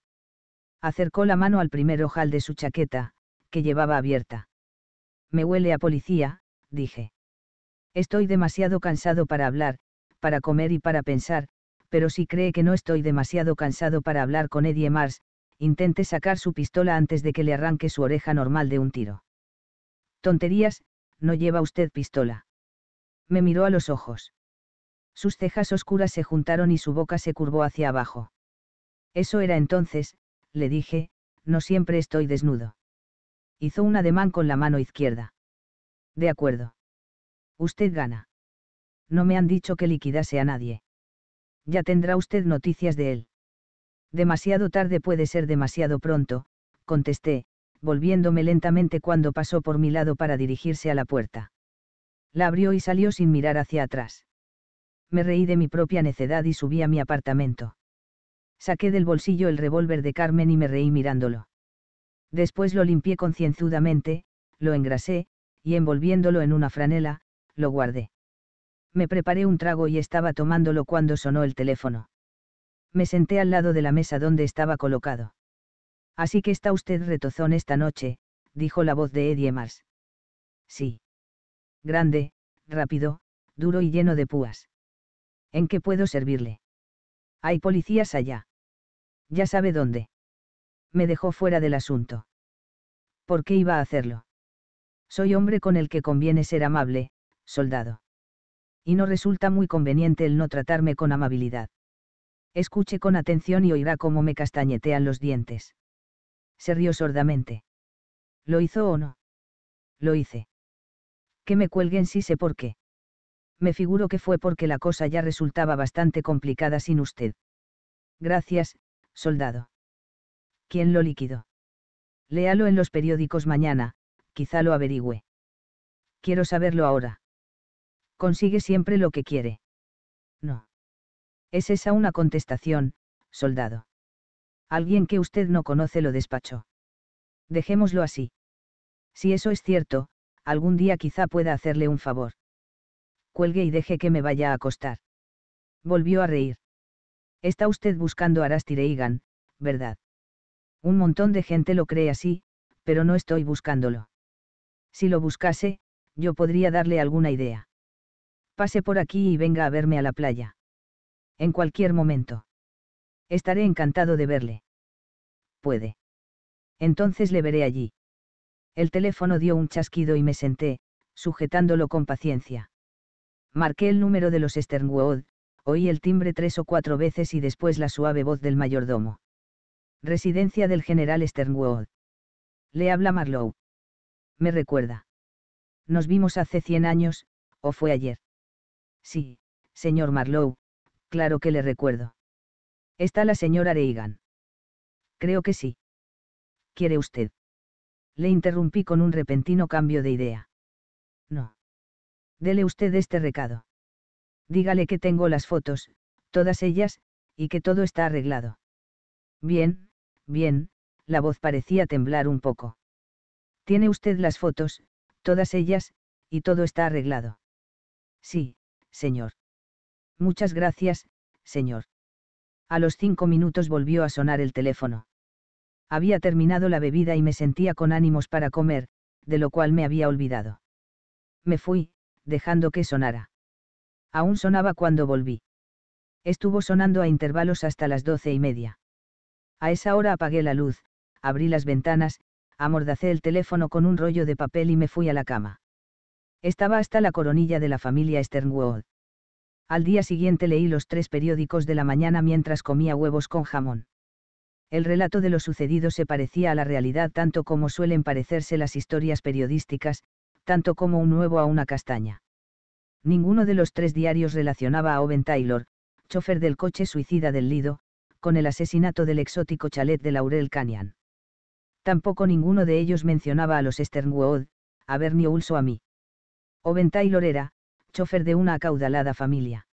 Acercó la mano al primer ojal de su chaqueta, que llevaba abierta. Me huele a policía, dije. Estoy demasiado cansado para hablar, para comer y para pensar, pero si cree que no estoy demasiado cansado para hablar con Eddie Mars, intente sacar su pistola antes de que le arranque su oreja normal de un tiro. Tonterías, no lleva usted pistola. Me miró a los ojos. Sus cejas oscuras se juntaron y su boca se curvó hacia abajo. Eso era entonces, le dije, no siempre estoy desnudo. Hizo un ademán con la mano izquierda. De acuerdo. Usted gana. No me han dicho que liquidase a nadie. Ya tendrá usted noticias de él. Demasiado tarde puede ser demasiado pronto, contesté, volviéndome lentamente cuando pasó por mi lado para dirigirse a la puerta. La abrió y salió sin mirar hacia atrás. Me reí de mi propia necedad y subí a mi apartamento. Saqué del bolsillo el revólver de Carmen y me reí mirándolo. Después lo limpié concienzudamente, lo engrasé, y envolviéndolo en una franela, lo guardé. Me preparé un trago y estaba tomándolo cuando sonó el teléfono. Me senté al lado de la mesa donde estaba colocado. Así que está usted retozón esta noche, dijo la voz de Eddie Mars. Sí. Grande, rápido, duro y lleno de púas. ¿En qué puedo servirle? Hay policías allá. Ya sabe dónde. Me dejó fuera del asunto. ¿Por qué iba a hacerlo? Soy hombre con el que conviene ser amable, soldado. Y no resulta muy conveniente el no tratarme con amabilidad. Escuche con atención y oirá cómo me castañetean los dientes. Se rió sordamente. ¿Lo hizo o no? Lo hice. Que me cuelguen si sé por qué. Me figuro que fue porque la cosa ya resultaba bastante complicada sin usted. Gracias, soldado. ¿Quién lo liquidó? Léalo en los periódicos mañana, quizá lo averigüe. Quiero saberlo ahora. Consigue siempre lo que quiere. No. Es esa una contestación, soldado. Alguien que usted no conoce lo despachó. Dejémoslo así. Si eso es cierto, algún día quizá pueda hacerle un favor. Cuelgue y deje que me vaya a acostar. Volvió a reír. Está usted buscando a Rastireigan, ¿verdad? Un montón de gente lo cree así, pero no estoy buscándolo. Si lo buscase, yo podría darle alguna idea. Pase por aquí y venga a verme a la playa. En cualquier momento. Estaré encantado de verle. Puede. Entonces le veré allí. El teléfono dio un chasquido y me senté, sujetándolo con paciencia. Marqué el número de los Sternwood, oí el timbre tres o cuatro veces y después la suave voz del mayordomo. Residencia del general Sternwood. Le habla Marlowe. Me recuerda. Nos vimos hace cien años, o fue ayer. Sí, señor Marlowe, claro que le recuerdo. ¿Está la señora Reagan? Creo que sí. ¿Quiere usted? Le interrumpí con un repentino cambio de idea. No. Dele usted este recado. Dígale que tengo las fotos, todas ellas, y que todo está arreglado. Bien, bien, la voz parecía temblar un poco. Tiene usted las fotos, todas ellas, y todo está arreglado. Sí, señor. Muchas gracias, señor. A los cinco minutos volvió a sonar el teléfono. Había terminado la bebida y me sentía con ánimos para comer, de lo cual me había olvidado. Me fui, dejando que sonara. Aún sonaba cuando volví. Estuvo sonando a intervalos hasta las doce y media. A esa hora apagué la luz, abrí las ventanas, amordacé el teléfono con un rollo de papel y me fui a la cama. Estaba hasta la coronilla de la familia Sternwood. Al día siguiente leí los tres periódicos de la mañana mientras comía huevos con jamón. El relato de lo sucedido se parecía a la realidad tanto como suelen parecerse las historias periodísticas, tanto como un huevo a una castaña. Ninguno de los tres diarios relacionaba a Owen Taylor, chofer del coche suicida del Lido, con el asesinato del exótico chalet de Laurel Canyon. Tampoco ninguno de ellos mencionaba a los Sternwood, a Bernie Ulso a mí. Owen Taylor era, chofer de una acaudalada familia.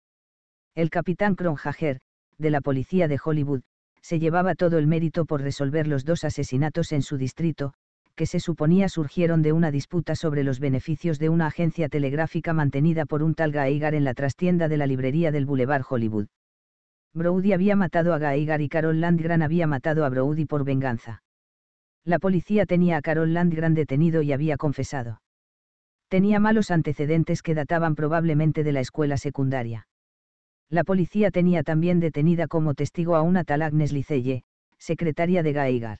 El capitán Kronhager, de la policía de Hollywood, se llevaba todo el mérito por resolver los dos asesinatos en su distrito, que se suponía surgieron de una disputa sobre los beneficios de una agencia telegráfica mantenida por un tal Gaigar en la trastienda de la librería del Boulevard Hollywood. Brody había matado a Gaigar y Carol Landgren había matado a Brody por venganza. La policía tenía a Carol Landgren detenido y había confesado tenía malos antecedentes que databan probablemente de la escuela secundaria. La policía tenía también detenida como testigo a una tal Agnes Licelle, secretaria de Gaigar.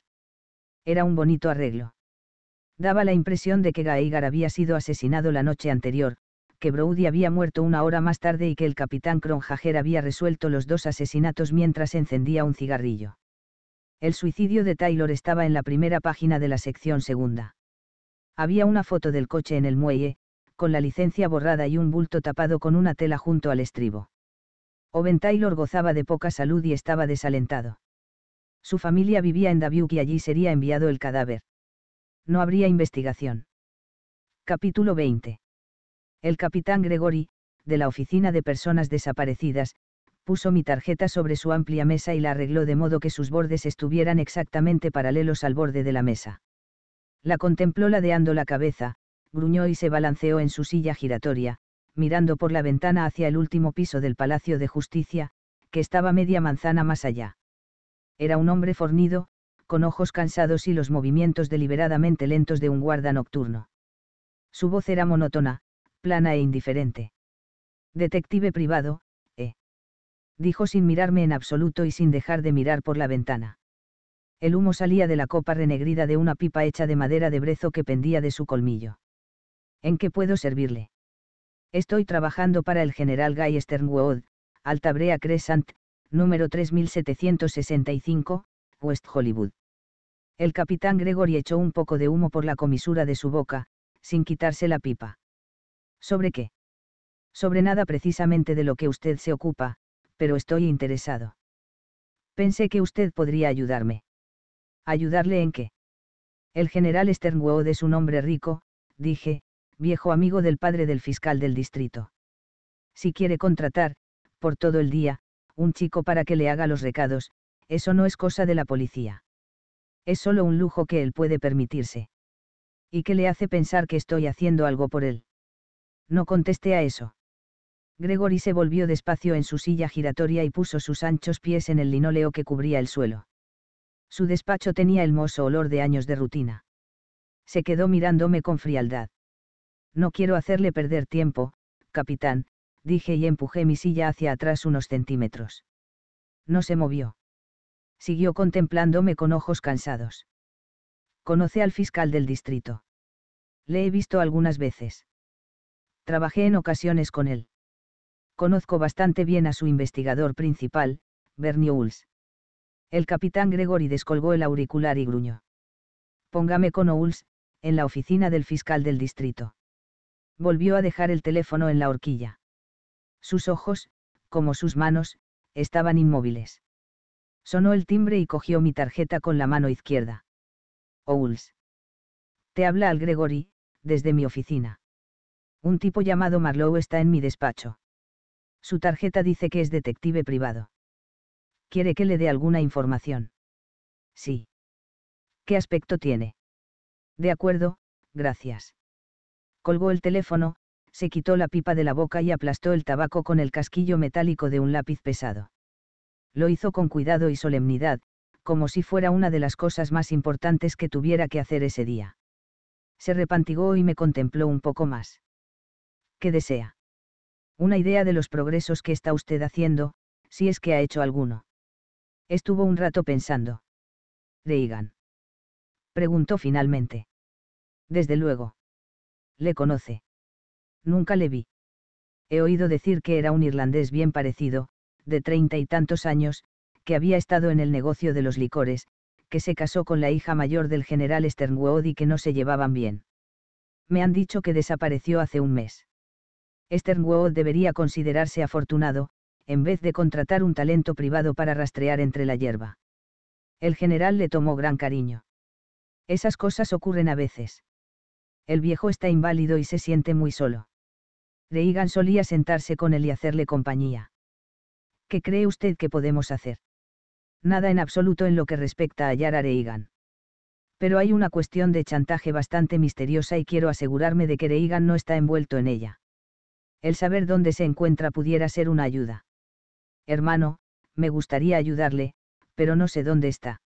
Era un bonito arreglo. Daba la impresión de que Gaigar había sido asesinado la noche anterior, que Brody había muerto una hora más tarde y que el capitán Cronjager había resuelto los dos asesinatos mientras encendía un cigarrillo. El suicidio de Taylor estaba en la primera página de la sección segunda. Había una foto del coche en el muelle, con la licencia borrada y un bulto tapado con una tela junto al estribo. Owen Taylor gozaba de poca salud y estaba desalentado. Su familia vivía en Dabiuk y allí sería enviado el cadáver. No habría investigación. Capítulo 20. El capitán Gregory, de la Oficina de Personas Desaparecidas, puso mi tarjeta sobre su amplia mesa y la arregló de modo que sus bordes estuvieran exactamente paralelos al borde de la mesa. La contempló ladeando la cabeza, gruñó y se balanceó en su silla giratoria, mirando por la ventana hacia el último piso del Palacio de Justicia, que estaba media manzana más allá. Era un hombre fornido, con ojos cansados y los movimientos deliberadamente lentos de un guarda nocturno. Su voz era monótona, plana e indiferente. Detective privado, eh. Dijo sin mirarme en absoluto y sin dejar de mirar por la ventana. El humo salía de la copa renegrida de una pipa hecha de madera de brezo que pendía de su colmillo. ¿En qué puedo servirle? Estoy trabajando para el general Guy Sternwood, Altabrea Crescent, número 3765, West Hollywood. El capitán Gregory echó un poco de humo por la comisura de su boca, sin quitarse la pipa. ¿Sobre qué? Sobre nada precisamente de lo que usted se ocupa, pero estoy interesado. Pensé que usted podría ayudarme. ¿Ayudarle en qué? El general Sternwood es un hombre rico, dije, viejo amigo del padre del fiscal del distrito. Si quiere contratar, por todo el día, un chico para que le haga los recados, eso no es cosa de la policía. Es solo un lujo que él puede permitirse. ¿Y qué le hace pensar que estoy haciendo algo por él? No contesté a eso. Gregory se volvió despacio en su silla giratoria y puso sus anchos pies en el linóleo que cubría el suelo. Su despacho tenía el mozo olor de años de rutina. Se quedó mirándome con frialdad. No quiero hacerle perder tiempo, capitán, dije y empujé mi silla hacia atrás unos centímetros. No se movió. Siguió contemplándome con ojos cansados. Conoce al fiscal del distrito. Le he visto algunas veces. Trabajé en ocasiones con él. Conozco bastante bien a su investigador principal, Bernie el capitán Gregory descolgó el auricular y gruñó. Póngame con Owls, en la oficina del fiscal del distrito. Volvió a dejar el teléfono en la horquilla. Sus ojos, como sus manos, estaban inmóviles. Sonó el timbre y cogió mi tarjeta con la mano izquierda. Owls. Te habla al Gregory, desde mi oficina. Un tipo llamado Marlowe está en mi despacho. Su tarjeta dice que es detective privado. ¿Quiere que le dé alguna información? Sí. ¿Qué aspecto tiene? De acuerdo, gracias. Colgó el teléfono, se quitó la pipa de la boca y aplastó el tabaco con el casquillo metálico de un lápiz pesado. Lo hizo con cuidado y solemnidad, como si fuera una de las cosas más importantes que tuviera que hacer ese día. Se repantigó y me contempló un poco más. ¿Qué desea? Una idea de los progresos que está usted haciendo, si es que ha hecho alguno. Estuvo un rato pensando. Reagan. Preguntó finalmente. Desde luego. Le conoce. Nunca le vi. He oído decir que era un irlandés bien parecido, de treinta y tantos años, que había estado en el negocio de los licores, que se casó con la hija mayor del general Sternwood y que no se llevaban bien. Me han dicho que desapareció hace un mes. Sternwood debería considerarse afortunado, en vez de contratar un talento privado para rastrear entre la hierba. El general le tomó gran cariño. Esas cosas ocurren a veces. El viejo está inválido y se siente muy solo. Reagan solía sentarse con él y hacerle compañía. ¿Qué cree usted que podemos hacer? Nada en absoluto en lo que respecta a hallar a Reagan. Pero hay una cuestión de chantaje bastante misteriosa y quiero asegurarme de que Reagan no está envuelto en ella. El saber dónde se encuentra pudiera ser una ayuda. Hermano, me gustaría ayudarle, pero no sé dónde está.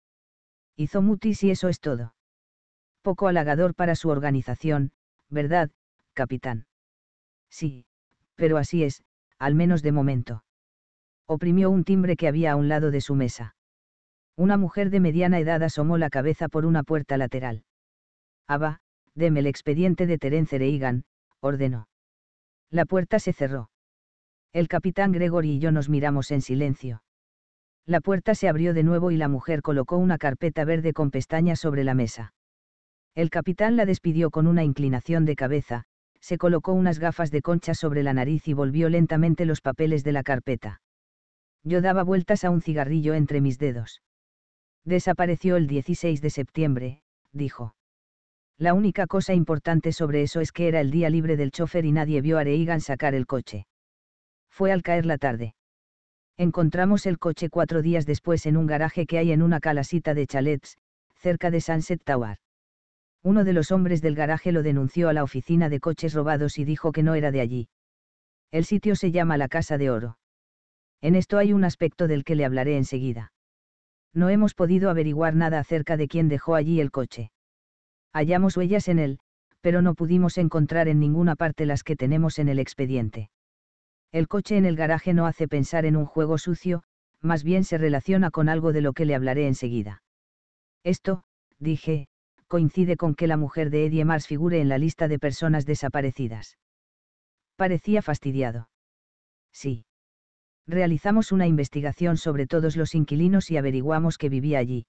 Hizo mutis y eso es todo. Poco halagador para su organización, ¿verdad, capitán? Sí, pero así es, al menos de momento. Oprimió un timbre que había a un lado de su mesa. Una mujer de mediana edad asomó la cabeza por una puerta lateral. Abba, deme el expediente de Terence ordenó. La puerta se cerró. El capitán Gregory y yo nos miramos en silencio. La puerta se abrió de nuevo y la mujer colocó una carpeta verde con pestañas sobre la mesa. El capitán la despidió con una inclinación de cabeza, se colocó unas gafas de concha sobre la nariz y volvió lentamente los papeles de la carpeta. Yo daba vueltas a un cigarrillo entre mis dedos. Desapareció el 16 de septiembre, dijo. La única cosa importante sobre eso es que era el día libre del chofer y nadie vio a Reagan sacar el coche fue al caer la tarde. Encontramos el coche cuatro días después en un garaje que hay en una calasita de chalets, cerca de Sunset Tower. Uno de los hombres del garaje lo denunció a la oficina de coches robados y dijo que no era de allí. El sitio se llama la Casa de Oro. En esto hay un aspecto del que le hablaré enseguida. No hemos podido averiguar nada acerca de quién dejó allí el coche. Hallamos huellas en él, pero no pudimos encontrar en ninguna parte las que tenemos en el expediente. El coche en el garaje no hace pensar en un juego sucio, más bien se relaciona con algo de lo que le hablaré enseguida. Esto, dije, coincide con que la mujer de Eddie Mars figure en la lista de personas desaparecidas. Parecía fastidiado. Sí. Realizamos una investigación sobre todos los inquilinos y averiguamos que vivía allí.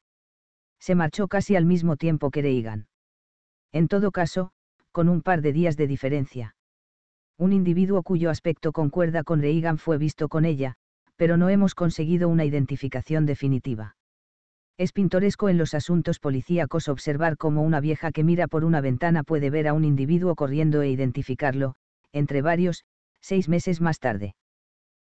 Se marchó casi al mismo tiempo que Reagan. En todo caso, con un par de días de diferencia un individuo cuyo aspecto concuerda con Reagan fue visto con ella, pero no hemos conseguido una identificación definitiva. Es pintoresco en los asuntos policíacos observar cómo una vieja que mira por una ventana puede ver a un individuo corriendo e identificarlo, entre varios, seis meses más tarde.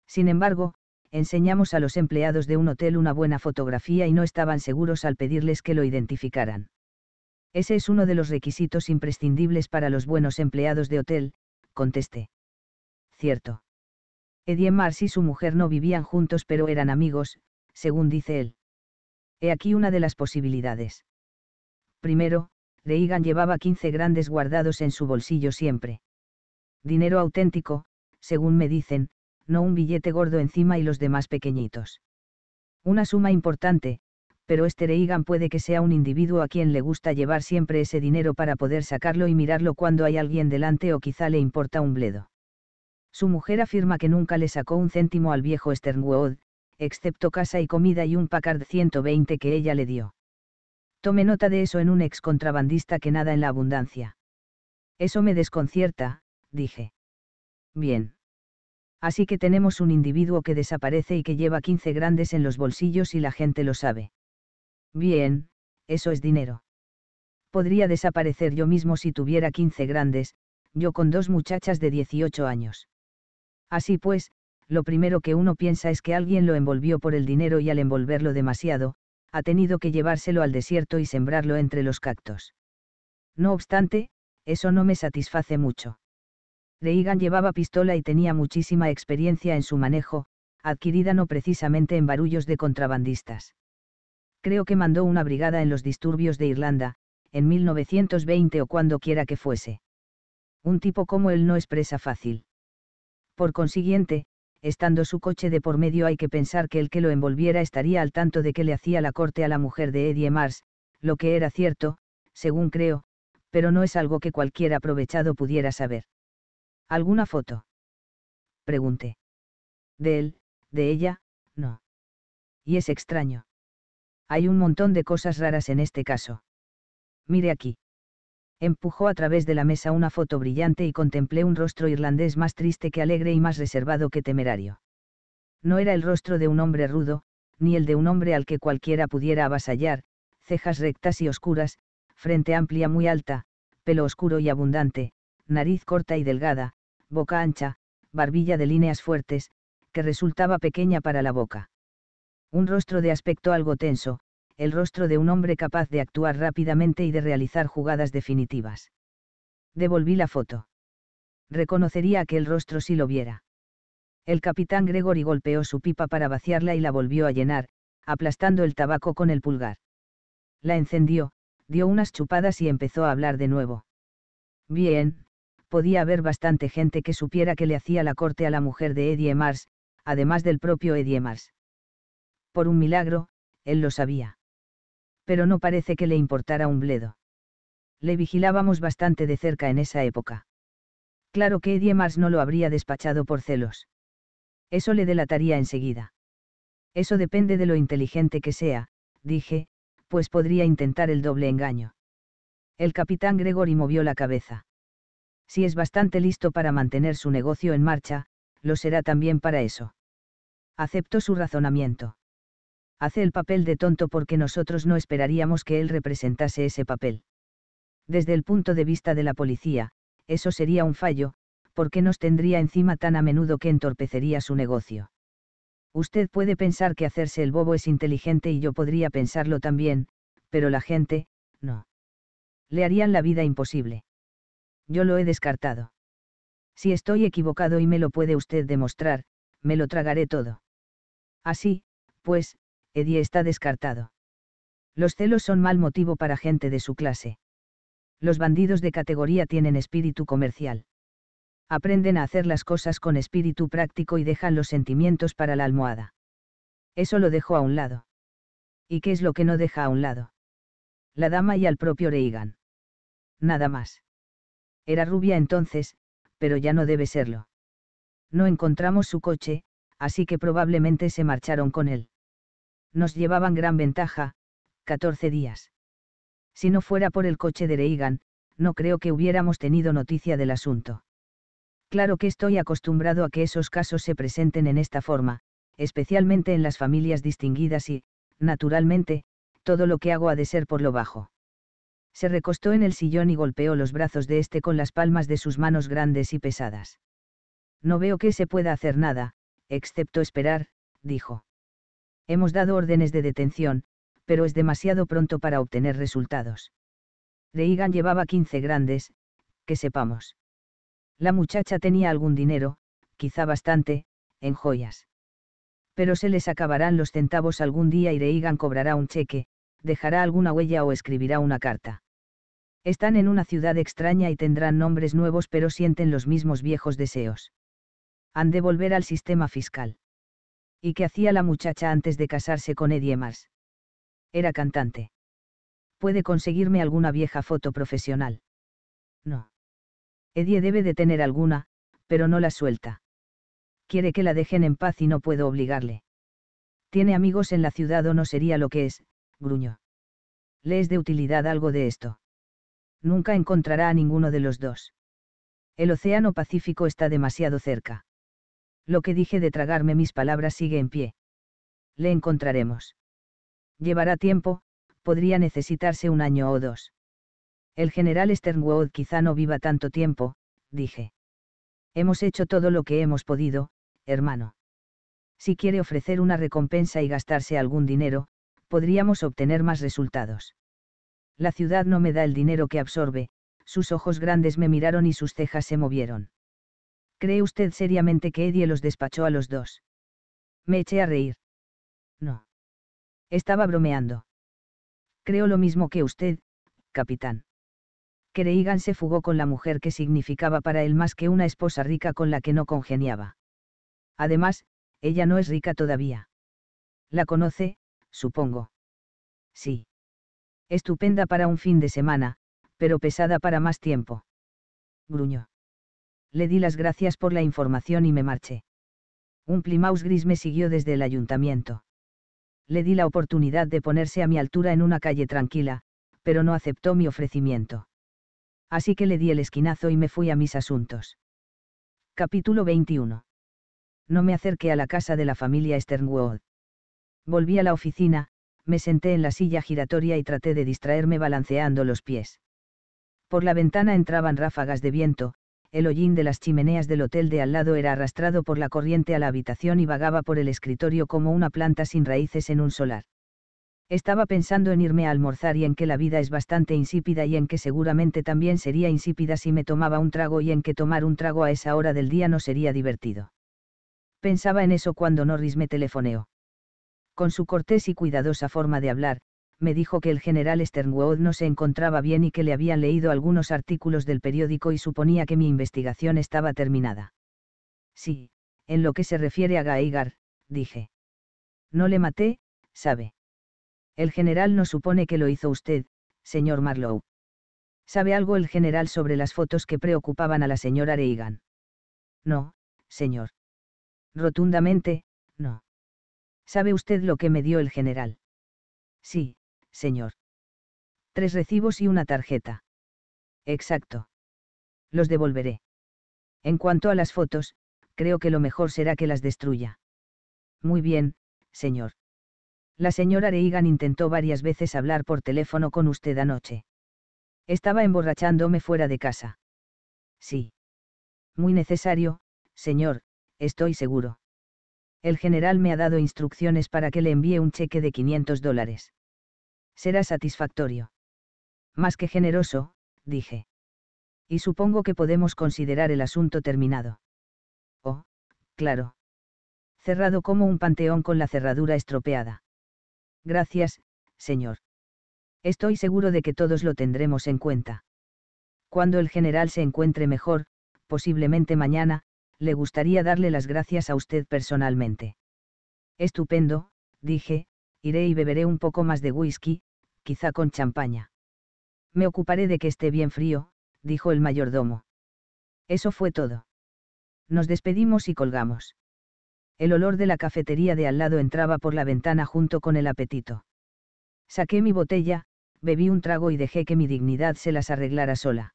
Sin embargo, enseñamos a los empleados de un hotel una buena fotografía y no estaban seguros al pedirles que lo identificaran. Ese es uno de los requisitos imprescindibles para los buenos empleados de hotel, contesté. Cierto. Edie Mars y su mujer no vivían juntos pero eran amigos, según dice él. He aquí una de las posibilidades. Primero, Reagan llevaba 15 grandes guardados en su bolsillo siempre. Dinero auténtico, según me dicen, no un billete gordo encima y los demás pequeñitos. Una suma importante, pero este puede que sea un individuo a quien le gusta llevar siempre ese dinero para poder sacarlo y mirarlo cuando hay alguien delante o quizá le importa un bledo. Su mujer afirma que nunca le sacó un céntimo al viejo Sternwood, excepto casa y comida y un Packard 120 que ella le dio. Tome nota de eso en un ex contrabandista que nada en la abundancia. Eso me desconcierta, dije. Bien. Así que tenemos un individuo que desaparece y que lleva 15 grandes en los bolsillos y la gente lo sabe. Bien, eso es dinero. Podría desaparecer yo mismo si tuviera 15 grandes, yo con dos muchachas de 18 años. Así pues, lo primero que uno piensa es que alguien lo envolvió por el dinero y al envolverlo demasiado, ha tenido que llevárselo al desierto y sembrarlo entre los cactos. No obstante, eso no me satisface mucho. Reagan llevaba pistola y tenía muchísima experiencia en su manejo, adquirida no precisamente en barullos de contrabandistas creo que mandó una brigada en los disturbios de Irlanda, en 1920 o cuando quiera que fuese. Un tipo como él no expresa fácil. Por consiguiente, estando su coche de por medio hay que pensar que el que lo envolviera estaría al tanto de que le hacía la corte a la mujer de Eddie Mars, lo que era cierto, según creo, pero no es algo que cualquier aprovechado pudiera saber. ¿Alguna foto? Pregunté. De él, de ella, no. Y es extraño. Hay un montón de cosas raras en este caso. Mire aquí. Empujó a través de la mesa una foto brillante y contemplé un rostro irlandés más triste que alegre y más reservado que temerario. No era el rostro de un hombre rudo, ni el de un hombre al que cualquiera pudiera avasallar, cejas rectas y oscuras, frente amplia muy alta, pelo oscuro y abundante, nariz corta y delgada, boca ancha, barbilla de líneas fuertes, que resultaba pequeña para la boca. Un rostro de aspecto algo tenso, el rostro de un hombre capaz de actuar rápidamente y de realizar jugadas definitivas. Devolví la foto. Reconocería aquel rostro si lo viera. El capitán Gregory golpeó su pipa para vaciarla y la volvió a llenar, aplastando el tabaco con el pulgar. La encendió, dio unas chupadas y empezó a hablar de nuevo. Bien, podía haber bastante gente que supiera que le hacía la corte a la mujer de Eddie Mars, además del propio Eddie Mars por un milagro, él lo sabía. Pero no parece que le importara un bledo. Le vigilábamos bastante de cerca en esa época. Claro que Eddie Mars no lo habría despachado por celos. Eso le delataría enseguida. Eso depende de lo inteligente que sea, dije, pues podría intentar el doble engaño. El capitán Gregory movió la cabeza. Si es bastante listo para mantener su negocio en marcha, lo será también para eso. Aceptó su razonamiento hace el papel de tonto porque nosotros no esperaríamos que él representase ese papel. Desde el punto de vista de la policía, eso sería un fallo, porque nos tendría encima tan a menudo que entorpecería su negocio. Usted puede pensar que hacerse el bobo es inteligente y yo podría pensarlo también, pero la gente, no. Le harían la vida imposible. Yo lo he descartado. Si estoy equivocado y me lo puede usted demostrar, me lo tragaré todo. Así, pues, Eddie está descartado. Los celos son mal motivo para gente de su clase. Los bandidos de categoría tienen espíritu comercial. Aprenden a hacer las cosas con espíritu práctico y dejan los sentimientos para la almohada. Eso lo dejó a un lado. ¿Y qué es lo que no deja a un lado? La dama y al propio Reagan. Nada más. Era rubia entonces, pero ya no debe serlo. No encontramos su coche, así que probablemente se marcharon con él nos llevaban gran ventaja, 14 días. Si no fuera por el coche de Reagan, no creo que hubiéramos tenido noticia del asunto. Claro que estoy acostumbrado a que esos casos se presenten en esta forma, especialmente en las familias distinguidas y, naturalmente, todo lo que hago ha de ser por lo bajo. Se recostó en el sillón y golpeó los brazos de este con las palmas de sus manos grandes y pesadas. No veo que se pueda hacer nada, excepto esperar, dijo. Hemos dado órdenes de detención, pero es demasiado pronto para obtener resultados. Reigan llevaba 15 grandes, que sepamos. La muchacha tenía algún dinero, quizá bastante, en joyas. Pero se les acabarán los centavos algún día y Reigan cobrará un cheque, dejará alguna huella o escribirá una carta. Están en una ciudad extraña y tendrán nombres nuevos pero sienten los mismos viejos deseos. Han de volver al sistema fiscal. ¿Y qué hacía la muchacha antes de casarse con Eddie Mars? Era cantante. ¿Puede conseguirme alguna vieja foto profesional? No. Eddie debe de tener alguna, pero no la suelta. Quiere que la dejen en paz y no puedo obligarle. Tiene amigos en la ciudad o no sería lo que es, gruño. Le es de utilidad algo de esto. Nunca encontrará a ninguno de los dos. El Océano Pacífico está demasiado cerca. Lo que dije de tragarme mis palabras sigue en pie. Le encontraremos. Llevará tiempo, podría necesitarse un año o dos. El general Sternwood quizá no viva tanto tiempo, dije. Hemos hecho todo lo que hemos podido, hermano. Si quiere ofrecer una recompensa y gastarse algún dinero, podríamos obtener más resultados. La ciudad no me da el dinero que absorbe, sus ojos grandes me miraron y sus cejas se movieron. ¿Cree usted seriamente que Eddie los despachó a los dos? Me eché a reír. No. Estaba bromeando. Creo lo mismo que usted, capitán. creígan se fugó con la mujer que significaba para él más que una esposa rica con la que no congeniaba. Además, ella no es rica todavía. La conoce, supongo. Sí. Estupenda para un fin de semana, pero pesada para más tiempo. Gruñó le di las gracias por la información y me marché. Un Plimaus gris me siguió desde el ayuntamiento. Le di la oportunidad de ponerse a mi altura en una calle tranquila, pero no aceptó mi ofrecimiento. Así que le di el esquinazo y me fui a mis asuntos. Capítulo 21. No me acerqué a la casa de la familia Sternwood. Volví a la oficina, me senté en la silla giratoria y traté de distraerme balanceando los pies. Por la ventana entraban ráfagas de viento, el hollín de las chimeneas del hotel de al lado era arrastrado por la corriente a la habitación y vagaba por el escritorio como una planta sin raíces en un solar. Estaba pensando en irme a almorzar y en que la vida es bastante insípida y en que seguramente también sería insípida si me tomaba un trago y en que tomar un trago a esa hora del día no sería divertido. Pensaba en eso cuando Norris me telefoneó. Con su cortés y cuidadosa forma de hablar, me dijo que el general Sternwood no se encontraba bien y que le habían leído algunos artículos del periódico y suponía que mi investigación estaba terminada. Sí, en lo que se refiere a Gaigar, dije. No le maté, sabe. El general no supone que lo hizo usted, señor Marlowe. ¿Sabe algo el general sobre las fotos que preocupaban a la señora Reagan? No, señor. Rotundamente, no. ¿Sabe usted lo que me dio el general? Sí, señor. Tres recibos y una tarjeta. Exacto. Los devolveré. En cuanto a las fotos, creo que lo mejor será que las destruya. Muy bien, señor. La señora Reagan intentó varias veces hablar por teléfono con usted anoche. Estaba emborrachándome fuera de casa. Sí. Muy necesario, señor, estoy seguro. El general me ha dado instrucciones para que le envíe un cheque de 500 dólares. Será satisfactorio. Más que generoso, dije. Y supongo que podemos considerar el asunto terminado. Oh, claro. Cerrado como un panteón con la cerradura estropeada. Gracias, señor. Estoy seguro de que todos lo tendremos en cuenta. Cuando el general se encuentre mejor, posiblemente mañana, le gustaría darle las gracias a usted personalmente. Estupendo, dije, iré y beberé un poco más de whisky, quizá con champaña. Me ocuparé de que esté bien frío, dijo el mayordomo. Eso fue todo. Nos despedimos y colgamos. El olor de la cafetería de al lado entraba por la ventana junto con el apetito. Saqué mi botella, bebí un trago y dejé que mi dignidad se las arreglara sola.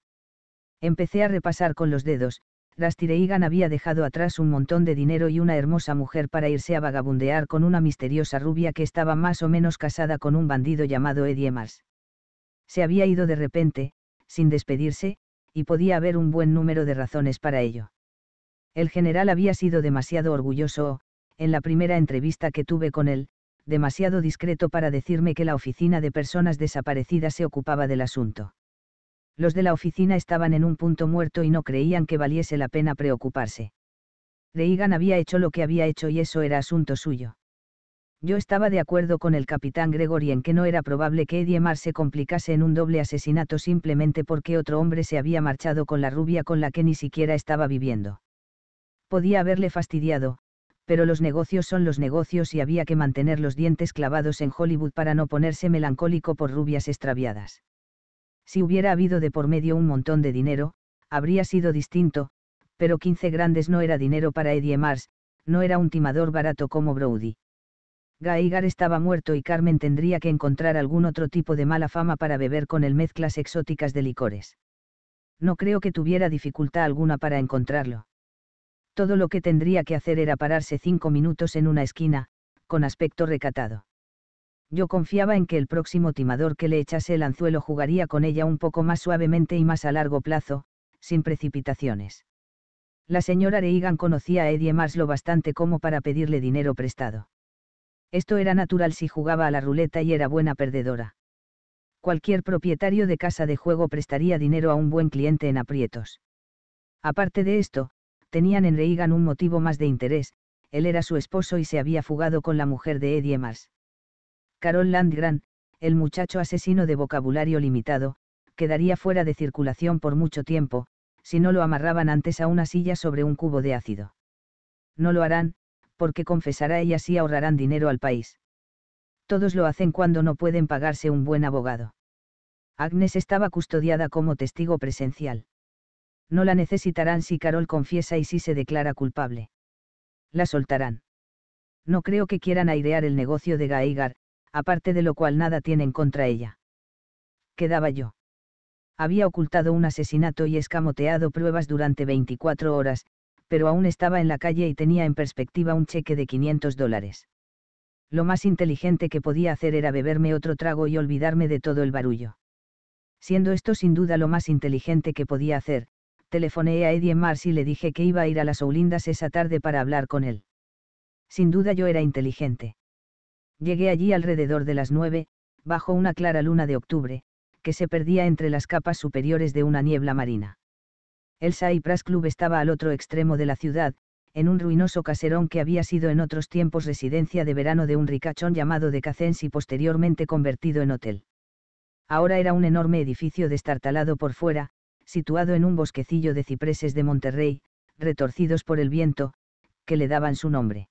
Empecé a repasar con los dedos, Rastireigan había dejado atrás un montón de dinero y una hermosa mujer para irse a vagabundear con una misteriosa rubia que estaba más o menos casada con un bandido llamado Mars. Se había ido de repente, sin despedirse, y podía haber un buen número de razones para ello. El general había sido demasiado orgulloso en la primera entrevista que tuve con él, demasiado discreto para decirme que la oficina de personas desaparecidas se ocupaba del asunto. Los de la oficina estaban en un punto muerto y no creían que valiese la pena preocuparse. Reagan había hecho lo que había hecho y eso era asunto suyo. Yo estaba de acuerdo con el capitán Gregory en que no era probable que Eddie Mar se complicase en un doble asesinato simplemente porque otro hombre se había marchado con la rubia con la que ni siquiera estaba viviendo. Podía haberle fastidiado, pero los negocios son los negocios y había que mantener los dientes clavados en Hollywood para no ponerse melancólico por rubias extraviadas. Si hubiera habido de por medio un montón de dinero, habría sido distinto, pero 15 grandes no era dinero para Eddie Mars, no era un timador barato como Brody. Gaigar estaba muerto y Carmen tendría que encontrar algún otro tipo de mala fama para beber con el mezclas exóticas de licores. No creo que tuviera dificultad alguna para encontrarlo. Todo lo que tendría que hacer era pararse cinco minutos en una esquina, con aspecto recatado yo confiaba en que el próximo timador que le echase el anzuelo jugaría con ella un poco más suavemente y más a largo plazo, sin precipitaciones. La señora Reagan conocía a Eddie Mars lo bastante como para pedirle dinero prestado. Esto era natural si jugaba a la ruleta y era buena perdedora. Cualquier propietario de casa de juego prestaría dinero a un buen cliente en aprietos. Aparte de esto, tenían en Reagan un motivo más de interés, él era su esposo y se había fugado con la mujer de Eddie Mars. Carol Landgren, el muchacho asesino de vocabulario limitado, quedaría fuera de circulación por mucho tiempo, si no lo amarraban antes a una silla sobre un cubo de ácido. No lo harán, porque confesará y así ahorrarán dinero al país. Todos lo hacen cuando no pueden pagarse un buen abogado. Agnes estaba custodiada como testigo presencial. No la necesitarán si Carol confiesa y si se declara culpable. La soltarán. No creo que quieran airear el negocio de Gaigar, aparte de lo cual nada tienen contra ella. Quedaba yo. Había ocultado un asesinato y escamoteado pruebas durante 24 horas, pero aún estaba en la calle y tenía en perspectiva un cheque de 500 dólares. Lo más inteligente que podía hacer era beberme otro trago y olvidarme de todo el barullo. Siendo esto sin duda lo más inteligente que podía hacer, telefoné a Eddie Mars y le dije que iba a ir a las Oulindas esa tarde para hablar con él. Sin duda yo era inteligente. Llegué allí alrededor de las nueve, bajo una clara luna de octubre, que se perdía entre las capas superiores de una niebla marina. El Saipras Club estaba al otro extremo de la ciudad, en un ruinoso caserón que había sido en otros tiempos residencia de verano de un ricachón llamado de Cacens y posteriormente convertido en hotel. Ahora era un enorme edificio destartalado por fuera, situado en un bosquecillo de cipreses de Monterrey, retorcidos por el viento, que le daban su nombre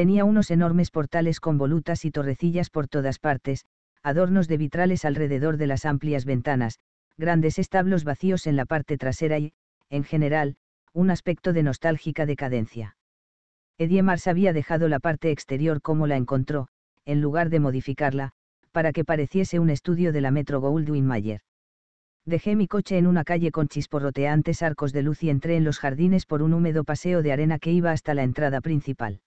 tenía unos enormes portales con volutas y torrecillas por todas partes, adornos de vitrales alrededor de las amplias ventanas, grandes establos vacíos en la parte trasera y, en general, un aspecto de nostálgica decadencia. Mars había dejado la parte exterior como la encontró, en lugar de modificarla, para que pareciese un estudio de la Metro Goldwyn Mayer. Dejé mi coche en una calle con chisporroteantes arcos de luz y entré en los jardines por un húmedo paseo de arena que iba hasta la entrada principal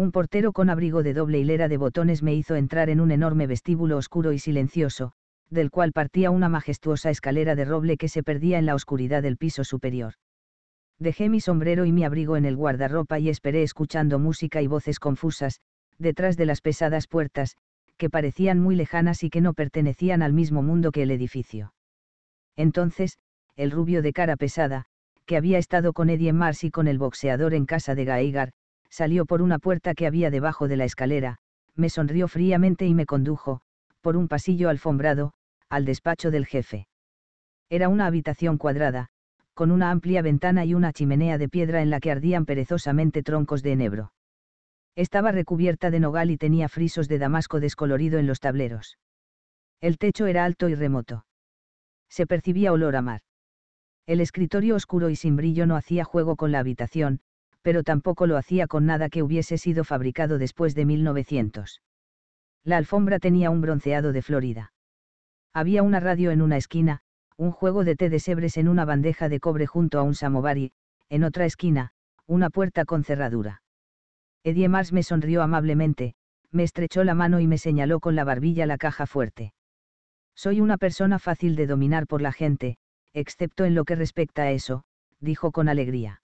un portero con abrigo de doble hilera de botones me hizo entrar en un enorme vestíbulo oscuro y silencioso, del cual partía una majestuosa escalera de roble que se perdía en la oscuridad del piso superior. Dejé mi sombrero y mi abrigo en el guardarropa y esperé escuchando música y voces confusas, detrás de las pesadas puertas, que parecían muy lejanas y que no pertenecían al mismo mundo que el edificio. Entonces, el rubio de cara pesada, que había estado con Eddie Mars y con el boxeador en casa de Gaigar, salió por una puerta que había debajo de la escalera, me sonrió fríamente y me condujo, por un pasillo alfombrado, al despacho del jefe. Era una habitación cuadrada, con una amplia ventana y una chimenea de piedra en la que ardían perezosamente troncos de enebro. Estaba recubierta de nogal y tenía frisos de damasco descolorido en los tableros. El techo era alto y remoto. Se percibía olor a mar. El escritorio oscuro y sin brillo no hacía juego con la habitación, pero tampoco lo hacía con nada que hubiese sido fabricado después de 1900. La alfombra tenía un bronceado de Florida. Había una radio en una esquina, un juego de té de sebres en una bandeja de cobre junto a un samovar y, en otra esquina, una puerta con cerradura. Edie Mars me sonrió amablemente, me estrechó la mano y me señaló con la barbilla la caja fuerte. Soy una persona fácil de dominar por la gente, excepto en lo que respecta a eso, dijo con alegría.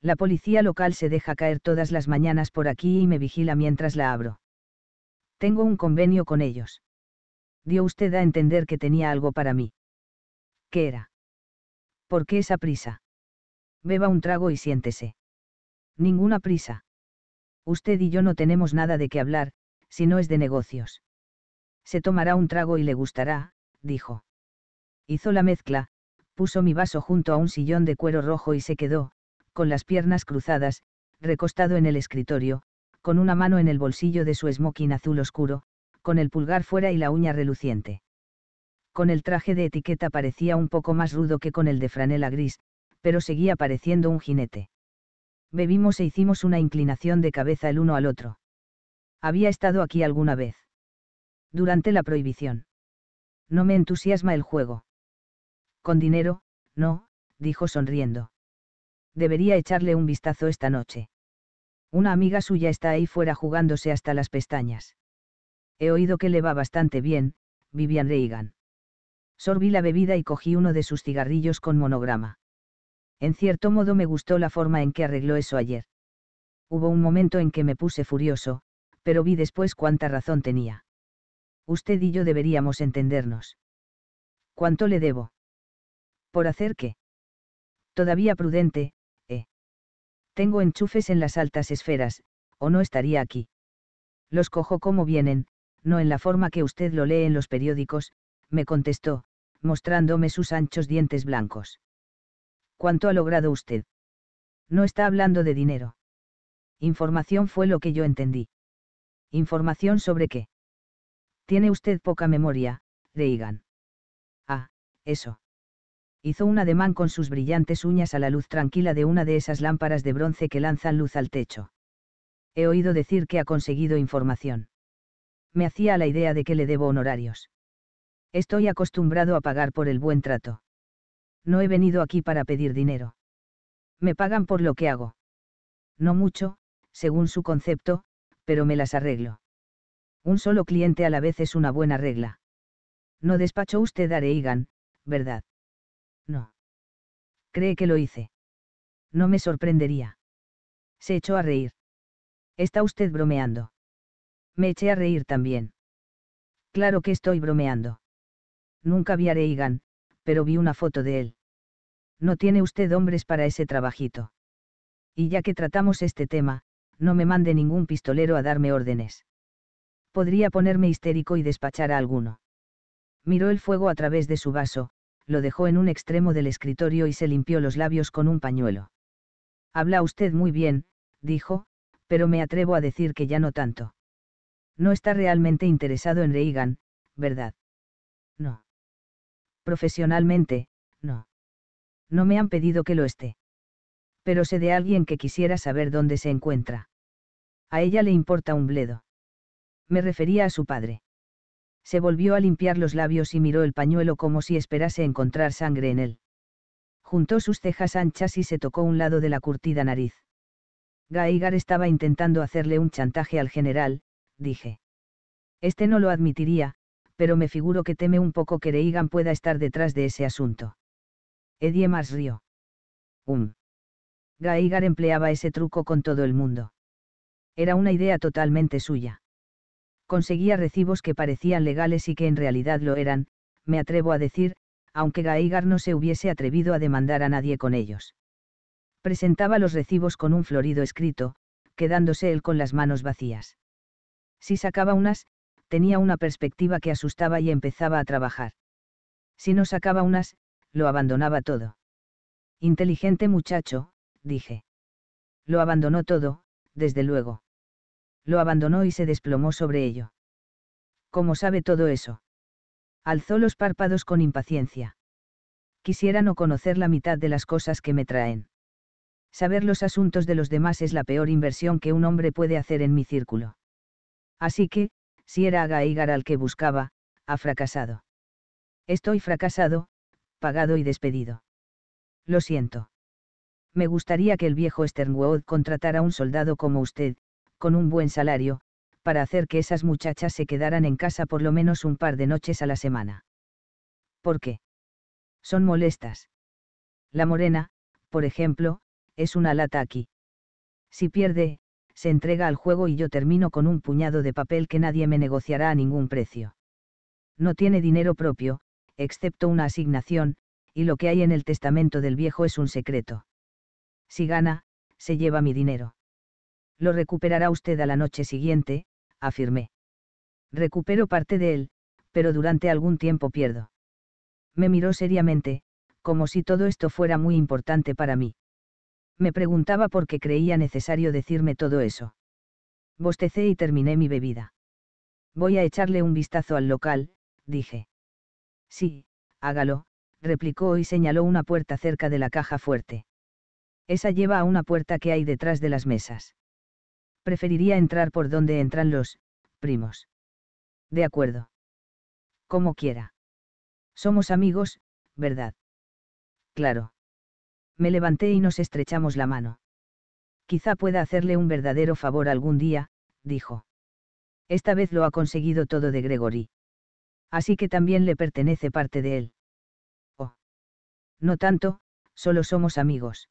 La policía local se deja caer todas las mañanas por aquí y me vigila mientras la abro. Tengo un convenio con ellos. Dio usted a entender que tenía algo para mí. ¿Qué era? ¿Por qué esa prisa? Beba un trago y siéntese. Ninguna prisa. Usted y yo no tenemos nada de qué hablar, si no es de negocios. Se tomará un trago y le gustará, dijo. Hizo la mezcla, puso mi vaso junto a un sillón de cuero rojo y se quedó, con las piernas cruzadas, recostado en el escritorio, con una mano en el bolsillo de su smoking azul oscuro, con el pulgar fuera y la uña reluciente. Con el traje de etiqueta parecía un poco más rudo que con el de franela gris, pero seguía pareciendo un jinete. Bebimos e hicimos una inclinación de cabeza el uno al otro. Había estado aquí alguna vez. Durante la prohibición. No me entusiasma el juego. Con dinero, no, dijo sonriendo debería echarle un vistazo esta noche. Una amiga suya está ahí fuera jugándose hasta las pestañas. He oído que le va bastante bien, Vivian Reagan. Sorbí la bebida y cogí uno de sus cigarrillos con monograma. En cierto modo me gustó la forma en que arregló eso ayer. Hubo un momento en que me puse furioso, pero vi después cuánta razón tenía. Usted y yo deberíamos entendernos. ¿Cuánto le debo? ¿Por hacer qué? Todavía prudente, tengo enchufes en las altas esferas, o no estaría aquí. Los cojo como vienen, no en la forma que usted lo lee en los periódicos, me contestó, mostrándome sus anchos dientes blancos. ¿Cuánto ha logrado usted? No está hablando de dinero. Información fue lo que yo entendí. ¿Información sobre qué? Tiene usted poca memoria, Reagan. Ah, eso hizo un ademán con sus brillantes uñas a la luz tranquila de una de esas lámparas de bronce que lanzan luz al techo. He oído decir que ha conseguido información. Me hacía la idea de que le debo honorarios. Estoy acostumbrado a pagar por el buen trato. No he venido aquí para pedir dinero. Me pagan por lo que hago. No mucho, según su concepto, pero me las arreglo. Un solo cliente a la vez es una buena regla. No despacho usted a ¿verdad? No. Cree que lo hice. No me sorprendería. Se echó a reír. Está usted bromeando. Me eché a reír también. Claro que estoy bromeando. Nunca vi a Reagan, pero vi una foto de él. No tiene usted hombres para ese trabajito. Y ya que tratamos este tema, no me mande ningún pistolero a darme órdenes. Podría ponerme histérico y despachar a alguno. Miró el fuego a través de su vaso, lo dejó en un extremo del escritorio y se limpió los labios con un pañuelo. Habla usted muy bien, dijo, pero me atrevo a decir que ya no tanto. No está realmente interesado en Reagan, ¿verdad? No. Profesionalmente, no. No me han pedido que lo esté. Pero sé de alguien que quisiera saber dónde se encuentra. A ella le importa un bledo. Me refería a su padre. Se volvió a limpiar los labios y miró el pañuelo como si esperase encontrar sangre en él. Juntó sus cejas anchas y se tocó un lado de la curtida nariz. Gaigar estaba intentando hacerle un chantaje al general, dije. Este no lo admitiría, pero me figuro que teme un poco que Reigan pueda estar detrás de ese asunto. Edie más rió. Um. Gaigar empleaba ese truco con todo el mundo. Era una idea totalmente suya conseguía recibos que parecían legales y que en realidad lo eran, me atrevo a decir, aunque Gaigar no se hubiese atrevido a demandar a nadie con ellos. Presentaba los recibos con un florido escrito, quedándose él con las manos vacías. Si sacaba unas, tenía una perspectiva que asustaba y empezaba a trabajar. Si no sacaba unas, lo abandonaba todo. Inteligente muchacho, dije. Lo abandonó todo, desde luego lo abandonó y se desplomó sobre ello. ¿Cómo sabe todo eso? Alzó los párpados con impaciencia. Quisiera no conocer la mitad de las cosas que me traen. Saber los asuntos de los demás es la peor inversión que un hombre puede hacer en mi círculo. Así que, si era a al que buscaba, ha fracasado. Estoy fracasado, pagado y despedido. Lo siento. Me gustaría que el viejo Sternwood contratara a un soldado como usted, con un buen salario, para hacer que esas muchachas se quedaran en casa por lo menos un par de noches a la semana. ¿Por qué? Son molestas. La morena, por ejemplo, es una lata aquí. Si pierde, se entrega al juego y yo termino con un puñado de papel que nadie me negociará a ningún precio. No tiene dinero propio, excepto una asignación, y lo que hay en el testamento del viejo es un secreto. Si gana, se lleva mi dinero. Lo recuperará usted a la noche siguiente, afirmé. Recupero parte de él, pero durante algún tiempo pierdo. Me miró seriamente, como si todo esto fuera muy importante para mí. Me preguntaba por qué creía necesario decirme todo eso. Bostecé y terminé mi bebida. Voy a echarle un vistazo al local, dije. Sí, hágalo, replicó y señaló una puerta cerca de la caja fuerte. Esa lleva a una puerta que hay detrás de las mesas preferiría entrar por donde entran los primos. De acuerdo. Como quiera. Somos amigos, ¿verdad? Claro. Me levanté y nos estrechamos la mano. Quizá pueda hacerle un verdadero favor algún día, dijo. Esta vez lo ha conseguido todo de Gregory. Así que también le pertenece parte de él. Oh. No tanto, solo somos amigos.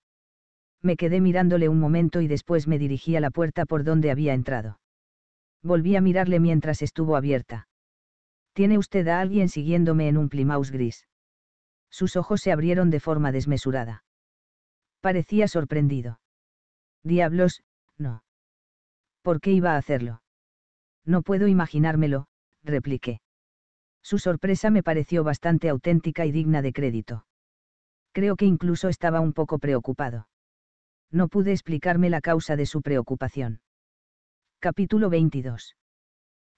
Me quedé mirándole un momento y después me dirigí a la puerta por donde había entrado. Volví a mirarle mientras estuvo abierta. ¿Tiene usted a alguien siguiéndome en un Plymouth gris? Sus ojos se abrieron de forma desmesurada. Parecía sorprendido. Diablos, no. ¿Por qué iba a hacerlo? No puedo imaginármelo, repliqué. Su sorpresa me pareció bastante auténtica y digna de crédito. Creo que incluso estaba un poco preocupado no pude explicarme la causa de su preocupación. Capítulo 22.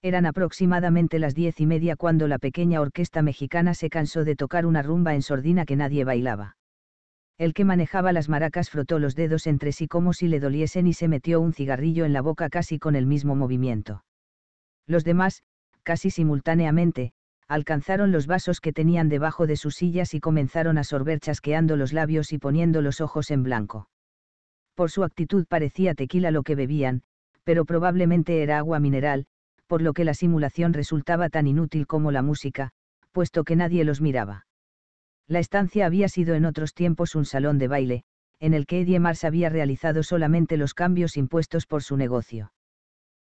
Eran aproximadamente las diez y media cuando la pequeña orquesta mexicana se cansó de tocar una rumba en sordina que nadie bailaba. El que manejaba las maracas frotó los dedos entre sí como si le doliesen y se metió un cigarrillo en la boca casi con el mismo movimiento. Los demás, casi simultáneamente, alcanzaron los vasos que tenían debajo de sus sillas y comenzaron a sorber chasqueando los labios y poniendo los ojos en blanco. Por su actitud parecía tequila lo que bebían, pero probablemente era agua mineral, por lo que la simulación resultaba tan inútil como la música, puesto que nadie los miraba. La estancia había sido en otros tiempos un salón de baile, en el que Eddie Mars había realizado solamente los cambios impuestos por su negocio.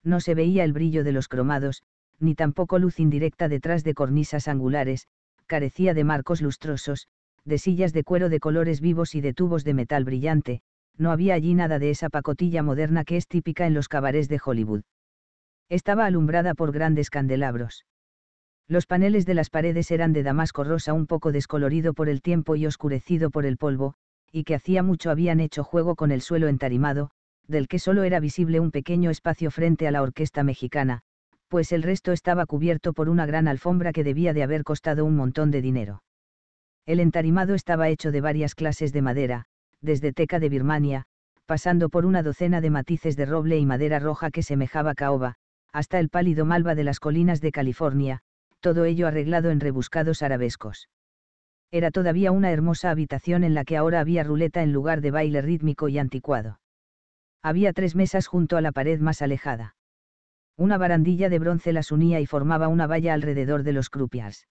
No se veía el brillo de los cromados, ni tampoco luz indirecta detrás de cornisas angulares, carecía de marcos lustrosos, de sillas de cuero de colores vivos y de tubos de metal brillante, no había allí nada de esa pacotilla moderna que es típica en los cabarets de Hollywood. Estaba alumbrada por grandes candelabros. Los paneles de las paredes eran de damasco rosa un poco descolorido por el tiempo y oscurecido por el polvo, y que hacía mucho habían hecho juego con el suelo entarimado, del que solo era visible un pequeño espacio frente a la orquesta mexicana, pues el resto estaba cubierto por una gran alfombra que debía de haber costado un montón de dinero. El entarimado estaba hecho de varias clases de madera, desde teca de Birmania, pasando por una docena de matices de roble y madera roja que semejaba caoba, hasta el pálido malva de las colinas de California, todo ello arreglado en rebuscados arabescos. Era todavía una hermosa habitación en la que ahora había ruleta en lugar de baile rítmico y anticuado. Había tres mesas junto a la pared más alejada. Una barandilla de bronce las unía y formaba una valla alrededor de los crupias.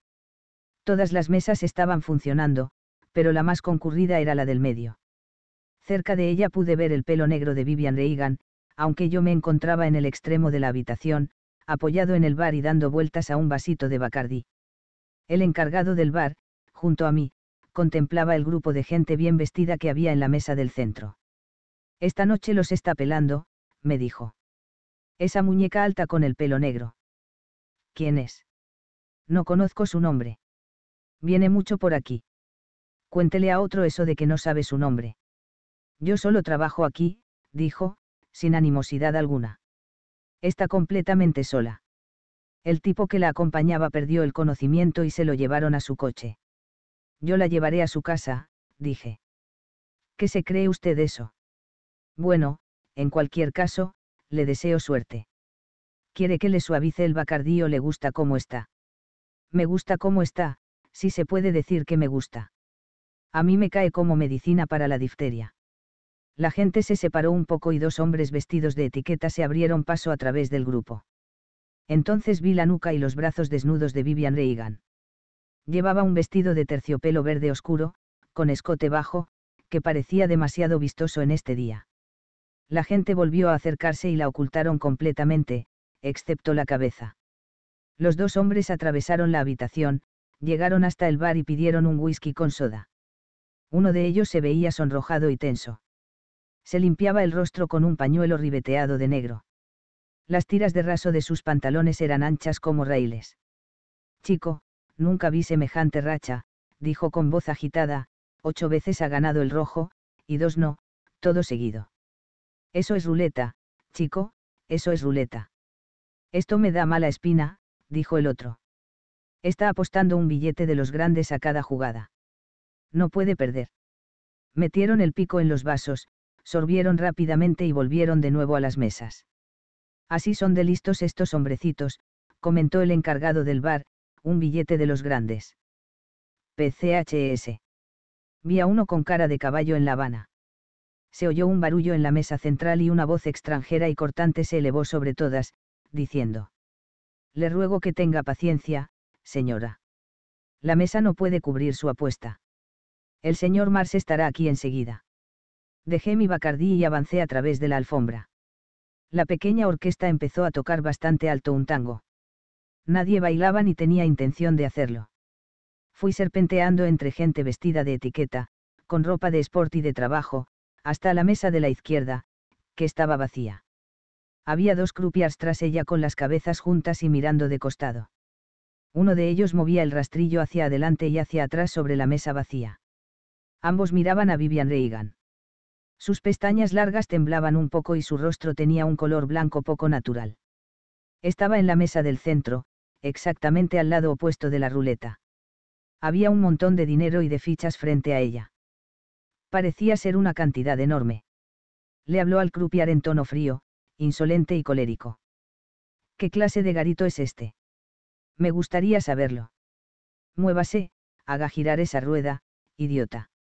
Todas las mesas estaban funcionando, pero la más concurrida era la del medio. Cerca de ella pude ver el pelo negro de Vivian Reagan, aunque yo me encontraba en el extremo de la habitación, apoyado en el bar y dando vueltas a un vasito de Bacardí. El encargado del bar, junto a mí, contemplaba el grupo de gente bien vestida que había en la mesa del centro. Esta noche los está pelando, me dijo. Esa muñeca alta con el pelo negro. ¿Quién es? No conozco su nombre. Viene mucho por aquí. Cuéntele a otro eso de que no sabe su nombre. Yo solo trabajo aquí, dijo, sin animosidad alguna. Está completamente sola. El tipo que la acompañaba perdió el conocimiento y se lo llevaron a su coche. Yo la llevaré a su casa, dije. ¿Qué se cree usted eso? Bueno, en cualquier caso, le deseo suerte. Quiere que le suavice el bacardí o le gusta cómo está. Me gusta cómo está, si se puede decir que me gusta. A mí me cae como medicina para la difteria la gente se separó un poco y dos hombres vestidos de etiqueta se abrieron paso a través del grupo. Entonces vi la nuca y los brazos desnudos de Vivian Reagan. Llevaba un vestido de terciopelo verde oscuro, con escote bajo, que parecía demasiado vistoso en este día. La gente volvió a acercarse y la ocultaron completamente, excepto la cabeza. Los dos hombres atravesaron la habitación, llegaron hasta el bar y pidieron un whisky con soda. Uno de ellos se veía sonrojado y tenso se limpiaba el rostro con un pañuelo ribeteado de negro. Las tiras de raso de sus pantalones eran anchas como raíles. Chico, nunca vi semejante racha, dijo con voz agitada, ocho veces ha ganado el rojo, y dos no, todo seguido. Eso es ruleta, chico, eso es ruleta. Esto me da mala espina, dijo el otro. Está apostando un billete de los grandes a cada jugada. No puede perder. Metieron el pico en los vasos, sorbieron rápidamente y volvieron de nuevo a las mesas. Así son de listos estos hombrecitos, comentó el encargado del bar, un billete de los grandes. PCHS. Vi a uno con cara de caballo en La Habana. Se oyó un barullo en la mesa central y una voz extranjera y cortante se elevó sobre todas, diciendo. Le ruego que tenga paciencia, señora. La mesa no puede cubrir su apuesta. El señor Mars estará aquí enseguida. Dejé mi bacardí y avancé a través de la alfombra. La pequeña orquesta empezó a tocar bastante alto un tango. Nadie bailaba ni tenía intención de hacerlo. Fui serpenteando entre gente vestida de etiqueta, con ropa de sport y de trabajo, hasta la mesa de la izquierda, que estaba vacía. Había dos croupiers tras ella con las cabezas juntas y mirando de costado. Uno de ellos movía el rastrillo hacia adelante y hacia atrás sobre la mesa vacía. Ambos miraban a Vivian Reagan. Sus pestañas largas temblaban un poco y su rostro tenía un color blanco poco natural. Estaba en la mesa del centro, exactamente al lado opuesto de la ruleta. Había un montón de dinero y de fichas frente a ella. Parecía ser una cantidad enorme. Le habló al crupiar en tono frío, insolente y colérico. ¿Qué clase de garito es este? Me gustaría saberlo. Muévase, haga girar esa rueda, idiota.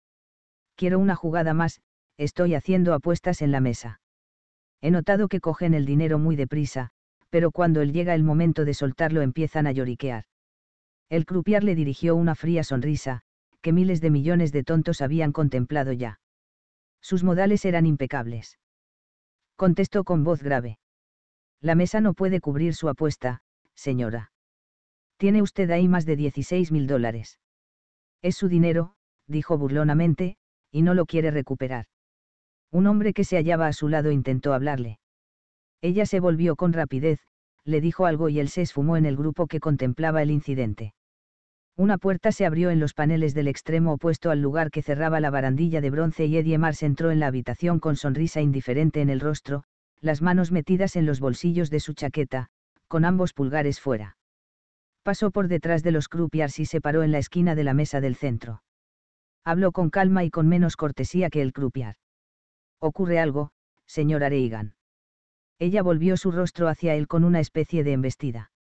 Quiero una jugada más, estoy haciendo apuestas en la mesa. He notado que cogen el dinero muy deprisa, pero cuando él llega el momento de soltarlo empiezan a lloriquear. El crupiar le dirigió una fría sonrisa, que miles de millones de tontos habían contemplado ya. Sus modales eran impecables. Contestó con voz grave. La mesa no puede cubrir su apuesta, señora. Tiene usted ahí más de 16 mil dólares. Es su dinero, dijo burlonamente, y no lo quiere recuperar. Un hombre que se hallaba a su lado intentó hablarle. Ella se volvió con rapidez, le dijo algo y él se esfumó en el grupo que contemplaba el incidente. Una puerta se abrió en los paneles del extremo opuesto al lugar que cerraba la barandilla de bronce y Eddie Mars entró en la habitación con sonrisa indiferente en el rostro, las manos metidas en los bolsillos de su chaqueta, con ambos pulgares fuera. Pasó por detrás de los croupiers y se paró en la esquina de la mesa del centro. Habló con calma y con menos cortesía que el croupier. Ocurre algo, señora Reagan. Ella volvió su rostro hacia él con una especie de embestida.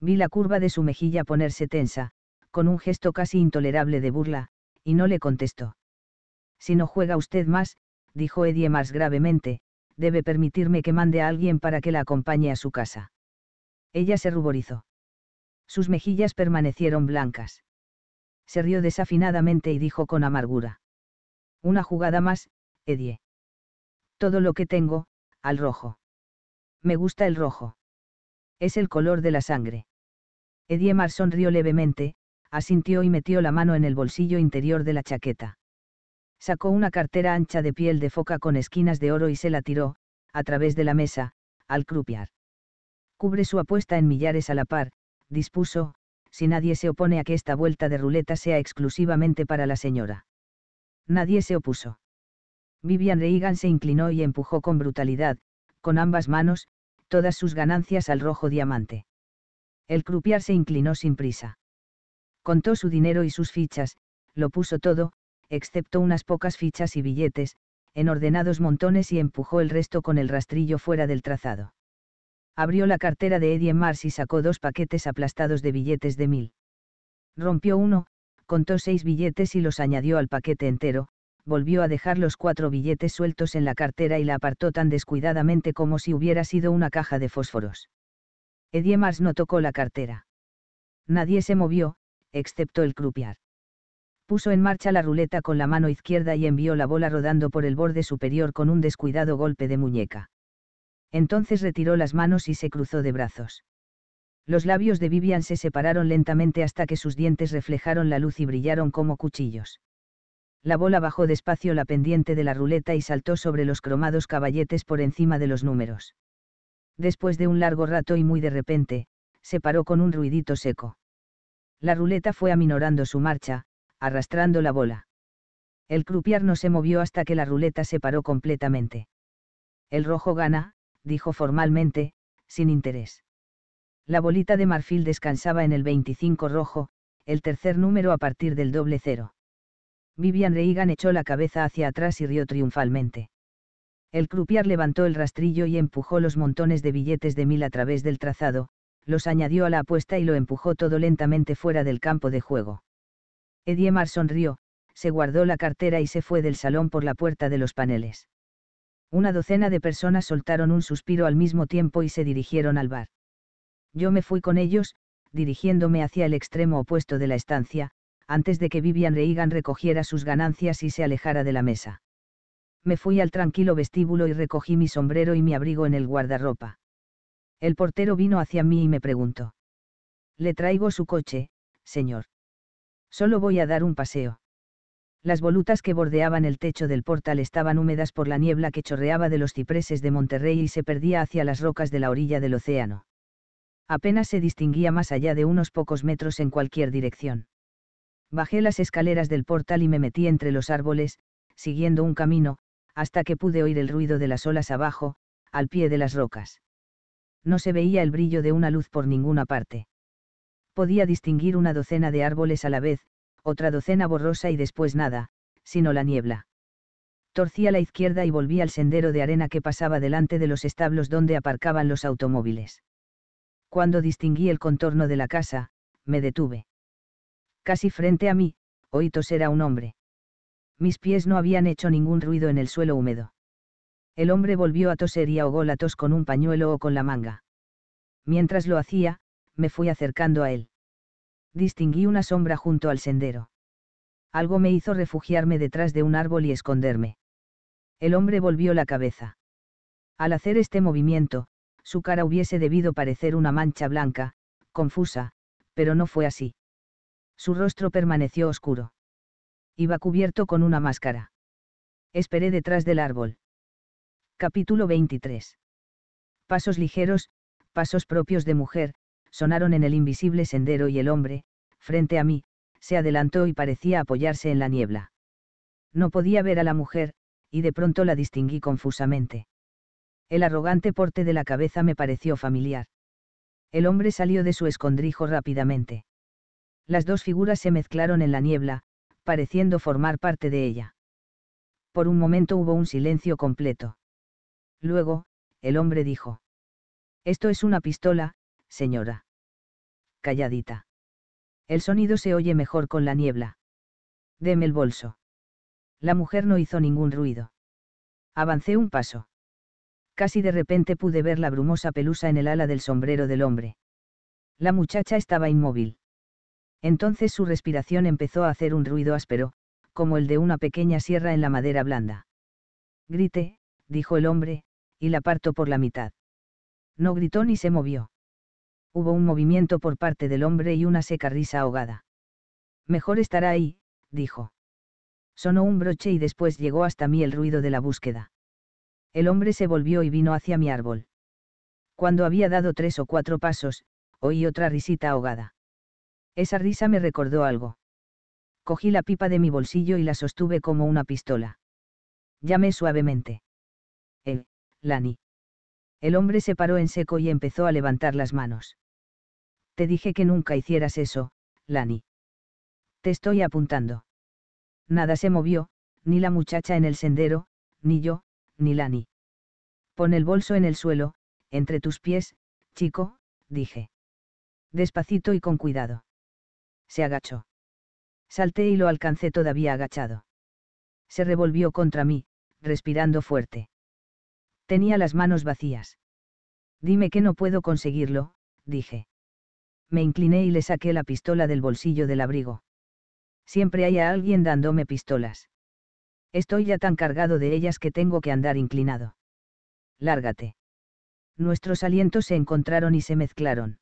Vi la curva de su mejilla ponerse tensa, con un gesto casi intolerable de burla, y no le contestó. Si no juega usted más, dijo Edie más gravemente, debe permitirme que mande a alguien para que la acompañe a su casa. Ella se ruborizó. Sus mejillas permanecieron blancas. Se rió desafinadamente y dijo con amargura. Una jugada más, Eddie todo lo que tengo, al rojo. Me gusta el rojo. Es el color de la sangre. Ediemar sonrió levemente, asintió y metió la mano en el bolsillo interior de la chaqueta. Sacó una cartera ancha de piel de foca con esquinas de oro y se la tiró, a través de la mesa, al crupiar. Cubre su apuesta en millares a la par, dispuso, si nadie se opone a que esta vuelta de ruleta sea exclusivamente para la señora. Nadie se opuso. Vivian Reagan se inclinó y empujó con brutalidad, con ambas manos, todas sus ganancias al rojo diamante. El crupiar se inclinó sin prisa. Contó su dinero y sus fichas, lo puso todo, excepto unas pocas fichas y billetes, en ordenados montones y empujó el resto con el rastrillo fuera del trazado. Abrió la cartera de Eddie Mars y sacó dos paquetes aplastados de billetes de mil. Rompió uno, contó seis billetes y los añadió al paquete entero, volvió a dejar los cuatro billetes sueltos en la cartera y la apartó tan descuidadamente como si hubiera sido una caja de fósforos. Edie Mars no tocó la cartera. Nadie se movió, excepto el crupiar. Puso en marcha la ruleta con la mano izquierda y envió la bola rodando por el borde superior con un descuidado golpe de muñeca. Entonces retiró las manos y se cruzó de brazos. Los labios de Vivian se separaron lentamente hasta que sus dientes reflejaron la luz y brillaron como cuchillos la bola bajó despacio la pendiente de la ruleta y saltó sobre los cromados caballetes por encima de los números. Después de un largo rato y muy de repente, se paró con un ruidito seco. La ruleta fue aminorando su marcha, arrastrando la bola. El crupiar no se movió hasta que la ruleta se paró completamente. El rojo gana, dijo formalmente, sin interés. La bolita de marfil descansaba en el 25 rojo, el tercer número a partir del doble cero. Vivian Reagan echó la cabeza hacia atrás y rió triunfalmente. El crupiar levantó el rastrillo y empujó los montones de billetes de mil a través del trazado, los añadió a la apuesta y lo empujó todo lentamente fuera del campo de juego. Mar sonrió, se guardó la cartera y se fue del salón por la puerta de los paneles. Una docena de personas soltaron un suspiro al mismo tiempo y se dirigieron al bar. Yo me fui con ellos, dirigiéndome hacia el extremo opuesto de la estancia, antes de que Vivian Reagan recogiera sus ganancias y se alejara de la mesa. Me fui al tranquilo vestíbulo y recogí mi sombrero y mi abrigo en el guardarropa. El portero vino hacia mí y me preguntó. Le traigo su coche, señor. Solo voy a dar un paseo. Las volutas que bordeaban el techo del portal estaban húmedas por la niebla que chorreaba de los cipreses de Monterrey y se perdía hacia las rocas de la orilla del océano. Apenas se distinguía más allá de unos pocos metros en cualquier dirección. Bajé las escaleras del portal y me metí entre los árboles, siguiendo un camino, hasta que pude oír el ruido de las olas abajo, al pie de las rocas. No se veía el brillo de una luz por ninguna parte. Podía distinguir una docena de árboles a la vez, otra docena borrosa y después nada, sino la niebla. Torcí a la izquierda y volví al sendero de arena que pasaba delante de los establos donde aparcaban los automóviles. Cuando distinguí el contorno de la casa, me detuve casi frente a mí, oí toser a un hombre. Mis pies no habían hecho ningún ruido en el suelo húmedo. El hombre volvió a toser y ahogó la tos con un pañuelo o con la manga. Mientras lo hacía, me fui acercando a él. Distinguí una sombra junto al sendero. Algo me hizo refugiarme detrás de un árbol y esconderme. El hombre volvió la cabeza. Al hacer este movimiento, su cara hubiese debido parecer una mancha blanca, confusa, pero no fue así. Su rostro permaneció oscuro. Iba cubierto con una máscara. Esperé detrás del árbol. Capítulo 23. Pasos ligeros, pasos propios de mujer, sonaron en el invisible sendero y el hombre, frente a mí, se adelantó y parecía apoyarse en la niebla. No podía ver a la mujer, y de pronto la distinguí confusamente. El arrogante porte de la cabeza me pareció familiar. El hombre salió de su escondrijo rápidamente las dos figuras se mezclaron en la niebla, pareciendo formar parte de ella. Por un momento hubo un silencio completo. Luego, el hombre dijo. Esto es una pistola, señora. Calladita. El sonido se oye mejor con la niebla. Deme el bolso. La mujer no hizo ningún ruido. Avancé un paso. Casi de repente pude ver la brumosa pelusa en el ala del sombrero del hombre. La muchacha estaba inmóvil. Entonces su respiración empezó a hacer un ruido áspero, como el de una pequeña sierra en la madera blanda. Grite, dijo el hombre, y la parto por la mitad. No gritó ni se movió. Hubo un movimiento por parte del hombre y una seca risa ahogada. Mejor estará ahí, dijo. Sonó un broche y después llegó hasta mí el ruido de la búsqueda. El hombre se volvió y vino hacia mi árbol. Cuando había dado tres o cuatro pasos, oí otra risita ahogada. Esa risa me recordó algo. Cogí la pipa de mi bolsillo y la sostuve como una pistola. Llamé suavemente. Eh, Lani. El hombre se paró en seco y empezó a levantar las manos. Te dije que nunca hicieras eso, Lani. Te estoy apuntando. Nada se movió, ni la muchacha en el sendero, ni yo, ni Lani. Pon el bolso en el suelo, entre tus pies, chico, dije. Despacito y con cuidado se agachó. Salté y lo alcancé todavía agachado. Se revolvió contra mí, respirando fuerte. Tenía las manos vacías. Dime que no puedo conseguirlo, dije. Me incliné y le saqué la pistola del bolsillo del abrigo. Siempre hay a alguien dándome pistolas. Estoy ya tan cargado de ellas que tengo que andar inclinado. Lárgate. Nuestros alientos se encontraron y se mezclaron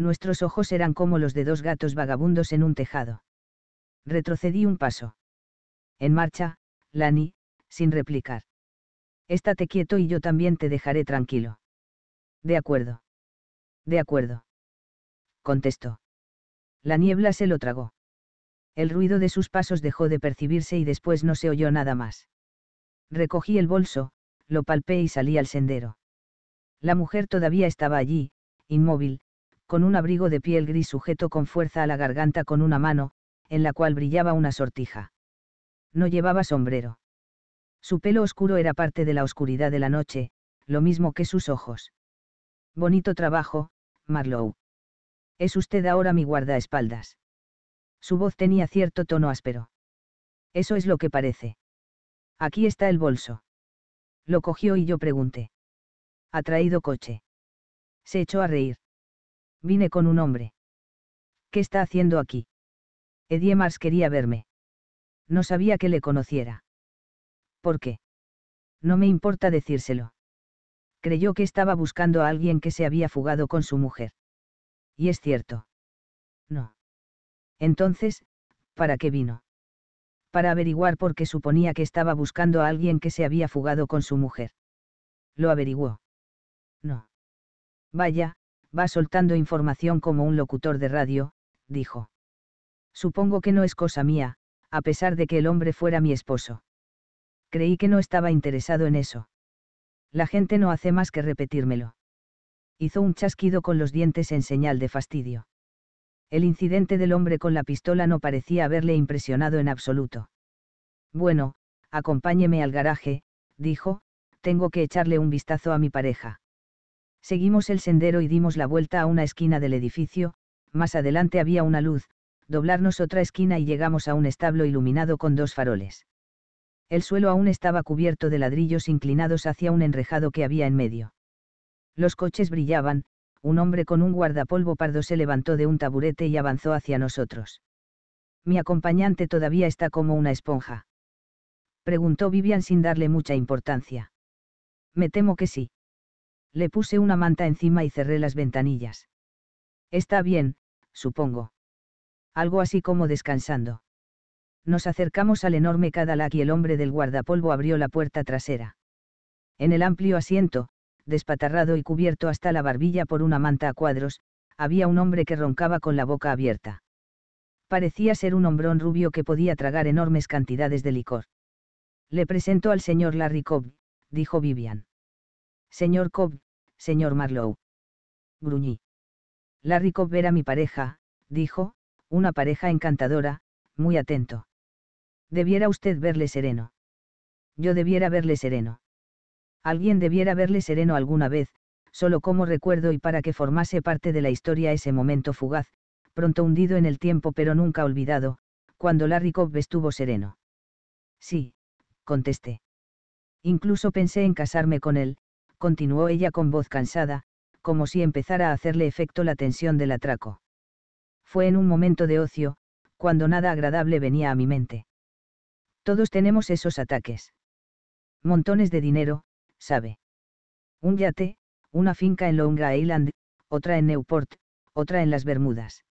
nuestros ojos eran como los de dos gatos vagabundos en un tejado. Retrocedí un paso. En marcha, Lani, sin replicar. Estate quieto y yo también te dejaré tranquilo. De acuerdo. De acuerdo. Contestó. La niebla se lo tragó. El ruido de sus pasos dejó de percibirse y después no se oyó nada más. Recogí el bolso, lo palpé y salí al sendero. La mujer todavía estaba allí, inmóvil, con un abrigo de piel gris sujeto con fuerza a la garganta con una mano, en la cual brillaba una sortija. No llevaba sombrero. Su pelo oscuro era parte de la oscuridad de la noche, lo mismo que sus ojos. Bonito trabajo, Marlowe. Es usted ahora mi guardaespaldas. Su voz tenía cierto tono áspero. Eso es lo que parece. Aquí está el bolso. Lo cogió y yo pregunté. ¿Ha traído coche? Se echó a reír. Vine con un hombre. ¿Qué está haciendo aquí? Edie Mars quería verme. No sabía que le conociera. ¿Por qué? No me importa decírselo. Creyó que estaba buscando a alguien que se había fugado con su mujer. Y es cierto. No. Entonces, ¿para qué vino? Para averiguar por qué suponía que estaba buscando a alguien que se había fugado con su mujer. Lo averiguó. No. Vaya, va soltando información como un locutor de radio, dijo. Supongo que no es cosa mía, a pesar de que el hombre fuera mi esposo. Creí que no estaba interesado en eso. La gente no hace más que repetírmelo. Hizo un chasquido con los dientes en señal de fastidio. El incidente del hombre con la pistola no parecía haberle impresionado en absoluto. Bueno, acompáñeme al garaje, dijo, tengo que echarle un vistazo a mi pareja. Seguimos el sendero y dimos la vuelta a una esquina del edificio, más adelante había una luz, doblarnos otra esquina y llegamos a un establo iluminado con dos faroles. El suelo aún estaba cubierto de ladrillos inclinados hacia un enrejado que había en medio. Los coches brillaban, un hombre con un guardapolvo pardo se levantó de un taburete y avanzó hacia nosotros. Mi acompañante todavía está como una esponja. Preguntó Vivian sin darle mucha importancia. Me temo que sí le puse una manta encima y cerré las ventanillas. Está bien, supongo. Algo así como descansando. Nos acercamos al enorme cadalac y el hombre del guardapolvo abrió la puerta trasera. En el amplio asiento, despatarrado y cubierto hasta la barbilla por una manta a cuadros, había un hombre que roncaba con la boca abierta. Parecía ser un hombrón rubio que podía tragar enormes cantidades de licor. Le presento al señor Larry Cobb, dijo Vivian. Señor Cobb, señor Marlowe. Gruñí. Larry Cobb era mi pareja, dijo, una pareja encantadora, muy atento. Debiera usted verle sereno. Yo debiera verle sereno. Alguien debiera verle sereno alguna vez, solo como recuerdo y para que formase parte de la historia ese momento fugaz, pronto hundido en el tiempo pero nunca olvidado, cuando Larry Cobb estuvo sereno. Sí, contesté. Incluso pensé en casarme con él, continuó ella con voz cansada, como si empezara a hacerle efecto la tensión del atraco. Fue en un momento de ocio, cuando nada agradable venía a mi mente. Todos tenemos esos ataques. Montones de dinero, sabe. Un yate, una finca en Long Island, otra en Newport, otra en las Bermudas.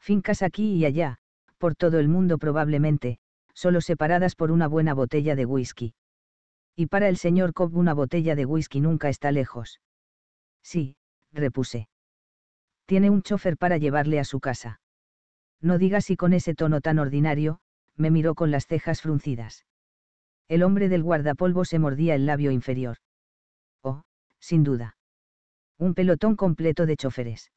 Fincas aquí y allá, por todo el mundo probablemente, solo separadas por una buena botella de whisky. Y para el señor Cobb una botella de whisky nunca está lejos. Sí, repuse. Tiene un chofer para llevarle a su casa. No digas si con ese tono tan ordinario, me miró con las cejas fruncidas. El hombre del guardapolvo se mordía el labio inferior. Oh, sin duda. Un pelotón completo de choferes.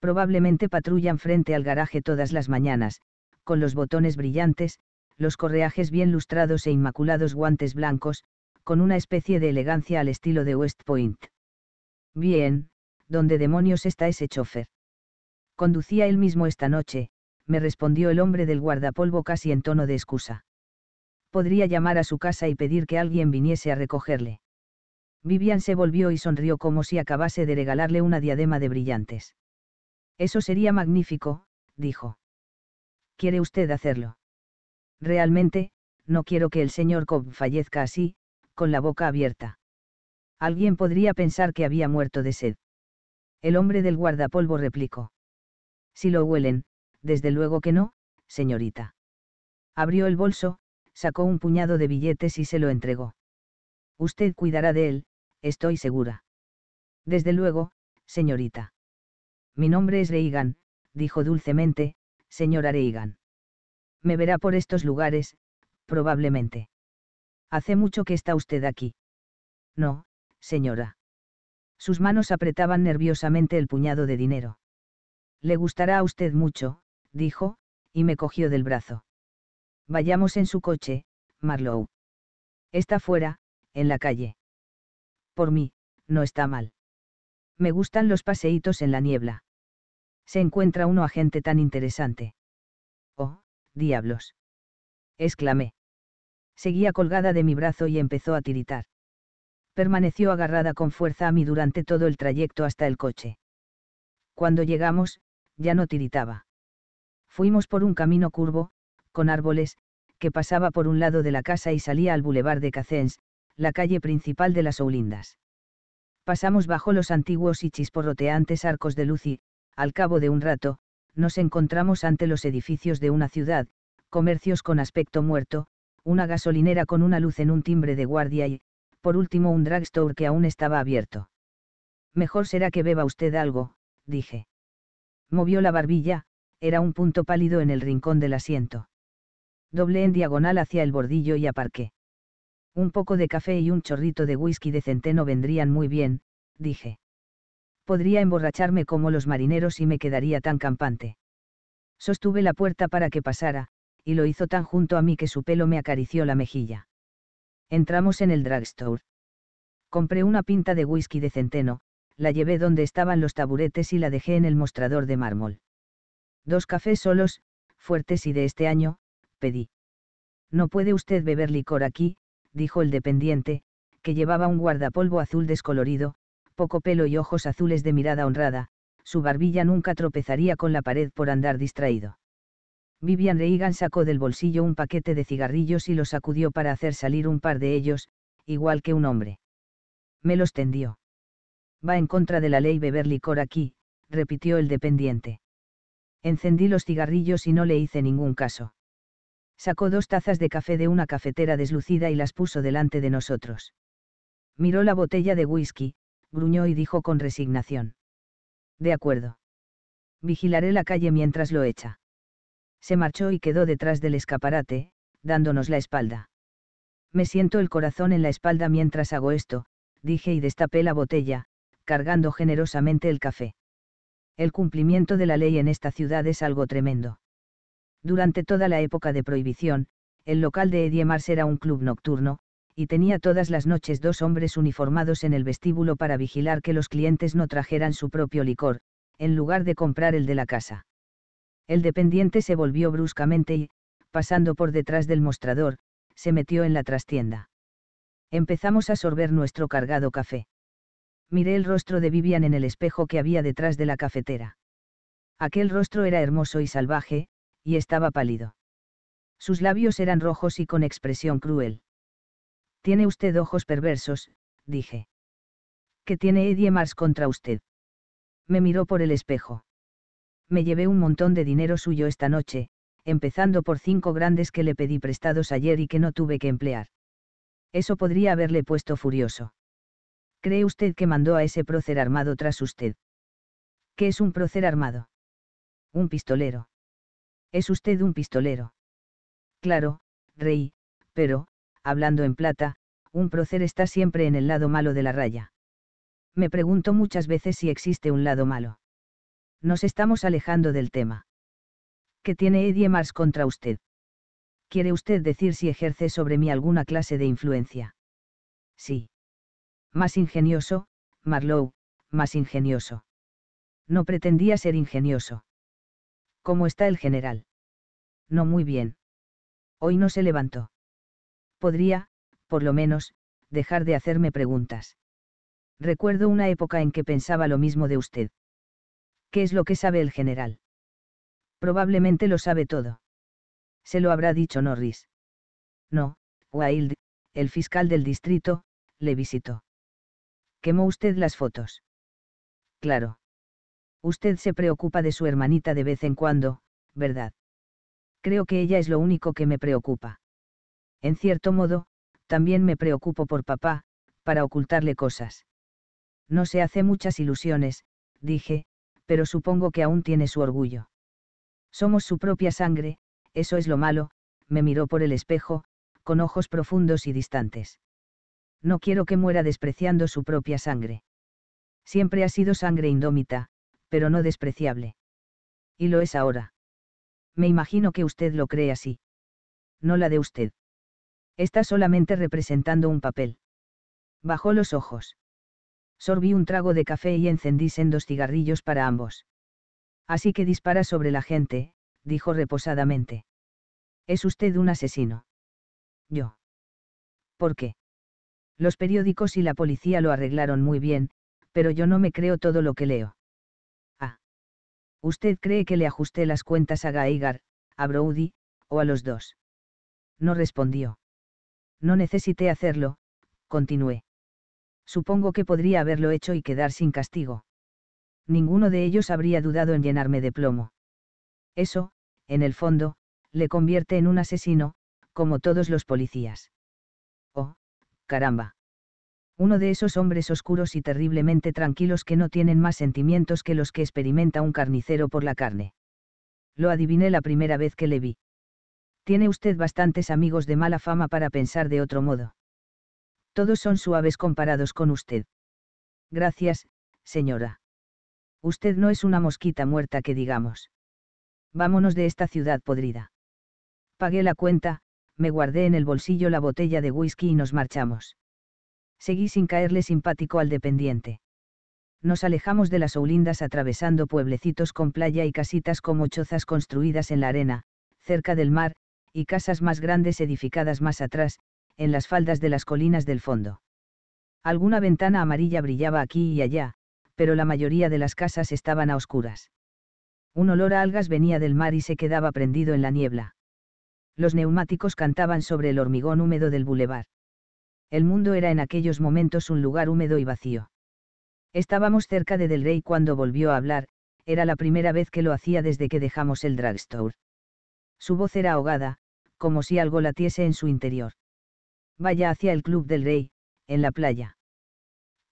Probablemente patrullan frente al garaje todas las mañanas, con los botones brillantes, los correajes bien lustrados e inmaculados guantes blancos, con una especie de elegancia al estilo de West Point. Bien, ¿dónde demonios está ese chofer? Conducía él mismo esta noche, me respondió el hombre del guardapolvo casi en tono de excusa. Podría llamar a su casa y pedir que alguien viniese a recogerle. Vivian se volvió y sonrió como si acabase de regalarle una diadema de brillantes. Eso sería magnífico, dijo. ¿Quiere usted hacerlo? Realmente, no quiero que el señor Cobb fallezca así, con la boca abierta. Alguien podría pensar que había muerto de sed. El hombre del guardapolvo replicó. Si lo huelen, desde luego que no, señorita. Abrió el bolso, sacó un puñado de billetes y se lo entregó. Usted cuidará de él, estoy segura. Desde luego, señorita. Mi nombre es Reagan, dijo dulcemente, señora Reagan me verá por estos lugares, probablemente. Hace mucho que está usted aquí. No, señora. Sus manos apretaban nerviosamente el puñado de dinero. Le gustará a usted mucho, dijo, y me cogió del brazo. Vayamos en su coche, Marlowe. Está fuera, en la calle. Por mí, no está mal. Me gustan los paseitos en la niebla. Se encuentra uno agente tan interesante diablos. exclamé. Seguía colgada de mi brazo y empezó a tiritar. Permaneció agarrada con fuerza a mí durante todo el trayecto hasta el coche. Cuando llegamos, ya no tiritaba. Fuimos por un camino curvo, con árboles, que pasaba por un lado de la casa y salía al bulevar de Cacens, la calle principal de las Oulindas. Pasamos bajo los antiguos y chisporroteantes arcos de luz y, al cabo de un rato, nos encontramos ante los edificios de una ciudad, comercios con aspecto muerto, una gasolinera con una luz en un timbre de guardia y, por último, un drugstore que aún estaba abierto. Mejor será que beba usted algo, dije. Movió la barbilla, era un punto pálido en el rincón del asiento. Doblé en diagonal hacia el bordillo y aparqué. Un poco de café y un chorrito de whisky de centeno vendrían muy bien, dije podría emborracharme como los marineros y me quedaría tan campante. Sostuve la puerta para que pasara, y lo hizo tan junto a mí que su pelo me acarició la mejilla. Entramos en el drugstore. Compré una pinta de whisky de centeno, la llevé donde estaban los taburetes y la dejé en el mostrador de mármol. Dos cafés solos, fuertes y de este año, pedí. No puede usted beber licor aquí, dijo el dependiente, que llevaba un guardapolvo azul descolorido, poco pelo y ojos azules de mirada honrada, su barbilla nunca tropezaría con la pared por andar distraído. Vivian Reagan sacó del bolsillo un paquete de cigarrillos y los sacudió para hacer salir un par de ellos, igual que un hombre. Me los tendió. Va en contra de la ley beber licor aquí, repitió el dependiente. Encendí los cigarrillos y no le hice ningún caso. Sacó dos tazas de café de una cafetera deslucida y las puso delante de nosotros. Miró la botella de whisky, gruñó y dijo con resignación. De acuerdo. Vigilaré la calle mientras lo echa. Se marchó y quedó detrás del escaparate, dándonos la espalda. Me siento el corazón en la espalda mientras hago esto, dije y destapé la botella, cargando generosamente el café. El cumplimiento de la ley en esta ciudad es algo tremendo. Durante toda la época de prohibición, el local de Edie Mars era un club nocturno, y tenía todas las noches dos hombres uniformados en el vestíbulo para vigilar que los clientes no trajeran su propio licor, en lugar de comprar el de la casa. El dependiente se volvió bruscamente y, pasando por detrás del mostrador, se metió en la trastienda. Empezamos a sorber nuestro cargado café. Miré el rostro de Vivian en el espejo que había detrás de la cafetera. Aquel rostro era hermoso y salvaje, y estaba pálido. Sus labios eran rojos y con expresión cruel. Tiene usted ojos perversos, dije. ¿Qué tiene Eddie Mars contra usted? Me miró por el espejo. Me llevé un montón de dinero suyo esta noche, empezando por cinco grandes que le pedí prestados ayer y que no tuve que emplear. Eso podría haberle puesto furioso. ¿Cree usted que mandó a ese prócer armado tras usted? ¿Qué es un prócer armado? Un pistolero. Es usted un pistolero. Claro, reí. pero, hablando en plata, un prócer está siempre en el lado malo de la raya. Me pregunto muchas veces si existe un lado malo. Nos estamos alejando del tema. ¿Qué tiene Eddie Mars contra usted? ¿Quiere usted decir si ejerce sobre mí alguna clase de influencia? Sí. Más ingenioso, Marlowe, más ingenioso. No pretendía ser ingenioso. ¿Cómo está el general? No muy bien. Hoy no se levantó podría, por lo menos, dejar de hacerme preguntas. Recuerdo una época en que pensaba lo mismo de usted. ¿Qué es lo que sabe el general? Probablemente lo sabe todo. Se lo habrá dicho Norris. No, Wild, el fiscal del distrito, le visitó. ¿Quemó usted las fotos? Claro. Usted se preocupa de su hermanita de vez en cuando, ¿verdad? Creo que ella es lo único que me preocupa. En cierto modo, también me preocupo por papá, para ocultarle cosas. No se hace muchas ilusiones, dije, pero supongo que aún tiene su orgullo. Somos su propia sangre, eso es lo malo, me miró por el espejo, con ojos profundos y distantes. No quiero que muera despreciando su propia sangre. Siempre ha sido sangre indómita, pero no despreciable. Y lo es ahora. Me imagino que usted lo cree así. No la de usted. Está solamente representando un papel. Bajó los ojos. Sorbí un trago de café y encendí sendos cigarrillos para ambos. Así que dispara sobre la gente, dijo reposadamente. Es usted un asesino. Yo. ¿Por qué? Los periódicos y la policía lo arreglaron muy bien, pero yo no me creo todo lo que leo. Ah. ¿Usted cree que le ajusté las cuentas a Gaigar, a Brody, o a los dos? No respondió. No necesité hacerlo, continué. Supongo que podría haberlo hecho y quedar sin castigo. Ninguno de ellos habría dudado en llenarme de plomo. Eso, en el fondo, le convierte en un asesino, como todos los policías. Oh, caramba. Uno de esos hombres oscuros y terriblemente tranquilos que no tienen más sentimientos que los que experimenta un carnicero por la carne. Lo adiviné la primera vez que le vi. Tiene usted bastantes amigos de mala fama para pensar de otro modo. Todos son suaves comparados con usted. Gracias, señora. Usted no es una mosquita muerta que digamos. Vámonos de esta ciudad podrida. Pagué la cuenta, me guardé en el bolsillo la botella de whisky y nos marchamos. Seguí sin caerle simpático al dependiente. Nos alejamos de las Oulindas atravesando pueblecitos con playa y casitas como chozas construidas en la arena, cerca del mar, y casas más grandes edificadas más atrás, en las faldas de las colinas del fondo. Alguna ventana amarilla brillaba aquí y allá, pero la mayoría de las casas estaban a oscuras. Un olor a algas venía del mar y se quedaba prendido en la niebla. Los neumáticos cantaban sobre el hormigón húmedo del bulevar. El mundo era en aquellos momentos un lugar húmedo y vacío. Estábamos cerca de Del Rey cuando volvió a hablar, era la primera vez que lo hacía desde que dejamos el drugstore. Su voz era ahogada, como si algo latiese en su interior. Vaya hacia el Club del Rey, en la playa.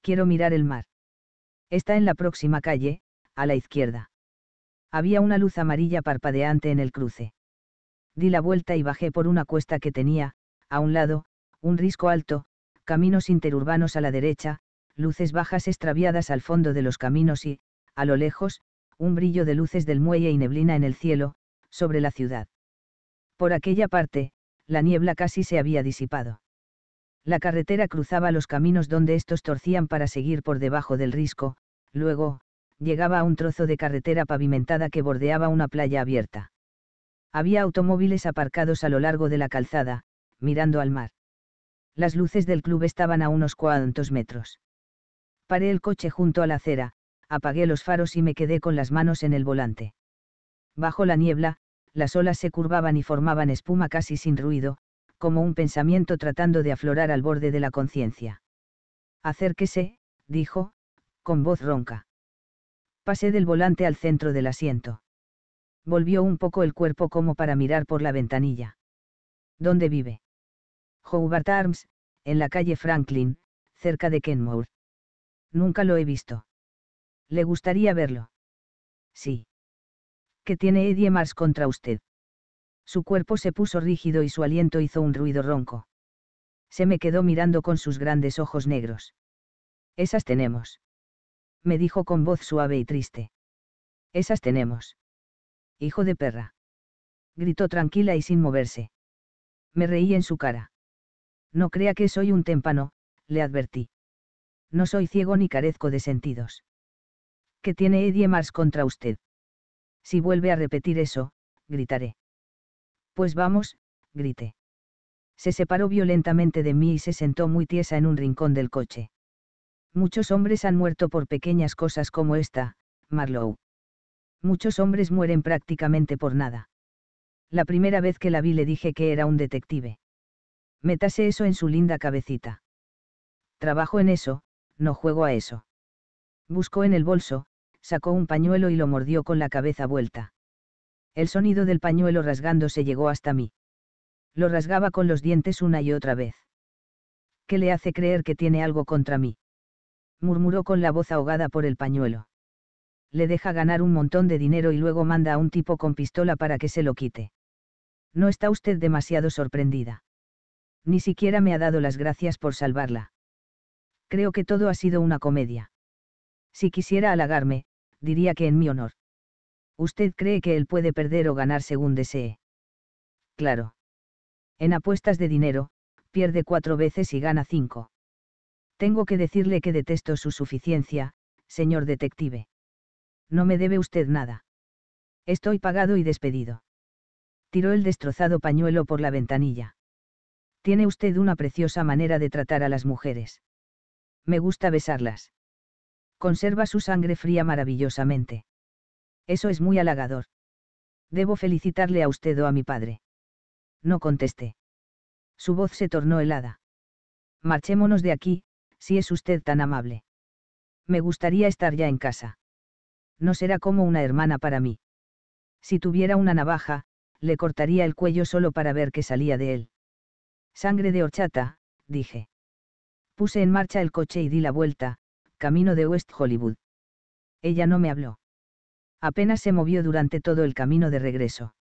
Quiero mirar el mar. Está en la próxima calle, a la izquierda. Había una luz amarilla parpadeante en el cruce. Di la vuelta y bajé por una cuesta que tenía, a un lado, un risco alto, caminos interurbanos a la derecha, luces bajas extraviadas al fondo de los caminos y, a lo lejos, un brillo de luces del muelle y neblina en el cielo, sobre la ciudad. Por aquella parte, la niebla casi se había disipado. La carretera cruzaba los caminos donde estos torcían para seguir por debajo del risco, luego, llegaba a un trozo de carretera pavimentada que bordeaba una playa abierta. Había automóviles aparcados a lo largo de la calzada, mirando al mar. Las luces del club estaban a unos cuantos metros. Paré el coche junto a la acera, apagué los faros y me quedé con las manos en el volante. Bajo la niebla, las olas se curvaban y formaban espuma casi sin ruido, como un pensamiento tratando de aflorar al borde de la conciencia. Acérquese, dijo, con voz ronca. Pasé del volante al centro del asiento. Volvió un poco el cuerpo como para mirar por la ventanilla. ¿Dónde vive? Howard Arms, en la calle Franklin, cerca de Kenmore. Nunca lo he visto. ¿Le gustaría verlo? Sí. ¿Qué tiene Eddie Mars contra usted. Su cuerpo se puso rígido y su aliento hizo un ruido ronco. Se me quedó mirando con sus grandes ojos negros. Esas tenemos. Me dijo con voz suave y triste. Esas tenemos. Hijo de perra. Gritó tranquila y sin moverse. Me reí en su cara. No crea que soy un témpano, le advertí. No soy ciego ni carezco de sentidos. ¿Qué tiene Eddie Mars contra usted? Si vuelve a repetir eso, gritaré. Pues vamos, grité. Se separó violentamente de mí y se sentó muy tiesa en un rincón del coche. Muchos hombres han muerto por pequeñas cosas como esta, Marlowe. Muchos hombres mueren prácticamente por nada. La primera vez que la vi le dije que era un detective. Metase eso en su linda cabecita. Trabajo en eso, no juego a eso. Buscó en el bolso, sacó un pañuelo y lo mordió con la cabeza vuelta. El sonido del pañuelo rasgándose llegó hasta mí. Lo rasgaba con los dientes una y otra vez. ¿Qué le hace creer que tiene algo contra mí? murmuró con la voz ahogada por el pañuelo. Le deja ganar un montón de dinero y luego manda a un tipo con pistola para que se lo quite. No está usted demasiado sorprendida. Ni siquiera me ha dado las gracias por salvarla. Creo que todo ha sido una comedia. Si quisiera halagarme, diría que en mi honor. Usted cree que él puede perder o ganar según desee. Claro. En apuestas de dinero, pierde cuatro veces y gana cinco. Tengo que decirle que detesto su suficiencia, señor detective. No me debe usted nada. Estoy pagado y despedido. Tiró el destrozado pañuelo por la ventanilla. Tiene usted una preciosa manera de tratar a las mujeres. Me gusta besarlas conserva su sangre fría maravillosamente. Eso es muy halagador. Debo felicitarle a usted o a mi padre. No contesté. Su voz se tornó helada. Marchémonos de aquí, si es usted tan amable. Me gustaría estar ya en casa. No será como una hermana para mí. Si tuviera una navaja, le cortaría el cuello solo para ver qué salía de él. Sangre de horchata, dije. Puse en marcha el coche y di la vuelta, camino de West Hollywood. Ella no me habló. Apenas se movió durante todo el camino de regreso.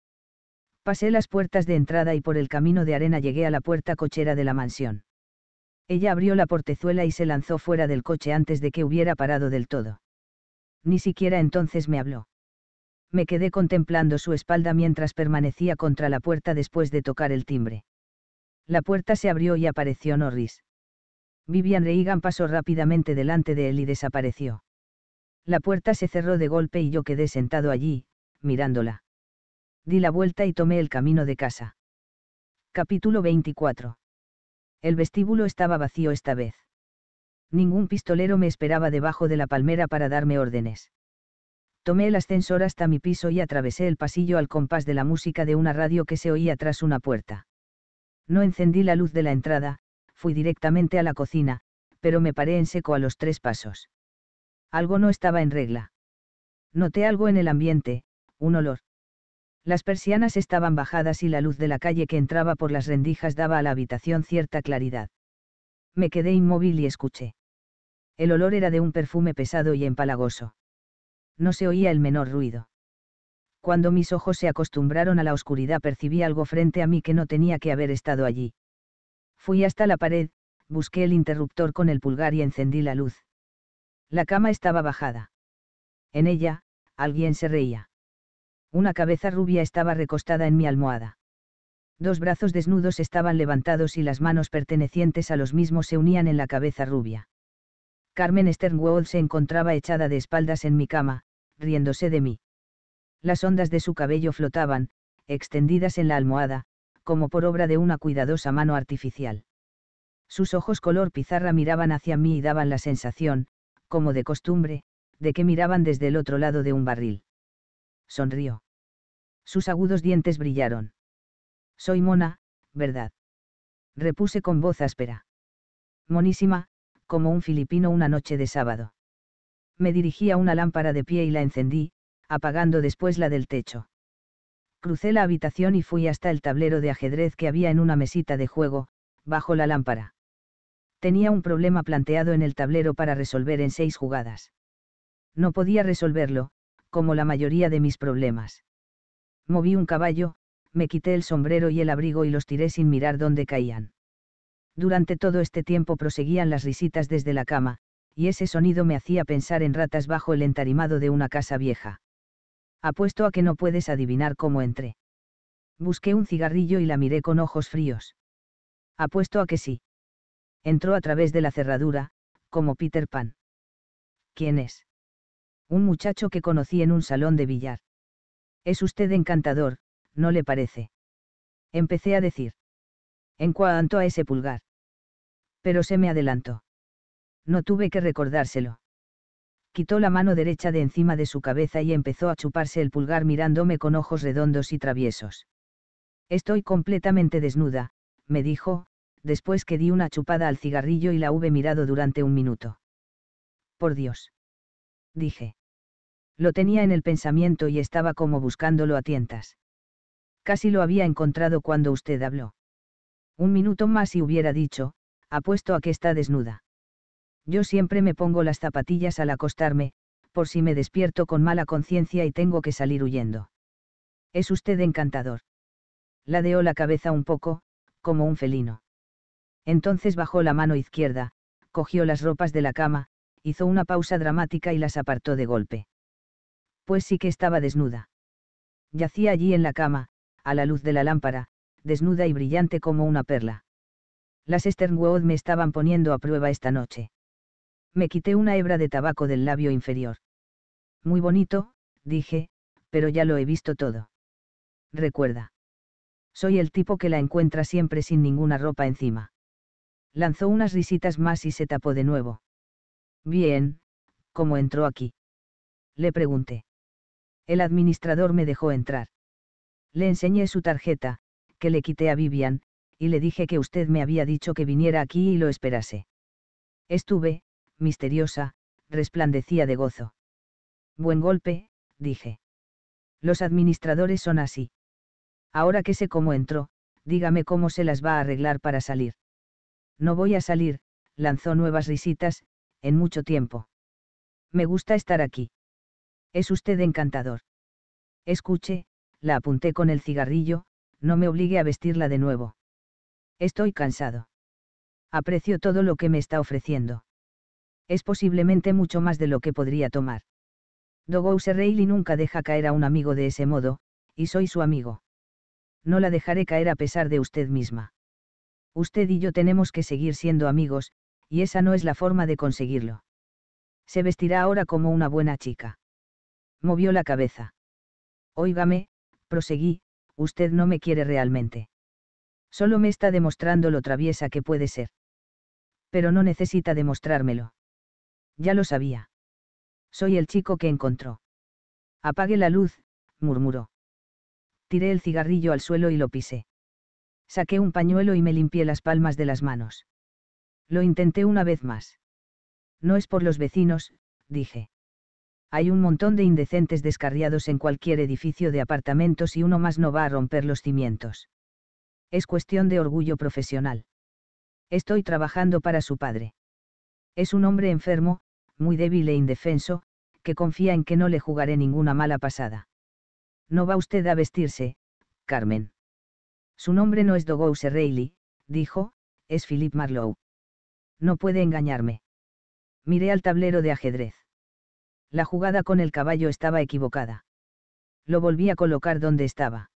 Pasé las puertas de entrada y por el camino de arena llegué a la puerta cochera de la mansión. Ella abrió la portezuela y se lanzó fuera del coche antes de que hubiera parado del todo. Ni siquiera entonces me habló. Me quedé contemplando su espalda mientras permanecía contra la puerta después de tocar el timbre. La puerta se abrió y apareció Norris. Vivian Reagan pasó rápidamente delante de él y desapareció. La puerta se cerró de golpe y yo quedé sentado allí, mirándola. Di la vuelta y tomé el camino de casa. Capítulo 24. El vestíbulo estaba vacío esta vez. Ningún pistolero me esperaba debajo de la palmera para darme órdenes. Tomé el ascensor hasta mi piso y atravesé el pasillo al compás de la música de una radio que se oía tras una puerta. No encendí la luz de la entrada, fui directamente a la cocina, pero me paré en seco a los tres pasos. Algo no estaba en regla. Noté algo en el ambiente, un olor. Las persianas estaban bajadas y la luz de la calle que entraba por las rendijas daba a la habitación cierta claridad. Me quedé inmóvil y escuché. El olor era de un perfume pesado y empalagoso. No se oía el menor ruido. Cuando mis ojos se acostumbraron a la oscuridad percibí algo frente a mí que no tenía que haber estado allí. Fui hasta la pared, busqué el interruptor con el pulgar y encendí la luz. La cama estaba bajada. En ella, alguien se reía. Una cabeza rubia estaba recostada en mi almohada. Dos brazos desnudos estaban levantados y las manos pertenecientes a los mismos se unían en la cabeza rubia. Carmen Sternwald se encontraba echada de espaldas en mi cama, riéndose de mí. Las ondas de su cabello flotaban, extendidas en la almohada, como por obra de una cuidadosa mano artificial. Sus ojos color pizarra miraban hacia mí y daban la sensación, como de costumbre, de que miraban desde el otro lado de un barril. Sonrió. Sus agudos dientes brillaron. Soy mona, ¿verdad? Repuse con voz áspera. Monísima, como un filipino una noche de sábado. Me dirigí a una lámpara de pie y la encendí, apagando después la del techo crucé la habitación y fui hasta el tablero de ajedrez que había en una mesita de juego, bajo la lámpara. Tenía un problema planteado en el tablero para resolver en seis jugadas. No podía resolverlo, como la mayoría de mis problemas. Moví un caballo, me quité el sombrero y el abrigo y los tiré sin mirar dónde caían. Durante todo este tiempo proseguían las risitas desde la cama, y ese sonido me hacía pensar en ratas bajo el entarimado de una casa vieja. Apuesto a que no puedes adivinar cómo entré. Busqué un cigarrillo y la miré con ojos fríos. Apuesto a que sí. Entró a través de la cerradura, como Peter Pan. ¿Quién es? Un muchacho que conocí en un salón de billar. Es usted encantador, ¿no le parece? Empecé a decir. En cuanto a ese pulgar. Pero se me adelantó. No tuve que recordárselo quitó la mano derecha de encima de su cabeza y empezó a chuparse el pulgar mirándome con ojos redondos y traviesos. Estoy completamente desnuda, me dijo, después que di una chupada al cigarrillo y la hube mirado durante un minuto. Por Dios. Dije. Lo tenía en el pensamiento y estaba como buscándolo a tientas. Casi lo había encontrado cuando usted habló. Un minuto más y hubiera dicho, apuesto a que está desnuda. Yo siempre me pongo las zapatillas al acostarme, por si me despierto con mala conciencia y tengo que salir huyendo. Es usted encantador. Ladeó la cabeza un poco, como un felino. Entonces bajó la mano izquierda, cogió las ropas de la cama, hizo una pausa dramática y las apartó de golpe. Pues sí que estaba desnuda. Yacía allí en la cama, a la luz de la lámpara, desnuda y brillante como una perla. Las Sternwood me estaban poniendo a prueba esta noche. Me quité una hebra de tabaco del labio inferior. Muy bonito, dije, pero ya lo he visto todo. Recuerda. Soy el tipo que la encuentra siempre sin ninguna ropa encima. Lanzó unas risitas más y se tapó de nuevo. Bien, ¿cómo entró aquí? Le pregunté. El administrador me dejó entrar. Le enseñé su tarjeta, que le quité a Vivian, y le dije que usted me había dicho que viniera aquí y lo esperase. Estuve, misteriosa, resplandecía de gozo. Buen golpe, dije. Los administradores son así. Ahora que sé cómo entró, dígame cómo se las va a arreglar para salir. No voy a salir, lanzó nuevas risitas, en mucho tiempo. Me gusta estar aquí. Es usted encantador. Escuche, la apunté con el cigarrillo, no me obligue a vestirla de nuevo. Estoy cansado. Aprecio todo lo que me está ofreciendo es posiblemente mucho más de lo que podría tomar. Dogouse Reilly nunca deja caer a un amigo de ese modo, y soy su amigo. No la dejaré caer a pesar de usted misma. Usted y yo tenemos que seguir siendo amigos, y esa no es la forma de conseguirlo. Se vestirá ahora como una buena chica. Movió la cabeza. Óigame, proseguí, usted no me quiere realmente. Solo me está demostrando lo traviesa que puede ser. Pero no necesita demostrármelo. Ya lo sabía. Soy el chico que encontró. Apague la luz, murmuró. Tiré el cigarrillo al suelo y lo pisé. Saqué un pañuelo y me limpié las palmas de las manos. Lo intenté una vez más. No es por los vecinos, dije. Hay un montón de indecentes descarriados en cualquier edificio de apartamentos y uno más no va a romper los cimientos. Es cuestión de orgullo profesional. Estoy trabajando para su padre. Es un hombre enfermo, muy débil e indefenso, que confía en que no le jugaré ninguna mala pasada. No va usted a vestirse, Carmen. Su nombre no es Dogouse Reilly, dijo, es Philip Marlowe. No puede engañarme. Miré al tablero de ajedrez. La jugada con el caballo estaba equivocada. Lo volví a colocar donde estaba.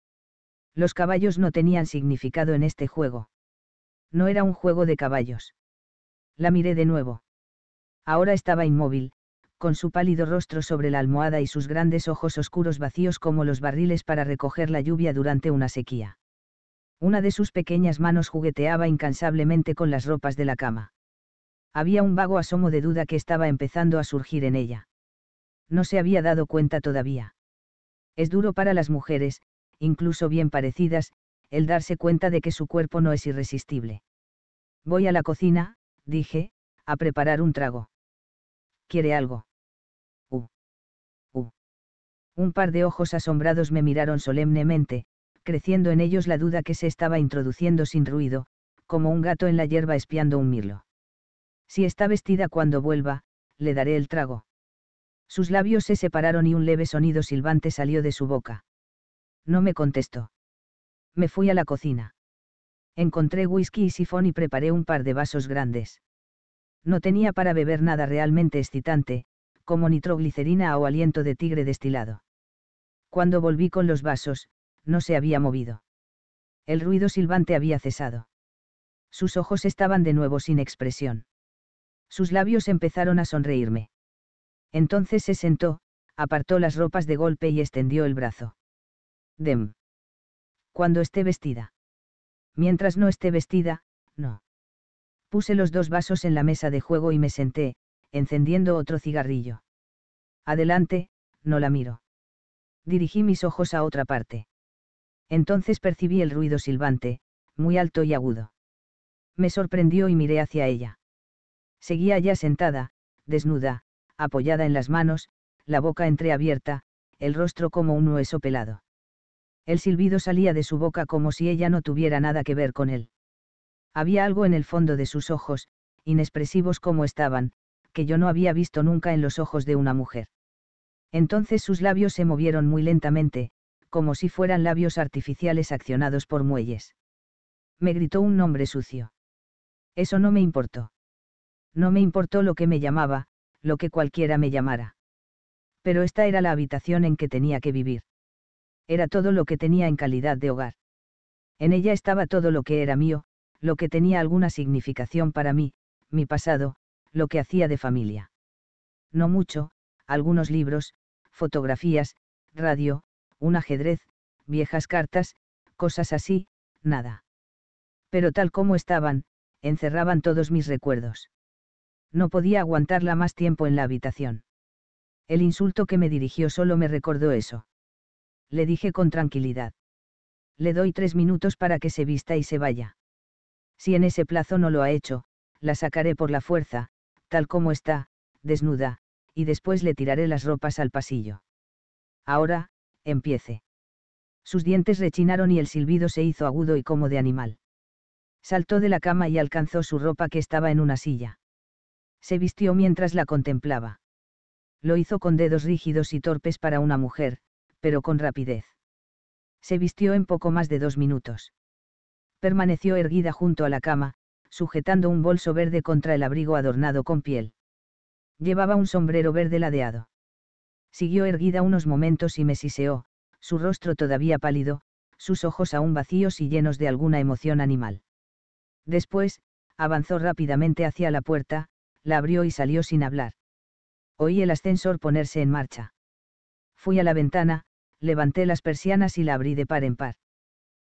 Los caballos no tenían significado en este juego. No era un juego de caballos. La miré de nuevo. Ahora estaba inmóvil, con su pálido rostro sobre la almohada y sus grandes ojos oscuros vacíos como los barriles para recoger la lluvia durante una sequía. Una de sus pequeñas manos jugueteaba incansablemente con las ropas de la cama. Había un vago asomo de duda que estaba empezando a surgir en ella. No se había dado cuenta todavía. Es duro para las mujeres, incluso bien parecidas, el darse cuenta de que su cuerpo no es irresistible. Voy a la cocina, dije, a preparar un trago. ¿Quiere algo? U. Uh. U. Uh. Un par de ojos asombrados me miraron solemnemente, creciendo en ellos la duda que se estaba introduciendo sin ruido, como un gato en la hierba espiando un mirlo. Si está vestida cuando vuelva, le daré el trago. Sus labios se separaron y un leve sonido silbante salió de su boca. No me contestó. Me fui a la cocina. Encontré whisky y sifón y preparé un par de vasos grandes. No tenía para beber nada realmente excitante, como nitroglicerina o aliento de tigre destilado. Cuando volví con los vasos, no se había movido. El ruido silbante había cesado. Sus ojos estaban de nuevo sin expresión. Sus labios empezaron a sonreírme. Entonces se sentó, apartó las ropas de golpe y extendió el brazo. Dem. Cuando esté vestida. Mientras no esté vestida, no. Puse los dos vasos en la mesa de juego y me senté, encendiendo otro cigarrillo. Adelante, no la miro. Dirigí mis ojos a otra parte. Entonces percibí el ruido silbante, muy alto y agudo. Me sorprendió y miré hacia ella. Seguía ya sentada, desnuda, apoyada en las manos, la boca entreabierta, el rostro como un hueso pelado. El silbido salía de su boca como si ella no tuviera nada que ver con él. Había algo en el fondo de sus ojos, inexpresivos como estaban, que yo no había visto nunca en los ojos de una mujer. Entonces sus labios se movieron muy lentamente, como si fueran labios artificiales accionados por muelles. Me gritó un nombre sucio. Eso no me importó. No me importó lo que me llamaba, lo que cualquiera me llamara. Pero esta era la habitación en que tenía que vivir. Era todo lo que tenía en calidad de hogar. En ella estaba todo lo que era mío, lo que tenía alguna significación para mí, mi pasado, lo que hacía de familia. No mucho, algunos libros, fotografías, radio, un ajedrez, viejas cartas, cosas así, nada. Pero tal como estaban, encerraban todos mis recuerdos. No podía aguantarla más tiempo en la habitación. El insulto que me dirigió solo me recordó eso. Le dije con tranquilidad. Le doy tres minutos para que se vista y se vaya. Si en ese plazo no lo ha hecho, la sacaré por la fuerza, tal como está, desnuda, y después le tiraré las ropas al pasillo. Ahora, empiece. Sus dientes rechinaron y el silbido se hizo agudo y como de animal. Saltó de la cama y alcanzó su ropa que estaba en una silla. Se vistió mientras la contemplaba. Lo hizo con dedos rígidos y torpes para una mujer, pero con rapidez. Se vistió en poco más de dos minutos permaneció erguida junto a la cama, sujetando un bolso verde contra el abrigo adornado con piel. Llevaba un sombrero verde ladeado. Siguió erguida unos momentos y me siseó, su rostro todavía pálido, sus ojos aún vacíos y llenos de alguna emoción animal. Después, avanzó rápidamente hacia la puerta, la abrió y salió sin hablar. Oí el ascensor ponerse en marcha. Fui a la ventana, levanté las persianas y la abrí de par en par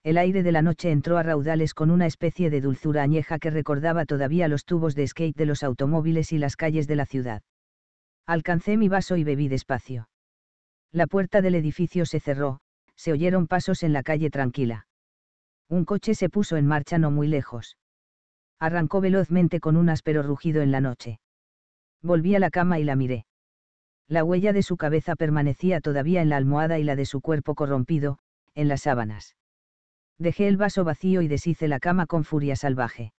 el aire de la noche entró a raudales con una especie de dulzura añeja que recordaba todavía los tubos de skate de los automóviles y las calles de la ciudad. Alcancé mi vaso y bebí despacio. La puerta del edificio se cerró, se oyeron pasos en la calle tranquila. Un coche se puso en marcha no muy lejos. Arrancó velozmente con un áspero rugido en la noche. Volví a la cama y la miré. La huella de su cabeza permanecía todavía en la almohada y la de su cuerpo corrompido, en las sábanas dejé el vaso vacío y deshice la cama con furia salvaje.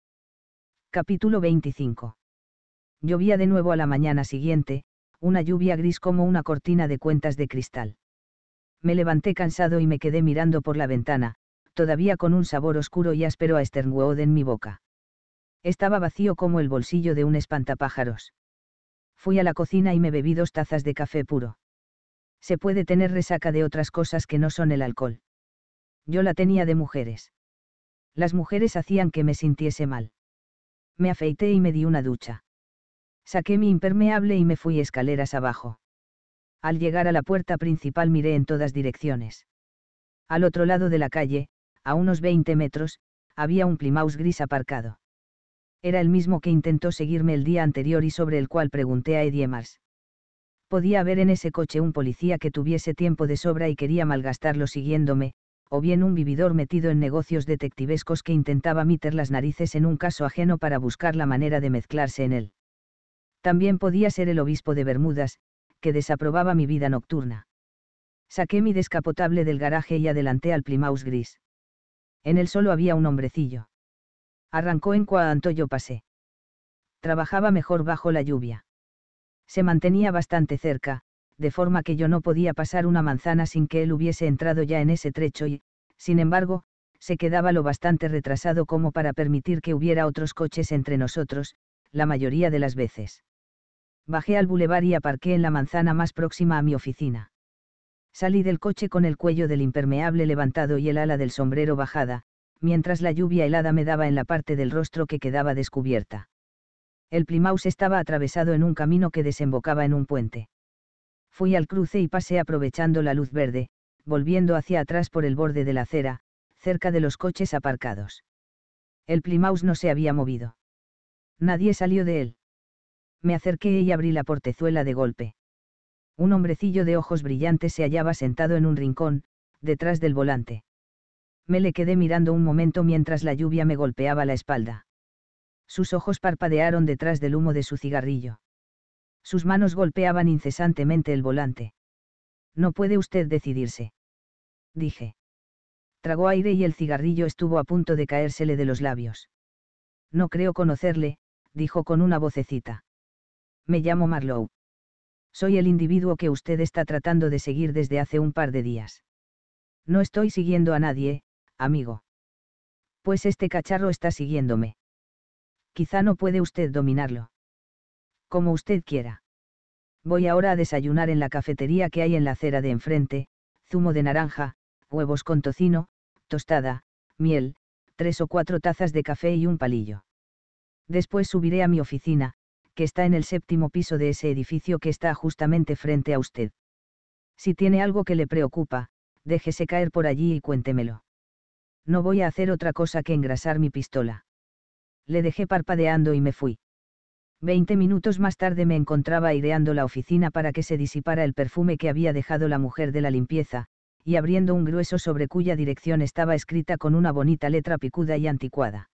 Capítulo 25. Llovía de nuevo a la mañana siguiente, una lluvia gris como una cortina de cuentas de cristal. Me levanté cansado y me quedé mirando por la ventana, todavía con un sabor oscuro y áspero a Sternwood en mi boca. Estaba vacío como el bolsillo de un espantapájaros. Fui a la cocina y me bebí dos tazas de café puro. Se puede tener resaca de otras cosas que no son el alcohol yo la tenía de mujeres. Las mujeres hacían que me sintiese mal. Me afeité y me di una ducha. Saqué mi impermeable y me fui escaleras abajo. Al llegar a la puerta principal miré en todas direcciones. Al otro lado de la calle, a unos 20 metros, había un plimaus gris aparcado. Era el mismo que intentó seguirme el día anterior y sobre el cual pregunté a Edie Mars. Podía haber en ese coche un policía que tuviese tiempo de sobra y quería malgastarlo siguiéndome, o bien un vividor metido en negocios detectivescos que intentaba meter las narices en un caso ajeno para buscar la manera de mezclarse en él. También podía ser el obispo de Bermudas, que desaprobaba mi vida nocturna. Saqué mi descapotable del garaje y adelanté al plimaus gris. En él solo había un hombrecillo. Arrancó en cuanto yo pasé. Trabajaba mejor bajo la lluvia. Se mantenía bastante cerca, de forma que yo no podía pasar una manzana sin que él hubiese entrado ya en ese trecho y, sin embargo, se quedaba lo bastante retrasado como para permitir que hubiera otros coches entre nosotros, la mayoría de las veces. Bajé al bulevar y aparqué en la manzana más próxima a mi oficina. Salí del coche con el cuello del impermeable levantado y el ala del sombrero bajada, mientras la lluvia helada me daba en la parte del rostro que quedaba descubierta. El Plymouth estaba atravesado en un camino que desembocaba en un puente fui al cruce y pasé aprovechando la luz verde, volviendo hacia atrás por el borde de la acera, cerca de los coches aparcados. El Plymouth no se había movido. Nadie salió de él. Me acerqué y abrí la portezuela de golpe. Un hombrecillo de ojos brillantes se hallaba sentado en un rincón, detrás del volante. Me le quedé mirando un momento mientras la lluvia me golpeaba la espalda. Sus ojos parpadearon detrás del humo de su cigarrillo. Sus manos golpeaban incesantemente el volante. No puede usted decidirse. Dije. Tragó aire y el cigarrillo estuvo a punto de caérsele de los labios. No creo conocerle, dijo con una vocecita. Me llamo Marlowe. Soy el individuo que usted está tratando de seguir desde hace un par de días. No estoy siguiendo a nadie, amigo. Pues este cacharro está siguiéndome. Quizá no puede usted dominarlo. Como usted quiera. Voy ahora a desayunar en la cafetería que hay en la acera de enfrente, zumo de naranja, huevos con tocino, tostada, miel, tres o cuatro tazas de café y un palillo. Después subiré a mi oficina, que está en el séptimo piso de ese edificio que está justamente frente a usted. Si tiene algo que le preocupa, déjese caer por allí y cuéntemelo. No voy a hacer otra cosa que engrasar mi pistola. Le dejé parpadeando y me fui. Veinte minutos más tarde me encontraba aireando la oficina para que se disipara el perfume que había dejado la mujer de la limpieza, y abriendo un grueso sobre cuya dirección estaba escrita con una bonita letra picuda y anticuada.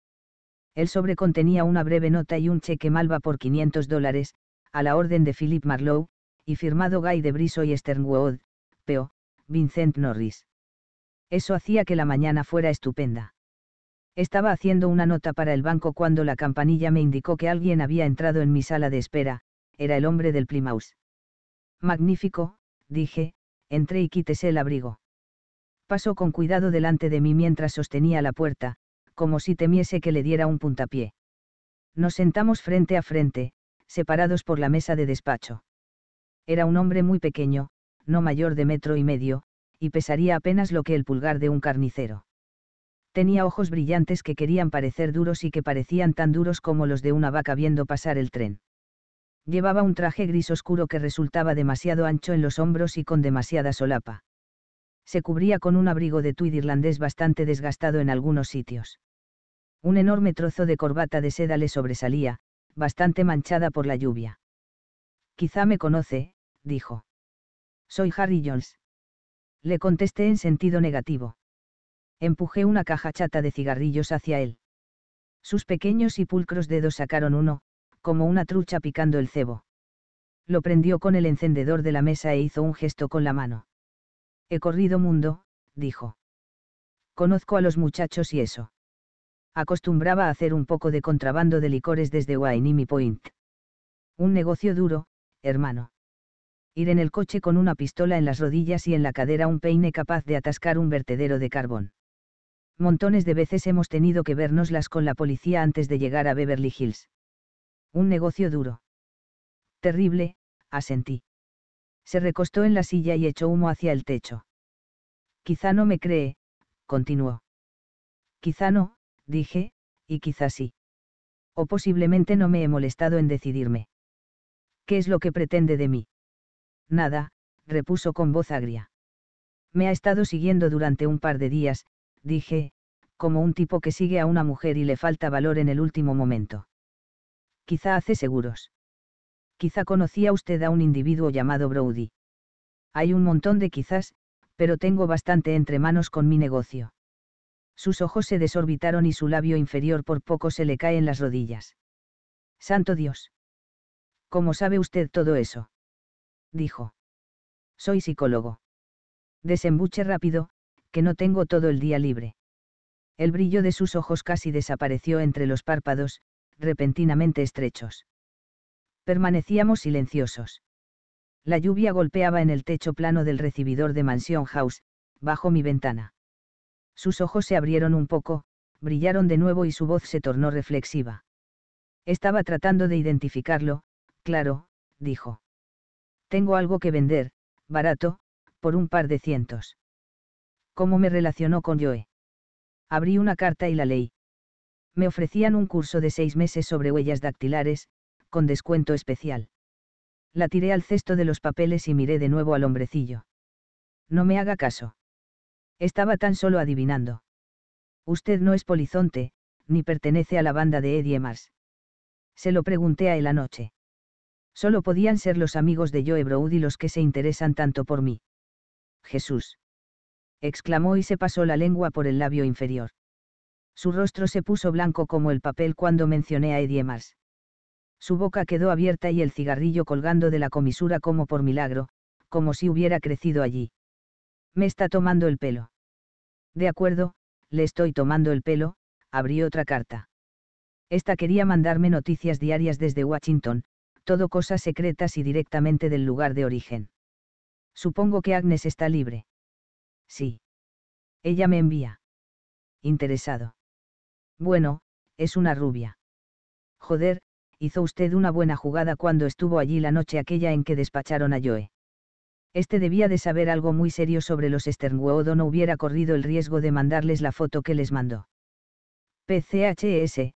El sobre contenía una breve nota y un cheque malva por 500 dólares, a la orden de Philip Marlowe, y firmado Guy de Briso y Sternwood, P.O., Vincent Norris. Eso hacía que la mañana fuera estupenda. Estaba haciendo una nota para el banco cuando la campanilla me indicó que alguien había entrado en mi sala de espera, era el hombre del Plymouth. Magnífico, dije, entré y quítese el abrigo. Pasó con cuidado delante de mí mientras sostenía la puerta, como si temiese que le diera un puntapié. Nos sentamos frente a frente, separados por la mesa de despacho. Era un hombre muy pequeño, no mayor de metro y medio, y pesaría apenas lo que el pulgar de un carnicero. Tenía ojos brillantes que querían parecer duros y que parecían tan duros como los de una vaca viendo pasar el tren. Llevaba un traje gris oscuro que resultaba demasiado ancho en los hombros y con demasiada solapa. Se cubría con un abrigo de tweed irlandés bastante desgastado en algunos sitios. Un enorme trozo de corbata de seda le sobresalía, bastante manchada por la lluvia. Quizá me conoce, dijo. Soy Harry Jones. Le contesté en sentido negativo empujé una caja chata de cigarrillos hacia él. Sus pequeños y pulcros dedos sacaron uno, como una trucha picando el cebo. Lo prendió con el encendedor de la mesa e hizo un gesto con la mano. He corrido mundo, dijo. Conozco a los muchachos y eso. Acostumbraba a hacer un poco de contrabando de licores desde Wainimi Point. Un negocio duro, hermano. Ir en el coche con una pistola en las rodillas y en la cadera un peine capaz de atascar un vertedero de carbón. Montones de veces hemos tenido que vernoslas con la policía antes de llegar a Beverly Hills. Un negocio duro. Terrible, asentí. Se recostó en la silla y echó humo hacia el techo. Quizá no me cree, continuó. Quizá no, dije, y quizá sí. O posiblemente no me he molestado en decidirme. ¿Qué es lo que pretende de mí? Nada, repuso con voz agria. Me ha estado siguiendo durante un par de días, dije, como un tipo que sigue a una mujer y le falta valor en el último momento. Quizá hace seguros. Quizá conocía usted a un individuo llamado Brody. Hay un montón de quizás, pero tengo bastante entre manos con mi negocio. Sus ojos se desorbitaron y su labio inferior por poco se le cae en las rodillas. Santo Dios. ¿Cómo sabe usted todo eso? Dijo. Soy psicólogo. Desembuche rápido, que no tengo todo el día libre. El brillo de sus ojos casi desapareció entre los párpados, repentinamente estrechos. Permanecíamos silenciosos. La lluvia golpeaba en el techo plano del recibidor de Mansion House, bajo mi ventana. Sus ojos se abrieron un poco, brillaron de nuevo y su voz se tornó reflexiva. Estaba tratando de identificarlo, claro, dijo. Tengo algo que vender, barato, por un par de cientos cómo me relacionó con Joe. Abrí una carta y la leí. Me ofrecían un curso de seis meses sobre huellas dactilares, con descuento especial. La tiré al cesto de los papeles y miré de nuevo al hombrecillo. No me haga caso. Estaba tan solo adivinando. Usted no es polizonte, ni pertenece a la banda de Eddie Mars. Se lo pregunté a él anoche. Solo podían ser los amigos de Joe Brody los que se interesan tanto por mí. Jesús exclamó y se pasó la lengua por el labio inferior. Su rostro se puso blanco como el papel cuando mencioné a Edie Mars. Su boca quedó abierta y el cigarrillo colgando de la comisura como por milagro, como si hubiera crecido allí. Me está tomando el pelo. De acuerdo, le estoy tomando el pelo, abrí otra carta. Esta quería mandarme noticias diarias desde Washington, todo cosas secretas y directamente del lugar de origen. Supongo que Agnes está libre. Sí. Ella me envía. Interesado. Bueno, es una rubia. Joder, hizo usted una buena jugada cuando estuvo allí la noche aquella en que despacharon a Joe. Este debía de saber algo muy serio sobre los Sternwood o no hubiera corrido el riesgo de mandarles la foto que les mandó. PCHS,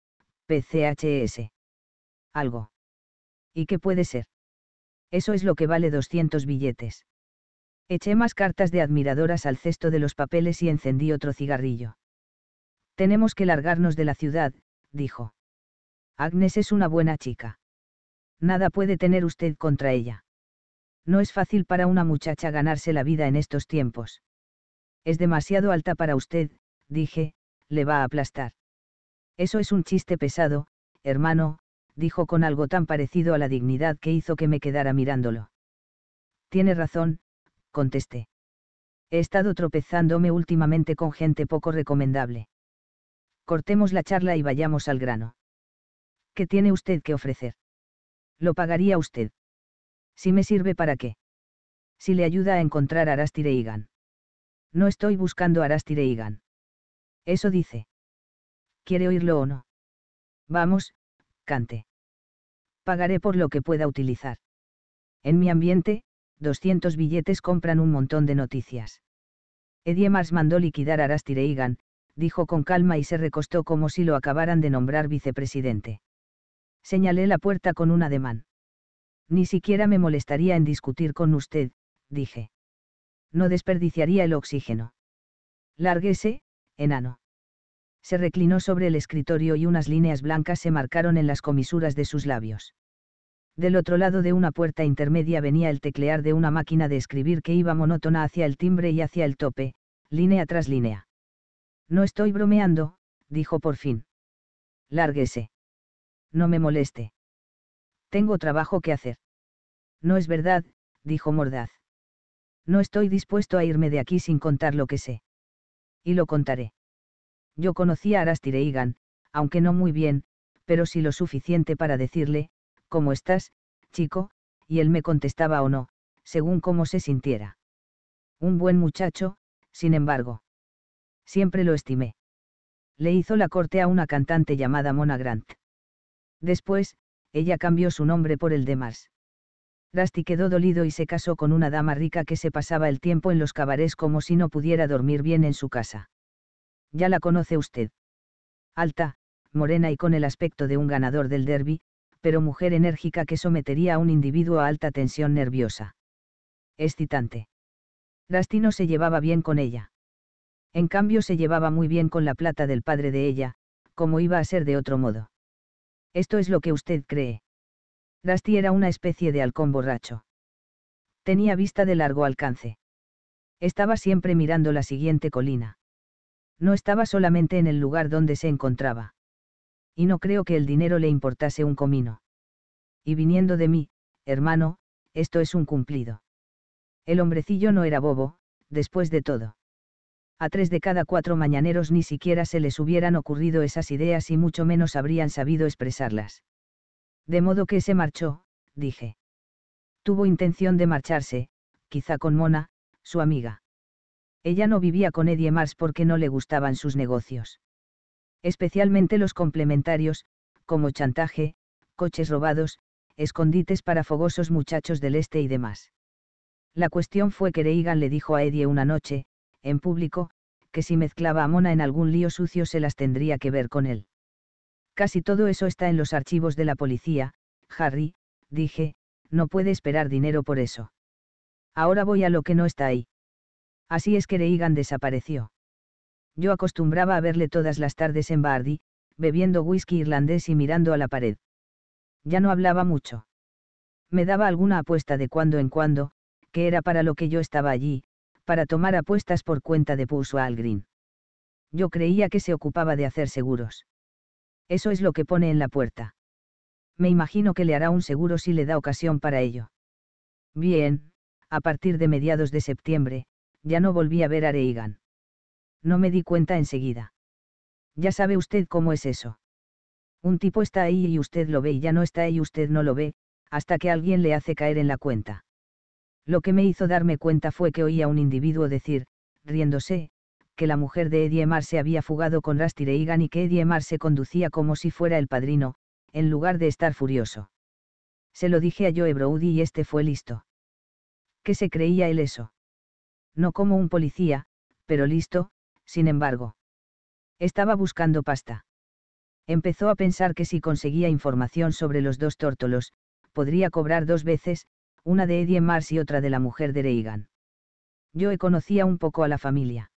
PCHS. Algo. ¿Y qué puede ser? Eso es lo que vale 200 billetes. Eché más cartas de admiradoras al cesto de los papeles y encendí otro cigarrillo. Tenemos que largarnos de la ciudad, dijo. Agnes es una buena chica. Nada puede tener usted contra ella. No es fácil para una muchacha ganarse la vida en estos tiempos. Es demasiado alta para usted, dije, le va a aplastar. Eso es un chiste pesado, hermano, dijo con algo tan parecido a la dignidad que hizo que me quedara mirándolo. Tiene razón, contesté. He estado tropezándome últimamente con gente poco recomendable. Cortemos la charla y vayamos al grano. ¿Qué tiene usted que ofrecer? Lo pagaría usted. Si me sirve para qué. Si le ayuda a encontrar a Arastireigan. No estoy buscando a Arastireigan. Eso dice. ¿Quiere oírlo o no? Vamos, cante. Pagaré por lo que pueda utilizar. En mi ambiente, 200 billetes compran un montón de noticias. Ediemars mandó liquidar a Rastireigan, dijo con calma y se recostó como si lo acabaran de nombrar vicepresidente. Señalé la puerta con un ademán. Ni siquiera me molestaría en discutir con usted, dije. No desperdiciaría el oxígeno. Lárguese, enano. Se reclinó sobre el escritorio y unas líneas blancas se marcaron en las comisuras de sus labios. Del otro lado de una puerta intermedia venía el teclear de una máquina de escribir que iba monótona hacia el timbre y hacia el tope, línea tras línea. No estoy bromeando, dijo por fin. Lárguese. No me moleste. Tengo trabajo que hacer. No es verdad, dijo Mordaz. No estoy dispuesto a irme de aquí sin contar lo que sé. Y lo contaré. Yo conocí a Arastireigan, aunque no muy bien, pero sí lo suficiente para decirle, ¿Cómo estás, chico? Y él me contestaba o no, según cómo se sintiera. Un buen muchacho, sin embargo. Siempre lo estimé. Le hizo la corte a una cantante llamada Mona Grant. Después, ella cambió su nombre por el de Mars. Rusty quedó dolido y se casó con una dama rica que se pasaba el tiempo en los cabarets como si no pudiera dormir bien en su casa. Ya la conoce usted. Alta, morena y con el aspecto de un ganador del derby, pero mujer enérgica que sometería a un individuo a alta tensión nerviosa. Excitante. no se llevaba bien con ella. En cambio se llevaba muy bien con la plata del padre de ella, como iba a ser de otro modo. Esto es lo que usted cree. Rasti era una especie de halcón borracho. Tenía vista de largo alcance. Estaba siempre mirando la siguiente colina. No estaba solamente en el lugar donde se encontraba y no creo que el dinero le importase un comino. Y viniendo de mí, hermano, esto es un cumplido. El hombrecillo no era bobo, después de todo. A tres de cada cuatro mañaneros ni siquiera se les hubieran ocurrido esas ideas y mucho menos habrían sabido expresarlas. De modo que se marchó, dije. Tuvo intención de marcharse, quizá con Mona, su amiga. Ella no vivía con Eddie Mars porque no le gustaban sus negocios especialmente los complementarios, como chantaje, coches robados, escondites para fogosos muchachos del este y demás. La cuestión fue que Reagan le dijo a Eddie una noche, en público, que si mezclaba a Mona en algún lío sucio se las tendría que ver con él. Casi todo eso está en los archivos de la policía, Harry, dije, no puede esperar dinero por eso. Ahora voy a lo que no está ahí. Así es que Reagan desapareció. Yo acostumbraba a verle todas las tardes en Bardi, bebiendo whisky irlandés y mirando a la pared. Ya no hablaba mucho. Me daba alguna apuesta de cuando en cuando, que era para lo que yo estaba allí, para tomar apuestas por cuenta de Puso Green. Yo creía que se ocupaba de hacer seguros. Eso es lo que pone en la puerta. Me imagino que le hará un seguro si le da ocasión para ello. Bien, a partir de mediados de septiembre, ya no volví a ver a Reagan no me di cuenta enseguida. Ya sabe usted cómo es eso. Un tipo está ahí y usted lo ve y ya no está ahí y usted no lo ve, hasta que alguien le hace caer en la cuenta. Lo que me hizo darme cuenta fue que oía a un individuo decir, riéndose, que la mujer de Eddie Mar se había fugado con Rastireigan y que Eddie Mar se conducía como si fuera el padrino, en lugar de estar furioso. Se lo dije a Joe Brody y este fue listo. ¿Qué se creía él eso? No como un policía, pero listo, sin embargo. Estaba buscando pasta. Empezó a pensar que si conseguía información sobre los dos tórtolos, podría cobrar dos veces, una de Eddie Mars y otra de la mujer de Reagan. Yo conocía un poco a la familia.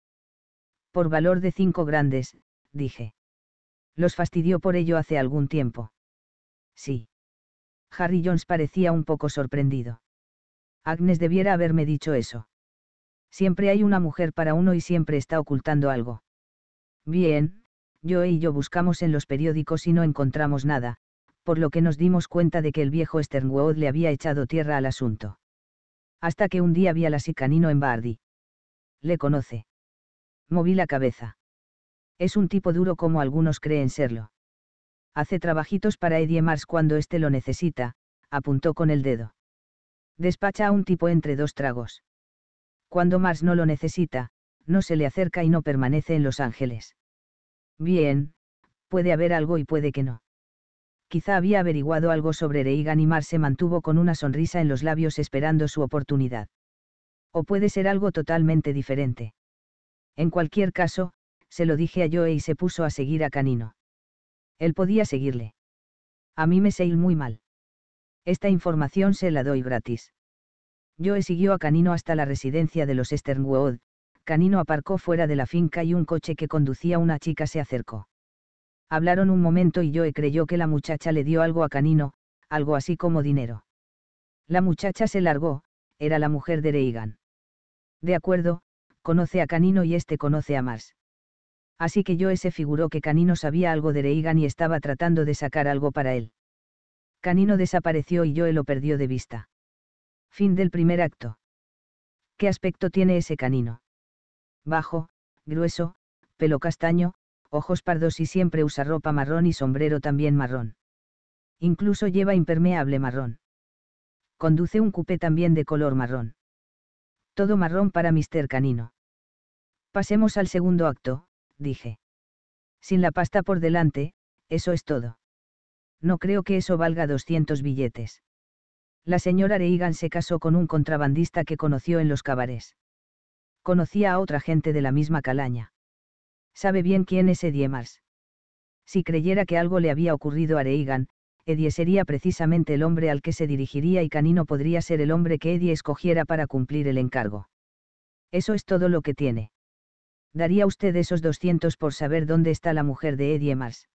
Por valor de cinco grandes, dije. Los fastidió por ello hace algún tiempo. Sí. Harry Jones parecía un poco sorprendido. Agnes debiera haberme dicho eso. Siempre hay una mujer para uno y siempre está ocultando algo. Bien, yo y yo buscamos en los periódicos y no encontramos nada, por lo que nos dimos cuenta de que el viejo Sternwood le había echado tierra al asunto. Hasta que un día vi a la sicanino en Bardi. Le conoce. Moví la cabeza. Es un tipo duro como algunos creen serlo. Hace trabajitos para Eddie Mars cuando éste lo necesita, apuntó con el dedo. Despacha a un tipo entre dos tragos cuando más no lo necesita, no se le acerca y no permanece en Los Ángeles. Bien, puede haber algo y puede que no. Quizá había averiguado algo sobre Reagan y Mars se mantuvo con una sonrisa en los labios esperando su oportunidad. O puede ser algo totalmente diferente. En cualquier caso, se lo dije a Joe y se puso a seguir a Canino. Él podía seguirle. A mí me sé muy mal. Esta información se la doy gratis. Joe siguió a Canino hasta la residencia de los Sternwood. Canino aparcó fuera de la finca y un coche que conducía una chica se acercó. Hablaron un momento y Joe creyó que la muchacha le dio algo a Canino, algo así como dinero. La muchacha se largó, era la mujer de Reagan. De acuerdo, conoce a Canino y este conoce a Mars. Así que Joe se figuró que Canino sabía algo de Reagan y estaba tratando de sacar algo para él. Canino desapareció y Joe lo perdió de vista. Fin del primer acto. ¿Qué aspecto tiene ese canino? Bajo, grueso, pelo castaño, ojos pardos y siempre usa ropa marrón y sombrero también marrón. Incluso lleva impermeable marrón. Conduce un coupé también de color marrón. Todo marrón para Mr. Canino. Pasemos al segundo acto, dije. Sin la pasta por delante, eso es todo. No creo que eso valga 200 billetes la señora Reagan se casó con un contrabandista que conoció en los cabarés. Conocía a otra gente de la misma calaña. Sabe bien quién es Eddie Mars. Si creyera que algo le había ocurrido a Reagan, Eddie sería precisamente el hombre al que se dirigiría y Canino podría ser el hombre que Eddie escogiera para cumplir el encargo. Eso es todo lo que tiene. ¿Daría usted esos 200 por saber dónde está la mujer de Eddie Mars?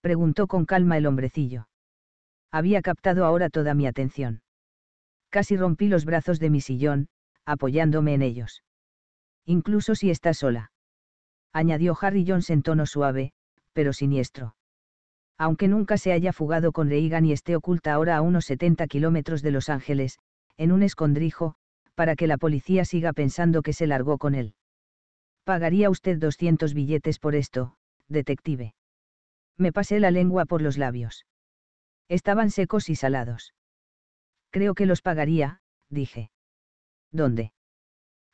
Preguntó con calma el hombrecillo había captado ahora toda mi atención. Casi rompí los brazos de mi sillón, apoyándome en ellos. Incluso si está sola. Añadió Harry Jones en tono suave, pero siniestro. Aunque nunca se haya fugado con Reagan y esté oculta ahora a unos 70 kilómetros de Los Ángeles, en un escondrijo, para que la policía siga pensando que se largó con él. Pagaría usted 200 billetes por esto, detective. Me pasé la lengua por los labios. Estaban secos y salados. Creo que los pagaría, dije. ¿Dónde?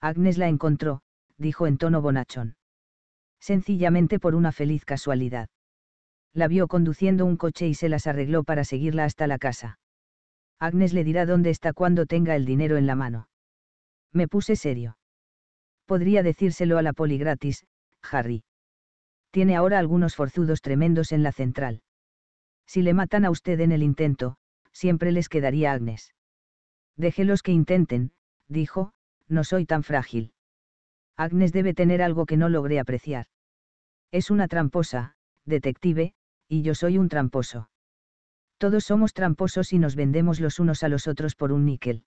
Agnes la encontró, dijo en tono bonachón. Sencillamente por una feliz casualidad. La vio conduciendo un coche y se las arregló para seguirla hasta la casa. Agnes le dirá dónde está cuando tenga el dinero en la mano. Me puse serio. Podría decírselo a la poligratis, Harry. Tiene ahora algunos forzudos tremendos en la central. Si le matan a usted en el intento, siempre les quedaría Agnes. Déjelos que intenten, dijo, no soy tan frágil. Agnes debe tener algo que no logré apreciar. Es una tramposa, detective, y yo soy un tramposo. Todos somos tramposos y nos vendemos los unos a los otros por un níquel.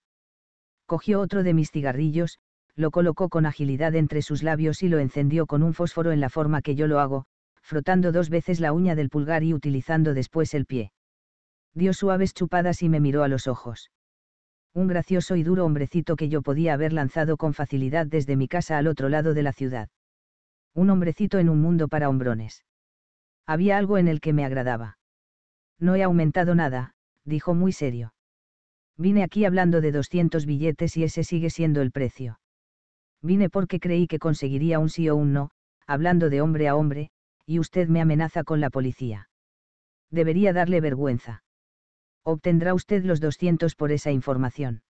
Cogió otro de mis cigarrillos, lo colocó con agilidad entre sus labios y lo encendió con un fósforo en la forma que yo lo hago, frotando dos veces la uña del pulgar y utilizando después el pie. Dio suaves chupadas y me miró a los ojos. Un gracioso y duro hombrecito que yo podía haber lanzado con facilidad desde mi casa al otro lado de la ciudad. Un hombrecito en un mundo para hombrones. Había algo en el que me agradaba. No he aumentado nada, dijo muy serio. Vine aquí hablando de 200 billetes y ese sigue siendo el precio. Vine porque creí que conseguiría un sí o un no, hablando de hombre a hombre, y usted me amenaza con la policía. Debería darle vergüenza. Obtendrá usted los 200 por esa información.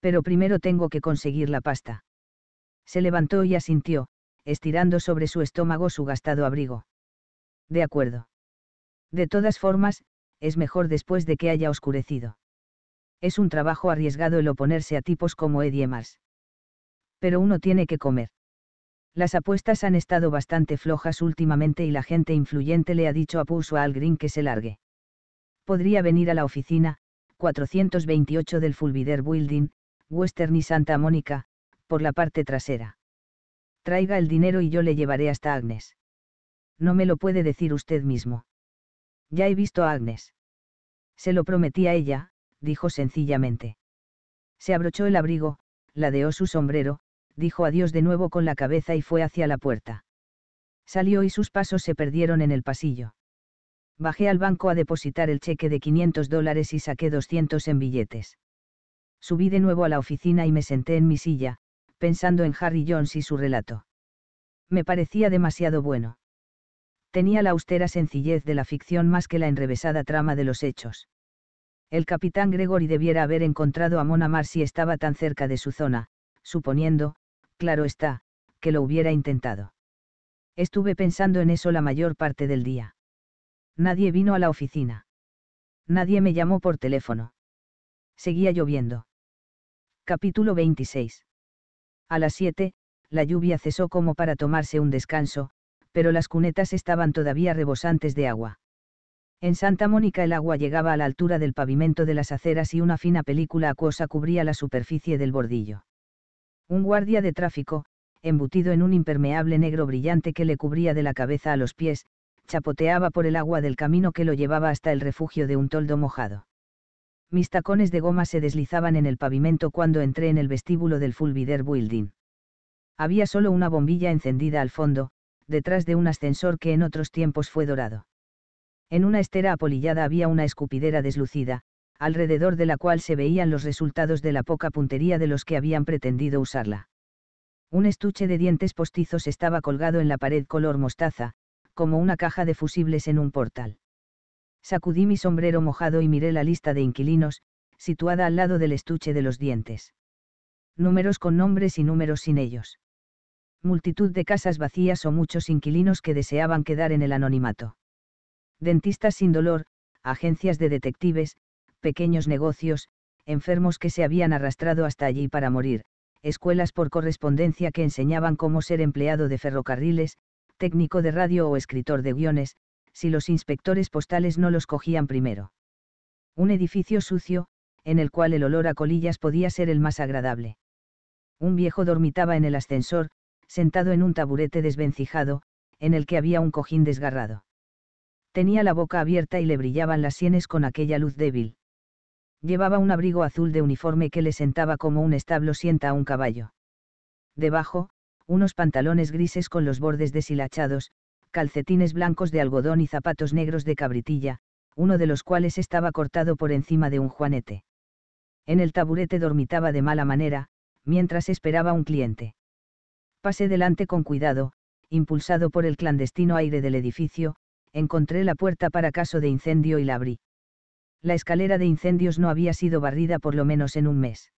Pero primero tengo que conseguir la pasta. Se levantó y asintió, estirando sobre su estómago su gastado abrigo. De acuerdo. De todas formas, es mejor después de que haya oscurecido. Es un trabajo arriesgado el oponerse a tipos como Eddie Mars. Pero uno tiene que comer. Las apuestas han estado bastante flojas últimamente y la gente influyente le ha dicho a Al Green que se largue. Podría venir a la oficina, 428 del Fulvider Building, Western y Santa Mónica, por la parte trasera. Traiga el dinero y yo le llevaré hasta Agnes. No me lo puede decir usted mismo. Ya he visto a Agnes. Se lo prometí a ella, dijo sencillamente. Se abrochó el abrigo, ladeó su sombrero, dijo adiós de nuevo con la cabeza y fue hacia la puerta. Salió y sus pasos se perdieron en el pasillo. Bajé al banco a depositar el cheque de 500 dólares y saqué 200 en billetes. Subí de nuevo a la oficina y me senté en mi silla, pensando en Harry Jones y su relato. Me parecía demasiado bueno. Tenía la austera sencillez de la ficción más que la enrevesada trama de los hechos. El capitán Gregory debiera haber encontrado a Mona Mar si estaba tan cerca de su zona, suponiendo, claro está, que lo hubiera intentado. Estuve pensando en eso la mayor parte del día. Nadie vino a la oficina. Nadie me llamó por teléfono. Seguía lloviendo. Capítulo 26. A las 7, la lluvia cesó como para tomarse un descanso, pero las cunetas estaban todavía rebosantes de agua. En Santa Mónica el agua llegaba a la altura del pavimento de las aceras y una fina película acuosa cubría la superficie del bordillo. Un guardia de tráfico, embutido en un impermeable negro brillante que le cubría de la cabeza a los pies, chapoteaba por el agua del camino que lo llevaba hasta el refugio de un toldo mojado. Mis tacones de goma se deslizaban en el pavimento cuando entré en el vestíbulo del Fulvider Building. Había solo una bombilla encendida al fondo, detrás de un ascensor que en otros tiempos fue dorado. En una estera apolillada había una escupidera deslucida, alrededor de la cual se veían los resultados de la poca puntería de los que habían pretendido usarla. Un estuche de dientes postizos estaba colgado en la pared color mostaza, como una caja de fusibles en un portal. Sacudí mi sombrero mojado y miré la lista de inquilinos, situada al lado del estuche de los dientes. Números con nombres y números sin ellos. Multitud de casas vacías o muchos inquilinos que deseaban quedar en el anonimato. Dentistas sin dolor, agencias de detectives, pequeños negocios, enfermos que se habían arrastrado hasta allí para morir, escuelas por correspondencia que enseñaban cómo ser empleado de ferrocarriles, técnico de radio o escritor de guiones, si los inspectores postales no los cogían primero. Un edificio sucio, en el cual el olor a colillas podía ser el más agradable. Un viejo dormitaba en el ascensor, sentado en un taburete desvencijado, en el que había un cojín desgarrado. Tenía la boca abierta y le brillaban las sienes con aquella luz débil. Llevaba un abrigo azul de uniforme que le sentaba como un establo sienta a un caballo. Debajo, unos pantalones grises con los bordes deshilachados, calcetines blancos de algodón y zapatos negros de cabritilla, uno de los cuales estaba cortado por encima de un juanete. En el taburete dormitaba de mala manera, mientras esperaba un cliente. Pasé delante con cuidado, impulsado por el clandestino aire del edificio, encontré la puerta para caso de incendio y la abrí la escalera de incendios no había sido barrida por lo menos en un mes.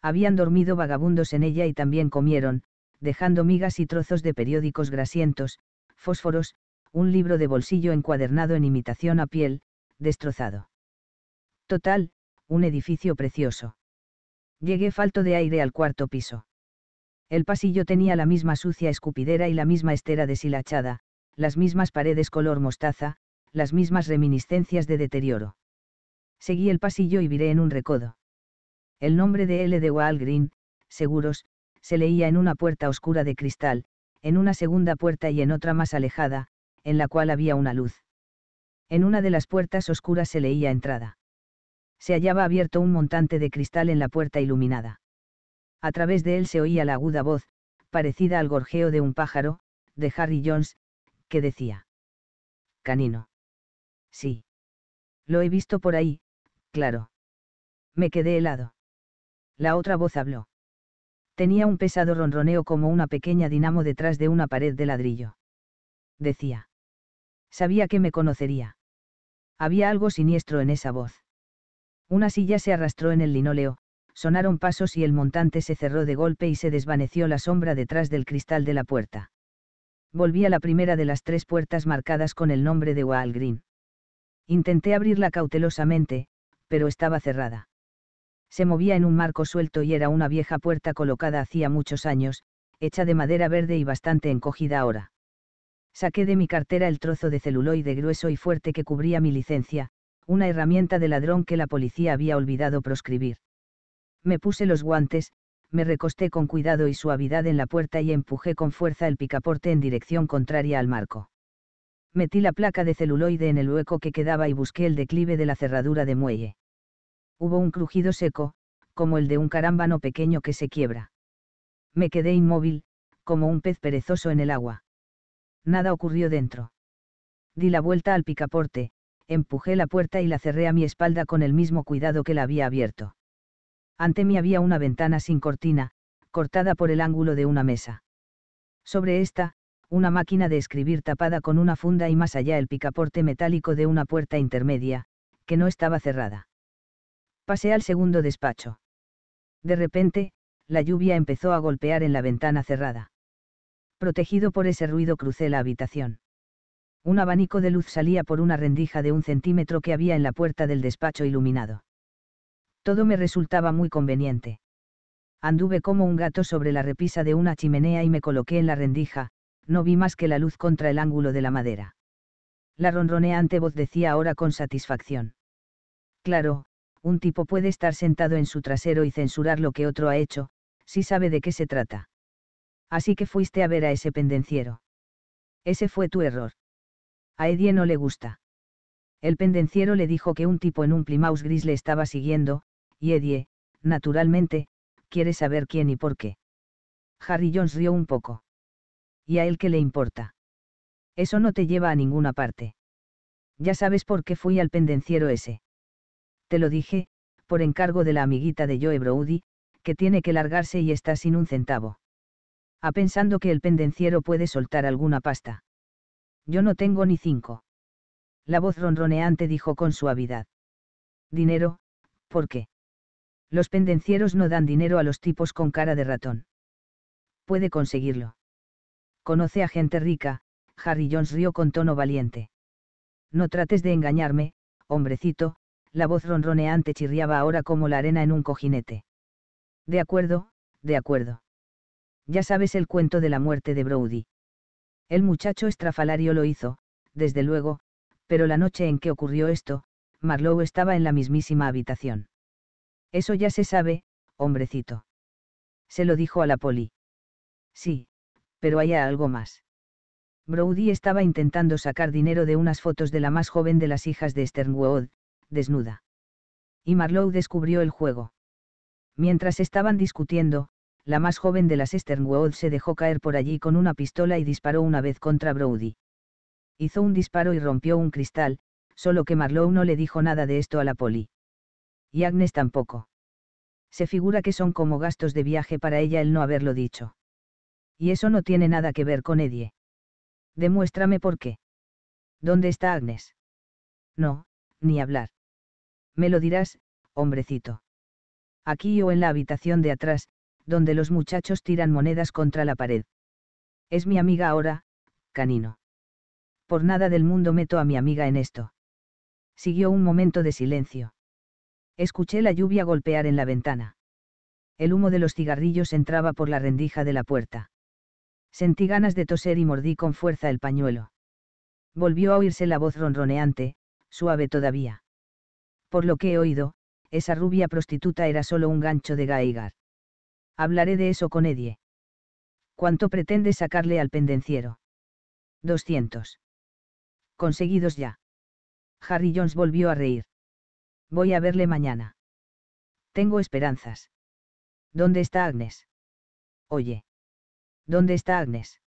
Habían dormido vagabundos en ella y también comieron, dejando migas y trozos de periódicos grasientos, fósforos, un libro de bolsillo encuadernado en imitación a piel, destrozado. Total, un edificio precioso. Llegué falto de aire al cuarto piso. El pasillo tenía la misma sucia escupidera y la misma estera deshilachada, las mismas paredes color mostaza, las mismas reminiscencias de deterioro. Seguí el pasillo y viré en un recodo. El nombre de L. de Walgreen, seguros, se leía en una puerta oscura de cristal, en una segunda puerta y en otra más alejada, en la cual había una luz. En una de las puertas oscuras se leía entrada. Se hallaba abierto un montante de cristal en la puerta iluminada. A través de él se oía la aguda voz, parecida al gorjeo de un pájaro, de Harry Jones, que decía. Canino. Sí. Lo he visto por ahí, Claro. Me quedé helado. La otra voz habló. Tenía un pesado ronroneo como una pequeña dinamo detrás de una pared de ladrillo. Decía. Sabía que me conocería. Había algo siniestro en esa voz. Una silla se arrastró en el linóleo, sonaron pasos y el montante se cerró de golpe y se desvaneció la sombra detrás del cristal de la puerta. Volví a la primera de las tres puertas marcadas con el nombre de Walgreen. Intenté abrirla cautelosamente, pero estaba cerrada. Se movía en un marco suelto y era una vieja puerta colocada hacía muchos años, hecha de madera verde y bastante encogida ahora. Saqué de mi cartera el trozo de celuloide grueso y fuerte que cubría mi licencia, una herramienta de ladrón que la policía había olvidado proscribir. Me puse los guantes, me recosté con cuidado y suavidad en la puerta y empujé con fuerza el picaporte en dirección contraria al marco. Metí la placa de celuloide en el hueco que quedaba y busqué el declive de la cerradura de muelle. Hubo un crujido seco, como el de un carámbano pequeño que se quiebra. Me quedé inmóvil, como un pez perezoso en el agua. Nada ocurrió dentro. Di la vuelta al picaporte, empujé la puerta y la cerré a mi espalda con el mismo cuidado que la había abierto. Ante mí había una ventana sin cortina, cortada por el ángulo de una mesa. Sobre esta, una máquina de escribir tapada con una funda y más allá el picaporte metálico de una puerta intermedia, que no estaba cerrada. Pasé al segundo despacho. De repente, la lluvia empezó a golpear en la ventana cerrada. Protegido por ese ruido crucé la habitación. Un abanico de luz salía por una rendija de un centímetro que había en la puerta del despacho iluminado. Todo me resultaba muy conveniente. Anduve como un gato sobre la repisa de una chimenea y me coloqué en la rendija, no vi más que la luz contra el ángulo de la madera. La ronroneante voz decía ahora con satisfacción. Claro, un tipo puede estar sentado en su trasero y censurar lo que otro ha hecho, si sabe de qué se trata. Así que fuiste a ver a ese pendenciero. Ese fue tu error. A Eddie no le gusta. El pendenciero le dijo que un tipo en un Plymouth gris le estaba siguiendo, y Eddie, naturalmente, quiere saber quién y por qué. Harry Jones rió un poco. ¿Y a él qué le importa? Eso no te lleva a ninguna parte. Ya sabes por qué fui al pendenciero ese te lo dije, por encargo de la amiguita de Joe Brody, que tiene que largarse y está sin un centavo. A pensando que el pendenciero puede soltar alguna pasta. Yo no tengo ni cinco. La voz ronroneante dijo con suavidad. Dinero, ¿por qué? Los pendencieros no dan dinero a los tipos con cara de ratón. Puede conseguirlo. Conoce a gente rica, Harry Jones rió con tono valiente. No trates de engañarme, hombrecito, la voz ronroneante chirriaba ahora como la arena en un cojinete. De acuerdo, de acuerdo. Ya sabes el cuento de la muerte de Brody. El muchacho estrafalario lo hizo, desde luego, pero la noche en que ocurrió esto, Marlowe estaba en la mismísima habitación. Eso ya se sabe, hombrecito. Se lo dijo a la poli. Sí, pero hay algo más. Brody estaba intentando sacar dinero de unas fotos de la más joven de las hijas de Sternwood, desnuda. Y Marlowe descubrió el juego. Mientras estaban discutiendo, la más joven de las Sternwood se dejó caer por allí con una pistola y disparó una vez contra Brody. Hizo un disparo y rompió un cristal, solo que Marlowe no le dijo nada de esto a la poli. Y Agnes tampoco. Se figura que son como gastos de viaje para ella el no haberlo dicho. Y eso no tiene nada que ver con Eddie. Demuéstrame por qué. ¿Dónde está Agnes? No, ni hablar me lo dirás, hombrecito. Aquí o en la habitación de atrás, donde los muchachos tiran monedas contra la pared. Es mi amiga ahora, canino. Por nada del mundo meto a mi amiga en esto. Siguió un momento de silencio. Escuché la lluvia golpear en la ventana. El humo de los cigarrillos entraba por la rendija de la puerta. Sentí ganas de toser y mordí con fuerza el pañuelo. Volvió a oírse la voz ronroneante, suave todavía por lo que he oído, esa rubia prostituta era solo un gancho de Gaigar. Hablaré de eso con Edie. ¿Cuánto pretende sacarle al pendenciero? 200. Conseguidos ya. Harry Jones volvió a reír. Voy a verle mañana. Tengo esperanzas. ¿Dónde está Agnes? Oye. ¿Dónde está Agnes?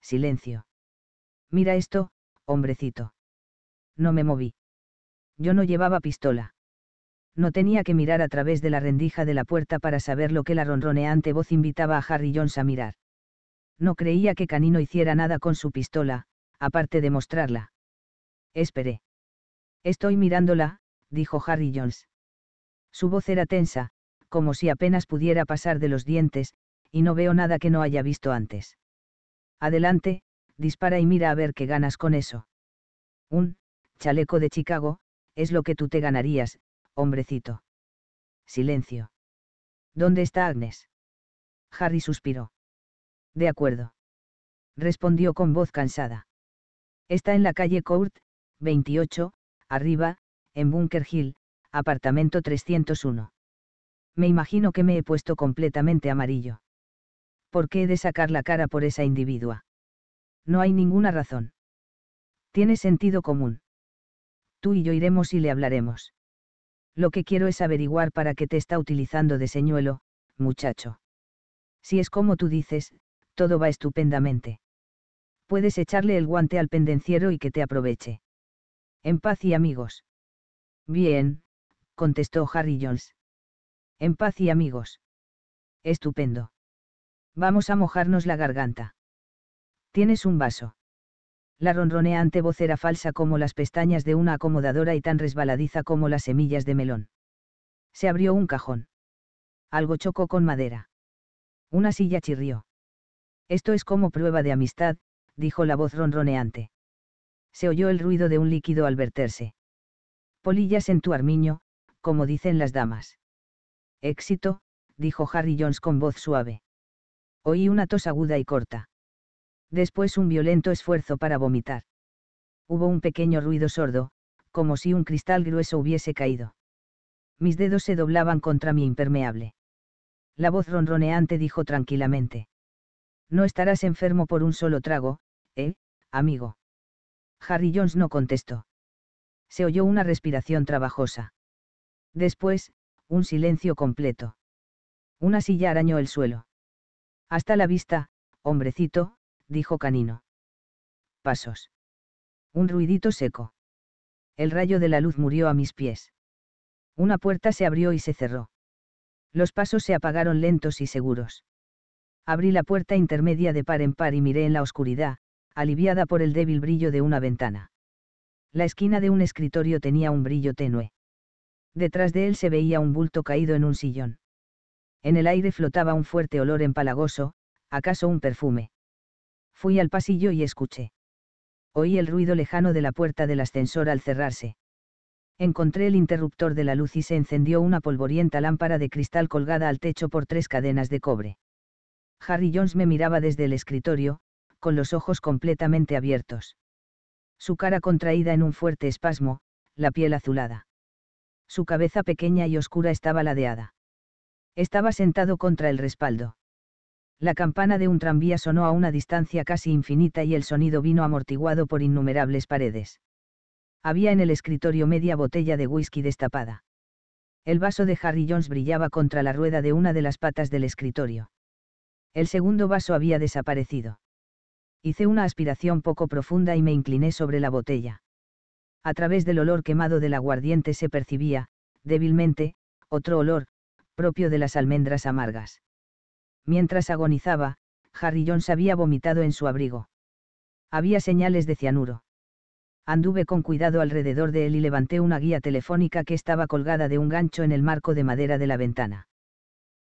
Silencio. Mira esto, hombrecito. No me moví yo no llevaba pistola. No tenía que mirar a través de la rendija de la puerta para saber lo que la ronroneante voz invitaba a Harry Jones a mirar. No creía que Canino hiciera nada con su pistola, aparte de mostrarla. Esperé. Estoy mirándola, dijo Harry Jones. Su voz era tensa, como si apenas pudiera pasar de los dientes, y no veo nada que no haya visto antes. Adelante, dispara y mira a ver qué ganas con eso. Un, chaleco de Chicago, es lo que tú te ganarías, hombrecito. Silencio. ¿Dónde está Agnes? Harry suspiró. De acuerdo. Respondió con voz cansada. Está en la calle Court, 28, arriba, en Bunker Hill, apartamento 301. Me imagino que me he puesto completamente amarillo. ¿Por qué he de sacar la cara por esa individua? No hay ninguna razón. Tiene sentido común tú y yo iremos y le hablaremos. Lo que quiero es averiguar para qué te está utilizando de señuelo, muchacho. Si es como tú dices, todo va estupendamente. Puedes echarle el guante al pendenciero y que te aproveche. En paz y amigos. Bien, contestó Harry Jones. En paz y amigos. Estupendo. Vamos a mojarnos la garganta. ¿Tienes un vaso? La ronroneante voz era falsa como las pestañas de una acomodadora y tan resbaladiza como las semillas de melón. Se abrió un cajón. Algo chocó con madera. Una silla chirrió. Esto es como prueba de amistad, dijo la voz ronroneante. Se oyó el ruido de un líquido al verterse. Polillas en tu armiño, como dicen las damas. Éxito, dijo Harry Jones con voz suave. Oí una tos aguda y corta después un violento esfuerzo para vomitar. Hubo un pequeño ruido sordo, como si un cristal grueso hubiese caído. Mis dedos se doblaban contra mi impermeable. La voz ronroneante dijo tranquilamente. No estarás enfermo por un solo trago, ¿eh, amigo? Harry Jones no contestó. Se oyó una respiración trabajosa. Después, un silencio completo. Una silla arañó el suelo. Hasta la vista, hombrecito, dijo Canino. Pasos. Un ruidito seco. El rayo de la luz murió a mis pies. Una puerta se abrió y se cerró. Los pasos se apagaron lentos y seguros. Abrí la puerta intermedia de par en par y miré en la oscuridad, aliviada por el débil brillo de una ventana. La esquina de un escritorio tenía un brillo tenue. Detrás de él se veía un bulto caído en un sillón. En el aire flotaba un fuerte olor empalagoso, acaso un perfume. Fui al pasillo y escuché. Oí el ruido lejano de la puerta del ascensor al cerrarse. Encontré el interruptor de la luz y se encendió una polvorienta lámpara de cristal colgada al techo por tres cadenas de cobre. Harry Jones me miraba desde el escritorio, con los ojos completamente abiertos. Su cara contraída en un fuerte espasmo, la piel azulada. Su cabeza pequeña y oscura estaba ladeada. Estaba sentado contra el respaldo. La campana de un tranvía sonó a una distancia casi infinita y el sonido vino amortiguado por innumerables paredes. Había en el escritorio media botella de whisky destapada. El vaso de Harry Jones brillaba contra la rueda de una de las patas del escritorio. El segundo vaso había desaparecido. Hice una aspiración poco profunda y me incliné sobre la botella. A través del olor quemado del aguardiente se percibía, débilmente, otro olor, propio de las almendras amargas. Mientras agonizaba, Harry Jones había vomitado en su abrigo. Había señales de cianuro. Anduve con cuidado alrededor de él y levanté una guía telefónica que estaba colgada de un gancho en el marco de madera de la ventana.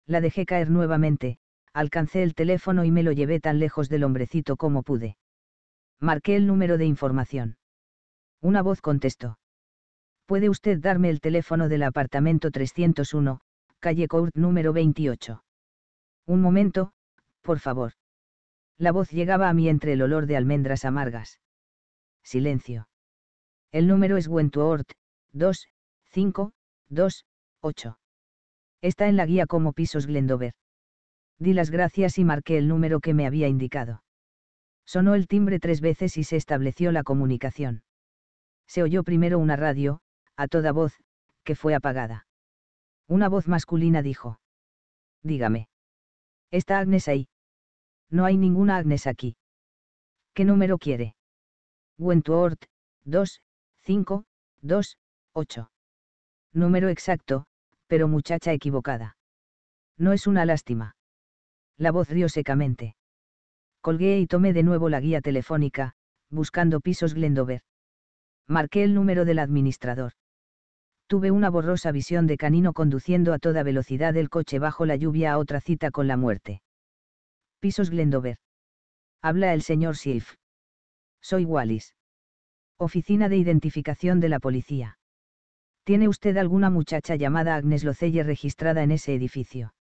La dejé caer nuevamente, alcancé el teléfono y me lo llevé tan lejos del hombrecito como pude. Marqué el número de información. Una voz contestó. ¿Puede usted darme el teléfono del apartamento 301, calle Court número 28? Un momento, por favor. La voz llegaba a mí entre el olor de almendras amargas. Silencio. El número es Wentworth, 2, 5, 2, 8. Está en la guía como pisos Glendover. Di las gracias y marqué el número que me había indicado. Sonó el timbre tres veces y se estableció la comunicación. Se oyó primero una radio, a toda voz, que fue apagada. Una voz masculina dijo. Dígame. Está Agnes ahí. No hay ninguna Agnes aquí. ¿Qué número quiere? Wentworth, 2, 5, 2, 8. Número exacto, pero muchacha equivocada. No es una lástima. La voz rió secamente. Colgué y tomé de nuevo la guía telefónica, buscando pisos Glendover. Marqué el número del administrador tuve una borrosa visión de Canino conduciendo a toda velocidad el coche bajo la lluvia a otra cita con la muerte. Pisos Glendover. Habla el señor Schiff. Soy Wallis. Oficina de Identificación de la Policía. ¿Tiene usted alguna muchacha llamada Agnes Locelle registrada en ese edificio?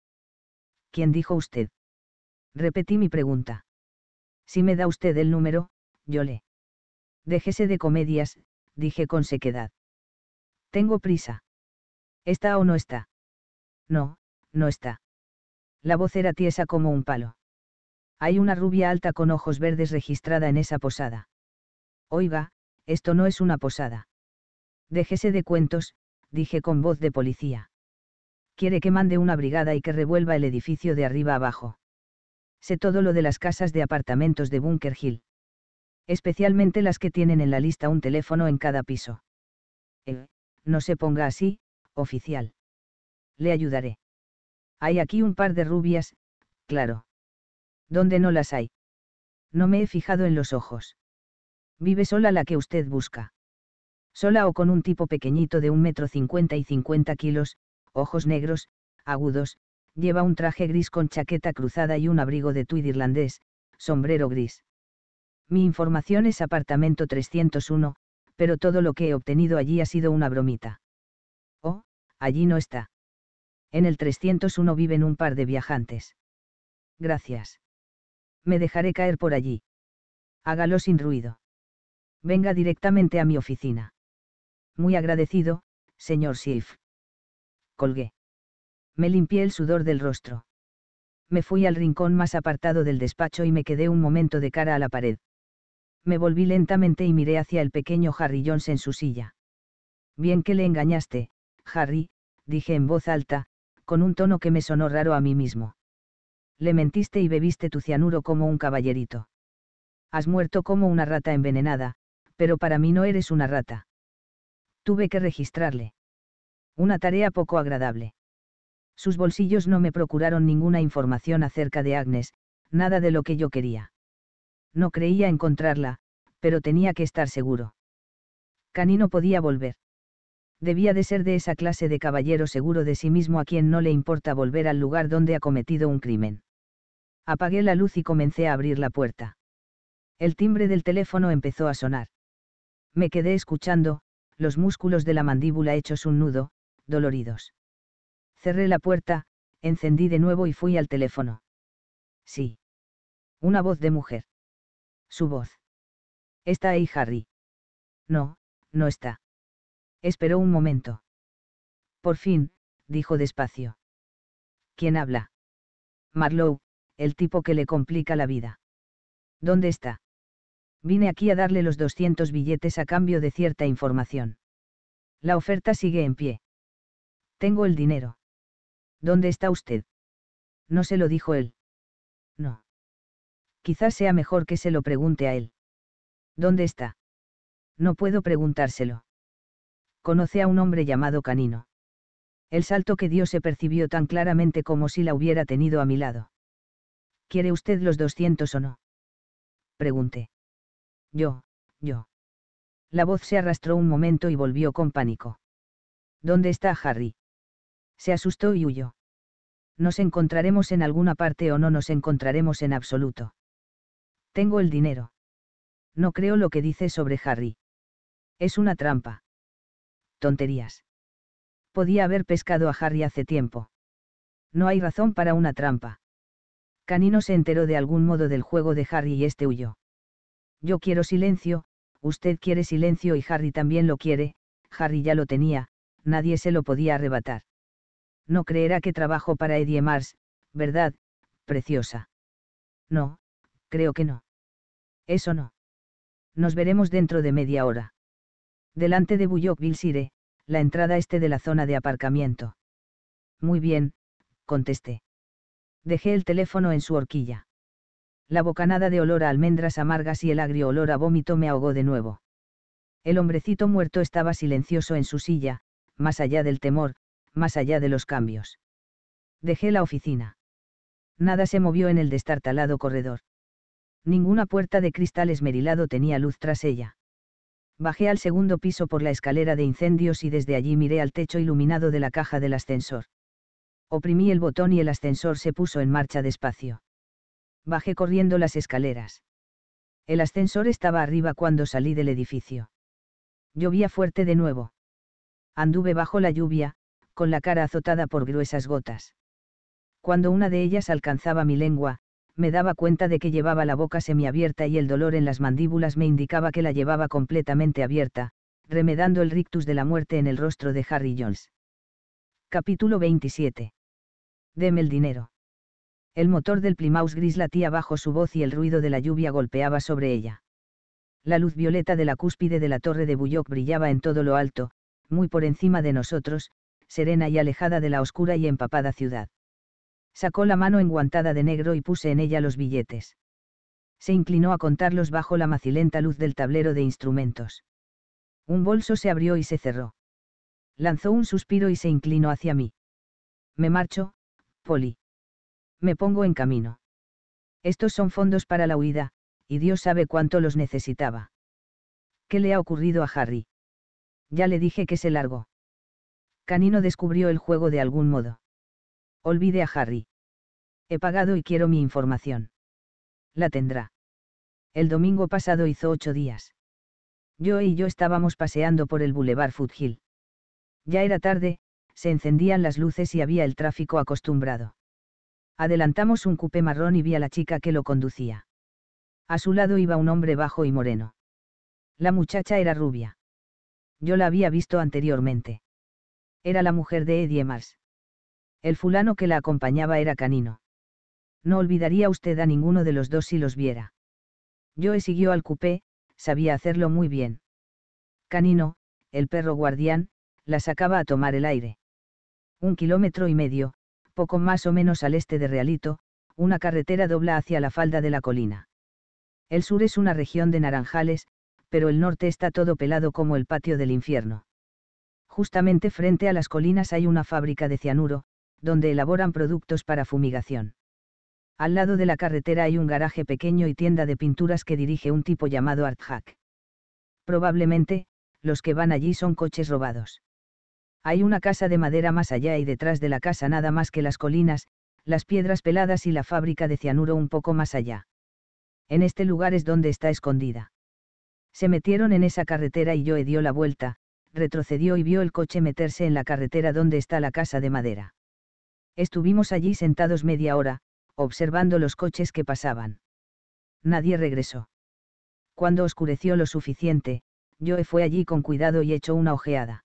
¿Quién dijo usted? Repetí mi pregunta. Si me da usted el número, yo le. Déjese de comedias, dije con sequedad. Tengo prisa. ¿Está o no está? No, no está. La voz era tiesa como un palo. Hay una rubia alta con ojos verdes registrada en esa posada. Oiga, esto no es una posada. Déjese de cuentos, dije con voz de policía. Quiere que mande una brigada y que revuelva el edificio de arriba abajo. Sé todo lo de las casas de apartamentos de Bunker Hill. Especialmente las que tienen en la lista un teléfono en cada piso. Eh, no se ponga así, oficial. Le ayudaré. Hay aquí un par de rubias, claro. ¿Dónde no las hay? No me he fijado en los ojos. Vive sola la que usted busca. Sola o con un tipo pequeñito de un metro cincuenta y cincuenta kilos, ojos negros, agudos, lleva un traje gris con chaqueta cruzada y un abrigo de tweed irlandés, sombrero gris. Mi información es apartamento 301, pero todo lo que he obtenido allí ha sido una bromita. Oh, allí no está. En el 301 viven un par de viajantes. Gracias. Me dejaré caer por allí. Hágalo sin ruido. Venga directamente a mi oficina. Muy agradecido, señor Schiff. Colgué. Me limpié el sudor del rostro. Me fui al rincón más apartado del despacho y me quedé un momento de cara a la pared me volví lentamente y miré hacia el pequeño Harry Jones en su silla. Bien que le engañaste, Harry, dije en voz alta, con un tono que me sonó raro a mí mismo. Le mentiste y bebiste tu cianuro como un caballerito. Has muerto como una rata envenenada, pero para mí no eres una rata. Tuve que registrarle. Una tarea poco agradable. Sus bolsillos no me procuraron ninguna información acerca de Agnes, nada de lo que yo quería. No creía encontrarla, pero tenía que estar seguro. Canino podía volver. Debía de ser de esa clase de caballero seguro de sí mismo a quien no le importa volver al lugar donde ha cometido un crimen. Apagué la luz y comencé a abrir la puerta. El timbre del teléfono empezó a sonar. Me quedé escuchando, los músculos de la mandíbula hechos un nudo, doloridos. Cerré la puerta, encendí de nuevo y fui al teléfono. Sí. Una voz de mujer. Su voz. ¿Está ahí Harry? No, no está. Esperó un momento. Por fin, dijo despacio. ¿Quién habla? Marlowe, el tipo que le complica la vida. ¿Dónde está? Vine aquí a darle los 200 billetes a cambio de cierta información. La oferta sigue en pie. Tengo el dinero. ¿Dónde está usted? No se lo dijo él. No quizás sea mejor que se lo pregunte a él. ¿Dónde está? No puedo preguntárselo. Conoce a un hombre llamado Canino. El salto que dio se percibió tan claramente como si la hubiera tenido a mi lado. ¿Quiere usted los 200 o no? Pregunté. Yo, yo. La voz se arrastró un momento y volvió con pánico. ¿Dónde está Harry? Se asustó y huyó. Nos encontraremos en alguna parte o no nos encontraremos en absoluto. Tengo el dinero. No creo lo que dice sobre Harry. Es una trampa. Tonterías. Podía haber pescado a Harry hace tiempo. No hay razón para una trampa. Canino se enteró de algún modo del juego de Harry y este huyó. Yo quiero silencio, usted quiere silencio y Harry también lo quiere, Harry ya lo tenía, nadie se lo podía arrebatar. No creerá que trabajo para Eddie Mars, ¿verdad, preciosa? No, creo que no. Eso no. Nos veremos dentro de media hora. Delante de Bullockville Sire, la entrada este de la zona de aparcamiento. Muy bien, contesté. Dejé el teléfono en su horquilla. La bocanada de olor a almendras amargas y el agrio olor a vómito me ahogó de nuevo. El hombrecito muerto estaba silencioso en su silla, más allá del temor, más allá de los cambios. Dejé la oficina. Nada se movió en el destartalado corredor. Ninguna puerta de cristal esmerilado tenía luz tras ella. Bajé al segundo piso por la escalera de incendios y desde allí miré al techo iluminado de la caja del ascensor. Oprimí el botón y el ascensor se puso en marcha despacio. Bajé corriendo las escaleras. El ascensor estaba arriba cuando salí del edificio. Llovía fuerte de nuevo. Anduve bajo la lluvia, con la cara azotada por gruesas gotas. Cuando una de ellas alcanzaba mi lengua, me daba cuenta de que llevaba la boca semiabierta y el dolor en las mandíbulas me indicaba que la llevaba completamente abierta, remedando el rictus de la muerte en el rostro de Harry Jones. Capítulo 27. Deme el dinero. El motor del plimaus gris latía bajo su voz y el ruido de la lluvia golpeaba sobre ella. La luz violeta de la cúspide de la torre de Bullock brillaba en todo lo alto, muy por encima de nosotros, serena y alejada de la oscura y empapada ciudad. Sacó la mano enguantada de negro y puse en ella los billetes. Se inclinó a contarlos bajo la macilenta luz del tablero de instrumentos. Un bolso se abrió y se cerró. Lanzó un suspiro y se inclinó hacia mí. Me marcho, Poli. Me pongo en camino. Estos son fondos para la huida, y Dios sabe cuánto los necesitaba. ¿Qué le ha ocurrido a Harry? Ya le dije que se largó. Canino descubrió el juego de algún modo. Olvide a Harry. He pagado y quiero mi información. La tendrá. El domingo pasado hizo ocho días. Yo y yo estábamos paseando por el Boulevard Foothill. Ya era tarde, se encendían las luces y había el tráfico acostumbrado. Adelantamos un coupé marrón y vi a la chica que lo conducía. A su lado iba un hombre bajo y moreno. La muchacha era rubia. Yo la había visto anteriormente. Era la mujer de Eddie Mars. El fulano que la acompañaba era canino. No olvidaría usted a ninguno de los dos si los viera. Yo siguió al coupé, sabía hacerlo muy bien. Canino, el perro guardián, la sacaba a tomar el aire. Un kilómetro y medio, poco más o menos al este de Realito, una carretera dobla hacia la falda de la colina. El sur es una región de naranjales, pero el norte está todo pelado como el patio del infierno. Justamente frente a las colinas hay una fábrica de cianuro, donde elaboran productos para fumigación. Al lado de la carretera hay un garaje pequeño y tienda de pinturas que dirige un tipo llamado Art Hack. Probablemente, los que van allí son coches robados. Hay una casa de madera más allá y detrás de la casa nada más que las colinas, las piedras peladas y la fábrica de cianuro un poco más allá. En este lugar es donde está escondida. Se metieron en esa carretera y Joe dio la vuelta, retrocedió y vio el coche meterse en la carretera donde está la casa de madera. Estuvimos allí sentados media hora, observando los coches que pasaban. Nadie regresó. Cuando oscureció lo suficiente, Joe fue allí con cuidado y echó una ojeada.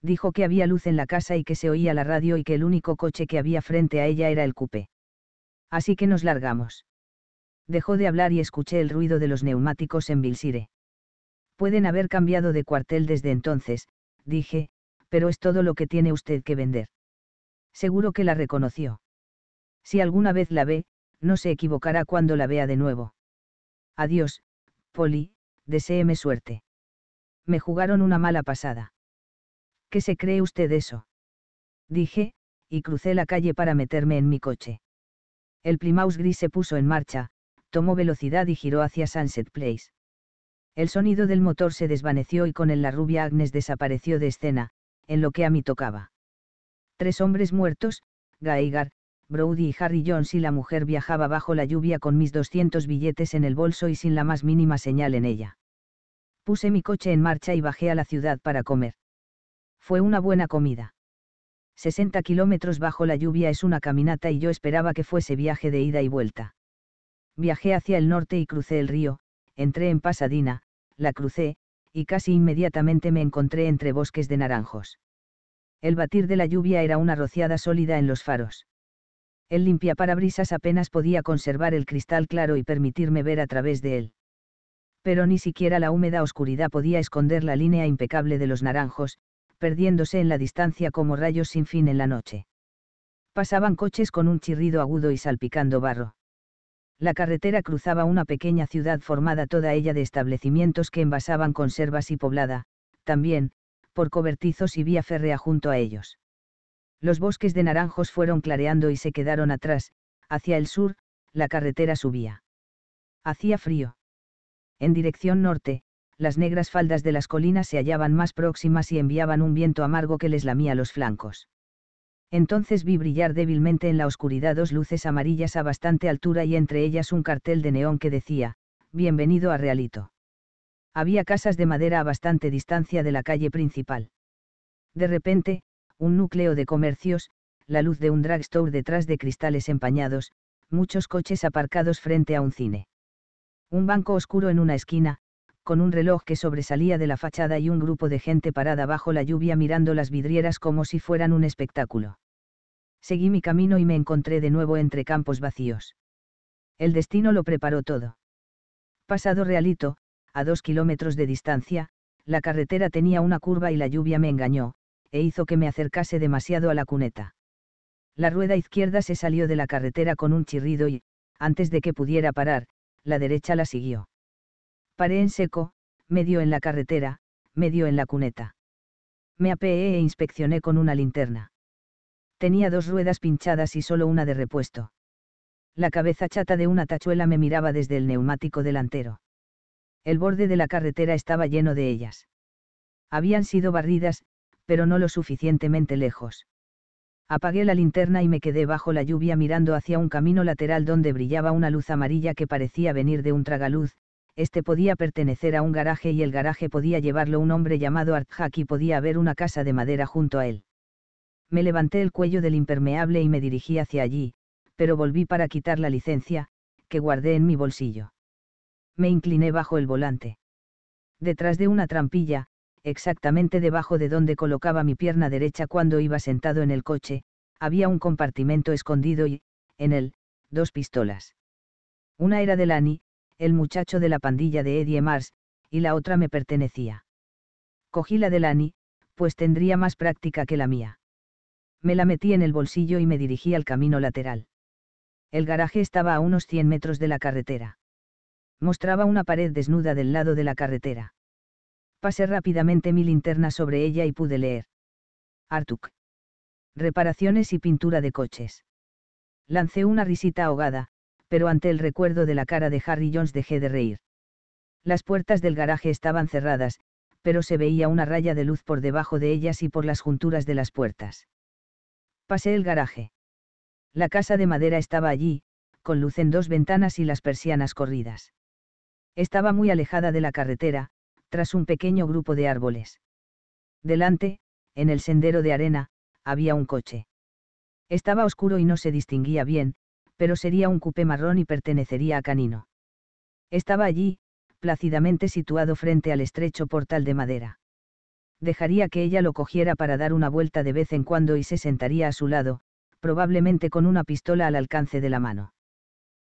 Dijo que había luz en la casa y que se oía la radio y que el único coche que había frente a ella era el coupé. Así que nos largamos. Dejó de hablar y escuché el ruido de los neumáticos en Bilsire. Pueden haber cambiado de cuartel desde entonces, dije, pero es todo lo que tiene usted que vender seguro que la reconoció. Si alguna vez la ve, no se equivocará cuando la vea de nuevo. Adiós, Polly, deséeme suerte. Me jugaron una mala pasada. ¿Qué se cree usted eso? Dije, y crucé la calle para meterme en mi coche. El Plymouth gris se puso en marcha, tomó velocidad y giró hacia Sunset Place. El sonido del motor se desvaneció y con él la rubia Agnes desapareció de escena, en lo que a mí tocaba tres hombres muertos, Gaigar, Brody y Harry Jones y la mujer viajaba bajo la lluvia con mis 200 billetes en el bolso y sin la más mínima señal en ella. Puse mi coche en marcha y bajé a la ciudad para comer. Fue una buena comida. 60 kilómetros bajo la lluvia es una caminata y yo esperaba que fuese viaje de ida y vuelta. Viajé hacia el norte y crucé el río, entré en Pasadena, la crucé, y casi inmediatamente me encontré entre bosques de naranjos. El batir de la lluvia era una rociada sólida en los faros. El limpiaparabrisas apenas podía conservar el cristal claro y permitirme ver a través de él. Pero ni siquiera la húmeda oscuridad podía esconder la línea impecable de los naranjos, perdiéndose en la distancia como rayos sin fin en la noche. Pasaban coches con un chirrido agudo y salpicando barro. La carretera cruzaba una pequeña ciudad formada toda ella de establecimientos que envasaban conservas y poblada, también, por cobertizos y vía férrea junto a ellos. Los bosques de naranjos fueron clareando y se quedaron atrás, hacia el sur, la carretera subía. Hacía frío. En dirección norte, las negras faldas de las colinas se hallaban más próximas y enviaban un viento amargo que les lamía los flancos. Entonces vi brillar débilmente en la oscuridad dos luces amarillas a bastante altura y entre ellas un cartel de neón que decía, Bienvenido a Realito había casas de madera a bastante distancia de la calle principal. De repente, un núcleo de comercios, la luz de un drugstore detrás de cristales empañados, muchos coches aparcados frente a un cine. Un banco oscuro en una esquina, con un reloj que sobresalía de la fachada y un grupo de gente parada bajo la lluvia mirando las vidrieras como si fueran un espectáculo. Seguí mi camino y me encontré de nuevo entre campos vacíos. El destino lo preparó todo. Pasado realito, a dos kilómetros de distancia, la carretera tenía una curva y la lluvia me engañó, e hizo que me acercase demasiado a la cuneta. La rueda izquierda se salió de la carretera con un chirrido y, antes de que pudiera parar, la derecha la siguió. Paré en seco, medio en la carretera, medio en la cuneta. Me apeé e inspeccioné con una linterna. Tenía dos ruedas pinchadas y solo una de repuesto. La cabeza chata de una tachuela me miraba desde el neumático delantero el borde de la carretera estaba lleno de ellas. Habían sido barridas, pero no lo suficientemente lejos. Apagué la linterna y me quedé bajo la lluvia mirando hacia un camino lateral donde brillaba una luz amarilla que parecía venir de un tragaluz, este podía pertenecer a un garaje y el garaje podía llevarlo un hombre llamado Artjak y podía haber una casa de madera junto a él. Me levanté el cuello del impermeable y me dirigí hacia allí, pero volví para quitar la licencia, que guardé en mi bolsillo me incliné bajo el volante. Detrás de una trampilla, exactamente debajo de donde colocaba mi pierna derecha cuando iba sentado en el coche, había un compartimento escondido y, en él, dos pistolas. Una era de Lani, el muchacho de la pandilla de Eddie Mars, y la otra me pertenecía. Cogí la de Lani, pues tendría más práctica que la mía. Me la metí en el bolsillo y me dirigí al camino lateral. El garaje estaba a unos 100 metros de la carretera mostraba una pared desnuda del lado de la carretera. Pasé rápidamente mi linterna sobre ella y pude leer. Artuk. Reparaciones y pintura de coches. Lancé una risita ahogada, pero ante el recuerdo de la cara de Harry Jones dejé de reír. Las puertas del garaje estaban cerradas, pero se veía una raya de luz por debajo de ellas y por las junturas de las puertas. Pasé el garaje. La casa de madera estaba allí, con luz en dos ventanas y las persianas corridas. Estaba muy alejada de la carretera, tras un pequeño grupo de árboles. Delante, en el sendero de arena, había un coche. Estaba oscuro y no se distinguía bien, pero sería un cupé marrón y pertenecería a Canino. Estaba allí, plácidamente situado frente al estrecho portal de madera. Dejaría que ella lo cogiera para dar una vuelta de vez en cuando y se sentaría a su lado, probablemente con una pistola al alcance de la mano.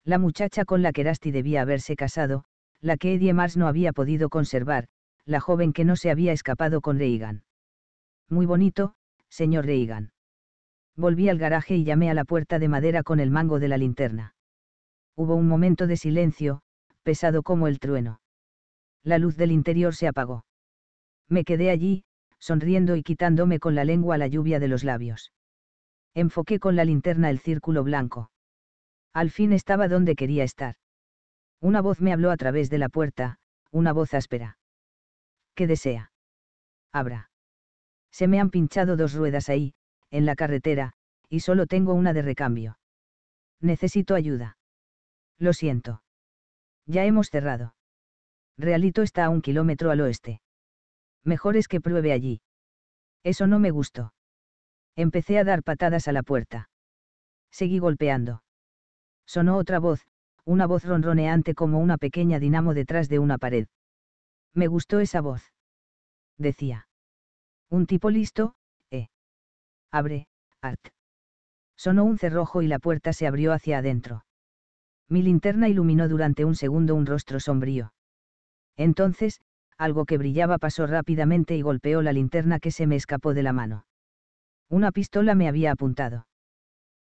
La muchacha con la que Rasti debía haberse casado, la que Eddie Mars no había podido conservar, la joven que no se había escapado con Reagan. Muy bonito, señor Reagan. Volví al garaje y llamé a la puerta de madera con el mango de la linterna. Hubo un momento de silencio, pesado como el trueno. La luz del interior se apagó. Me quedé allí, sonriendo y quitándome con la lengua la lluvia de los labios. Enfoqué con la linterna el círculo blanco. Al fin estaba donde quería estar. Una voz me habló a través de la puerta, una voz áspera. ¿Qué desea? Abra. Se me han pinchado dos ruedas ahí, en la carretera, y solo tengo una de recambio. Necesito ayuda. Lo siento. Ya hemos cerrado. Realito está a un kilómetro al oeste. Mejor es que pruebe allí. Eso no me gustó. Empecé a dar patadas a la puerta. Seguí golpeando. Sonó otra voz, una voz ronroneante como una pequeña dinamo detrás de una pared. Me gustó esa voz. Decía. Un tipo listo, eh. Abre, Art. Sonó un cerrojo y la puerta se abrió hacia adentro. Mi linterna iluminó durante un segundo un rostro sombrío. Entonces, algo que brillaba pasó rápidamente y golpeó la linterna que se me escapó de la mano. Una pistola me había apuntado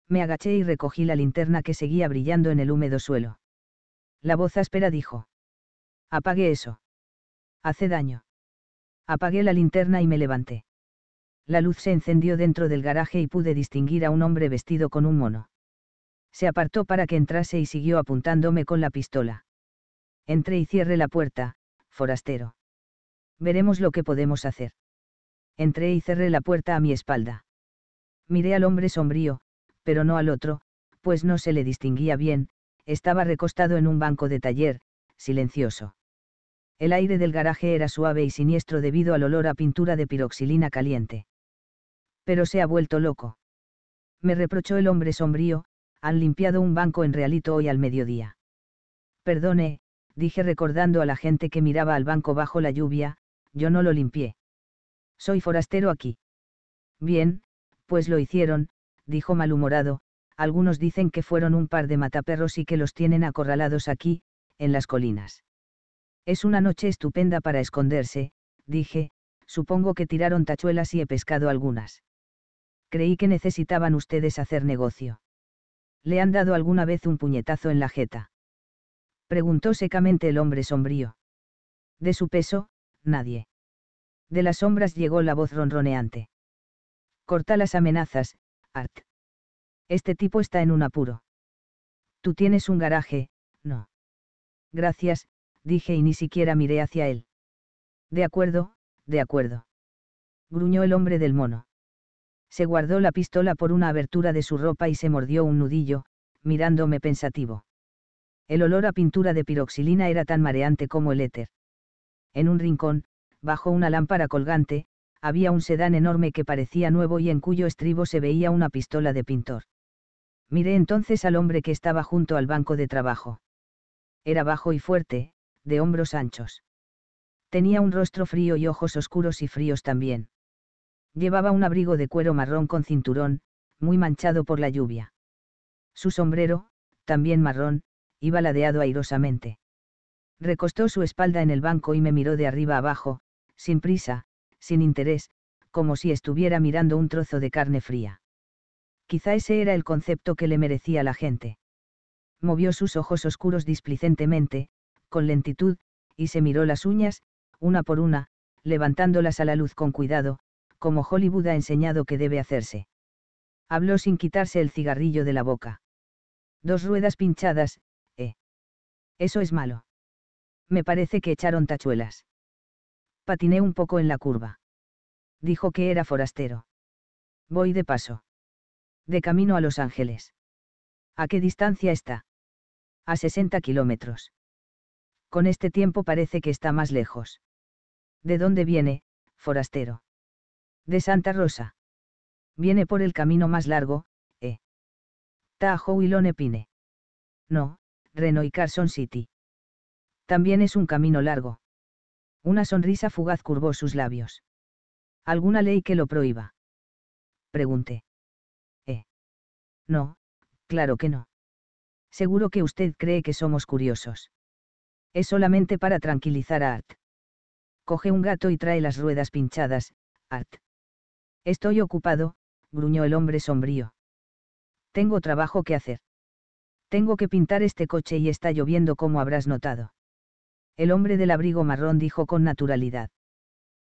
me agaché y recogí la linterna que seguía brillando en el húmedo suelo. La voz áspera dijo. Apague eso. Hace daño. Apagué la linterna y me levanté. La luz se encendió dentro del garaje y pude distinguir a un hombre vestido con un mono. Se apartó para que entrase y siguió apuntándome con la pistola. Entré y cierre la puerta, forastero. Veremos lo que podemos hacer. Entré y cerré la puerta a mi espalda. Miré al hombre sombrío, pero no al otro, pues no se le distinguía bien, estaba recostado en un banco de taller, silencioso. El aire del garaje era suave y siniestro debido al olor a pintura de piroxilina caliente. Pero se ha vuelto loco. Me reprochó el hombre sombrío, han limpiado un banco en realito hoy al mediodía. Perdone, dije recordando a la gente que miraba al banco bajo la lluvia, yo no lo limpié. Soy forastero aquí. Bien, pues lo hicieron, dijo malhumorado, algunos dicen que fueron un par de mataperros y que los tienen acorralados aquí, en las colinas. Es una noche estupenda para esconderse, dije, supongo que tiraron tachuelas y he pescado algunas. Creí que necesitaban ustedes hacer negocio. ¿Le han dado alguna vez un puñetazo en la jeta? Preguntó secamente el hombre sombrío. De su peso, nadie. De las sombras llegó la voz ronroneante. Corta las amenazas, Art. Este tipo está en un apuro. Tú tienes un garaje, no. Gracias, dije y ni siquiera miré hacia él. De acuerdo, de acuerdo. Gruñó el hombre del mono. Se guardó la pistola por una abertura de su ropa y se mordió un nudillo, mirándome pensativo. El olor a pintura de piroxilina era tan mareante como el éter. En un rincón, bajo una lámpara colgante, había un sedán enorme que parecía nuevo y en cuyo estribo se veía una pistola de pintor. Miré entonces al hombre que estaba junto al banco de trabajo. Era bajo y fuerte, de hombros anchos. Tenía un rostro frío y ojos oscuros y fríos también. Llevaba un abrigo de cuero marrón con cinturón, muy manchado por la lluvia. Su sombrero, también marrón, iba ladeado airosamente. Recostó su espalda en el banco y me miró de arriba abajo, sin prisa, sin interés, como si estuviera mirando un trozo de carne fría. Quizá ese era el concepto que le merecía la gente. Movió sus ojos oscuros displicentemente, con lentitud, y se miró las uñas, una por una, levantándolas a la luz con cuidado, como Hollywood ha enseñado que debe hacerse. Habló sin quitarse el cigarrillo de la boca. Dos ruedas pinchadas, ¿eh? Eso es malo. Me parece que echaron tachuelas. Patiné un poco en la curva. Dijo que era forastero. Voy de paso. De camino a Los Ángeles. ¿A qué distancia está? A 60 kilómetros. Con este tiempo parece que está más lejos. ¿De dónde viene, forastero? De Santa Rosa. Viene por el camino más largo, ¿eh? Tahoe y Lone Pine. No, Reno y Carson City. También es un camino largo. Una sonrisa fugaz curvó sus labios. ¿Alguna ley que lo prohíba? Pregunté. ¿Eh? No, claro que no. Seguro que usted cree que somos curiosos. Es solamente para tranquilizar a Art. Coge un gato y trae las ruedas pinchadas, Art. Estoy ocupado, gruñó el hombre sombrío. Tengo trabajo que hacer. Tengo que pintar este coche y está lloviendo como habrás notado el hombre del abrigo marrón dijo con naturalidad.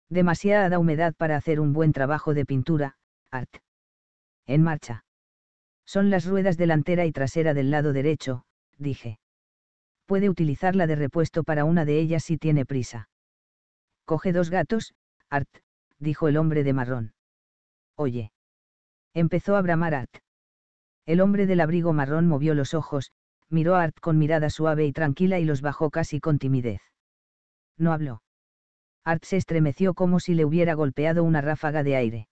Demasiada humedad para hacer un buen trabajo de pintura, art. En marcha. Son las ruedas delantera y trasera del lado derecho, dije. Puede utilizarla de repuesto para una de ellas si tiene prisa. Coge dos gatos, Art, dijo el hombre de marrón. Oye. Empezó a bramar Art. El hombre del abrigo marrón movió los ojos, miró a Art con mirada suave y tranquila y los bajó casi con timidez. No habló. Art se estremeció como si le hubiera golpeado una ráfaga de aire.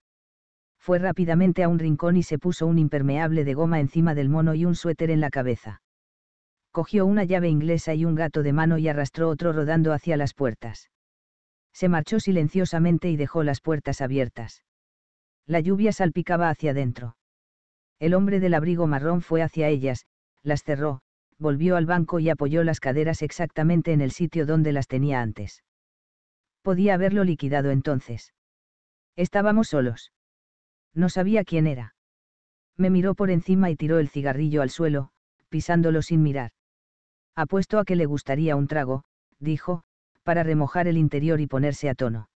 Fue rápidamente a un rincón y se puso un impermeable de goma encima del mono y un suéter en la cabeza. Cogió una llave inglesa y un gato de mano y arrastró otro rodando hacia las puertas. Se marchó silenciosamente y dejó las puertas abiertas. La lluvia salpicaba hacia adentro. El hombre del abrigo marrón fue hacia ellas, las cerró, volvió al banco y apoyó las caderas exactamente en el sitio donde las tenía antes. Podía haberlo liquidado entonces. Estábamos solos. No sabía quién era. Me miró por encima y tiró el cigarrillo al suelo, pisándolo sin mirar. Apuesto a que le gustaría un trago, dijo, para remojar el interior y ponerse a tono.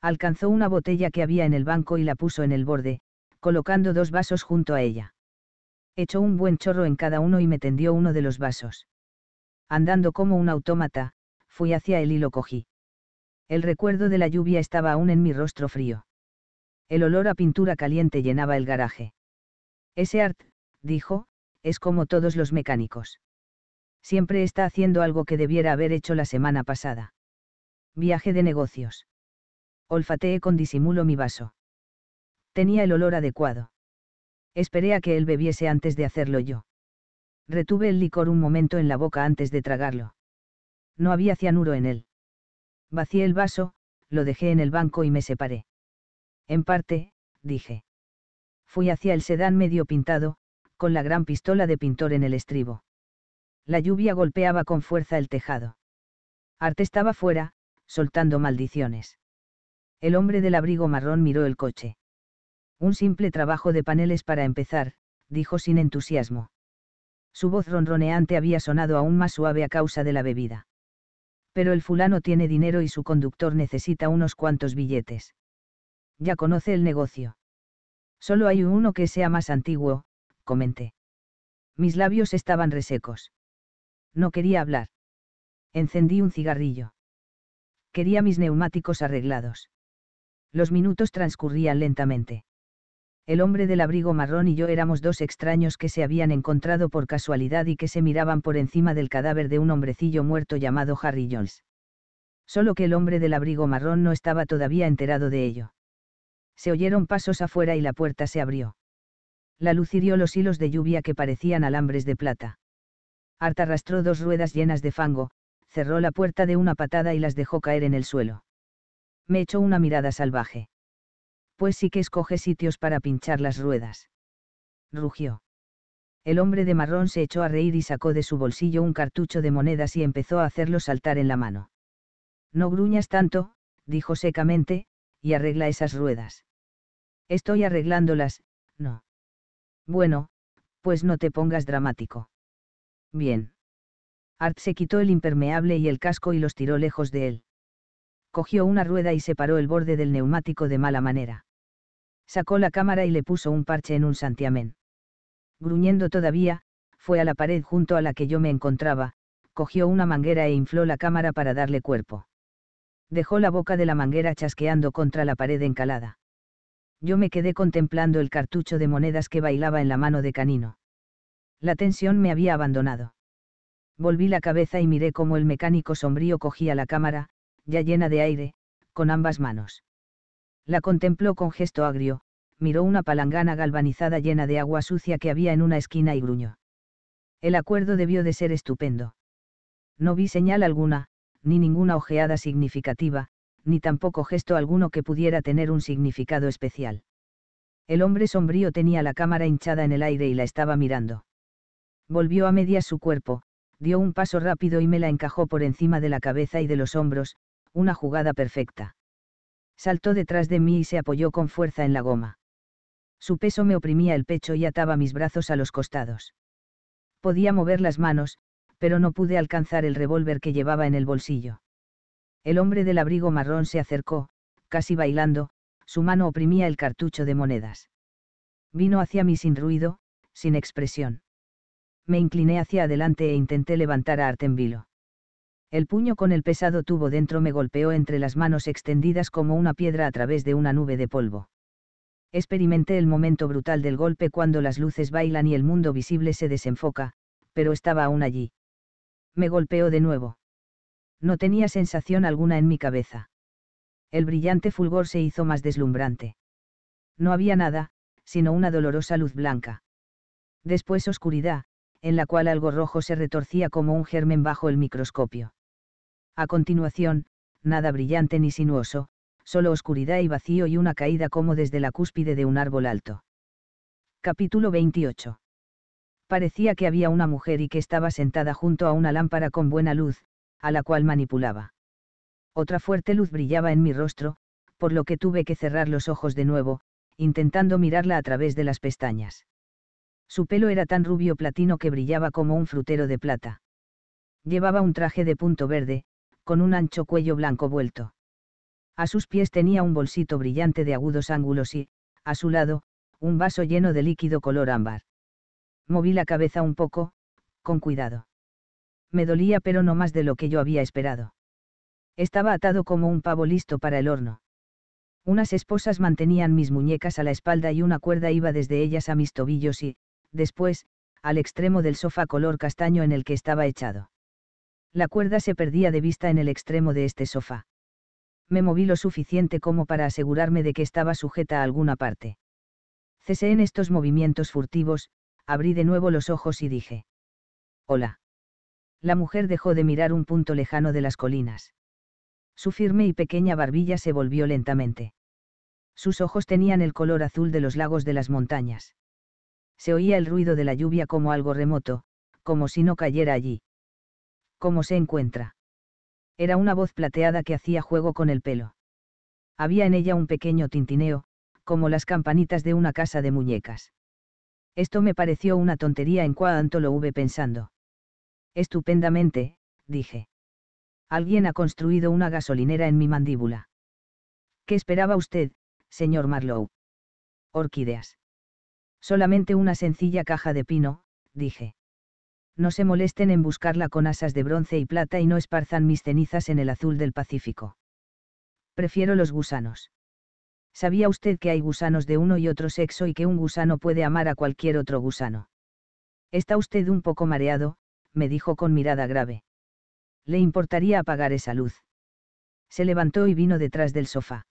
Alcanzó una botella que había en el banco y la puso en el borde, colocando dos vasos junto a ella echó un buen chorro en cada uno y me tendió uno de los vasos. Andando como un autómata, fui hacia él y lo cogí. El recuerdo de la lluvia estaba aún en mi rostro frío. El olor a pintura caliente llenaba el garaje. Ese art, dijo, es como todos los mecánicos. Siempre está haciendo algo que debiera haber hecho la semana pasada. Viaje de negocios. Olfateé con disimulo mi vaso. Tenía el olor adecuado. Esperé a que él bebiese antes de hacerlo yo. Retuve el licor un momento en la boca antes de tragarlo. No había cianuro en él. Vacié el vaso, lo dejé en el banco y me separé. En parte, dije. Fui hacia el sedán medio pintado, con la gran pistola de pintor en el estribo. La lluvia golpeaba con fuerza el tejado. Arte estaba fuera, soltando maldiciones. El hombre del abrigo marrón miró el coche. Un simple trabajo de paneles para empezar, dijo sin entusiasmo. Su voz ronroneante había sonado aún más suave a causa de la bebida. Pero el fulano tiene dinero y su conductor necesita unos cuantos billetes. Ya conoce el negocio. Solo hay uno que sea más antiguo, comenté. Mis labios estaban resecos. No quería hablar. Encendí un cigarrillo. Quería mis neumáticos arreglados. Los minutos transcurrían lentamente. El hombre del abrigo marrón y yo éramos dos extraños que se habían encontrado por casualidad y que se miraban por encima del cadáver de un hombrecillo muerto llamado Harry Jones. Solo que el hombre del abrigo marrón no estaba todavía enterado de ello. Se oyeron pasos afuera y la puerta se abrió. La luz hirió los hilos de lluvia que parecían alambres de plata. Harta arrastró dos ruedas llenas de fango, cerró la puerta de una patada y las dejó caer en el suelo. Me echó una mirada salvaje pues sí que escoge sitios para pinchar las ruedas. Rugió. El hombre de marrón se echó a reír y sacó de su bolsillo un cartucho de monedas y empezó a hacerlo saltar en la mano. No gruñas tanto, dijo secamente, y arregla esas ruedas. Estoy arreglándolas, no. Bueno, pues no te pongas dramático. Bien. Art se quitó el impermeable y el casco y los tiró lejos de él. Cogió una rueda y separó el borde del neumático de mala manera. Sacó la cámara y le puso un parche en un santiamén. Gruñendo todavía, fue a la pared junto a la que yo me encontraba, cogió una manguera e infló la cámara para darle cuerpo. Dejó la boca de la manguera chasqueando contra la pared encalada. Yo me quedé contemplando el cartucho de monedas que bailaba en la mano de Canino. La tensión me había abandonado. Volví la cabeza y miré cómo el mecánico sombrío cogía la cámara, ya llena de aire, con ambas manos la contempló con gesto agrio, miró una palangana galvanizada llena de agua sucia que había en una esquina y gruñó. El acuerdo debió de ser estupendo. No vi señal alguna, ni ninguna ojeada significativa, ni tampoco gesto alguno que pudiera tener un significado especial. El hombre sombrío tenía la cámara hinchada en el aire y la estaba mirando. Volvió a medias su cuerpo, dio un paso rápido y me la encajó por encima de la cabeza y de los hombros, una jugada perfecta saltó detrás de mí y se apoyó con fuerza en la goma. Su peso me oprimía el pecho y ataba mis brazos a los costados. Podía mover las manos, pero no pude alcanzar el revólver que llevaba en el bolsillo. El hombre del abrigo marrón se acercó, casi bailando, su mano oprimía el cartucho de monedas. Vino hacia mí sin ruido, sin expresión. Me incliné hacia adelante e intenté levantar a Artembilo. El puño con el pesado tubo dentro me golpeó entre las manos extendidas como una piedra a través de una nube de polvo. Experimenté el momento brutal del golpe cuando las luces bailan y el mundo visible se desenfoca, pero estaba aún allí. Me golpeó de nuevo. No tenía sensación alguna en mi cabeza. El brillante fulgor se hizo más deslumbrante. No había nada, sino una dolorosa luz blanca. Después oscuridad, en la cual algo rojo se retorcía como un germen bajo el microscopio a continuación, nada brillante ni sinuoso, solo oscuridad y vacío y una caída como desde la cúspide de un árbol alto. Capítulo 28. Parecía que había una mujer y que estaba sentada junto a una lámpara con buena luz, a la cual manipulaba. Otra fuerte luz brillaba en mi rostro, por lo que tuve que cerrar los ojos de nuevo, intentando mirarla a través de las pestañas. Su pelo era tan rubio platino que brillaba como un frutero de plata. Llevaba un traje de punto verde, con un ancho cuello blanco vuelto. A sus pies tenía un bolsito brillante de agudos ángulos y, a su lado, un vaso lleno de líquido color ámbar. Moví la cabeza un poco, con cuidado. Me dolía pero no más de lo que yo había esperado. Estaba atado como un pavo listo para el horno. Unas esposas mantenían mis muñecas a la espalda y una cuerda iba desde ellas a mis tobillos y, después, al extremo del sofá color castaño en el que estaba echado la cuerda se perdía de vista en el extremo de este sofá. Me moví lo suficiente como para asegurarme de que estaba sujeta a alguna parte. Cesé en estos movimientos furtivos, abrí de nuevo los ojos y dije. Hola. La mujer dejó de mirar un punto lejano de las colinas. Su firme y pequeña barbilla se volvió lentamente. Sus ojos tenían el color azul de los lagos de las montañas. Se oía el ruido de la lluvia como algo remoto, como si no cayera allí. ¿Cómo se encuentra? Era una voz plateada que hacía juego con el pelo. Había en ella un pequeño tintineo, como las campanitas de una casa de muñecas. Esto me pareció una tontería en cuanto lo hube pensando. Estupendamente, dije. Alguien ha construido una gasolinera en mi mandíbula. ¿Qué esperaba usted, señor Marlowe? Orquídeas. Solamente una sencilla caja de pino, dije no se molesten en buscarla con asas de bronce y plata y no esparzan mis cenizas en el azul del Pacífico. Prefiero los gusanos. ¿Sabía usted que hay gusanos de uno y otro sexo y que un gusano puede amar a cualquier otro gusano? Está usted un poco mareado, me dijo con mirada grave. Le importaría apagar esa luz. Se levantó y vino detrás del sofá.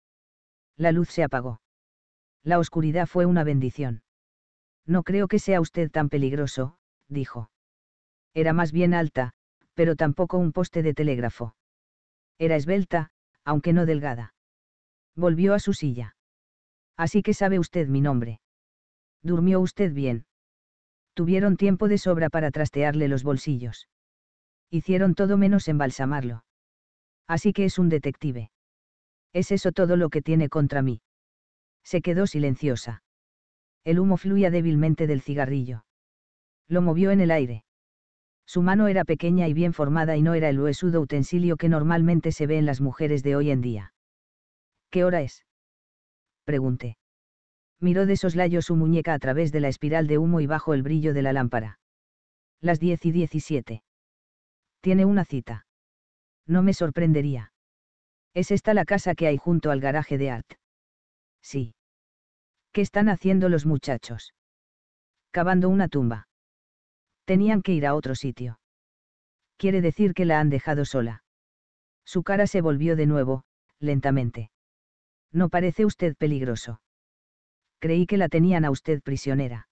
La luz se apagó. La oscuridad fue una bendición. No creo que sea usted tan peligroso, dijo. Era más bien alta, pero tampoco un poste de telégrafo. Era esbelta, aunque no delgada. Volvió a su silla. Así que sabe usted mi nombre. ¿Durmió usted bien? Tuvieron tiempo de sobra para trastearle los bolsillos. Hicieron todo menos embalsamarlo. Así que es un detective. ¿Es eso todo lo que tiene contra mí? Se quedó silenciosa. El humo fluía débilmente del cigarrillo. Lo movió en el aire. Su mano era pequeña y bien formada y no era el huesudo utensilio que normalmente se ve en las mujeres de hoy en día. ¿Qué hora es? Pregunté. Miró de soslayo su muñeca a través de la espiral de humo y bajo el brillo de la lámpara. Las diez y diecisiete. Tiene una cita. No me sorprendería. ¿Es esta la casa que hay junto al garaje de Art? Sí. ¿Qué están haciendo los muchachos? Cavando una tumba. Tenían que ir a otro sitio. Quiere decir que la han dejado sola. Su cara se volvió de nuevo, lentamente. No parece usted peligroso. Creí que la tenían a usted prisionera.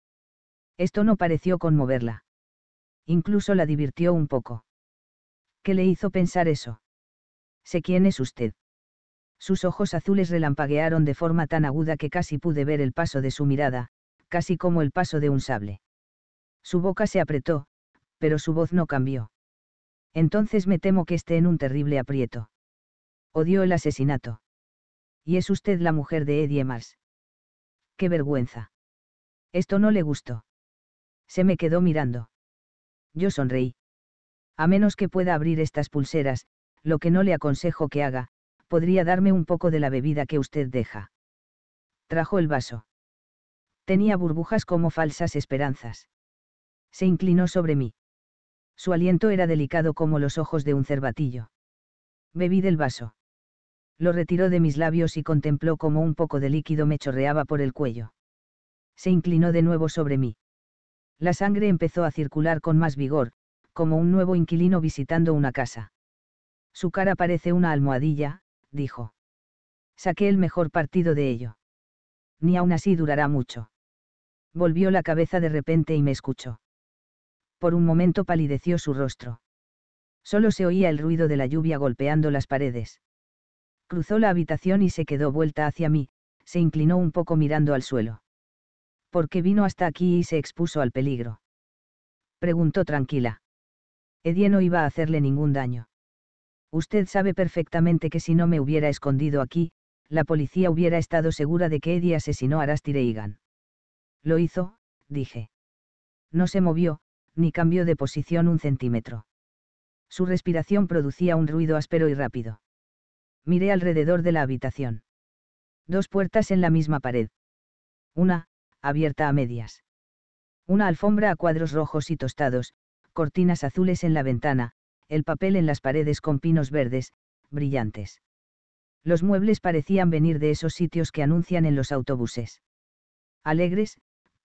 Esto no pareció conmoverla. Incluso la divirtió un poco. ¿Qué le hizo pensar eso? Sé quién es usted. Sus ojos azules relampaguearon de forma tan aguda que casi pude ver el paso de su mirada, casi como el paso de un sable. Su boca se apretó, pero su voz no cambió. Entonces me temo que esté en un terrible aprieto. Odió el asesinato. Y es usted la mujer de Eddie Mars. Qué vergüenza. Esto no le gustó. Se me quedó mirando. Yo sonreí. A menos que pueda abrir estas pulseras, lo que no le aconsejo que haga, podría darme un poco de la bebida que usted deja. Trajo el vaso. Tenía burbujas como falsas esperanzas. Se inclinó sobre mí. Su aliento era delicado como los ojos de un cervatillo. Bebí del vaso. Lo retiró de mis labios y contempló cómo un poco de líquido me chorreaba por el cuello. Se inclinó de nuevo sobre mí. La sangre empezó a circular con más vigor, como un nuevo inquilino visitando una casa. Su cara parece una almohadilla, dijo. Saqué el mejor partido de ello. Ni aún así durará mucho. Volvió la cabeza de repente y me escuchó por un momento palideció su rostro. Solo se oía el ruido de la lluvia golpeando las paredes. Cruzó la habitación y se quedó vuelta hacia mí, se inclinó un poco mirando al suelo. ¿Por qué vino hasta aquí y se expuso al peligro? Preguntó tranquila. Edie no iba a hacerle ningún daño. Usted sabe perfectamente que si no me hubiera escondido aquí, la policía hubiera estado segura de que Edie asesinó a Rastireigan. Lo hizo, dije. No se movió, ni cambió de posición un centímetro. Su respiración producía un ruido áspero y rápido. Miré alrededor de la habitación. Dos puertas en la misma pared. Una, abierta a medias. Una alfombra a cuadros rojos y tostados, cortinas azules en la ventana, el papel en las paredes con pinos verdes, brillantes. Los muebles parecían venir de esos sitios que anuncian en los autobuses. Alegres,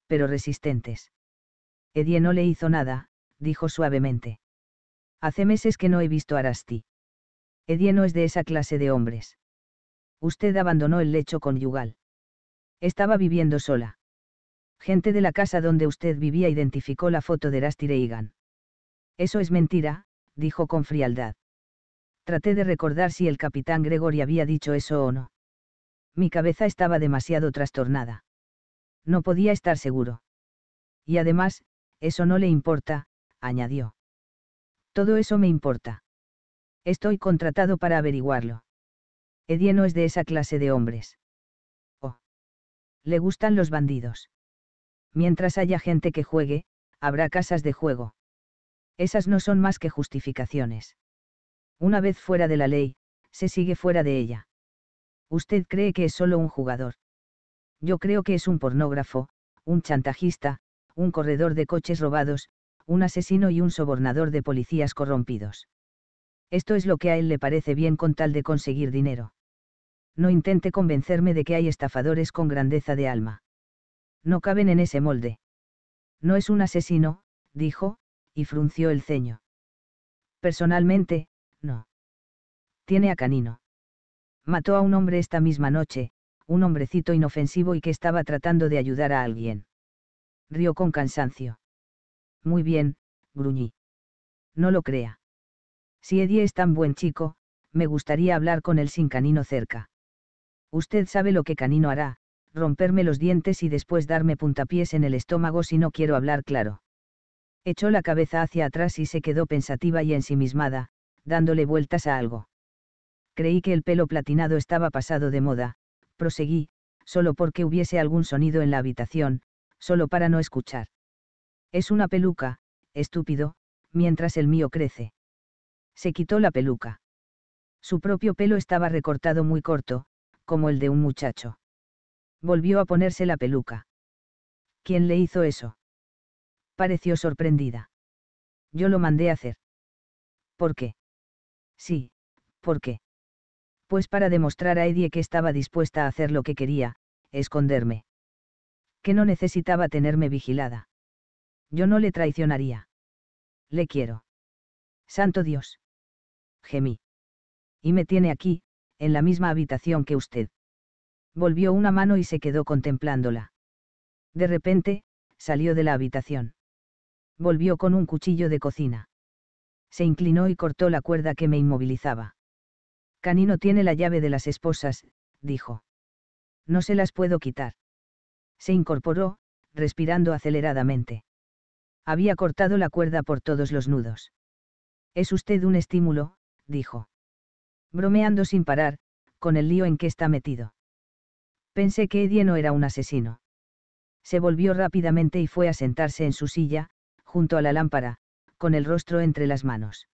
pero resistentes. Edie no le hizo nada, dijo suavemente. Hace meses que no he visto a Rasti. Edie no es de esa clase de hombres. Usted abandonó el lecho conyugal. Estaba viviendo sola. Gente de la casa donde usted vivía identificó la foto de Rasti Reagan. Eso es mentira, dijo con frialdad. Traté de recordar si el capitán Gregory había dicho eso o no. Mi cabeza estaba demasiado trastornada. No podía estar seguro. Y además, eso no le importa, añadió. Todo eso me importa. Estoy contratado para averiguarlo. Edie no es de esa clase de hombres. Oh. Le gustan los bandidos. Mientras haya gente que juegue, habrá casas de juego. Esas no son más que justificaciones. Una vez fuera de la ley, se sigue fuera de ella. Usted cree que es solo un jugador. Yo creo que es un pornógrafo, un chantajista, un corredor de coches robados, un asesino y un sobornador de policías corrompidos. Esto es lo que a él le parece bien con tal de conseguir dinero. No intente convencerme de que hay estafadores con grandeza de alma. No caben en ese molde. No es un asesino, dijo, y frunció el ceño. Personalmente, no. Tiene a Canino. Mató a un hombre esta misma noche, un hombrecito inofensivo y que estaba tratando de ayudar a alguien rió con cansancio. Muy bien, gruñí. No lo crea. Si Eddie es tan buen chico, me gustaría hablar con él sin Canino cerca. Usted sabe lo que Canino hará, romperme los dientes y después darme puntapiés en el estómago si no quiero hablar claro. Echó la cabeza hacia atrás y se quedó pensativa y ensimismada, dándole vueltas a algo. Creí que el pelo platinado estaba pasado de moda, proseguí, solo porque hubiese algún sonido en la habitación, solo para no escuchar. Es una peluca, estúpido, mientras el mío crece. Se quitó la peluca. Su propio pelo estaba recortado muy corto, como el de un muchacho. Volvió a ponerse la peluca. ¿Quién le hizo eso? Pareció sorprendida. Yo lo mandé a hacer. ¿Por qué? Sí, ¿por qué? Pues para demostrar a Eddie que estaba dispuesta a hacer lo que quería, esconderme que no necesitaba tenerme vigilada. Yo no le traicionaría. Le quiero. Santo Dios. Gemí. Y me tiene aquí, en la misma habitación que usted. Volvió una mano y se quedó contemplándola. De repente, salió de la habitación. Volvió con un cuchillo de cocina. Se inclinó y cortó la cuerda que me inmovilizaba. Canino tiene la llave de las esposas, dijo. No se las puedo quitar. Se incorporó, respirando aceleradamente. Había cortado la cuerda por todos los nudos. Es usted un estímulo, dijo. Bromeando sin parar, con el lío en que está metido. Pensé que Eddie no era un asesino. Se volvió rápidamente y fue a sentarse en su silla, junto a la lámpara, con el rostro entre las manos.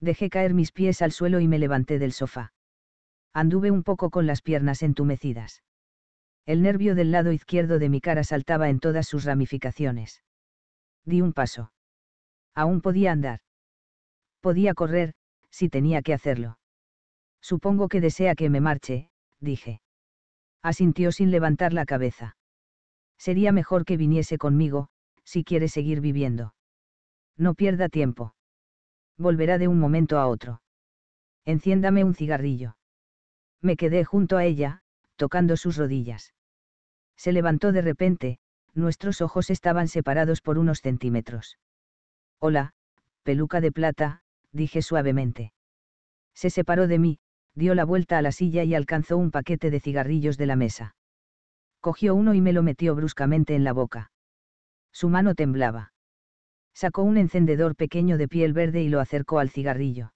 Dejé caer mis pies al suelo y me levanté del sofá. Anduve un poco con las piernas entumecidas. El nervio del lado izquierdo de mi cara saltaba en todas sus ramificaciones. Di un paso. Aún podía andar. Podía correr, si tenía que hacerlo. Supongo que desea que me marche, dije. Asintió sin levantar la cabeza. Sería mejor que viniese conmigo, si quiere seguir viviendo. No pierda tiempo. Volverá de un momento a otro. Enciéndame un cigarrillo. Me quedé junto a ella, tocando sus rodillas. Se levantó de repente, nuestros ojos estaban separados por unos centímetros. Hola, peluca de plata, dije suavemente. Se separó de mí, dio la vuelta a la silla y alcanzó un paquete de cigarrillos de la mesa. Cogió uno y me lo metió bruscamente en la boca. Su mano temblaba. Sacó un encendedor pequeño de piel verde y lo acercó al cigarrillo.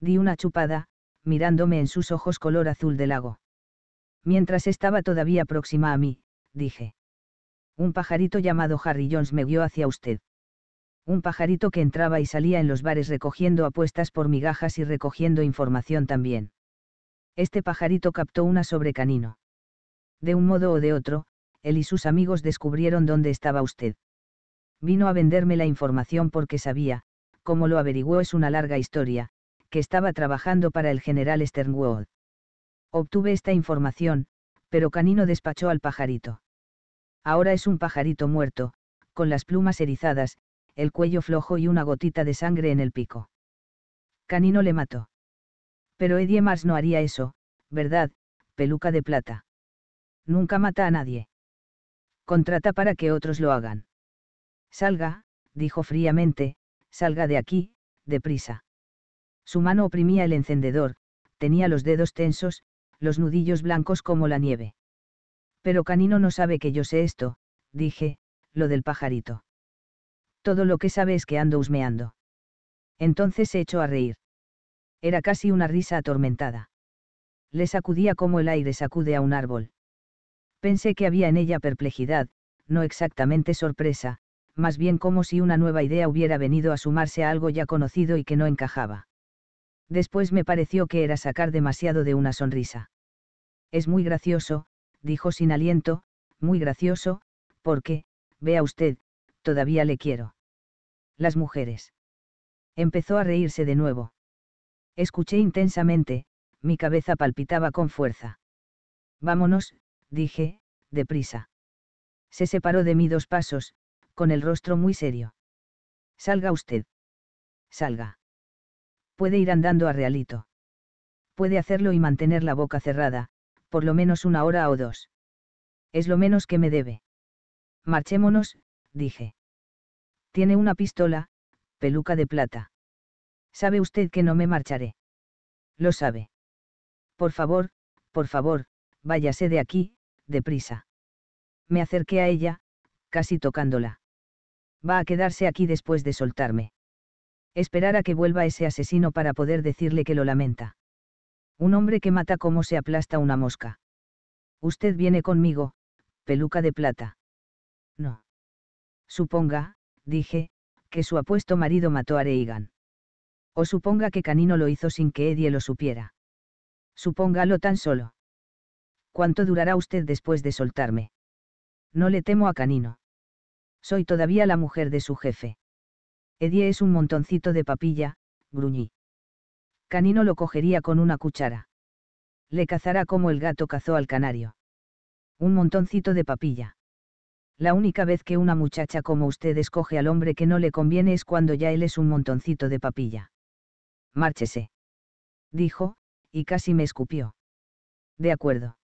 Di una chupada, mirándome en sus ojos color azul del lago. Mientras estaba todavía próxima a mí, dije. Un pajarito llamado Harry Jones me guió hacia usted. Un pajarito que entraba y salía en los bares recogiendo apuestas por migajas y recogiendo información también. Este pajarito captó una sobre Canino. De un modo o de otro, él y sus amigos descubrieron dónde estaba usted. Vino a venderme la información porque sabía, como lo averiguó es una larga historia, que estaba trabajando para el general Sternwood. Obtuve esta información, pero Canino despachó al pajarito. Ahora es un pajarito muerto, con las plumas erizadas, el cuello flojo y una gotita de sangre en el pico. Canino le mató. Pero Eddie Mars no haría eso, ¿verdad, peluca de plata? Nunca mata a nadie. Contrata para que otros lo hagan. Salga, dijo fríamente, salga de aquí, deprisa. Su mano oprimía el encendedor, tenía los dedos tensos, los nudillos blancos como la nieve. Pero Canino no sabe que yo sé esto, dije, lo del pajarito. Todo lo que sabe es que ando husmeando. Entonces se echó a reír. Era casi una risa atormentada. Le sacudía como el aire sacude a un árbol. Pensé que había en ella perplejidad, no exactamente sorpresa, más bien como si una nueva idea hubiera venido a sumarse a algo ya conocido y que no encajaba. Después me pareció que era sacar demasiado de una sonrisa. Es muy gracioso, dijo sin aliento, muy gracioso, porque, vea usted, todavía le quiero. Las mujeres. Empezó a reírse de nuevo. Escuché intensamente, mi cabeza palpitaba con fuerza. Vámonos, dije, deprisa. Se separó de mí dos pasos, con el rostro muy serio. Salga usted. Salga puede ir andando a realito. Puede hacerlo y mantener la boca cerrada, por lo menos una hora o dos. Es lo menos que me debe. Marchémonos, dije. Tiene una pistola, peluca de plata. Sabe usted que no me marcharé. Lo sabe. Por favor, por favor, váyase de aquí, deprisa. Me acerqué a ella, casi tocándola. Va a quedarse aquí después de soltarme esperar a que vuelva ese asesino para poder decirle que lo lamenta. Un hombre que mata como se aplasta una mosca. Usted viene conmigo, peluca de plata. No. Suponga, dije, que su apuesto marido mató a Reagan. O suponga que Canino lo hizo sin que Eddie lo supiera. Supóngalo tan solo. ¿Cuánto durará usted después de soltarme? No le temo a Canino. Soy todavía la mujer de su jefe. Edie es un montoncito de papilla, gruñí. Canino lo cogería con una cuchara. Le cazará como el gato cazó al canario. Un montoncito de papilla. La única vez que una muchacha como usted escoge al hombre que no le conviene es cuando ya él es un montoncito de papilla. Márchese. Dijo, y casi me escupió. De acuerdo.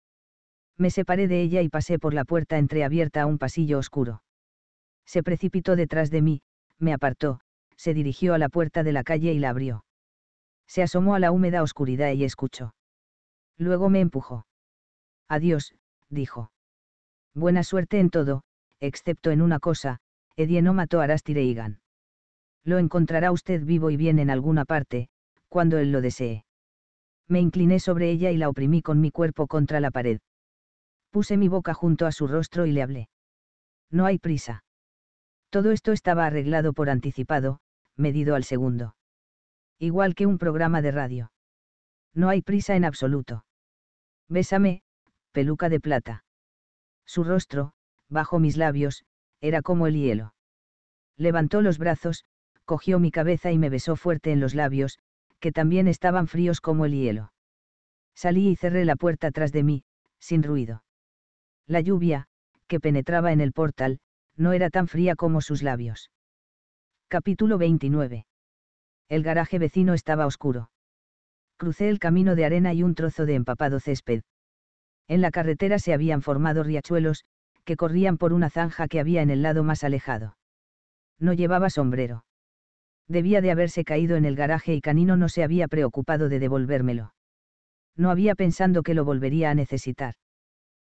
Me separé de ella y pasé por la puerta entreabierta a un pasillo oscuro. Se precipitó detrás de mí, me apartó, se dirigió a la puerta de la calle y la abrió. Se asomó a la húmeda oscuridad y escuchó. Luego me empujó. Adiós, dijo. Buena suerte en todo, excepto en una cosa, Edie no mató a Rastireigan. Lo encontrará usted vivo y bien en alguna parte, cuando él lo desee. Me incliné sobre ella y la oprimí con mi cuerpo contra la pared. Puse mi boca junto a su rostro y le hablé. No hay prisa. Todo esto estaba arreglado por anticipado, medido al segundo. Igual que un programa de radio. No hay prisa en absoluto. Bésame, peluca de plata. Su rostro, bajo mis labios, era como el hielo. Levantó los brazos, cogió mi cabeza y me besó fuerte en los labios, que también estaban fríos como el hielo. Salí y cerré la puerta tras de mí, sin ruido. La lluvia, que penetraba en el portal, no era tan fría como sus labios. Capítulo 29. El garaje vecino estaba oscuro. Crucé el camino de arena y un trozo de empapado césped. En la carretera se habían formado riachuelos, que corrían por una zanja que había en el lado más alejado. No llevaba sombrero. Debía de haberse caído en el garaje y Canino no se había preocupado de devolvérmelo. No había pensando que lo volvería a necesitar.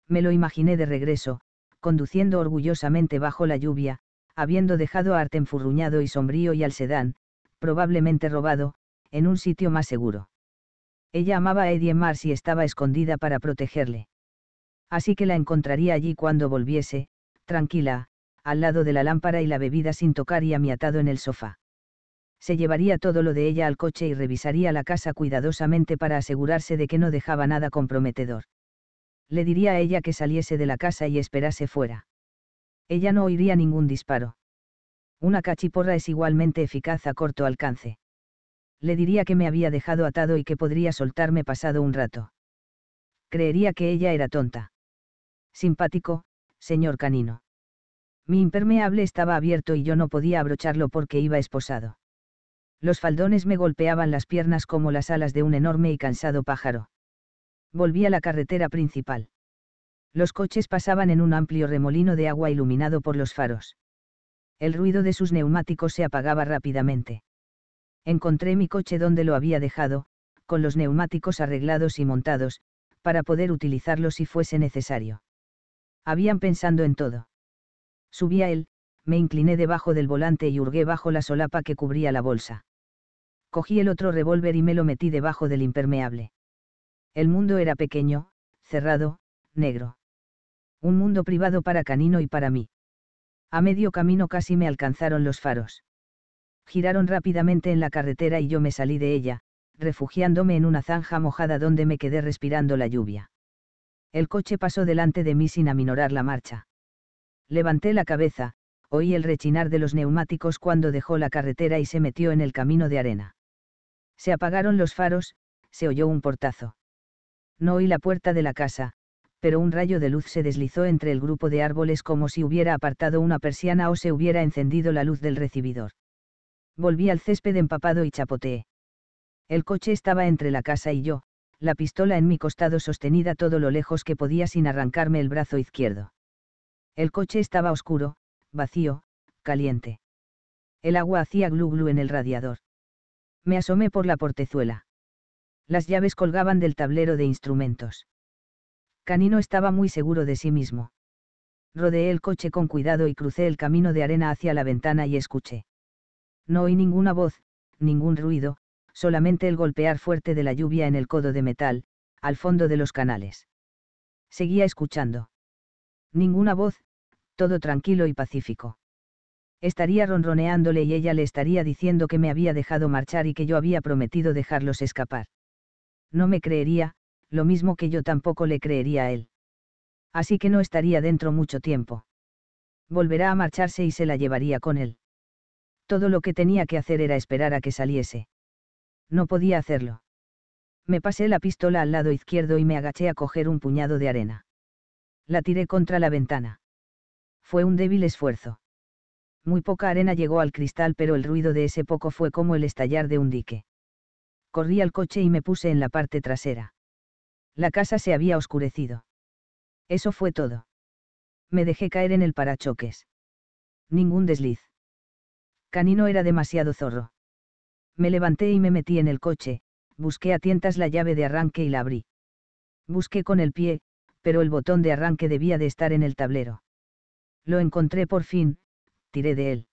Me lo imaginé de regreso, conduciendo orgullosamente bajo la lluvia, habiendo dejado a Arten enfurruñado y sombrío y al sedán, probablemente robado, en un sitio más seguro. Ella amaba a Eddie Mars y estaba escondida para protegerle. Así que la encontraría allí cuando volviese, tranquila, al lado de la lámpara y la bebida sin tocar y amiatado en el sofá. Se llevaría todo lo de ella al coche y revisaría la casa cuidadosamente para asegurarse de que no dejaba nada comprometedor. Le diría a ella que saliese de la casa y esperase fuera. Ella no oiría ningún disparo. Una cachiporra es igualmente eficaz a corto alcance. Le diría que me había dejado atado y que podría soltarme pasado un rato. Creería que ella era tonta. Simpático, señor canino. Mi impermeable estaba abierto y yo no podía abrocharlo porque iba esposado. Los faldones me golpeaban las piernas como las alas de un enorme y cansado pájaro. Volví a la carretera principal. Los coches pasaban en un amplio remolino de agua iluminado por los faros. El ruido de sus neumáticos se apagaba rápidamente. Encontré mi coche donde lo había dejado, con los neumáticos arreglados y montados, para poder utilizarlo si fuese necesario. Habían pensado en todo. Subí a él, me incliné debajo del volante y hurgué bajo la solapa que cubría la bolsa. Cogí el otro revólver y me lo metí debajo del impermeable. El mundo era pequeño, cerrado, negro. Un mundo privado para Canino y para mí. A medio camino casi me alcanzaron los faros. Giraron rápidamente en la carretera y yo me salí de ella, refugiándome en una zanja mojada donde me quedé respirando la lluvia. El coche pasó delante de mí sin aminorar la marcha. Levanté la cabeza, oí el rechinar de los neumáticos cuando dejó la carretera y se metió en el camino de arena. Se apagaron los faros, se oyó un portazo. No oí la puerta de la casa, pero un rayo de luz se deslizó entre el grupo de árboles como si hubiera apartado una persiana o se hubiera encendido la luz del recibidor. Volví al césped empapado y chapoteé. El coche estaba entre la casa y yo, la pistola en mi costado sostenida todo lo lejos que podía sin arrancarme el brazo izquierdo. El coche estaba oscuro, vacío, caliente. El agua hacía glu en el radiador. Me asomé por la portezuela. Las llaves colgaban del tablero de instrumentos. Canino estaba muy seguro de sí mismo. Rodeé el coche con cuidado y crucé el camino de arena hacia la ventana y escuché. No oí ninguna voz, ningún ruido, solamente el golpear fuerte de la lluvia en el codo de metal, al fondo de los canales. Seguía escuchando. Ninguna voz, todo tranquilo y pacífico. Estaría ronroneándole y ella le estaría diciendo que me había dejado marchar y que yo había prometido dejarlos escapar. No me creería, lo mismo que yo tampoco le creería a él. Así que no estaría dentro mucho tiempo. Volverá a marcharse y se la llevaría con él. Todo lo que tenía que hacer era esperar a que saliese. No podía hacerlo. Me pasé la pistola al lado izquierdo y me agaché a coger un puñado de arena. La tiré contra la ventana. Fue un débil esfuerzo. Muy poca arena llegó al cristal, pero el ruido de ese poco fue como el estallar de un dique. Corrí al coche y me puse en la parte trasera. La casa se había oscurecido. Eso fue todo. Me dejé caer en el parachoques. Ningún desliz. Canino era demasiado zorro. Me levanté y me metí en el coche, busqué a tientas la llave de arranque y la abrí. Busqué con el pie, pero el botón de arranque debía de estar en el tablero. Lo encontré por fin, tiré de él.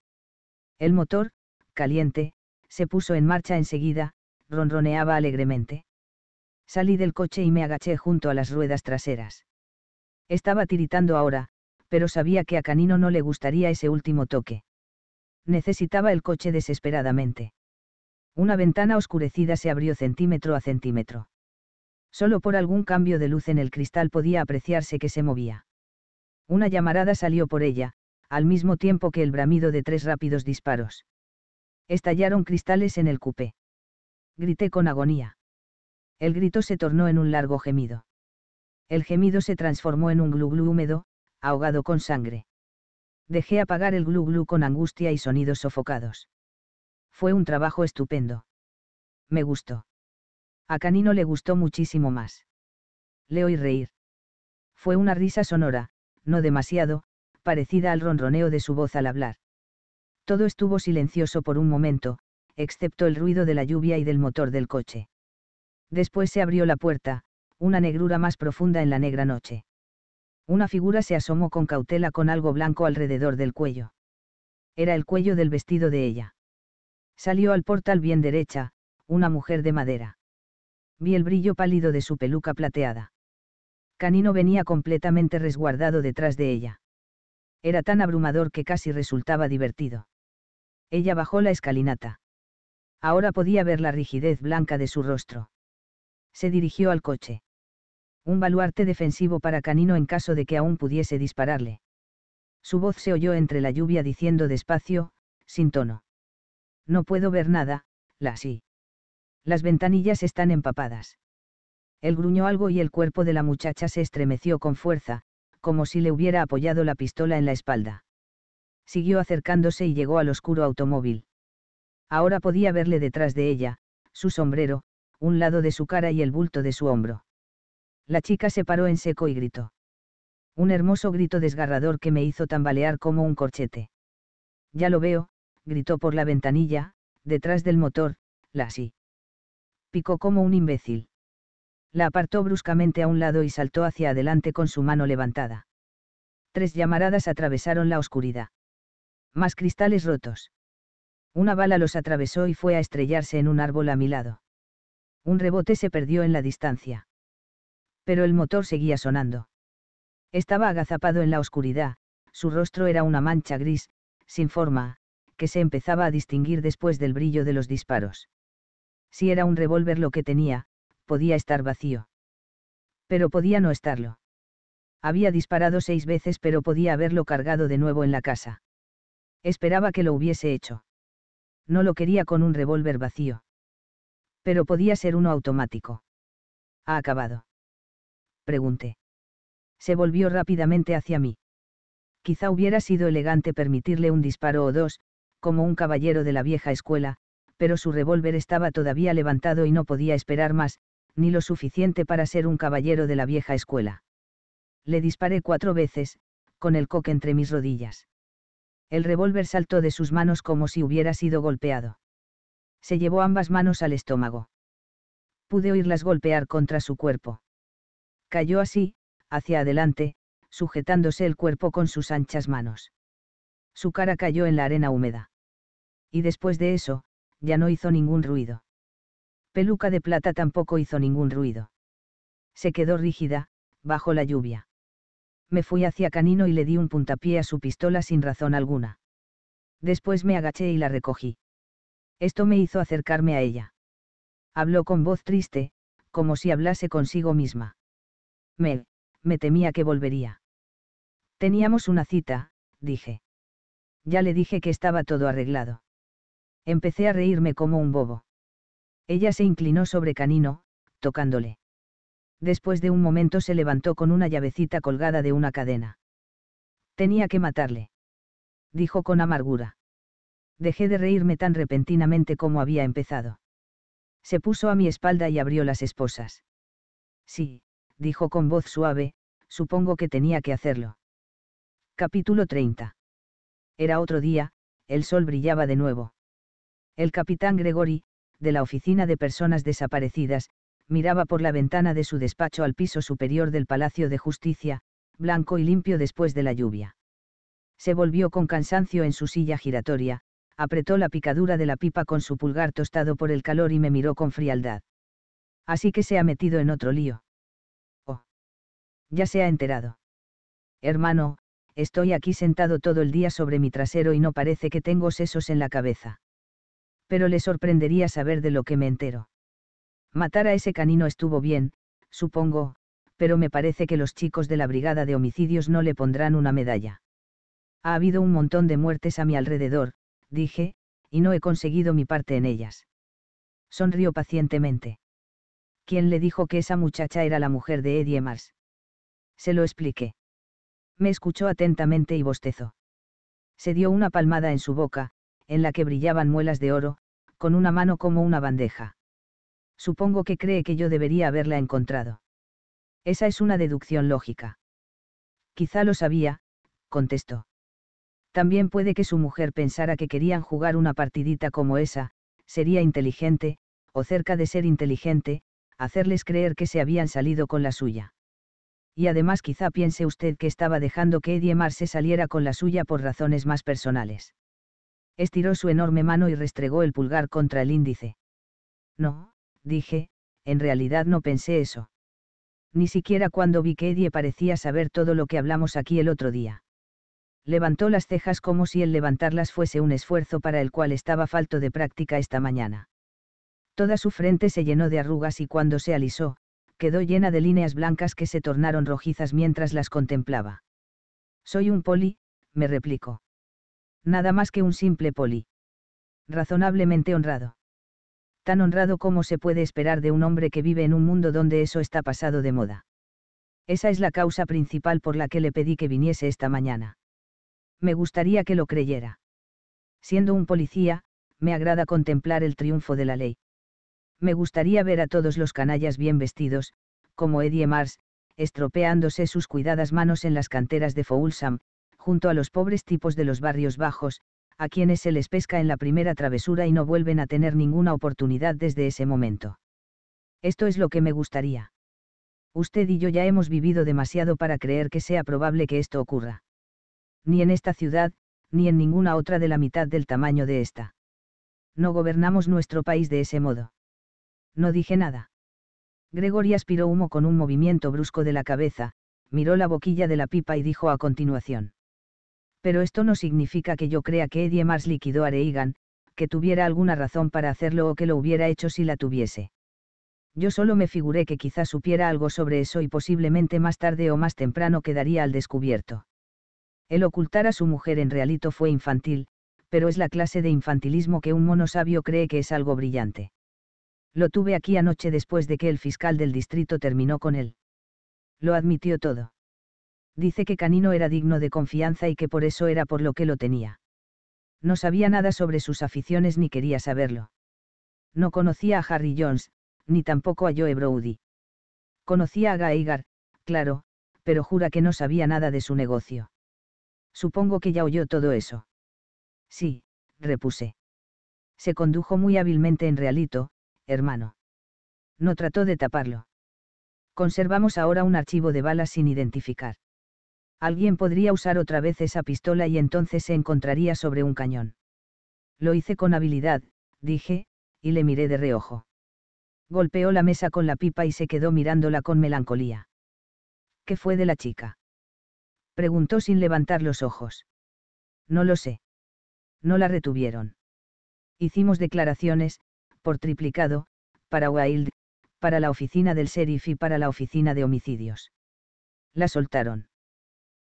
El motor, caliente, se puso en marcha enseguida, ronroneaba alegremente. Salí del coche y me agaché junto a las ruedas traseras. Estaba tiritando ahora, pero sabía que a Canino no le gustaría ese último toque. Necesitaba el coche desesperadamente. Una ventana oscurecida se abrió centímetro a centímetro. Solo por algún cambio de luz en el cristal podía apreciarse que se movía. Una llamarada salió por ella, al mismo tiempo que el bramido de tres rápidos disparos. Estallaron cristales en el coupé. Grité con agonía. El grito se tornó en un largo gemido. El gemido se transformó en un glu húmedo, ahogado con sangre. Dejé apagar el glu con angustia y sonidos sofocados. Fue un trabajo estupendo. Me gustó. A Canino le gustó muchísimo más. Le oí reír. Fue una risa sonora, no demasiado, parecida al ronroneo de su voz al hablar. Todo estuvo silencioso por un momento, excepto el ruido de la lluvia y del motor del coche. Después se abrió la puerta, una negrura más profunda en la negra noche. Una figura se asomó con cautela con algo blanco alrededor del cuello. Era el cuello del vestido de ella. Salió al portal bien derecha, una mujer de madera. Vi el brillo pálido de su peluca plateada. Canino venía completamente resguardado detrás de ella. Era tan abrumador que casi resultaba divertido. Ella bajó la escalinata. Ahora podía ver la rigidez blanca de su rostro se dirigió al coche. Un baluarte defensivo para Canino en caso de que aún pudiese dispararle. Su voz se oyó entre la lluvia diciendo despacio, sin tono. No puedo ver nada, la sí. Las ventanillas están empapadas. Él gruñó algo y el cuerpo de la muchacha se estremeció con fuerza, como si le hubiera apoyado la pistola en la espalda. Siguió acercándose y llegó al oscuro automóvil. Ahora podía verle detrás de ella, su sombrero, un lado de su cara y el bulto de su hombro. La chica se paró en seco y gritó. Un hermoso grito desgarrador que me hizo tambalear como un corchete. Ya lo veo, gritó por la ventanilla, detrás del motor, la así. Picó como un imbécil. La apartó bruscamente a un lado y saltó hacia adelante con su mano levantada. Tres llamaradas atravesaron la oscuridad. Más cristales rotos. Una bala los atravesó y fue a estrellarse en un árbol a mi lado un rebote se perdió en la distancia. Pero el motor seguía sonando. Estaba agazapado en la oscuridad, su rostro era una mancha gris, sin forma, que se empezaba a distinguir después del brillo de los disparos. Si era un revólver lo que tenía, podía estar vacío. Pero podía no estarlo. Había disparado seis veces pero podía haberlo cargado de nuevo en la casa. Esperaba que lo hubiese hecho. No lo quería con un revólver vacío. Pero podía ser uno automático. ¿Ha acabado? Pregunté. Se volvió rápidamente hacia mí. Quizá hubiera sido elegante permitirle un disparo o dos, como un caballero de la vieja escuela, pero su revólver estaba todavía levantado y no podía esperar más, ni lo suficiente para ser un caballero de la vieja escuela. Le disparé cuatro veces, con el coque entre mis rodillas. El revólver saltó de sus manos como si hubiera sido golpeado se llevó ambas manos al estómago. Pude oírlas golpear contra su cuerpo. Cayó así, hacia adelante, sujetándose el cuerpo con sus anchas manos. Su cara cayó en la arena húmeda. Y después de eso, ya no hizo ningún ruido. Peluca de plata tampoco hizo ningún ruido. Se quedó rígida, bajo la lluvia. Me fui hacia Canino y le di un puntapié a su pistola sin razón alguna. Después me agaché y la recogí. Esto me hizo acercarme a ella. Habló con voz triste, como si hablase consigo misma. Mel, me temía que volvería. Teníamos una cita, dije. Ya le dije que estaba todo arreglado. Empecé a reírme como un bobo. Ella se inclinó sobre Canino, tocándole. Después de un momento se levantó con una llavecita colgada de una cadena. Tenía que matarle. Dijo con amargura dejé de reírme tan repentinamente como había empezado. Se puso a mi espalda y abrió las esposas. Sí, dijo con voz suave, supongo que tenía que hacerlo. Capítulo 30. Era otro día, el sol brillaba de nuevo. El capitán Gregory, de la oficina de personas desaparecidas, miraba por la ventana de su despacho al piso superior del Palacio de Justicia, blanco y limpio después de la lluvia. Se volvió con cansancio en su silla giratoria, apretó la picadura de la pipa con su pulgar tostado por el calor y me miró con frialdad. Así que se ha metido en otro lío. Oh. Ya se ha enterado. Hermano, estoy aquí sentado todo el día sobre mi trasero y no parece que tengo sesos en la cabeza. Pero le sorprendería saber de lo que me entero. Matar a ese canino estuvo bien, supongo, pero me parece que los chicos de la brigada de homicidios no le pondrán una medalla. Ha habido un montón de muertes a mi alrededor, dije, y no he conseguido mi parte en ellas. Sonrió pacientemente. ¿Quién le dijo que esa muchacha era la mujer de Eddie Mars? Se lo expliqué. Me escuchó atentamente y bostezó. Se dio una palmada en su boca, en la que brillaban muelas de oro, con una mano como una bandeja. Supongo que cree que yo debería haberla encontrado. Esa es una deducción lógica. Quizá lo sabía, contestó también puede que su mujer pensara que querían jugar una partidita como esa, sería inteligente, o cerca de ser inteligente, hacerles creer que se habían salido con la suya. Y además quizá piense usted que estaba dejando que Eddie Mar se saliera con la suya por razones más personales. Estiró su enorme mano y restregó el pulgar contra el índice. No, dije, en realidad no pensé eso. Ni siquiera cuando vi que Eddie parecía saber todo lo que hablamos aquí el otro día levantó las cejas como si el levantarlas fuese un esfuerzo para el cual estaba falto de práctica esta mañana. Toda su frente se llenó de arrugas y cuando se alisó, quedó llena de líneas blancas que se tornaron rojizas mientras las contemplaba. Soy un poli, me replicó. Nada más que un simple poli. Razonablemente honrado. Tan honrado como se puede esperar de un hombre que vive en un mundo donde eso está pasado de moda. Esa es la causa principal por la que le pedí que viniese esta mañana me gustaría que lo creyera. Siendo un policía, me agrada contemplar el triunfo de la ley. Me gustaría ver a todos los canallas bien vestidos, como Eddie Mars, estropeándose sus cuidadas manos en las canteras de Foulsam, junto a los pobres tipos de los barrios bajos, a quienes se les pesca en la primera travesura y no vuelven a tener ninguna oportunidad desde ese momento. Esto es lo que me gustaría. Usted y yo ya hemos vivido demasiado para creer que sea probable que esto ocurra ni en esta ciudad, ni en ninguna otra de la mitad del tamaño de esta. No gobernamos nuestro país de ese modo. No dije nada. Gregory aspiró humo con un movimiento brusco de la cabeza, miró la boquilla de la pipa y dijo a continuación. Pero esto no significa que yo crea que Eddie Mars liquidó a Reagan, que tuviera alguna razón para hacerlo o que lo hubiera hecho si la tuviese. Yo solo me figuré que quizás supiera algo sobre eso y posiblemente más tarde o más temprano quedaría al descubierto. El ocultar a su mujer en realito fue infantil, pero es la clase de infantilismo que un mono sabio cree que es algo brillante. Lo tuve aquí anoche después de que el fiscal del distrito terminó con él. Lo admitió todo. Dice que Canino era digno de confianza y que por eso era por lo que lo tenía. No sabía nada sobre sus aficiones ni quería saberlo. No conocía a Harry Jones, ni tampoco a Joe Brody. Conocía a Geiger, claro, pero jura que no sabía nada de su negocio. Supongo que ya oyó todo eso. Sí, repuse. Se condujo muy hábilmente en realito, hermano. No trató de taparlo. Conservamos ahora un archivo de balas sin identificar. Alguien podría usar otra vez esa pistola y entonces se encontraría sobre un cañón. Lo hice con habilidad, dije, y le miré de reojo. Golpeó la mesa con la pipa y se quedó mirándola con melancolía. ¿Qué fue de la chica? preguntó sin levantar los ojos. No lo sé. No la retuvieron. Hicimos declaraciones, por triplicado, para Wild, para la oficina del sheriff y para la oficina de homicidios. La soltaron.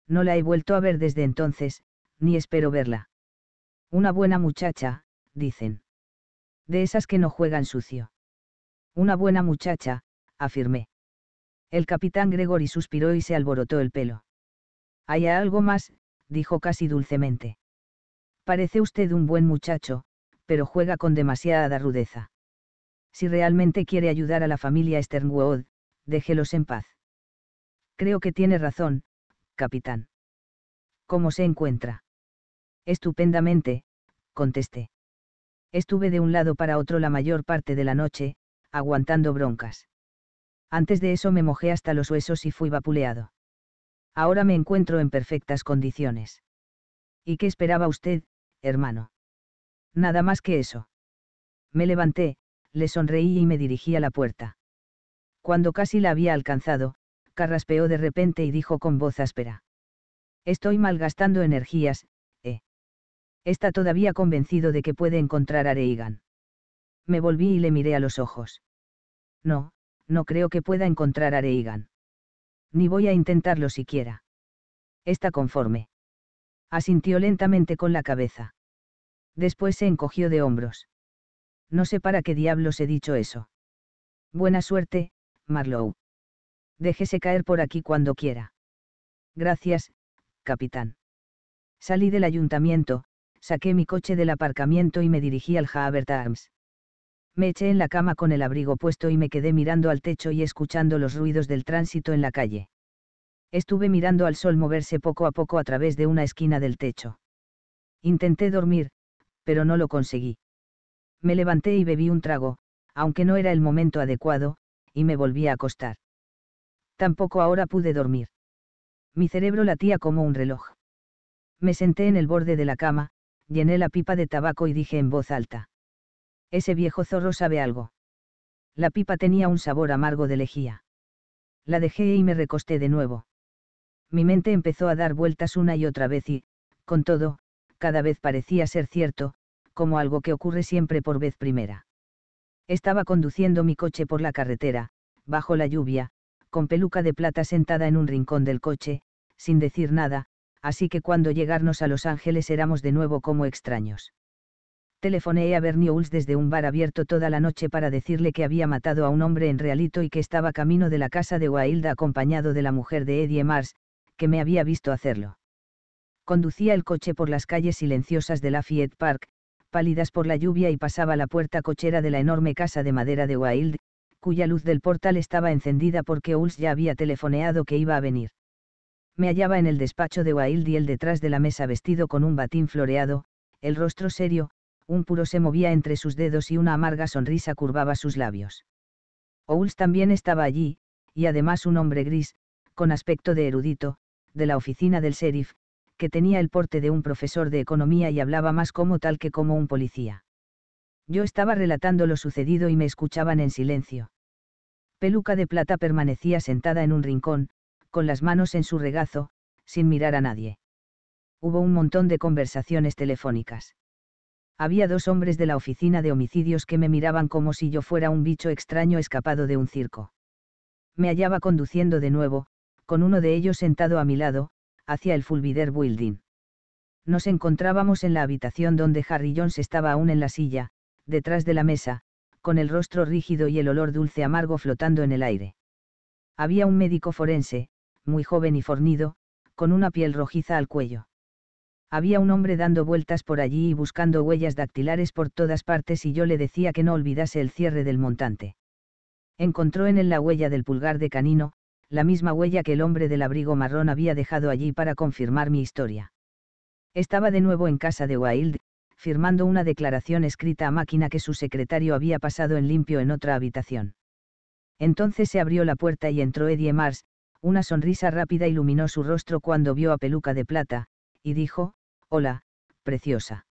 No la he vuelto a ver desde entonces, ni espero verla. Una buena muchacha, dicen. De esas que no juegan sucio. Una buena muchacha, afirmé. El capitán Gregory suspiró y se alborotó el pelo. Hay algo más, dijo casi dulcemente. Parece usted un buen muchacho, pero juega con demasiada rudeza. Si realmente quiere ayudar a la familia Sternwood, déjelos en paz. Creo que tiene razón, capitán. ¿Cómo se encuentra? Estupendamente, contesté. Estuve de un lado para otro la mayor parte de la noche, aguantando broncas. Antes de eso me mojé hasta los huesos y fui vapuleado. Ahora me encuentro en perfectas condiciones. ¿Y qué esperaba usted, hermano? Nada más que eso. Me levanté, le sonreí y me dirigí a la puerta. Cuando casi la había alcanzado, carraspeó de repente y dijo con voz áspera. Estoy malgastando energías, ¿eh? Está todavía convencido de que puede encontrar a Reagan. Me volví y le miré a los ojos. No, no creo que pueda encontrar a Reagan ni voy a intentarlo siquiera. Está conforme. Asintió lentamente con la cabeza. Después se encogió de hombros. No sé para qué diablos he dicho eso. Buena suerte, Marlowe. Déjese caer por aquí cuando quiera. Gracias, capitán. Salí del ayuntamiento, saqué mi coche del aparcamiento y me dirigí al Havert Arms. Me eché en la cama con el abrigo puesto y me quedé mirando al techo y escuchando los ruidos del tránsito en la calle. Estuve mirando al sol moverse poco a poco a través de una esquina del techo. Intenté dormir, pero no lo conseguí. Me levanté y bebí un trago, aunque no era el momento adecuado, y me volví a acostar. Tampoco ahora pude dormir. Mi cerebro latía como un reloj. Me senté en el borde de la cama, llené la pipa de tabaco y dije en voz alta. Ese viejo zorro sabe algo. La pipa tenía un sabor amargo de lejía. La dejé y me recosté de nuevo. Mi mente empezó a dar vueltas una y otra vez y, con todo, cada vez parecía ser cierto, como algo que ocurre siempre por vez primera. Estaba conduciendo mi coche por la carretera, bajo la lluvia, con peluca de plata sentada en un rincón del coche, sin decir nada, así que cuando llegarnos a Los Ángeles éramos de nuevo como extraños. Telefoné a Owls desde un bar abierto toda la noche para decirle que había matado a un hombre en realito y que estaba camino de la casa de Wailda acompañado de la mujer de Eddie Mars, que me había visto hacerlo. Conducía el coche por las calles silenciosas de Lafayette Park, pálidas por la lluvia y pasaba la puerta cochera de la enorme casa de madera de Wilde, cuya luz del portal estaba encendida porque Ulls ya había telefoneado que iba a venir. Me hallaba en el despacho de Wild y él detrás de la mesa vestido con un batín floreado, el rostro serio, un puro se movía entre sus dedos y una amarga sonrisa curvaba sus labios. Owls también estaba allí, y además un hombre gris, con aspecto de erudito, de la oficina del sheriff, que tenía el porte de un profesor de economía y hablaba más como tal que como un policía. Yo estaba relatando lo sucedido y me escuchaban en silencio. Peluca de Plata permanecía sentada en un rincón, con las manos en su regazo, sin mirar a nadie. Hubo un montón de conversaciones telefónicas había dos hombres de la oficina de homicidios que me miraban como si yo fuera un bicho extraño escapado de un circo. Me hallaba conduciendo de nuevo, con uno de ellos sentado a mi lado, hacia el Fulvider Building. Nos encontrábamos en la habitación donde Harry Jones estaba aún en la silla, detrás de la mesa, con el rostro rígido y el olor dulce amargo flotando en el aire. Había un médico forense, muy joven y fornido, con una piel rojiza al cuello. Había un hombre dando vueltas por allí y buscando huellas dactilares por todas partes y yo le decía que no olvidase el cierre del montante. Encontró en él la huella del pulgar de canino, la misma huella que el hombre del abrigo marrón había dejado allí para confirmar mi historia. Estaba de nuevo en casa de Wild, firmando una declaración escrita a máquina que su secretario había pasado en limpio en otra habitación. Entonces se abrió la puerta y entró Eddie Mars, una sonrisa rápida iluminó su rostro cuando vio a Peluca de Plata, y dijo, Hola, preciosa.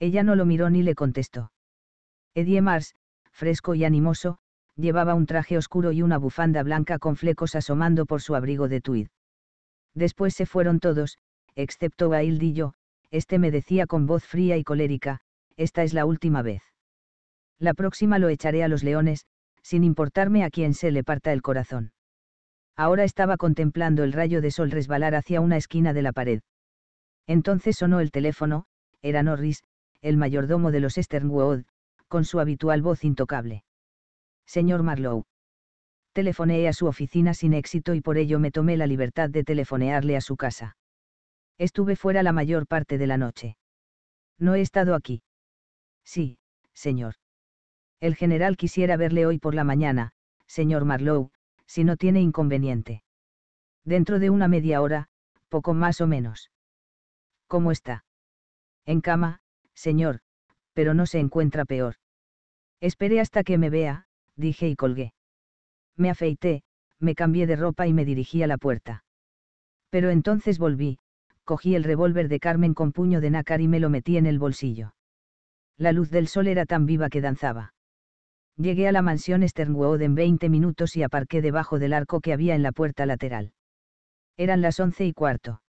Ella no lo miró ni le contestó. Edie Mars, fresco y animoso, llevaba un traje oscuro y una bufanda blanca con flecos asomando por su abrigo de tweed. Después se fueron todos, excepto yo. este me decía con voz fría y colérica, esta es la última vez. La próxima lo echaré a los leones, sin importarme a quién se le parta el corazón. Ahora estaba contemplando el rayo de sol resbalar hacia una esquina de la pared. Entonces sonó el teléfono, era Norris, el mayordomo de los Sternwood, con su habitual voz intocable. Señor Marlowe. Telefoneé a su oficina sin éxito y por ello me tomé la libertad de telefonearle a su casa. Estuve fuera la mayor parte de la noche. No he estado aquí. Sí, señor. El general quisiera verle hoy por la mañana, señor Marlowe, si no tiene inconveniente. Dentro de una media hora, poco más o menos. ¿Cómo está? En cama, señor, pero no se encuentra peor. Esperé hasta que me vea, dije y colgué. Me afeité, me cambié de ropa y me dirigí a la puerta. Pero entonces volví, cogí el revólver de Carmen con puño de nácar y me lo metí en el bolsillo. La luz del sol era tan viva que danzaba. Llegué a la mansión Sternwood en 20 minutos y aparqué debajo del arco que había en la puerta lateral. Eran las once y cuarto.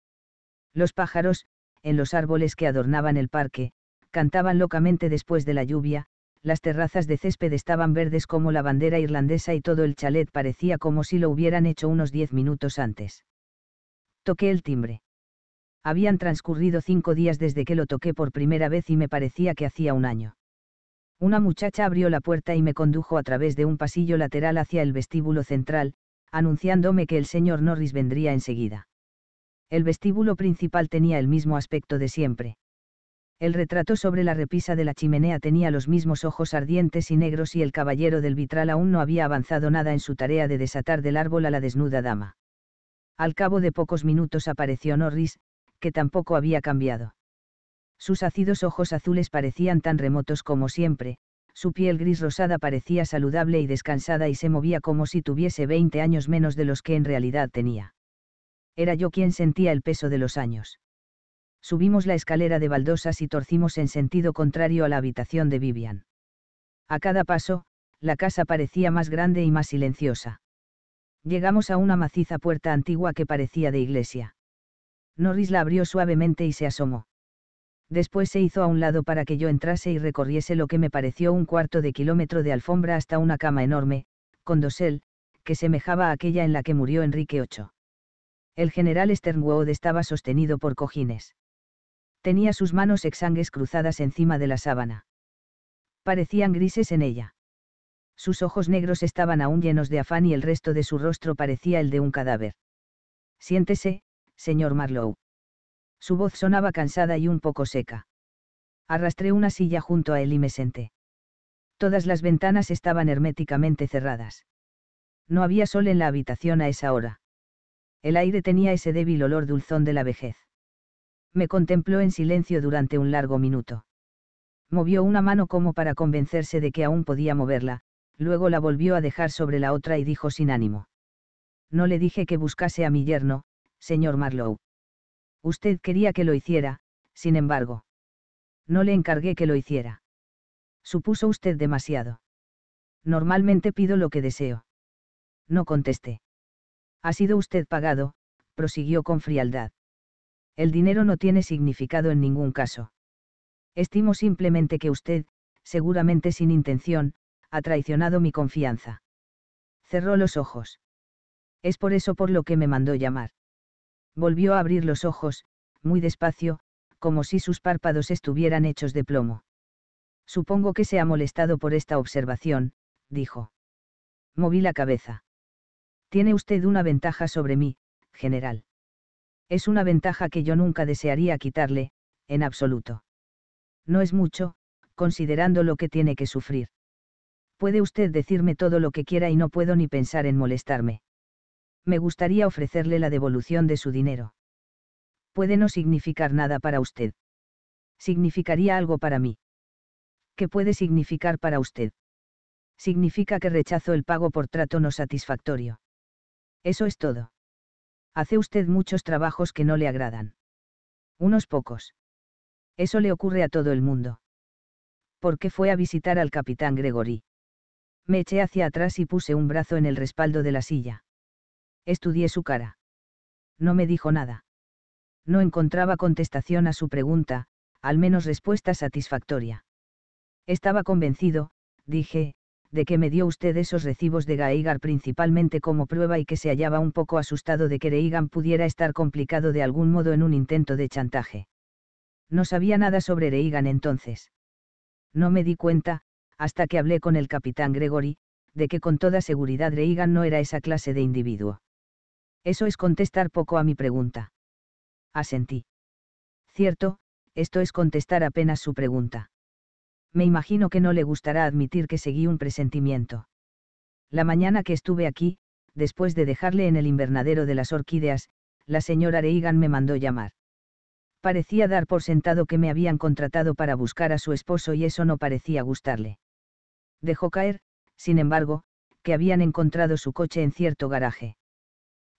Los pájaros, en los árboles que adornaban el parque, cantaban locamente después de la lluvia, las terrazas de césped estaban verdes como la bandera irlandesa y todo el chalet parecía como si lo hubieran hecho unos diez minutos antes. Toqué el timbre. Habían transcurrido cinco días desde que lo toqué por primera vez y me parecía que hacía un año. Una muchacha abrió la puerta y me condujo a través de un pasillo lateral hacia el vestíbulo central, anunciándome que el señor Norris vendría enseguida. El vestíbulo principal tenía el mismo aspecto de siempre. El retrato sobre la repisa de la chimenea tenía los mismos ojos ardientes y negros y el caballero del vitral aún no había avanzado nada en su tarea de desatar del árbol a la desnuda dama. Al cabo de pocos minutos apareció Norris, que tampoco había cambiado. Sus ácidos ojos azules parecían tan remotos como siempre, su piel gris rosada parecía saludable y descansada y se movía como si tuviese 20 años menos de los que en realidad tenía era yo quien sentía el peso de los años. Subimos la escalera de baldosas y torcimos en sentido contrario a la habitación de Vivian. A cada paso, la casa parecía más grande y más silenciosa. Llegamos a una maciza puerta antigua que parecía de iglesia. Norris la abrió suavemente y se asomó. Después se hizo a un lado para que yo entrase y recorriese lo que me pareció un cuarto de kilómetro de alfombra hasta una cama enorme, con dosel, que semejaba a aquella en la que murió Enrique VIII el general Sternwood estaba sostenido por cojines. Tenía sus manos exangues cruzadas encima de la sábana. Parecían grises en ella. Sus ojos negros estaban aún llenos de afán y el resto de su rostro parecía el de un cadáver. Siéntese, señor Marlowe. Su voz sonaba cansada y un poco seca. Arrastré una silla junto a él y me senté. Todas las ventanas estaban herméticamente cerradas. No había sol en la habitación a esa hora. El aire tenía ese débil olor dulzón de la vejez. Me contempló en silencio durante un largo minuto. Movió una mano como para convencerse de que aún podía moverla, luego la volvió a dejar sobre la otra y dijo sin ánimo. No le dije que buscase a mi yerno, señor Marlowe. Usted quería que lo hiciera, sin embargo. No le encargué que lo hiciera. Supuso usted demasiado. Normalmente pido lo que deseo. No contesté. Ha sido usted pagado, prosiguió con frialdad. El dinero no tiene significado en ningún caso. Estimo simplemente que usted, seguramente sin intención, ha traicionado mi confianza. Cerró los ojos. Es por eso por lo que me mandó llamar. Volvió a abrir los ojos, muy despacio, como si sus párpados estuvieran hechos de plomo. Supongo que se ha molestado por esta observación, dijo. Moví la cabeza. Tiene usted una ventaja sobre mí, general. Es una ventaja que yo nunca desearía quitarle, en absoluto. No es mucho, considerando lo que tiene que sufrir. Puede usted decirme todo lo que quiera y no puedo ni pensar en molestarme. Me gustaría ofrecerle la devolución de su dinero. Puede no significar nada para usted. Significaría algo para mí. ¿Qué puede significar para usted? Significa que rechazo el pago por trato no satisfactorio. Eso es todo. Hace usted muchos trabajos que no le agradan. Unos pocos. Eso le ocurre a todo el mundo. ¿Por qué fue a visitar al capitán Gregory? Me eché hacia atrás y puse un brazo en el respaldo de la silla. Estudié su cara. No me dijo nada. No encontraba contestación a su pregunta, al menos respuesta satisfactoria. Estaba convencido, dije, de que me dio usted esos recibos de Gaigar principalmente como prueba y que se hallaba un poco asustado de que Reigan pudiera estar complicado de algún modo en un intento de chantaje. No sabía nada sobre Reigan entonces. No me di cuenta, hasta que hablé con el capitán Gregory, de que con toda seguridad Reigan no era esa clase de individuo. Eso es contestar poco a mi pregunta. Asentí. Cierto, esto es contestar apenas su pregunta me imagino que no le gustará admitir que seguí un presentimiento. La mañana que estuve aquí, después de dejarle en el invernadero de las orquídeas, la señora Reagan me mandó llamar. Parecía dar por sentado que me habían contratado para buscar a su esposo y eso no parecía gustarle. Dejó caer, sin embargo, que habían encontrado su coche en cierto garaje.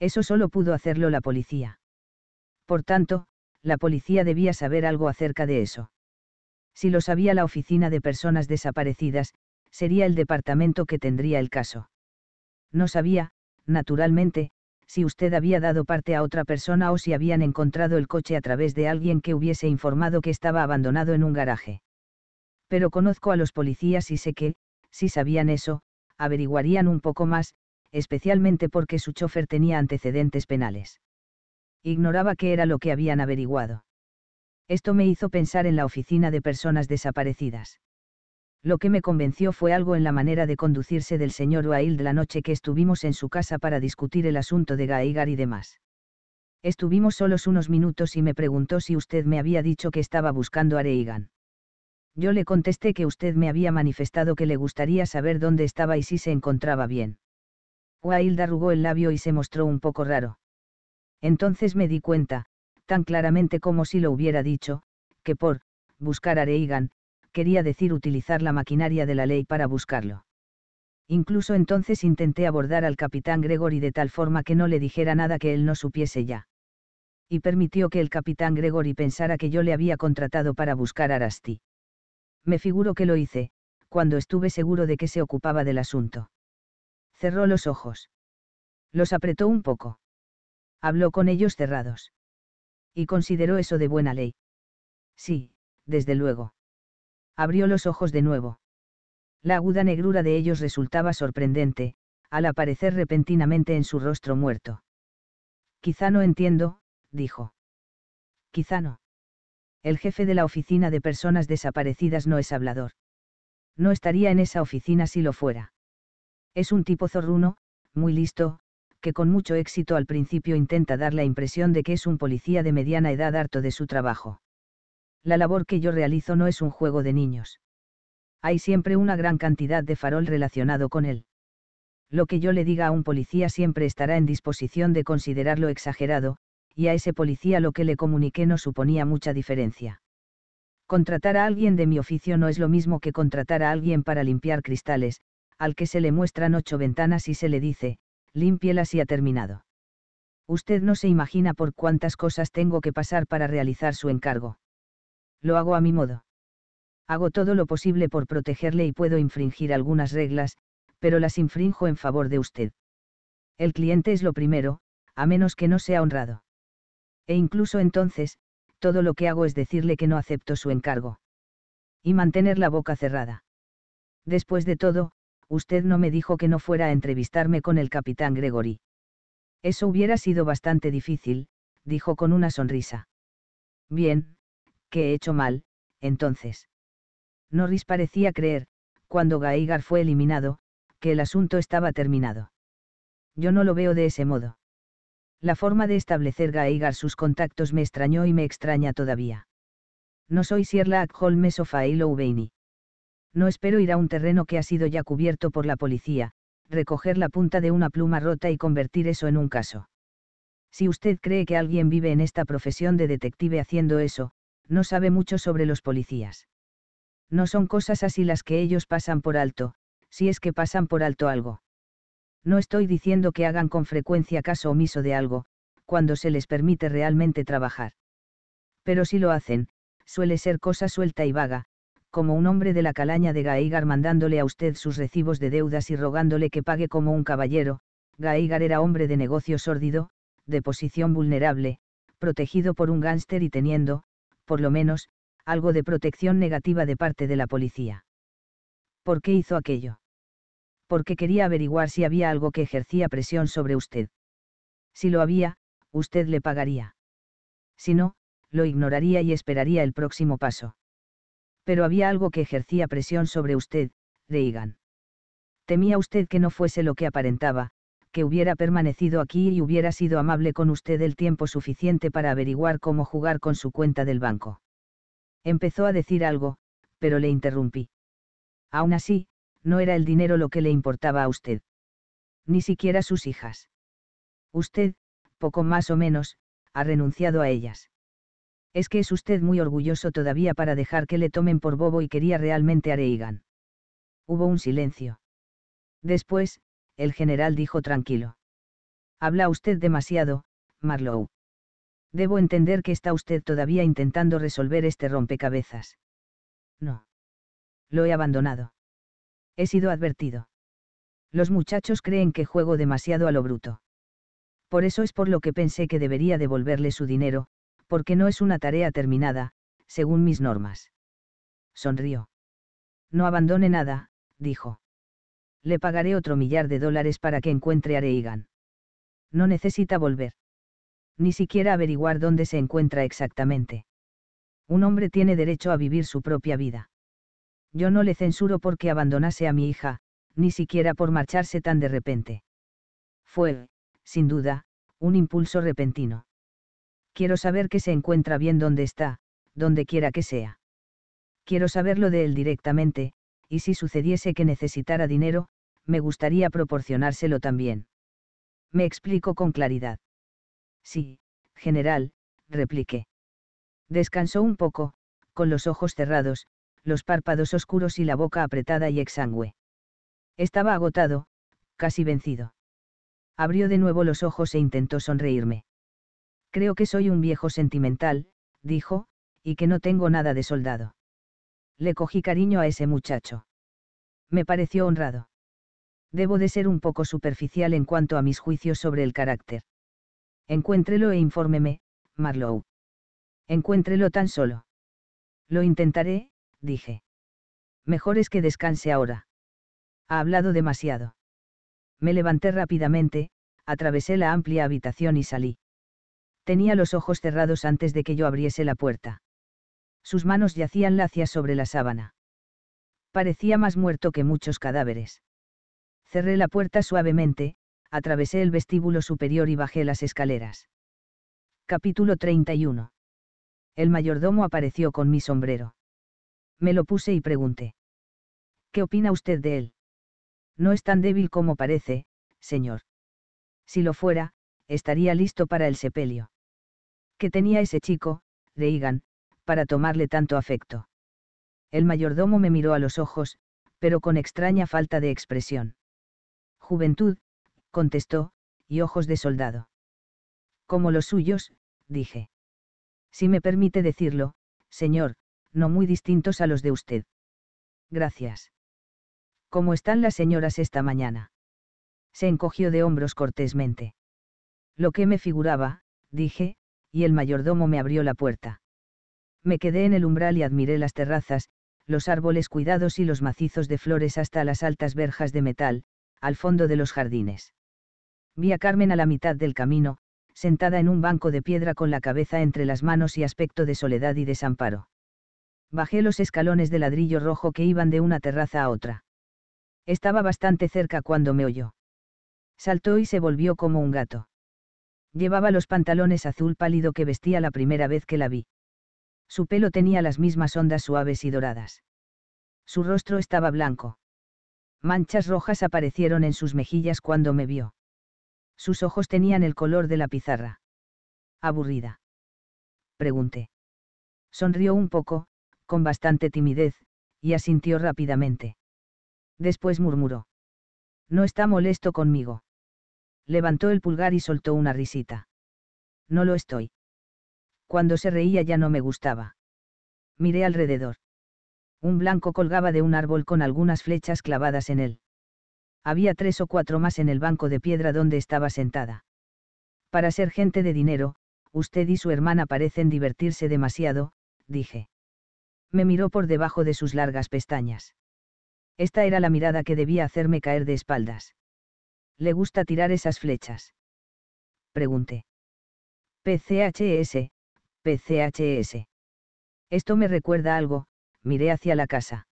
Eso solo pudo hacerlo la policía. Por tanto, la policía debía saber algo acerca de eso. Si lo sabía la oficina de personas desaparecidas, sería el departamento que tendría el caso. No sabía, naturalmente, si usted había dado parte a otra persona o si habían encontrado el coche a través de alguien que hubiese informado que estaba abandonado en un garaje. Pero conozco a los policías y sé que, si sabían eso, averiguarían un poco más, especialmente porque su chofer tenía antecedentes penales. Ignoraba qué era lo que habían averiguado. Esto me hizo pensar en la oficina de personas desaparecidas. Lo que me convenció fue algo en la manera de conducirse del señor Wail la noche que estuvimos en su casa para discutir el asunto de Gaigar y demás. Estuvimos solos unos minutos y me preguntó si usted me había dicho que estaba buscando a Reigan. Yo le contesté que usted me había manifestado que le gustaría saber dónde estaba y si se encontraba bien. Wilde arrugó el labio y se mostró un poco raro. Entonces me di cuenta, tan claramente como si lo hubiera dicho, que por, buscar a Reagan, quería decir utilizar la maquinaria de la ley para buscarlo. Incluso entonces intenté abordar al capitán Gregory de tal forma que no le dijera nada que él no supiese ya. Y permitió que el capitán Gregory pensara que yo le había contratado para buscar a Arasti. Me figuro que lo hice, cuando estuve seguro de que se ocupaba del asunto. Cerró los ojos. Los apretó un poco. Habló con ellos cerrados y consideró eso de buena ley. Sí, desde luego. Abrió los ojos de nuevo. La aguda negrura de ellos resultaba sorprendente, al aparecer repentinamente en su rostro muerto. Quizá no entiendo, dijo. Quizá no. El jefe de la oficina de personas desaparecidas no es hablador. No estaría en esa oficina si lo fuera. Es un tipo zorruno, muy listo, que con mucho éxito al principio intenta dar la impresión de que es un policía de mediana edad harto de su trabajo. La labor que yo realizo no es un juego de niños. Hay siempre una gran cantidad de farol relacionado con él. Lo que yo le diga a un policía siempre estará en disposición de considerarlo exagerado, y a ese policía lo que le comuniqué no suponía mucha diferencia. Contratar a alguien de mi oficio no es lo mismo que contratar a alguien para limpiar cristales, al que se le muestran ocho ventanas y se le dice, límpielas y ha terminado. Usted no se imagina por cuántas cosas tengo que pasar para realizar su encargo. Lo hago a mi modo. Hago todo lo posible por protegerle y puedo infringir algunas reglas, pero las infrinjo en favor de usted. El cliente es lo primero, a menos que no sea honrado. E incluso entonces, todo lo que hago es decirle que no acepto su encargo. Y mantener la boca cerrada. Después de todo, usted no me dijo que no fuera a entrevistarme con el capitán Gregory. Eso hubiera sido bastante difícil, dijo con una sonrisa. Bien, que he hecho mal, entonces. Norris parecía creer, cuando Gaigar fue eliminado, que el asunto estaba terminado. Yo no lo veo de ese modo. La forma de establecer Gaigar sus contactos me extrañó y me extraña todavía. No soy Sierra Holmes o Failo Ubeini. No espero ir a un terreno que ha sido ya cubierto por la policía, recoger la punta de una pluma rota y convertir eso en un caso. Si usted cree que alguien vive en esta profesión de detective haciendo eso, no sabe mucho sobre los policías. No son cosas así las que ellos pasan por alto, si es que pasan por alto algo. No estoy diciendo que hagan con frecuencia caso omiso de algo, cuando se les permite realmente trabajar. Pero si lo hacen, suele ser cosa suelta y vaga, como un hombre de la calaña de Gaigar mandándole a usted sus recibos de deudas y rogándole que pague como un caballero, Gaigar era hombre de negocio sórdido, de posición vulnerable, protegido por un gánster y teniendo, por lo menos, algo de protección negativa de parte de la policía. ¿Por qué hizo aquello? Porque quería averiguar si había algo que ejercía presión sobre usted. Si lo había, usted le pagaría. Si no, lo ignoraría y esperaría el próximo paso pero había algo que ejercía presión sobre usted, Reagan. Temía usted que no fuese lo que aparentaba, que hubiera permanecido aquí y hubiera sido amable con usted el tiempo suficiente para averiguar cómo jugar con su cuenta del banco. Empezó a decir algo, pero le interrumpí. Aún así, no era el dinero lo que le importaba a usted. Ni siquiera sus hijas. Usted, poco más o menos, ha renunciado a ellas es que es usted muy orgulloso todavía para dejar que le tomen por bobo y quería realmente a Reagan. Hubo un silencio. Después, el general dijo tranquilo. Habla usted demasiado, Marlowe. Debo entender que está usted todavía intentando resolver este rompecabezas. No. Lo he abandonado. He sido advertido. Los muchachos creen que juego demasiado a lo bruto. Por eso es por lo que pensé que debería devolverle su dinero, porque no es una tarea terminada, según mis normas. Sonrió. No abandone nada, dijo. Le pagaré otro millar de dólares para que encuentre a Reagan. No necesita volver. Ni siquiera averiguar dónde se encuentra exactamente. Un hombre tiene derecho a vivir su propia vida. Yo no le censuro porque abandonase a mi hija, ni siquiera por marcharse tan de repente. Fue, sin duda, un impulso repentino. Quiero saber que se encuentra bien donde está, donde quiera que sea. Quiero saberlo de él directamente, y si sucediese que necesitara dinero, me gustaría proporcionárselo también. Me explico con claridad. Sí, general, repliqué. Descansó un poco, con los ojos cerrados, los párpados oscuros y la boca apretada y exangüe. Estaba agotado, casi vencido. Abrió de nuevo los ojos e intentó sonreírme. Creo que soy un viejo sentimental, dijo, y que no tengo nada de soldado. Le cogí cariño a ese muchacho. Me pareció honrado. Debo de ser un poco superficial en cuanto a mis juicios sobre el carácter. Encuéntrelo e infórmeme, Marlowe. Encuéntrelo tan solo. Lo intentaré, dije. Mejor es que descanse ahora. Ha hablado demasiado. Me levanté rápidamente, atravesé la amplia habitación y salí tenía los ojos cerrados antes de que yo abriese la puerta. Sus manos yacían lacias sobre la sábana. Parecía más muerto que muchos cadáveres. Cerré la puerta suavemente, atravesé el vestíbulo superior y bajé las escaleras. Capítulo 31. El mayordomo apareció con mi sombrero. Me lo puse y pregunté. ¿Qué opina usted de él? No es tan débil como parece, señor. Si lo fuera, estaría listo para el sepelio que tenía ese chico, Reagan, para tomarle tanto afecto. El mayordomo me miró a los ojos, pero con extraña falta de expresión. Juventud, contestó, y ojos de soldado. Como los suyos, dije. Si me permite decirlo, señor, no muy distintos a los de usted. Gracias. ¿Cómo están las señoras esta mañana? Se encogió de hombros cortésmente. Lo que me figuraba, dije, y el mayordomo me abrió la puerta. Me quedé en el umbral y admiré las terrazas, los árboles cuidados y los macizos de flores hasta las altas verjas de metal, al fondo de los jardines. Vi a Carmen a la mitad del camino, sentada en un banco de piedra con la cabeza entre las manos y aspecto de soledad y desamparo. Bajé los escalones de ladrillo rojo que iban de una terraza a otra. Estaba bastante cerca cuando me oyó. Saltó y se volvió como un gato. Llevaba los pantalones azul pálido que vestía la primera vez que la vi. Su pelo tenía las mismas ondas suaves y doradas. Su rostro estaba blanco. Manchas rojas aparecieron en sus mejillas cuando me vio. Sus ojos tenían el color de la pizarra. Aburrida. Pregunté. Sonrió un poco, con bastante timidez, y asintió rápidamente. Después murmuró. No está molesto conmigo levantó el pulgar y soltó una risita. No lo estoy. Cuando se reía ya no me gustaba. Miré alrededor. Un blanco colgaba de un árbol con algunas flechas clavadas en él. Había tres o cuatro más en el banco de piedra donde estaba sentada. Para ser gente de dinero, usted y su hermana parecen divertirse demasiado, dije. Me miró por debajo de sus largas pestañas. Esta era la mirada que debía hacerme caer de espaldas. ¿le gusta tirar esas flechas? Pregunté. PCHS, PCHS. Esto me recuerda algo, miré hacia la casa.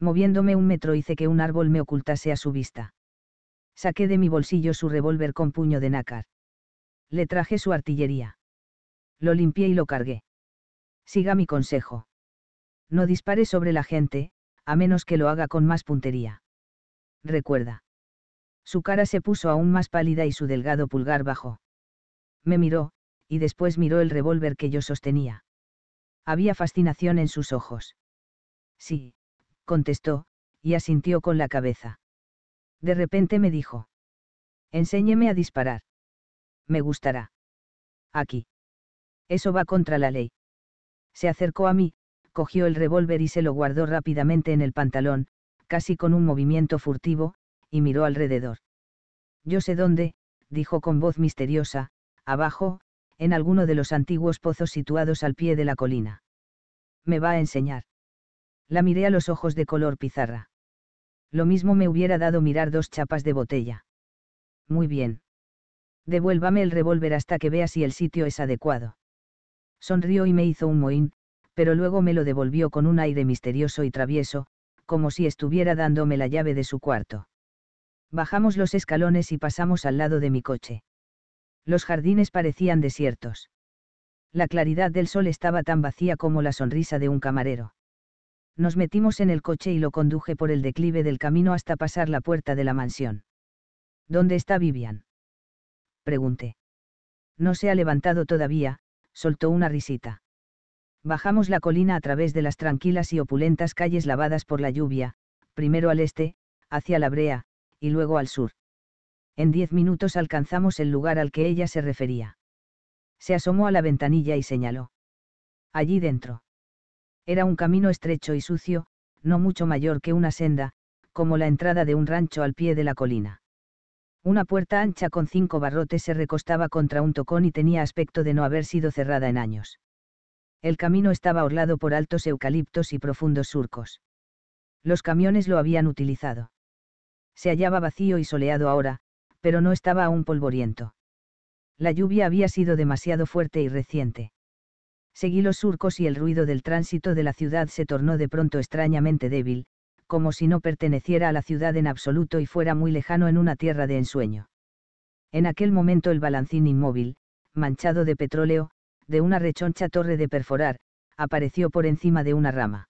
Moviéndome un metro hice que un árbol me ocultase a su vista. Saqué de mi bolsillo su revólver con puño de nácar. Le traje su artillería. Lo limpié y lo cargué. Siga mi consejo. No dispare sobre la gente, a menos que lo haga con más puntería. Recuerda. Su cara se puso aún más pálida y su delgado pulgar bajó. Me miró, y después miró el revólver que yo sostenía. Había fascinación en sus ojos. Sí, contestó, y asintió con la cabeza. De repente me dijo. Enséñeme a disparar. Me gustará. Aquí. Eso va contra la ley. Se acercó a mí, cogió el revólver y se lo guardó rápidamente en el pantalón, casi con un movimiento furtivo, y miró alrededor. Yo sé dónde, dijo con voz misteriosa, abajo, en alguno de los antiguos pozos situados al pie de la colina. Me va a enseñar. La miré a los ojos de color pizarra. Lo mismo me hubiera dado mirar dos chapas de botella. Muy bien. Devuélvame el revólver hasta que vea si el sitio es adecuado. Sonrió y me hizo un mohín, pero luego me lo devolvió con un aire misterioso y travieso, como si estuviera dándome la llave de su cuarto. Bajamos los escalones y pasamos al lado de mi coche. Los jardines parecían desiertos. La claridad del sol estaba tan vacía como la sonrisa de un camarero. Nos metimos en el coche y lo conduje por el declive del camino hasta pasar la puerta de la mansión. ¿Dónde está Vivian? Pregunté. No se ha levantado todavía, soltó una risita. Bajamos la colina a través de las tranquilas y opulentas calles lavadas por la lluvia, primero al este, hacia la brea, y luego al sur. En diez minutos alcanzamos el lugar al que ella se refería. Se asomó a la ventanilla y señaló. Allí dentro. Era un camino estrecho y sucio, no mucho mayor que una senda, como la entrada de un rancho al pie de la colina. Una puerta ancha con cinco barrotes se recostaba contra un tocón y tenía aspecto de no haber sido cerrada en años. El camino estaba orlado por altos eucaliptos y profundos surcos. Los camiones lo habían utilizado se hallaba vacío y soleado ahora, pero no estaba aún polvoriento. La lluvia había sido demasiado fuerte y reciente. Seguí los surcos y el ruido del tránsito de la ciudad se tornó de pronto extrañamente débil, como si no perteneciera a la ciudad en absoluto y fuera muy lejano en una tierra de ensueño. En aquel momento el balancín inmóvil, manchado de petróleo, de una rechoncha torre de perforar, apareció por encima de una rama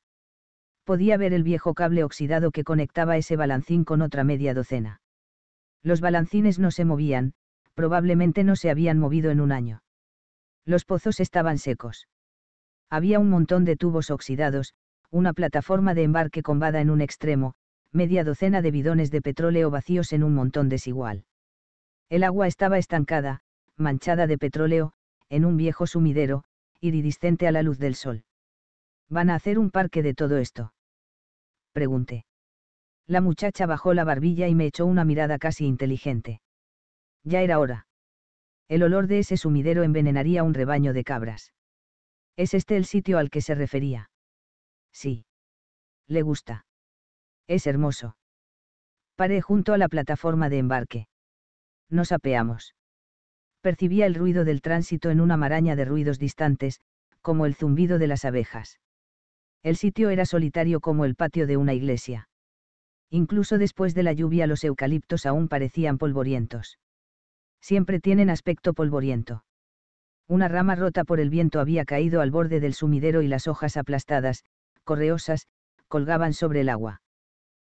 podía ver el viejo cable oxidado que conectaba ese balancín con otra media docena. Los balancines no se movían, probablemente no se habían movido en un año. Los pozos estaban secos. Había un montón de tubos oxidados, una plataforma de embarque combada en un extremo, media docena de bidones de petróleo vacíos en un montón desigual. El agua estaba estancada, manchada de petróleo, en un viejo sumidero, iridiscente a la luz del sol. Van a hacer un parque de todo esto pregunté. La muchacha bajó la barbilla y me echó una mirada casi inteligente. Ya era hora. El olor de ese sumidero envenenaría un rebaño de cabras. ¿Es este el sitio al que se refería? Sí. Le gusta. Es hermoso. Paré junto a la plataforma de embarque. Nos apeamos. Percibía el ruido del tránsito en una maraña de ruidos distantes, como el zumbido de las abejas. El sitio era solitario como el patio de una iglesia. Incluso después de la lluvia los eucaliptos aún parecían polvorientos. Siempre tienen aspecto polvoriento. Una rama rota por el viento había caído al borde del sumidero y las hojas aplastadas, correosas, colgaban sobre el agua.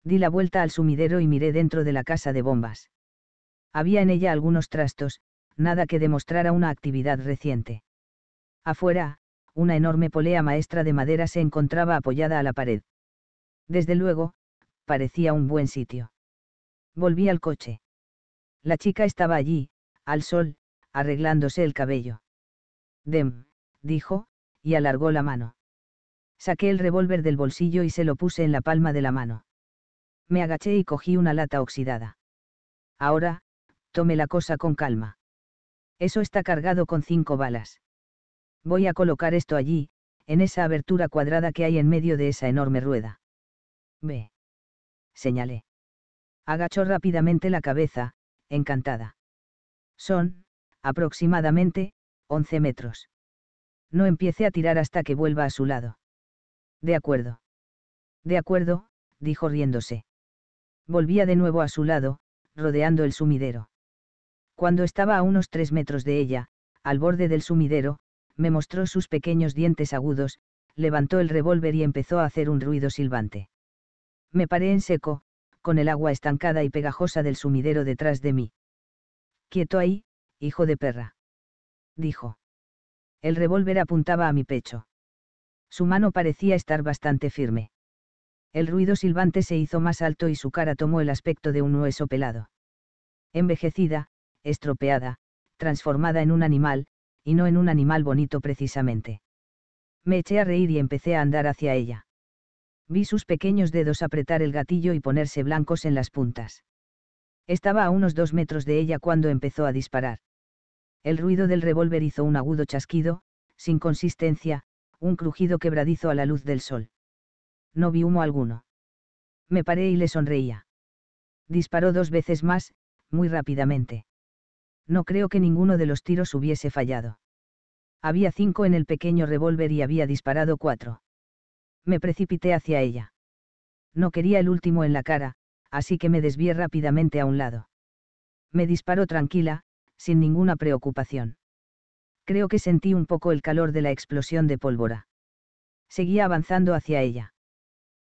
Di la vuelta al sumidero y miré dentro de la casa de bombas. Había en ella algunos trastos, nada que demostrara una actividad reciente. Afuera, una enorme polea maestra de madera se encontraba apoyada a la pared. Desde luego, parecía un buen sitio. Volví al coche. La chica estaba allí, al sol, arreglándose el cabello. Dem, dijo, y alargó la mano. Saqué el revólver del bolsillo y se lo puse en la palma de la mano. Me agaché y cogí una lata oxidada. Ahora, tome la cosa con calma. Eso está cargado con cinco balas. Voy a colocar esto allí, en esa abertura cuadrada que hay en medio de esa enorme rueda. Ve. Señalé. Agachó rápidamente la cabeza, encantada. Son, aproximadamente, 11 metros. No empiece a tirar hasta que vuelva a su lado. De acuerdo. De acuerdo, dijo riéndose. Volvía de nuevo a su lado, rodeando el sumidero. Cuando estaba a unos tres metros de ella, al borde del sumidero, me mostró sus pequeños dientes agudos, levantó el revólver y empezó a hacer un ruido silbante. Me paré en seco, con el agua estancada y pegajosa del sumidero detrás de mí. Quieto ahí, hijo de perra. Dijo. El revólver apuntaba a mi pecho. Su mano parecía estar bastante firme. El ruido silbante se hizo más alto y su cara tomó el aspecto de un hueso pelado. Envejecida, estropeada, transformada en un animal, y no en un animal bonito precisamente. Me eché a reír y empecé a andar hacia ella. Vi sus pequeños dedos apretar el gatillo y ponerse blancos en las puntas. Estaba a unos dos metros de ella cuando empezó a disparar. El ruido del revólver hizo un agudo chasquido, sin consistencia, un crujido quebradizo a la luz del sol. No vi humo alguno. Me paré y le sonreía. Disparó dos veces más, muy rápidamente no creo que ninguno de los tiros hubiese fallado. Había cinco en el pequeño revólver y había disparado cuatro. Me precipité hacia ella. No quería el último en la cara, así que me desvié rápidamente a un lado. Me disparó tranquila, sin ninguna preocupación. Creo que sentí un poco el calor de la explosión de pólvora. Seguía avanzando hacia ella.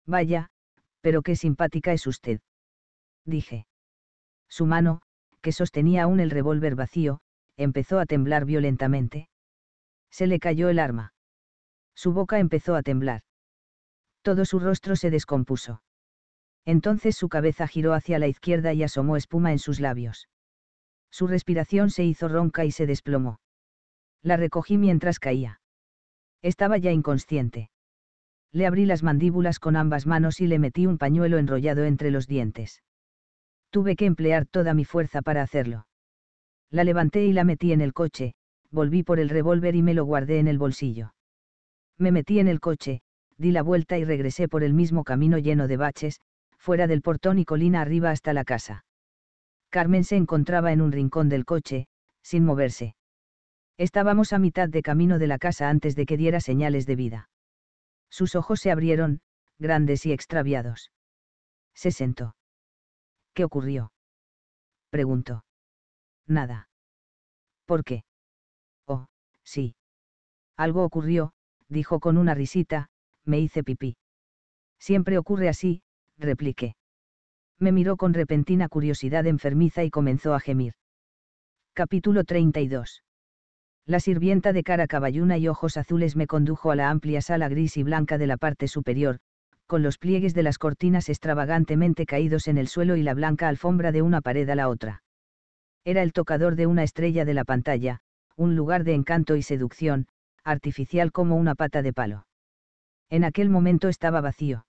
Vaya, pero qué simpática es usted. Dije. Su mano, que sostenía aún el revólver vacío, empezó a temblar violentamente. Se le cayó el arma. Su boca empezó a temblar. Todo su rostro se descompuso. Entonces su cabeza giró hacia la izquierda y asomó espuma en sus labios. Su respiración se hizo ronca y se desplomó. La recogí mientras caía. Estaba ya inconsciente. Le abrí las mandíbulas con ambas manos y le metí un pañuelo enrollado entre los dientes. Tuve que emplear toda mi fuerza para hacerlo. La levanté y la metí en el coche, volví por el revólver y me lo guardé en el bolsillo. Me metí en el coche, di la vuelta y regresé por el mismo camino lleno de baches, fuera del portón y colina arriba hasta la casa. Carmen se encontraba en un rincón del coche, sin moverse. Estábamos a mitad de camino de la casa antes de que diera señales de vida. Sus ojos se abrieron, grandes y extraviados. Se sentó. ¿Qué ocurrió? Preguntó. Nada. ¿Por qué? Oh, sí. Algo ocurrió, dijo con una risita, me hice pipí. Siempre ocurre así, repliqué. Me miró con repentina curiosidad enfermiza y comenzó a gemir. Capítulo 32. La sirvienta de cara caballuna y ojos azules me condujo a la amplia sala gris y blanca de la parte superior, con los pliegues de las cortinas extravagantemente caídos en el suelo y la blanca alfombra de una pared a la otra. Era el tocador de una estrella de la pantalla, un lugar de encanto y seducción, artificial como una pata de palo. En aquel momento estaba vacío.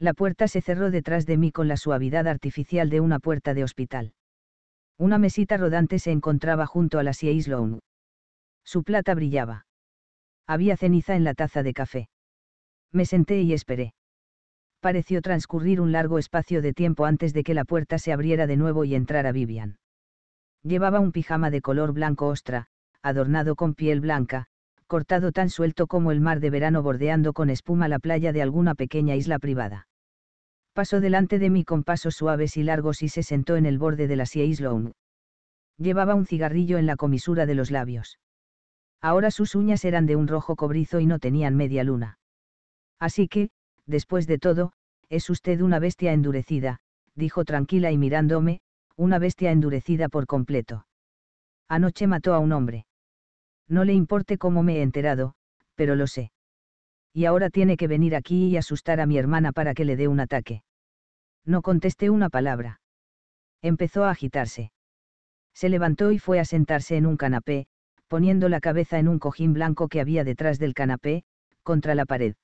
La puerta se cerró detrás de mí con la suavidad artificial de una puerta de hospital. Una mesita rodante se encontraba junto a la Sieis Su plata brillaba. Había ceniza en la taza de café. Me senté y esperé pareció transcurrir un largo espacio de tiempo antes de que la puerta se abriera de nuevo y entrara Vivian. Llevaba un pijama de color blanco ostra, adornado con piel blanca, cortado tan suelto como el mar de verano bordeando con espuma la playa de alguna pequeña isla privada. Pasó delante de mí con pasos suaves y largos y se sentó en el borde de la Sea Long. Llevaba un cigarrillo en la comisura de los labios. Ahora sus uñas eran de un rojo cobrizo y no tenían media luna. Así que, Después de todo, es usted una bestia endurecida, dijo tranquila y mirándome, una bestia endurecida por completo. Anoche mató a un hombre. No le importe cómo me he enterado, pero lo sé. Y ahora tiene que venir aquí y asustar a mi hermana para que le dé un ataque. No contesté una palabra. Empezó a agitarse. Se levantó y fue a sentarse en un canapé, poniendo la cabeza en un cojín blanco que había detrás del canapé, contra la pared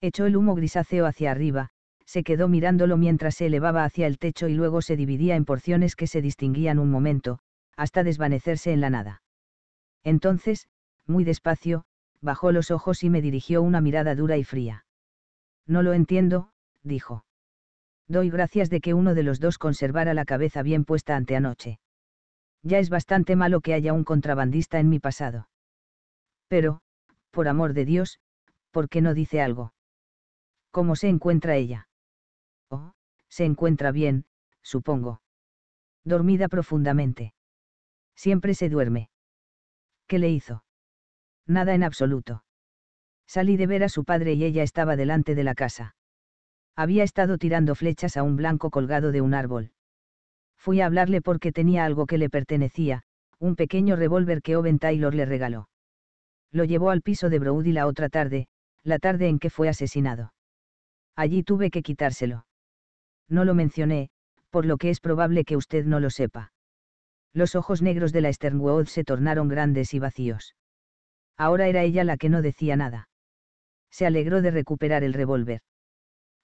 echó el humo grisáceo hacia arriba, se quedó mirándolo mientras se elevaba hacia el techo y luego se dividía en porciones que se distinguían un momento, hasta desvanecerse en la nada. Entonces, muy despacio, bajó los ojos y me dirigió una mirada dura y fría. No lo entiendo, dijo. Doy gracias de que uno de los dos conservara la cabeza bien puesta ante anoche. Ya es bastante malo que haya un contrabandista en mi pasado. Pero, por amor de Dios, ¿por qué no dice algo? ¿Cómo se encuentra ella? Oh, se encuentra bien, supongo. Dormida profundamente. Siempre se duerme. ¿Qué le hizo? Nada en absoluto. Salí de ver a su padre y ella estaba delante de la casa. Había estado tirando flechas a un blanco colgado de un árbol. Fui a hablarle porque tenía algo que le pertenecía, un pequeño revólver que Owen Taylor le regaló. Lo llevó al piso de Brody la otra tarde, la tarde en que fue asesinado. Allí tuve que quitárselo. No lo mencioné, por lo que es probable que usted no lo sepa. Los ojos negros de la Sternwood se tornaron grandes y vacíos. Ahora era ella la que no decía nada. Se alegró de recuperar el revólver.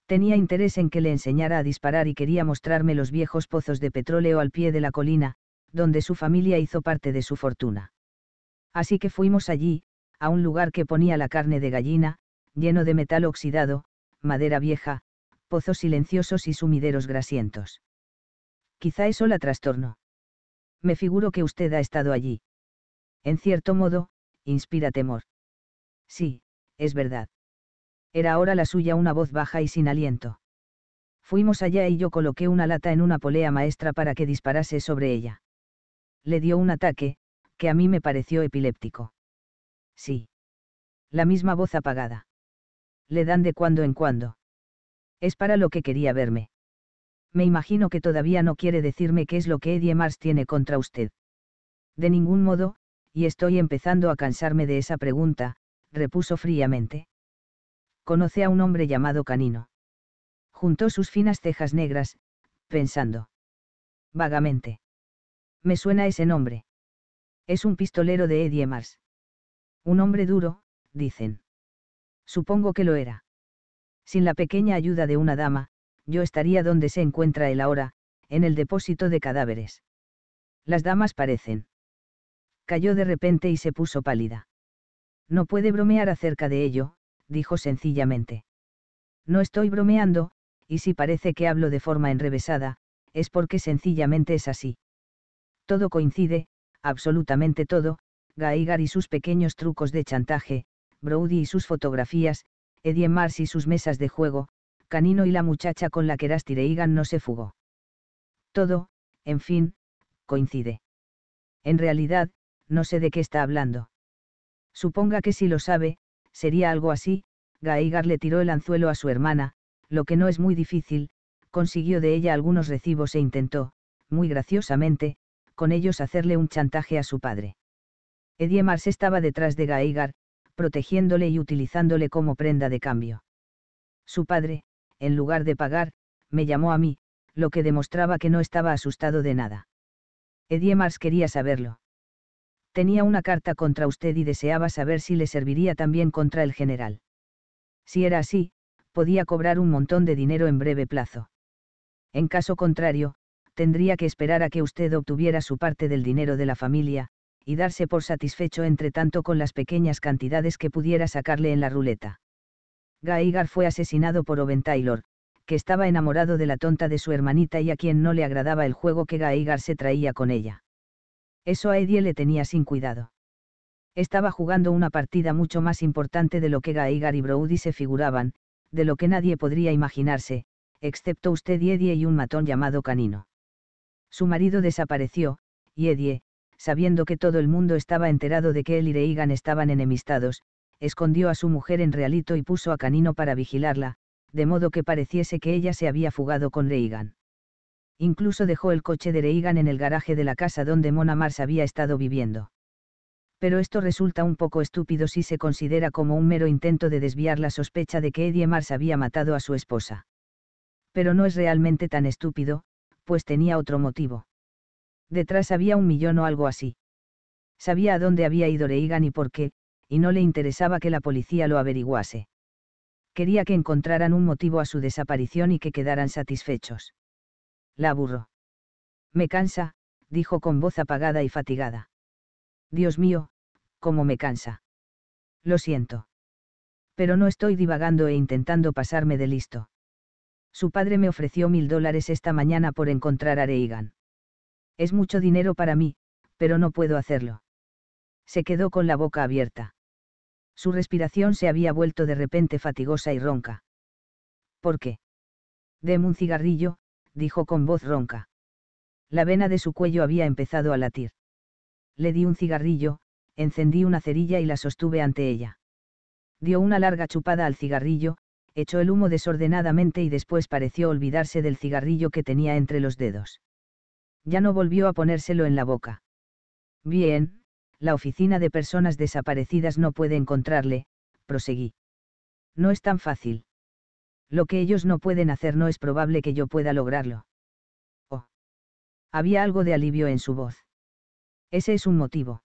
Tenía interés en que le enseñara a disparar y quería mostrarme los viejos pozos de petróleo al pie de la colina, donde su familia hizo parte de su fortuna. Así que fuimos allí, a un lugar que ponía la carne de gallina, lleno de metal oxidado, madera vieja, pozos silenciosos y sumideros grasientos. Quizá eso la trastorno. Me figuro que usted ha estado allí. En cierto modo, inspira temor. Sí, es verdad. Era ahora la suya una voz baja y sin aliento. Fuimos allá y yo coloqué una lata en una polea maestra para que disparase sobre ella. Le dio un ataque, que a mí me pareció epiléptico. Sí. La misma voz apagada le dan de cuando en cuando. Es para lo que quería verme. Me imagino que todavía no quiere decirme qué es lo que Eddie Mars tiene contra usted. De ningún modo, y estoy empezando a cansarme de esa pregunta, repuso fríamente. Conoce a un hombre llamado Canino. Juntó sus finas cejas negras, pensando. Vagamente. Me suena ese nombre. Es un pistolero de Eddie Mars. Un hombre duro, dicen. Supongo que lo era. Sin la pequeña ayuda de una dama, yo estaría donde se encuentra él ahora, en el depósito de cadáveres. Las damas parecen. Cayó de repente y se puso pálida. No puede bromear acerca de ello, dijo sencillamente. No estoy bromeando, y si parece que hablo de forma enrevesada, es porque sencillamente es así. Todo coincide, absolutamente todo, Gaigar y sus pequeños trucos de chantaje, Brody y sus fotografías, Eddie Mars y sus mesas de juego, Canino y la muchacha con la que Rusty no se fugó. Todo, en fin, coincide. En realidad, no sé de qué está hablando. Suponga que si lo sabe, sería algo así, Gaigar le tiró el anzuelo a su hermana, lo que no es muy difícil, consiguió de ella algunos recibos e intentó, muy graciosamente, con ellos hacerle un chantaje a su padre. Edie Mars estaba detrás de Gaigar, protegiéndole y utilizándole como prenda de cambio. Su padre, en lugar de pagar, me llamó a mí, lo que demostraba que no estaba asustado de nada. Mars quería saberlo. Tenía una carta contra usted y deseaba saber si le serviría también contra el general. Si era así, podía cobrar un montón de dinero en breve plazo. En caso contrario, tendría que esperar a que usted obtuviera su parte del dinero de la familia, y darse por satisfecho entre tanto con las pequeñas cantidades que pudiera sacarle en la ruleta. Gaigar fue asesinado por Oven Taylor, que estaba enamorado de la tonta de su hermanita y a quien no le agradaba el juego que Gaigar se traía con ella. Eso a Edie le tenía sin cuidado. Estaba jugando una partida mucho más importante de lo que Gaigar y Brody se figuraban, de lo que nadie podría imaginarse, excepto usted y Eddie y un matón llamado Canino. Su marido desapareció, y Eddie, sabiendo que todo el mundo estaba enterado de que él y Reagan estaban enemistados, escondió a su mujer en realito y puso a Canino para vigilarla, de modo que pareciese que ella se había fugado con Reagan. Incluso dejó el coche de Reagan en el garaje de la casa donde Mona Mars había estado viviendo. Pero esto resulta un poco estúpido si se considera como un mero intento de desviar la sospecha de que Eddie Mars había matado a su esposa. Pero no es realmente tan estúpido, pues tenía otro motivo detrás había un millón o algo así. Sabía a dónde había ido Reagan y por qué, y no le interesaba que la policía lo averiguase. Quería que encontraran un motivo a su desaparición y que quedaran satisfechos. La aburro. Me cansa, dijo con voz apagada y fatigada. Dios mío, cómo me cansa. Lo siento. Pero no estoy divagando e intentando pasarme de listo. Su padre me ofreció mil dólares esta mañana por encontrar a Reagan. Es mucho dinero para mí, pero no puedo hacerlo. Se quedó con la boca abierta. Su respiración se había vuelto de repente fatigosa y ronca. ¿Por qué? Deme un cigarrillo, dijo con voz ronca. La vena de su cuello había empezado a latir. Le di un cigarrillo, encendí una cerilla y la sostuve ante ella. Dio una larga chupada al cigarrillo, echó el humo desordenadamente y después pareció olvidarse del cigarrillo que tenía entre los dedos ya no volvió a ponérselo en la boca. Bien, la oficina de personas desaparecidas no puede encontrarle, proseguí. No es tan fácil. Lo que ellos no pueden hacer no es probable que yo pueda lograrlo. Oh. Había algo de alivio en su voz. Ese es un motivo.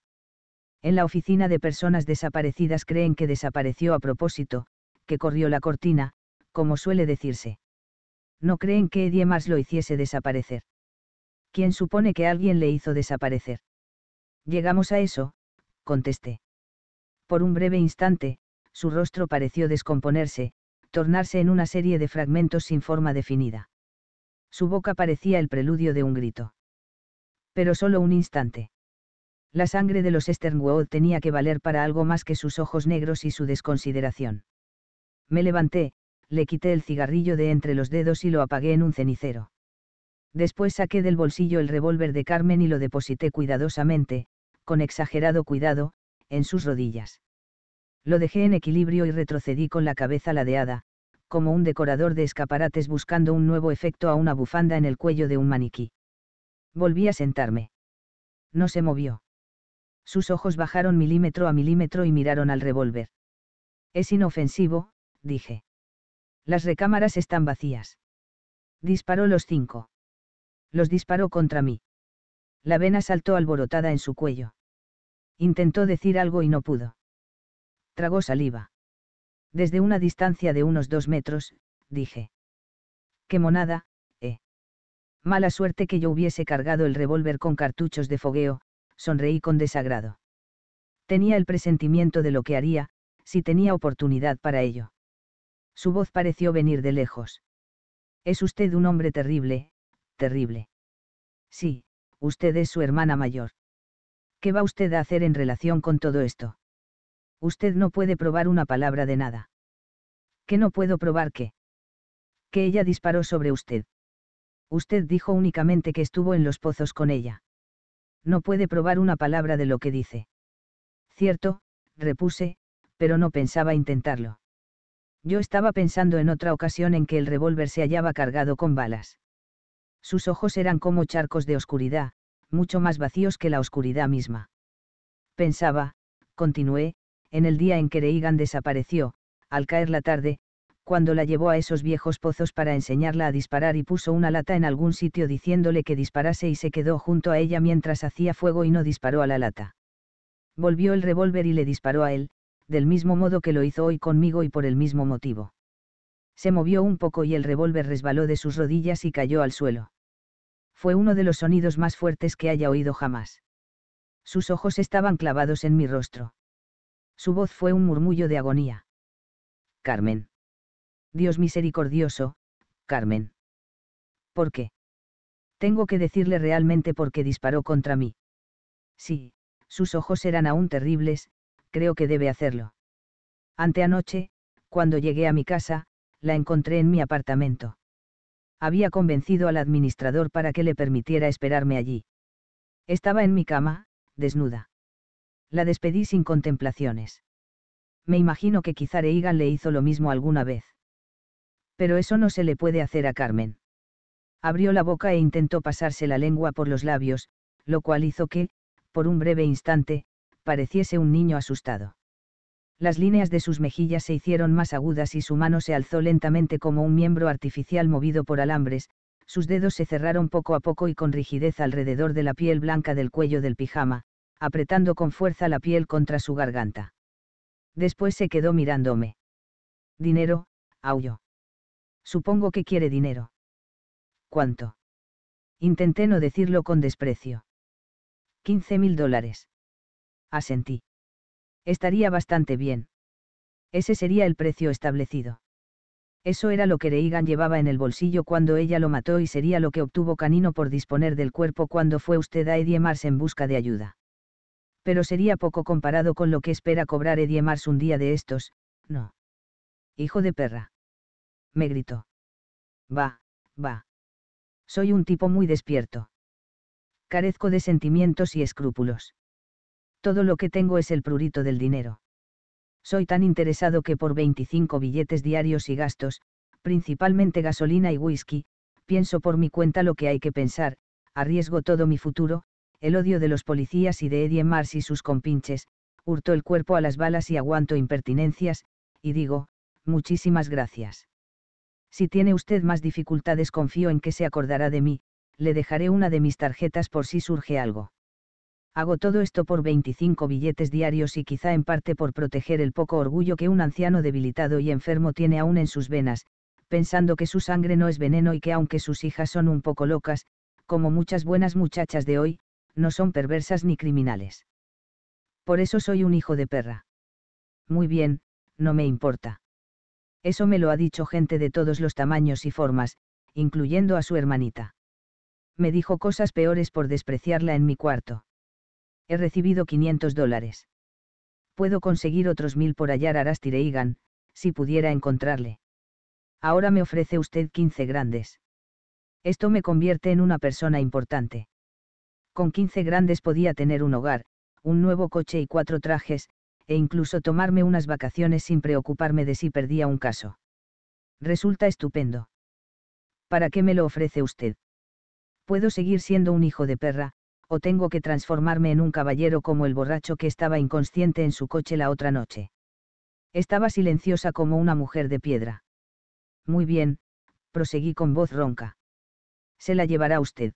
En la oficina de personas desaparecidas creen que desapareció a propósito, que corrió la cortina, como suele decirse. No creen que Eddie Mars lo hiciese desaparecer. ¿Quién supone que alguien le hizo desaparecer. Llegamos a eso, contesté. Por un breve instante, su rostro pareció descomponerse, tornarse en una serie de fragmentos sin forma definida. Su boca parecía el preludio de un grito. Pero solo un instante. La sangre de los Sternwood tenía que valer para algo más que sus ojos negros y su desconsideración. Me levanté, le quité el cigarrillo de entre los dedos y lo apagué en un cenicero. Después saqué del bolsillo el revólver de Carmen y lo deposité cuidadosamente, con exagerado cuidado, en sus rodillas. Lo dejé en equilibrio y retrocedí con la cabeza ladeada, como un decorador de escaparates buscando un nuevo efecto a una bufanda en el cuello de un maniquí. Volví a sentarme. No se movió. Sus ojos bajaron milímetro a milímetro y miraron al revólver. Es inofensivo, dije. Las recámaras están vacías. Disparó los cinco los disparó contra mí. La vena saltó alborotada en su cuello. Intentó decir algo y no pudo. Tragó saliva. Desde una distancia de unos dos metros, dije. Qué monada, eh. Mala suerte que yo hubiese cargado el revólver con cartuchos de fogueo, sonreí con desagrado. Tenía el presentimiento de lo que haría, si tenía oportunidad para ello. Su voz pareció venir de lejos. Es usted un hombre terrible, terrible. Sí, usted es su hermana mayor. ¿Qué va usted a hacer en relación con todo esto? Usted no puede probar una palabra de nada. ¿Qué no puedo probar qué? Que ella disparó sobre usted. Usted dijo únicamente que estuvo en los pozos con ella. No puede probar una palabra de lo que dice. Cierto, repuse, pero no pensaba intentarlo. Yo estaba pensando en otra ocasión en que el revólver se hallaba cargado con balas. Sus ojos eran como charcos de oscuridad, mucho más vacíos que la oscuridad misma. Pensaba, continué, en el día en que Reigan desapareció, al caer la tarde, cuando la llevó a esos viejos pozos para enseñarla a disparar y puso una lata en algún sitio diciéndole que disparase y se quedó junto a ella mientras hacía fuego y no disparó a la lata. Volvió el revólver y le disparó a él, del mismo modo que lo hizo hoy conmigo y por el mismo motivo. Se movió un poco y el revólver resbaló de sus rodillas y cayó al suelo. Fue uno de los sonidos más fuertes que haya oído jamás. Sus ojos estaban clavados en mi rostro. Su voz fue un murmullo de agonía. Carmen. Dios misericordioso, Carmen. ¿Por qué? Tengo que decirle realmente por qué disparó contra mí. Sí, sus ojos eran aún terribles, creo que debe hacerlo. Ante anoche, cuando llegué a mi casa, la encontré en mi apartamento. Había convencido al administrador para que le permitiera esperarme allí. Estaba en mi cama, desnuda. La despedí sin contemplaciones. Me imagino que quizá Reagan le hizo lo mismo alguna vez. Pero eso no se le puede hacer a Carmen. Abrió la boca e intentó pasarse la lengua por los labios, lo cual hizo que, por un breve instante, pareciese un niño asustado las líneas de sus mejillas se hicieron más agudas y su mano se alzó lentamente como un miembro artificial movido por alambres, sus dedos se cerraron poco a poco y con rigidez alrededor de la piel blanca del cuello del pijama, apretando con fuerza la piel contra su garganta. Después se quedó mirándome. Dinero, aulló. Supongo que quiere dinero. ¿Cuánto? Intenté no decirlo con desprecio. Quince mil dólares. Asentí. Estaría bastante bien. Ese sería el precio establecido. Eso era lo que Reagan llevaba en el bolsillo cuando ella lo mató y sería lo que obtuvo Canino por disponer del cuerpo cuando fue usted a Eddie Mars en busca de ayuda. Pero sería poco comparado con lo que espera cobrar Edie Mars un día de estos, no. Hijo de perra. Me gritó. Va, va. Soy un tipo muy despierto. Carezco de sentimientos y escrúpulos. Todo lo que tengo es el prurito del dinero. Soy tan interesado que por 25 billetes diarios y gastos, principalmente gasolina y whisky, pienso por mi cuenta lo que hay que pensar, arriesgo todo mi futuro, el odio de los policías y de Eddie Mars y sus compinches, hurto el cuerpo a las balas y aguanto impertinencias, y digo, muchísimas gracias. Si tiene usted más dificultades confío en que se acordará de mí, le dejaré una de mis tarjetas por si surge algo. Hago todo esto por 25 billetes diarios y quizá en parte por proteger el poco orgullo que un anciano debilitado y enfermo tiene aún en sus venas, pensando que su sangre no es veneno y que aunque sus hijas son un poco locas, como muchas buenas muchachas de hoy, no son perversas ni criminales. Por eso soy un hijo de perra. Muy bien, no me importa. Eso me lo ha dicho gente de todos los tamaños y formas, incluyendo a su hermanita. Me dijo cosas peores por despreciarla en mi cuarto. He recibido 500 dólares. Puedo conseguir otros mil por hallar a Rastireigan, si pudiera encontrarle. Ahora me ofrece usted 15 grandes. Esto me convierte en una persona importante. Con 15 grandes podía tener un hogar, un nuevo coche y cuatro trajes, e incluso tomarme unas vacaciones sin preocuparme de si perdía un caso. Resulta estupendo. ¿Para qué me lo ofrece usted? Puedo seguir siendo un hijo de perra, o tengo que transformarme en un caballero como el borracho que estaba inconsciente en su coche la otra noche. Estaba silenciosa como una mujer de piedra. Muy bien, proseguí con voz ronca. Se la llevará usted.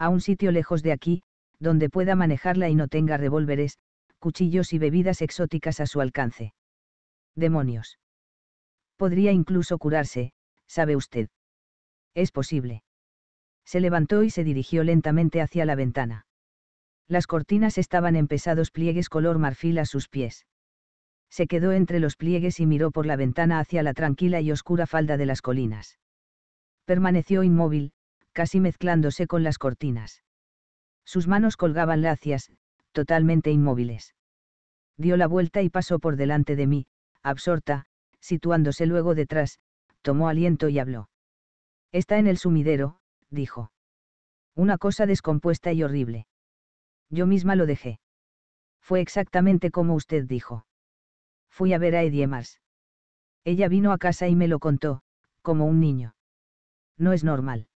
A un sitio lejos de aquí, donde pueda manejarla y no tenga revólveres, cuchillos y bebidas exóticas a su alcance. Demonios. Podría incluso curarse, sabe usted. Es posible se levantó y se dirigió lentamente hacia la ventana. Las cortinas estaban en pesados pliegues color marfil a sus pies. Se quedó entre los pliegues y miró por la ventana hacia la tranquila y oscura falda de las colinas. Permaneció inmóvil, casi mezclándose con las cortinas. Sus manos colgaban lacias, totalmente inmóviles. Dio la vuelta y pasó por delante de mí, absorta, situándose luego detrás, tomó aliento y habló. Está en el sumidero, dijo. Una cosa descompuesta y horrible. Yo misma lo dejé. Fue exactamente como usted dijo. Fui a ver a Eddie Mars. Ella vino a casa y me lo contó, como un niño. No es normal.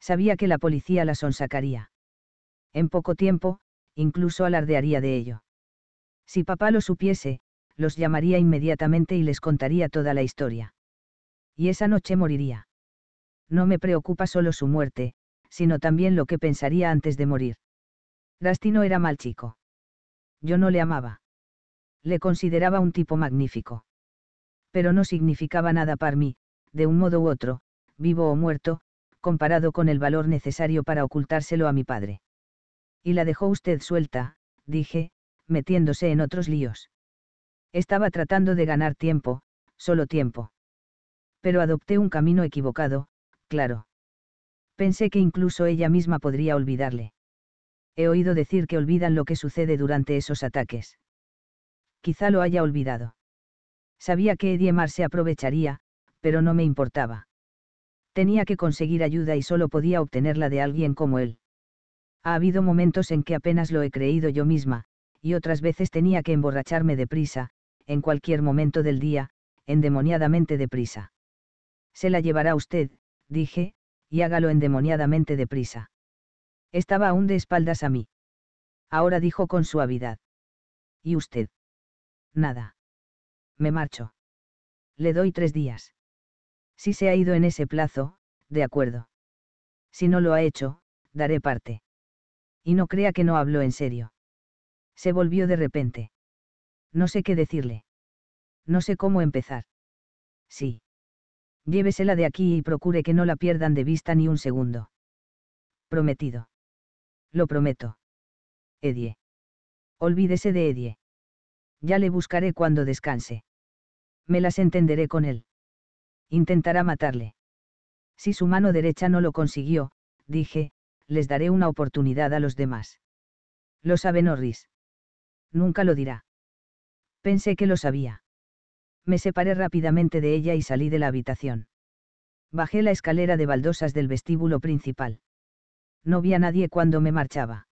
Sabía que la policía la sonsacaría. En poco tiempo, incluso alardearía de ello. Si papá lo supiese, los llamaría inmediatamente y les contaría toda la historia. Y esa noche moriría no me preocupa solo su muerte, sino también lo que pensaría antes de morir. Rastino era mal chico. Yo no le amaba. Le consideraba un tipo magnífico. Pero no significaba nada para mí, de un modo u otro, vivo o muerto, comparado con el valor necesario para ocultárselo a mi padre. Y la dejó usted suelta, dije, metiéndose en otros líos. Estaba tratando de ganar tiempo, solo tiempo. Pero adopté un camino equivocado, claro. Pensé que incluso ella misma podría olvidarle. He oído decir que olvidan lo que sucede durante esos ataques. Quizá lo haya olvidado. Sabía que Ediemar se aprovecharía, pero no me importaba. Tenía que conseguir ayuda y solo podía obtenerla de alguien como él. Ha habido momentos en que apenas lo he creído yo misma, y otras veces tenía que emborracharme deprisa, en cualquier momento del día, endemoniadamente deprisa. Se la llevará usted, dije, y hágalo endemoniadamente deprisa. Estaba aún de espaldas a mí. Ahora dijo con suavidad. ¿Y usted? Nada. Me marcho. Le doy tres días. Si se ha ido en ese plazo, de acuerdo. Si no lo ha hecho, daré parte. Y no crea que no habló en serio. Se volvió de repente. No sé qué decirle. No sé cómo empezar. Sí llévesela de aquí y procure que no la pierdan de vista ni un segundo. Prometido. Lo prometo. Edie. Olvídese de Edie. Ya le buscaré cuando descanse. Me las entenderé con él. Intentará matarle. Si su mano derecha no lo consiguió, dije, les daré una oportunidad a los demás. Lo sabe Norris. Nunca lo dirá. Pensé que lo sabía me separé rápidamente de ella y salí de la habitación. Bajé la escalera de baldosas del vestíbulo principal. No vi a nadie cuando me marchaba.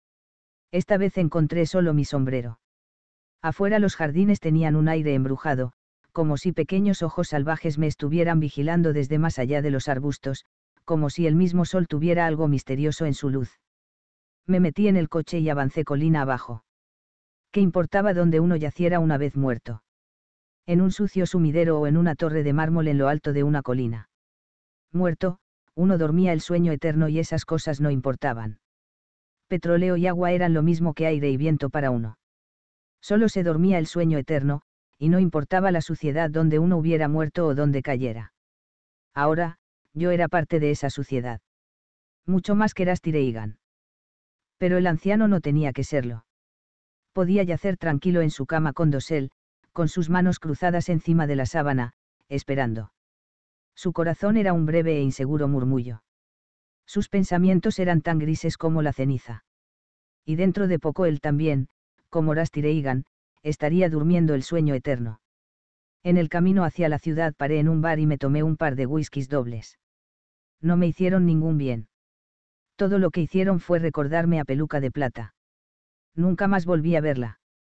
Esta vez encontré solo mi sombrero. Afuera los jardines tenían un aire embrujado, como si pequeños ojos salvajes me estuvieran vigilando desde más allá de los arbustos, como si el mismo sol tuviera algo misterioso en su luz. Me metí en el coche y avancé colina abajo. ¿Qué importaba dónde uno yaciera una vez muerto? en un sucio sumidero o en una torre de mármol en lo alto de una colina. Muerto, uno dormía el sueño eterno y esas cosas no importaban. Petróleo y agua eran lo mismo que aire y viento para uno. Solo se dormía el sueño eterno, y no importaba la suciedad donde uno hubiera muerto o donde cayera. Ahora, yo era parte de esa suciedad. Mucho más que Rastireigan. Pero el anciano no tenía que serlo. Podía yacer tranquilo en su cama con dosel, con sus manos cruzadas encima de la sábana, esperando. Su corazón era un breve e inseguro murmullo. Sus pensamientos eran tan grises como la ceniza. Y dentro de poco él también, como Rastireigan, estaría durmiendo el sueño eterno. En el camino hacia la ciudad paré en un bar y me tomé un par de whiskies dobles. No me hicieron ningún bien. Todo lo que hicieron fue recordarme a Peluca de Plata. Nunca más volví a verla.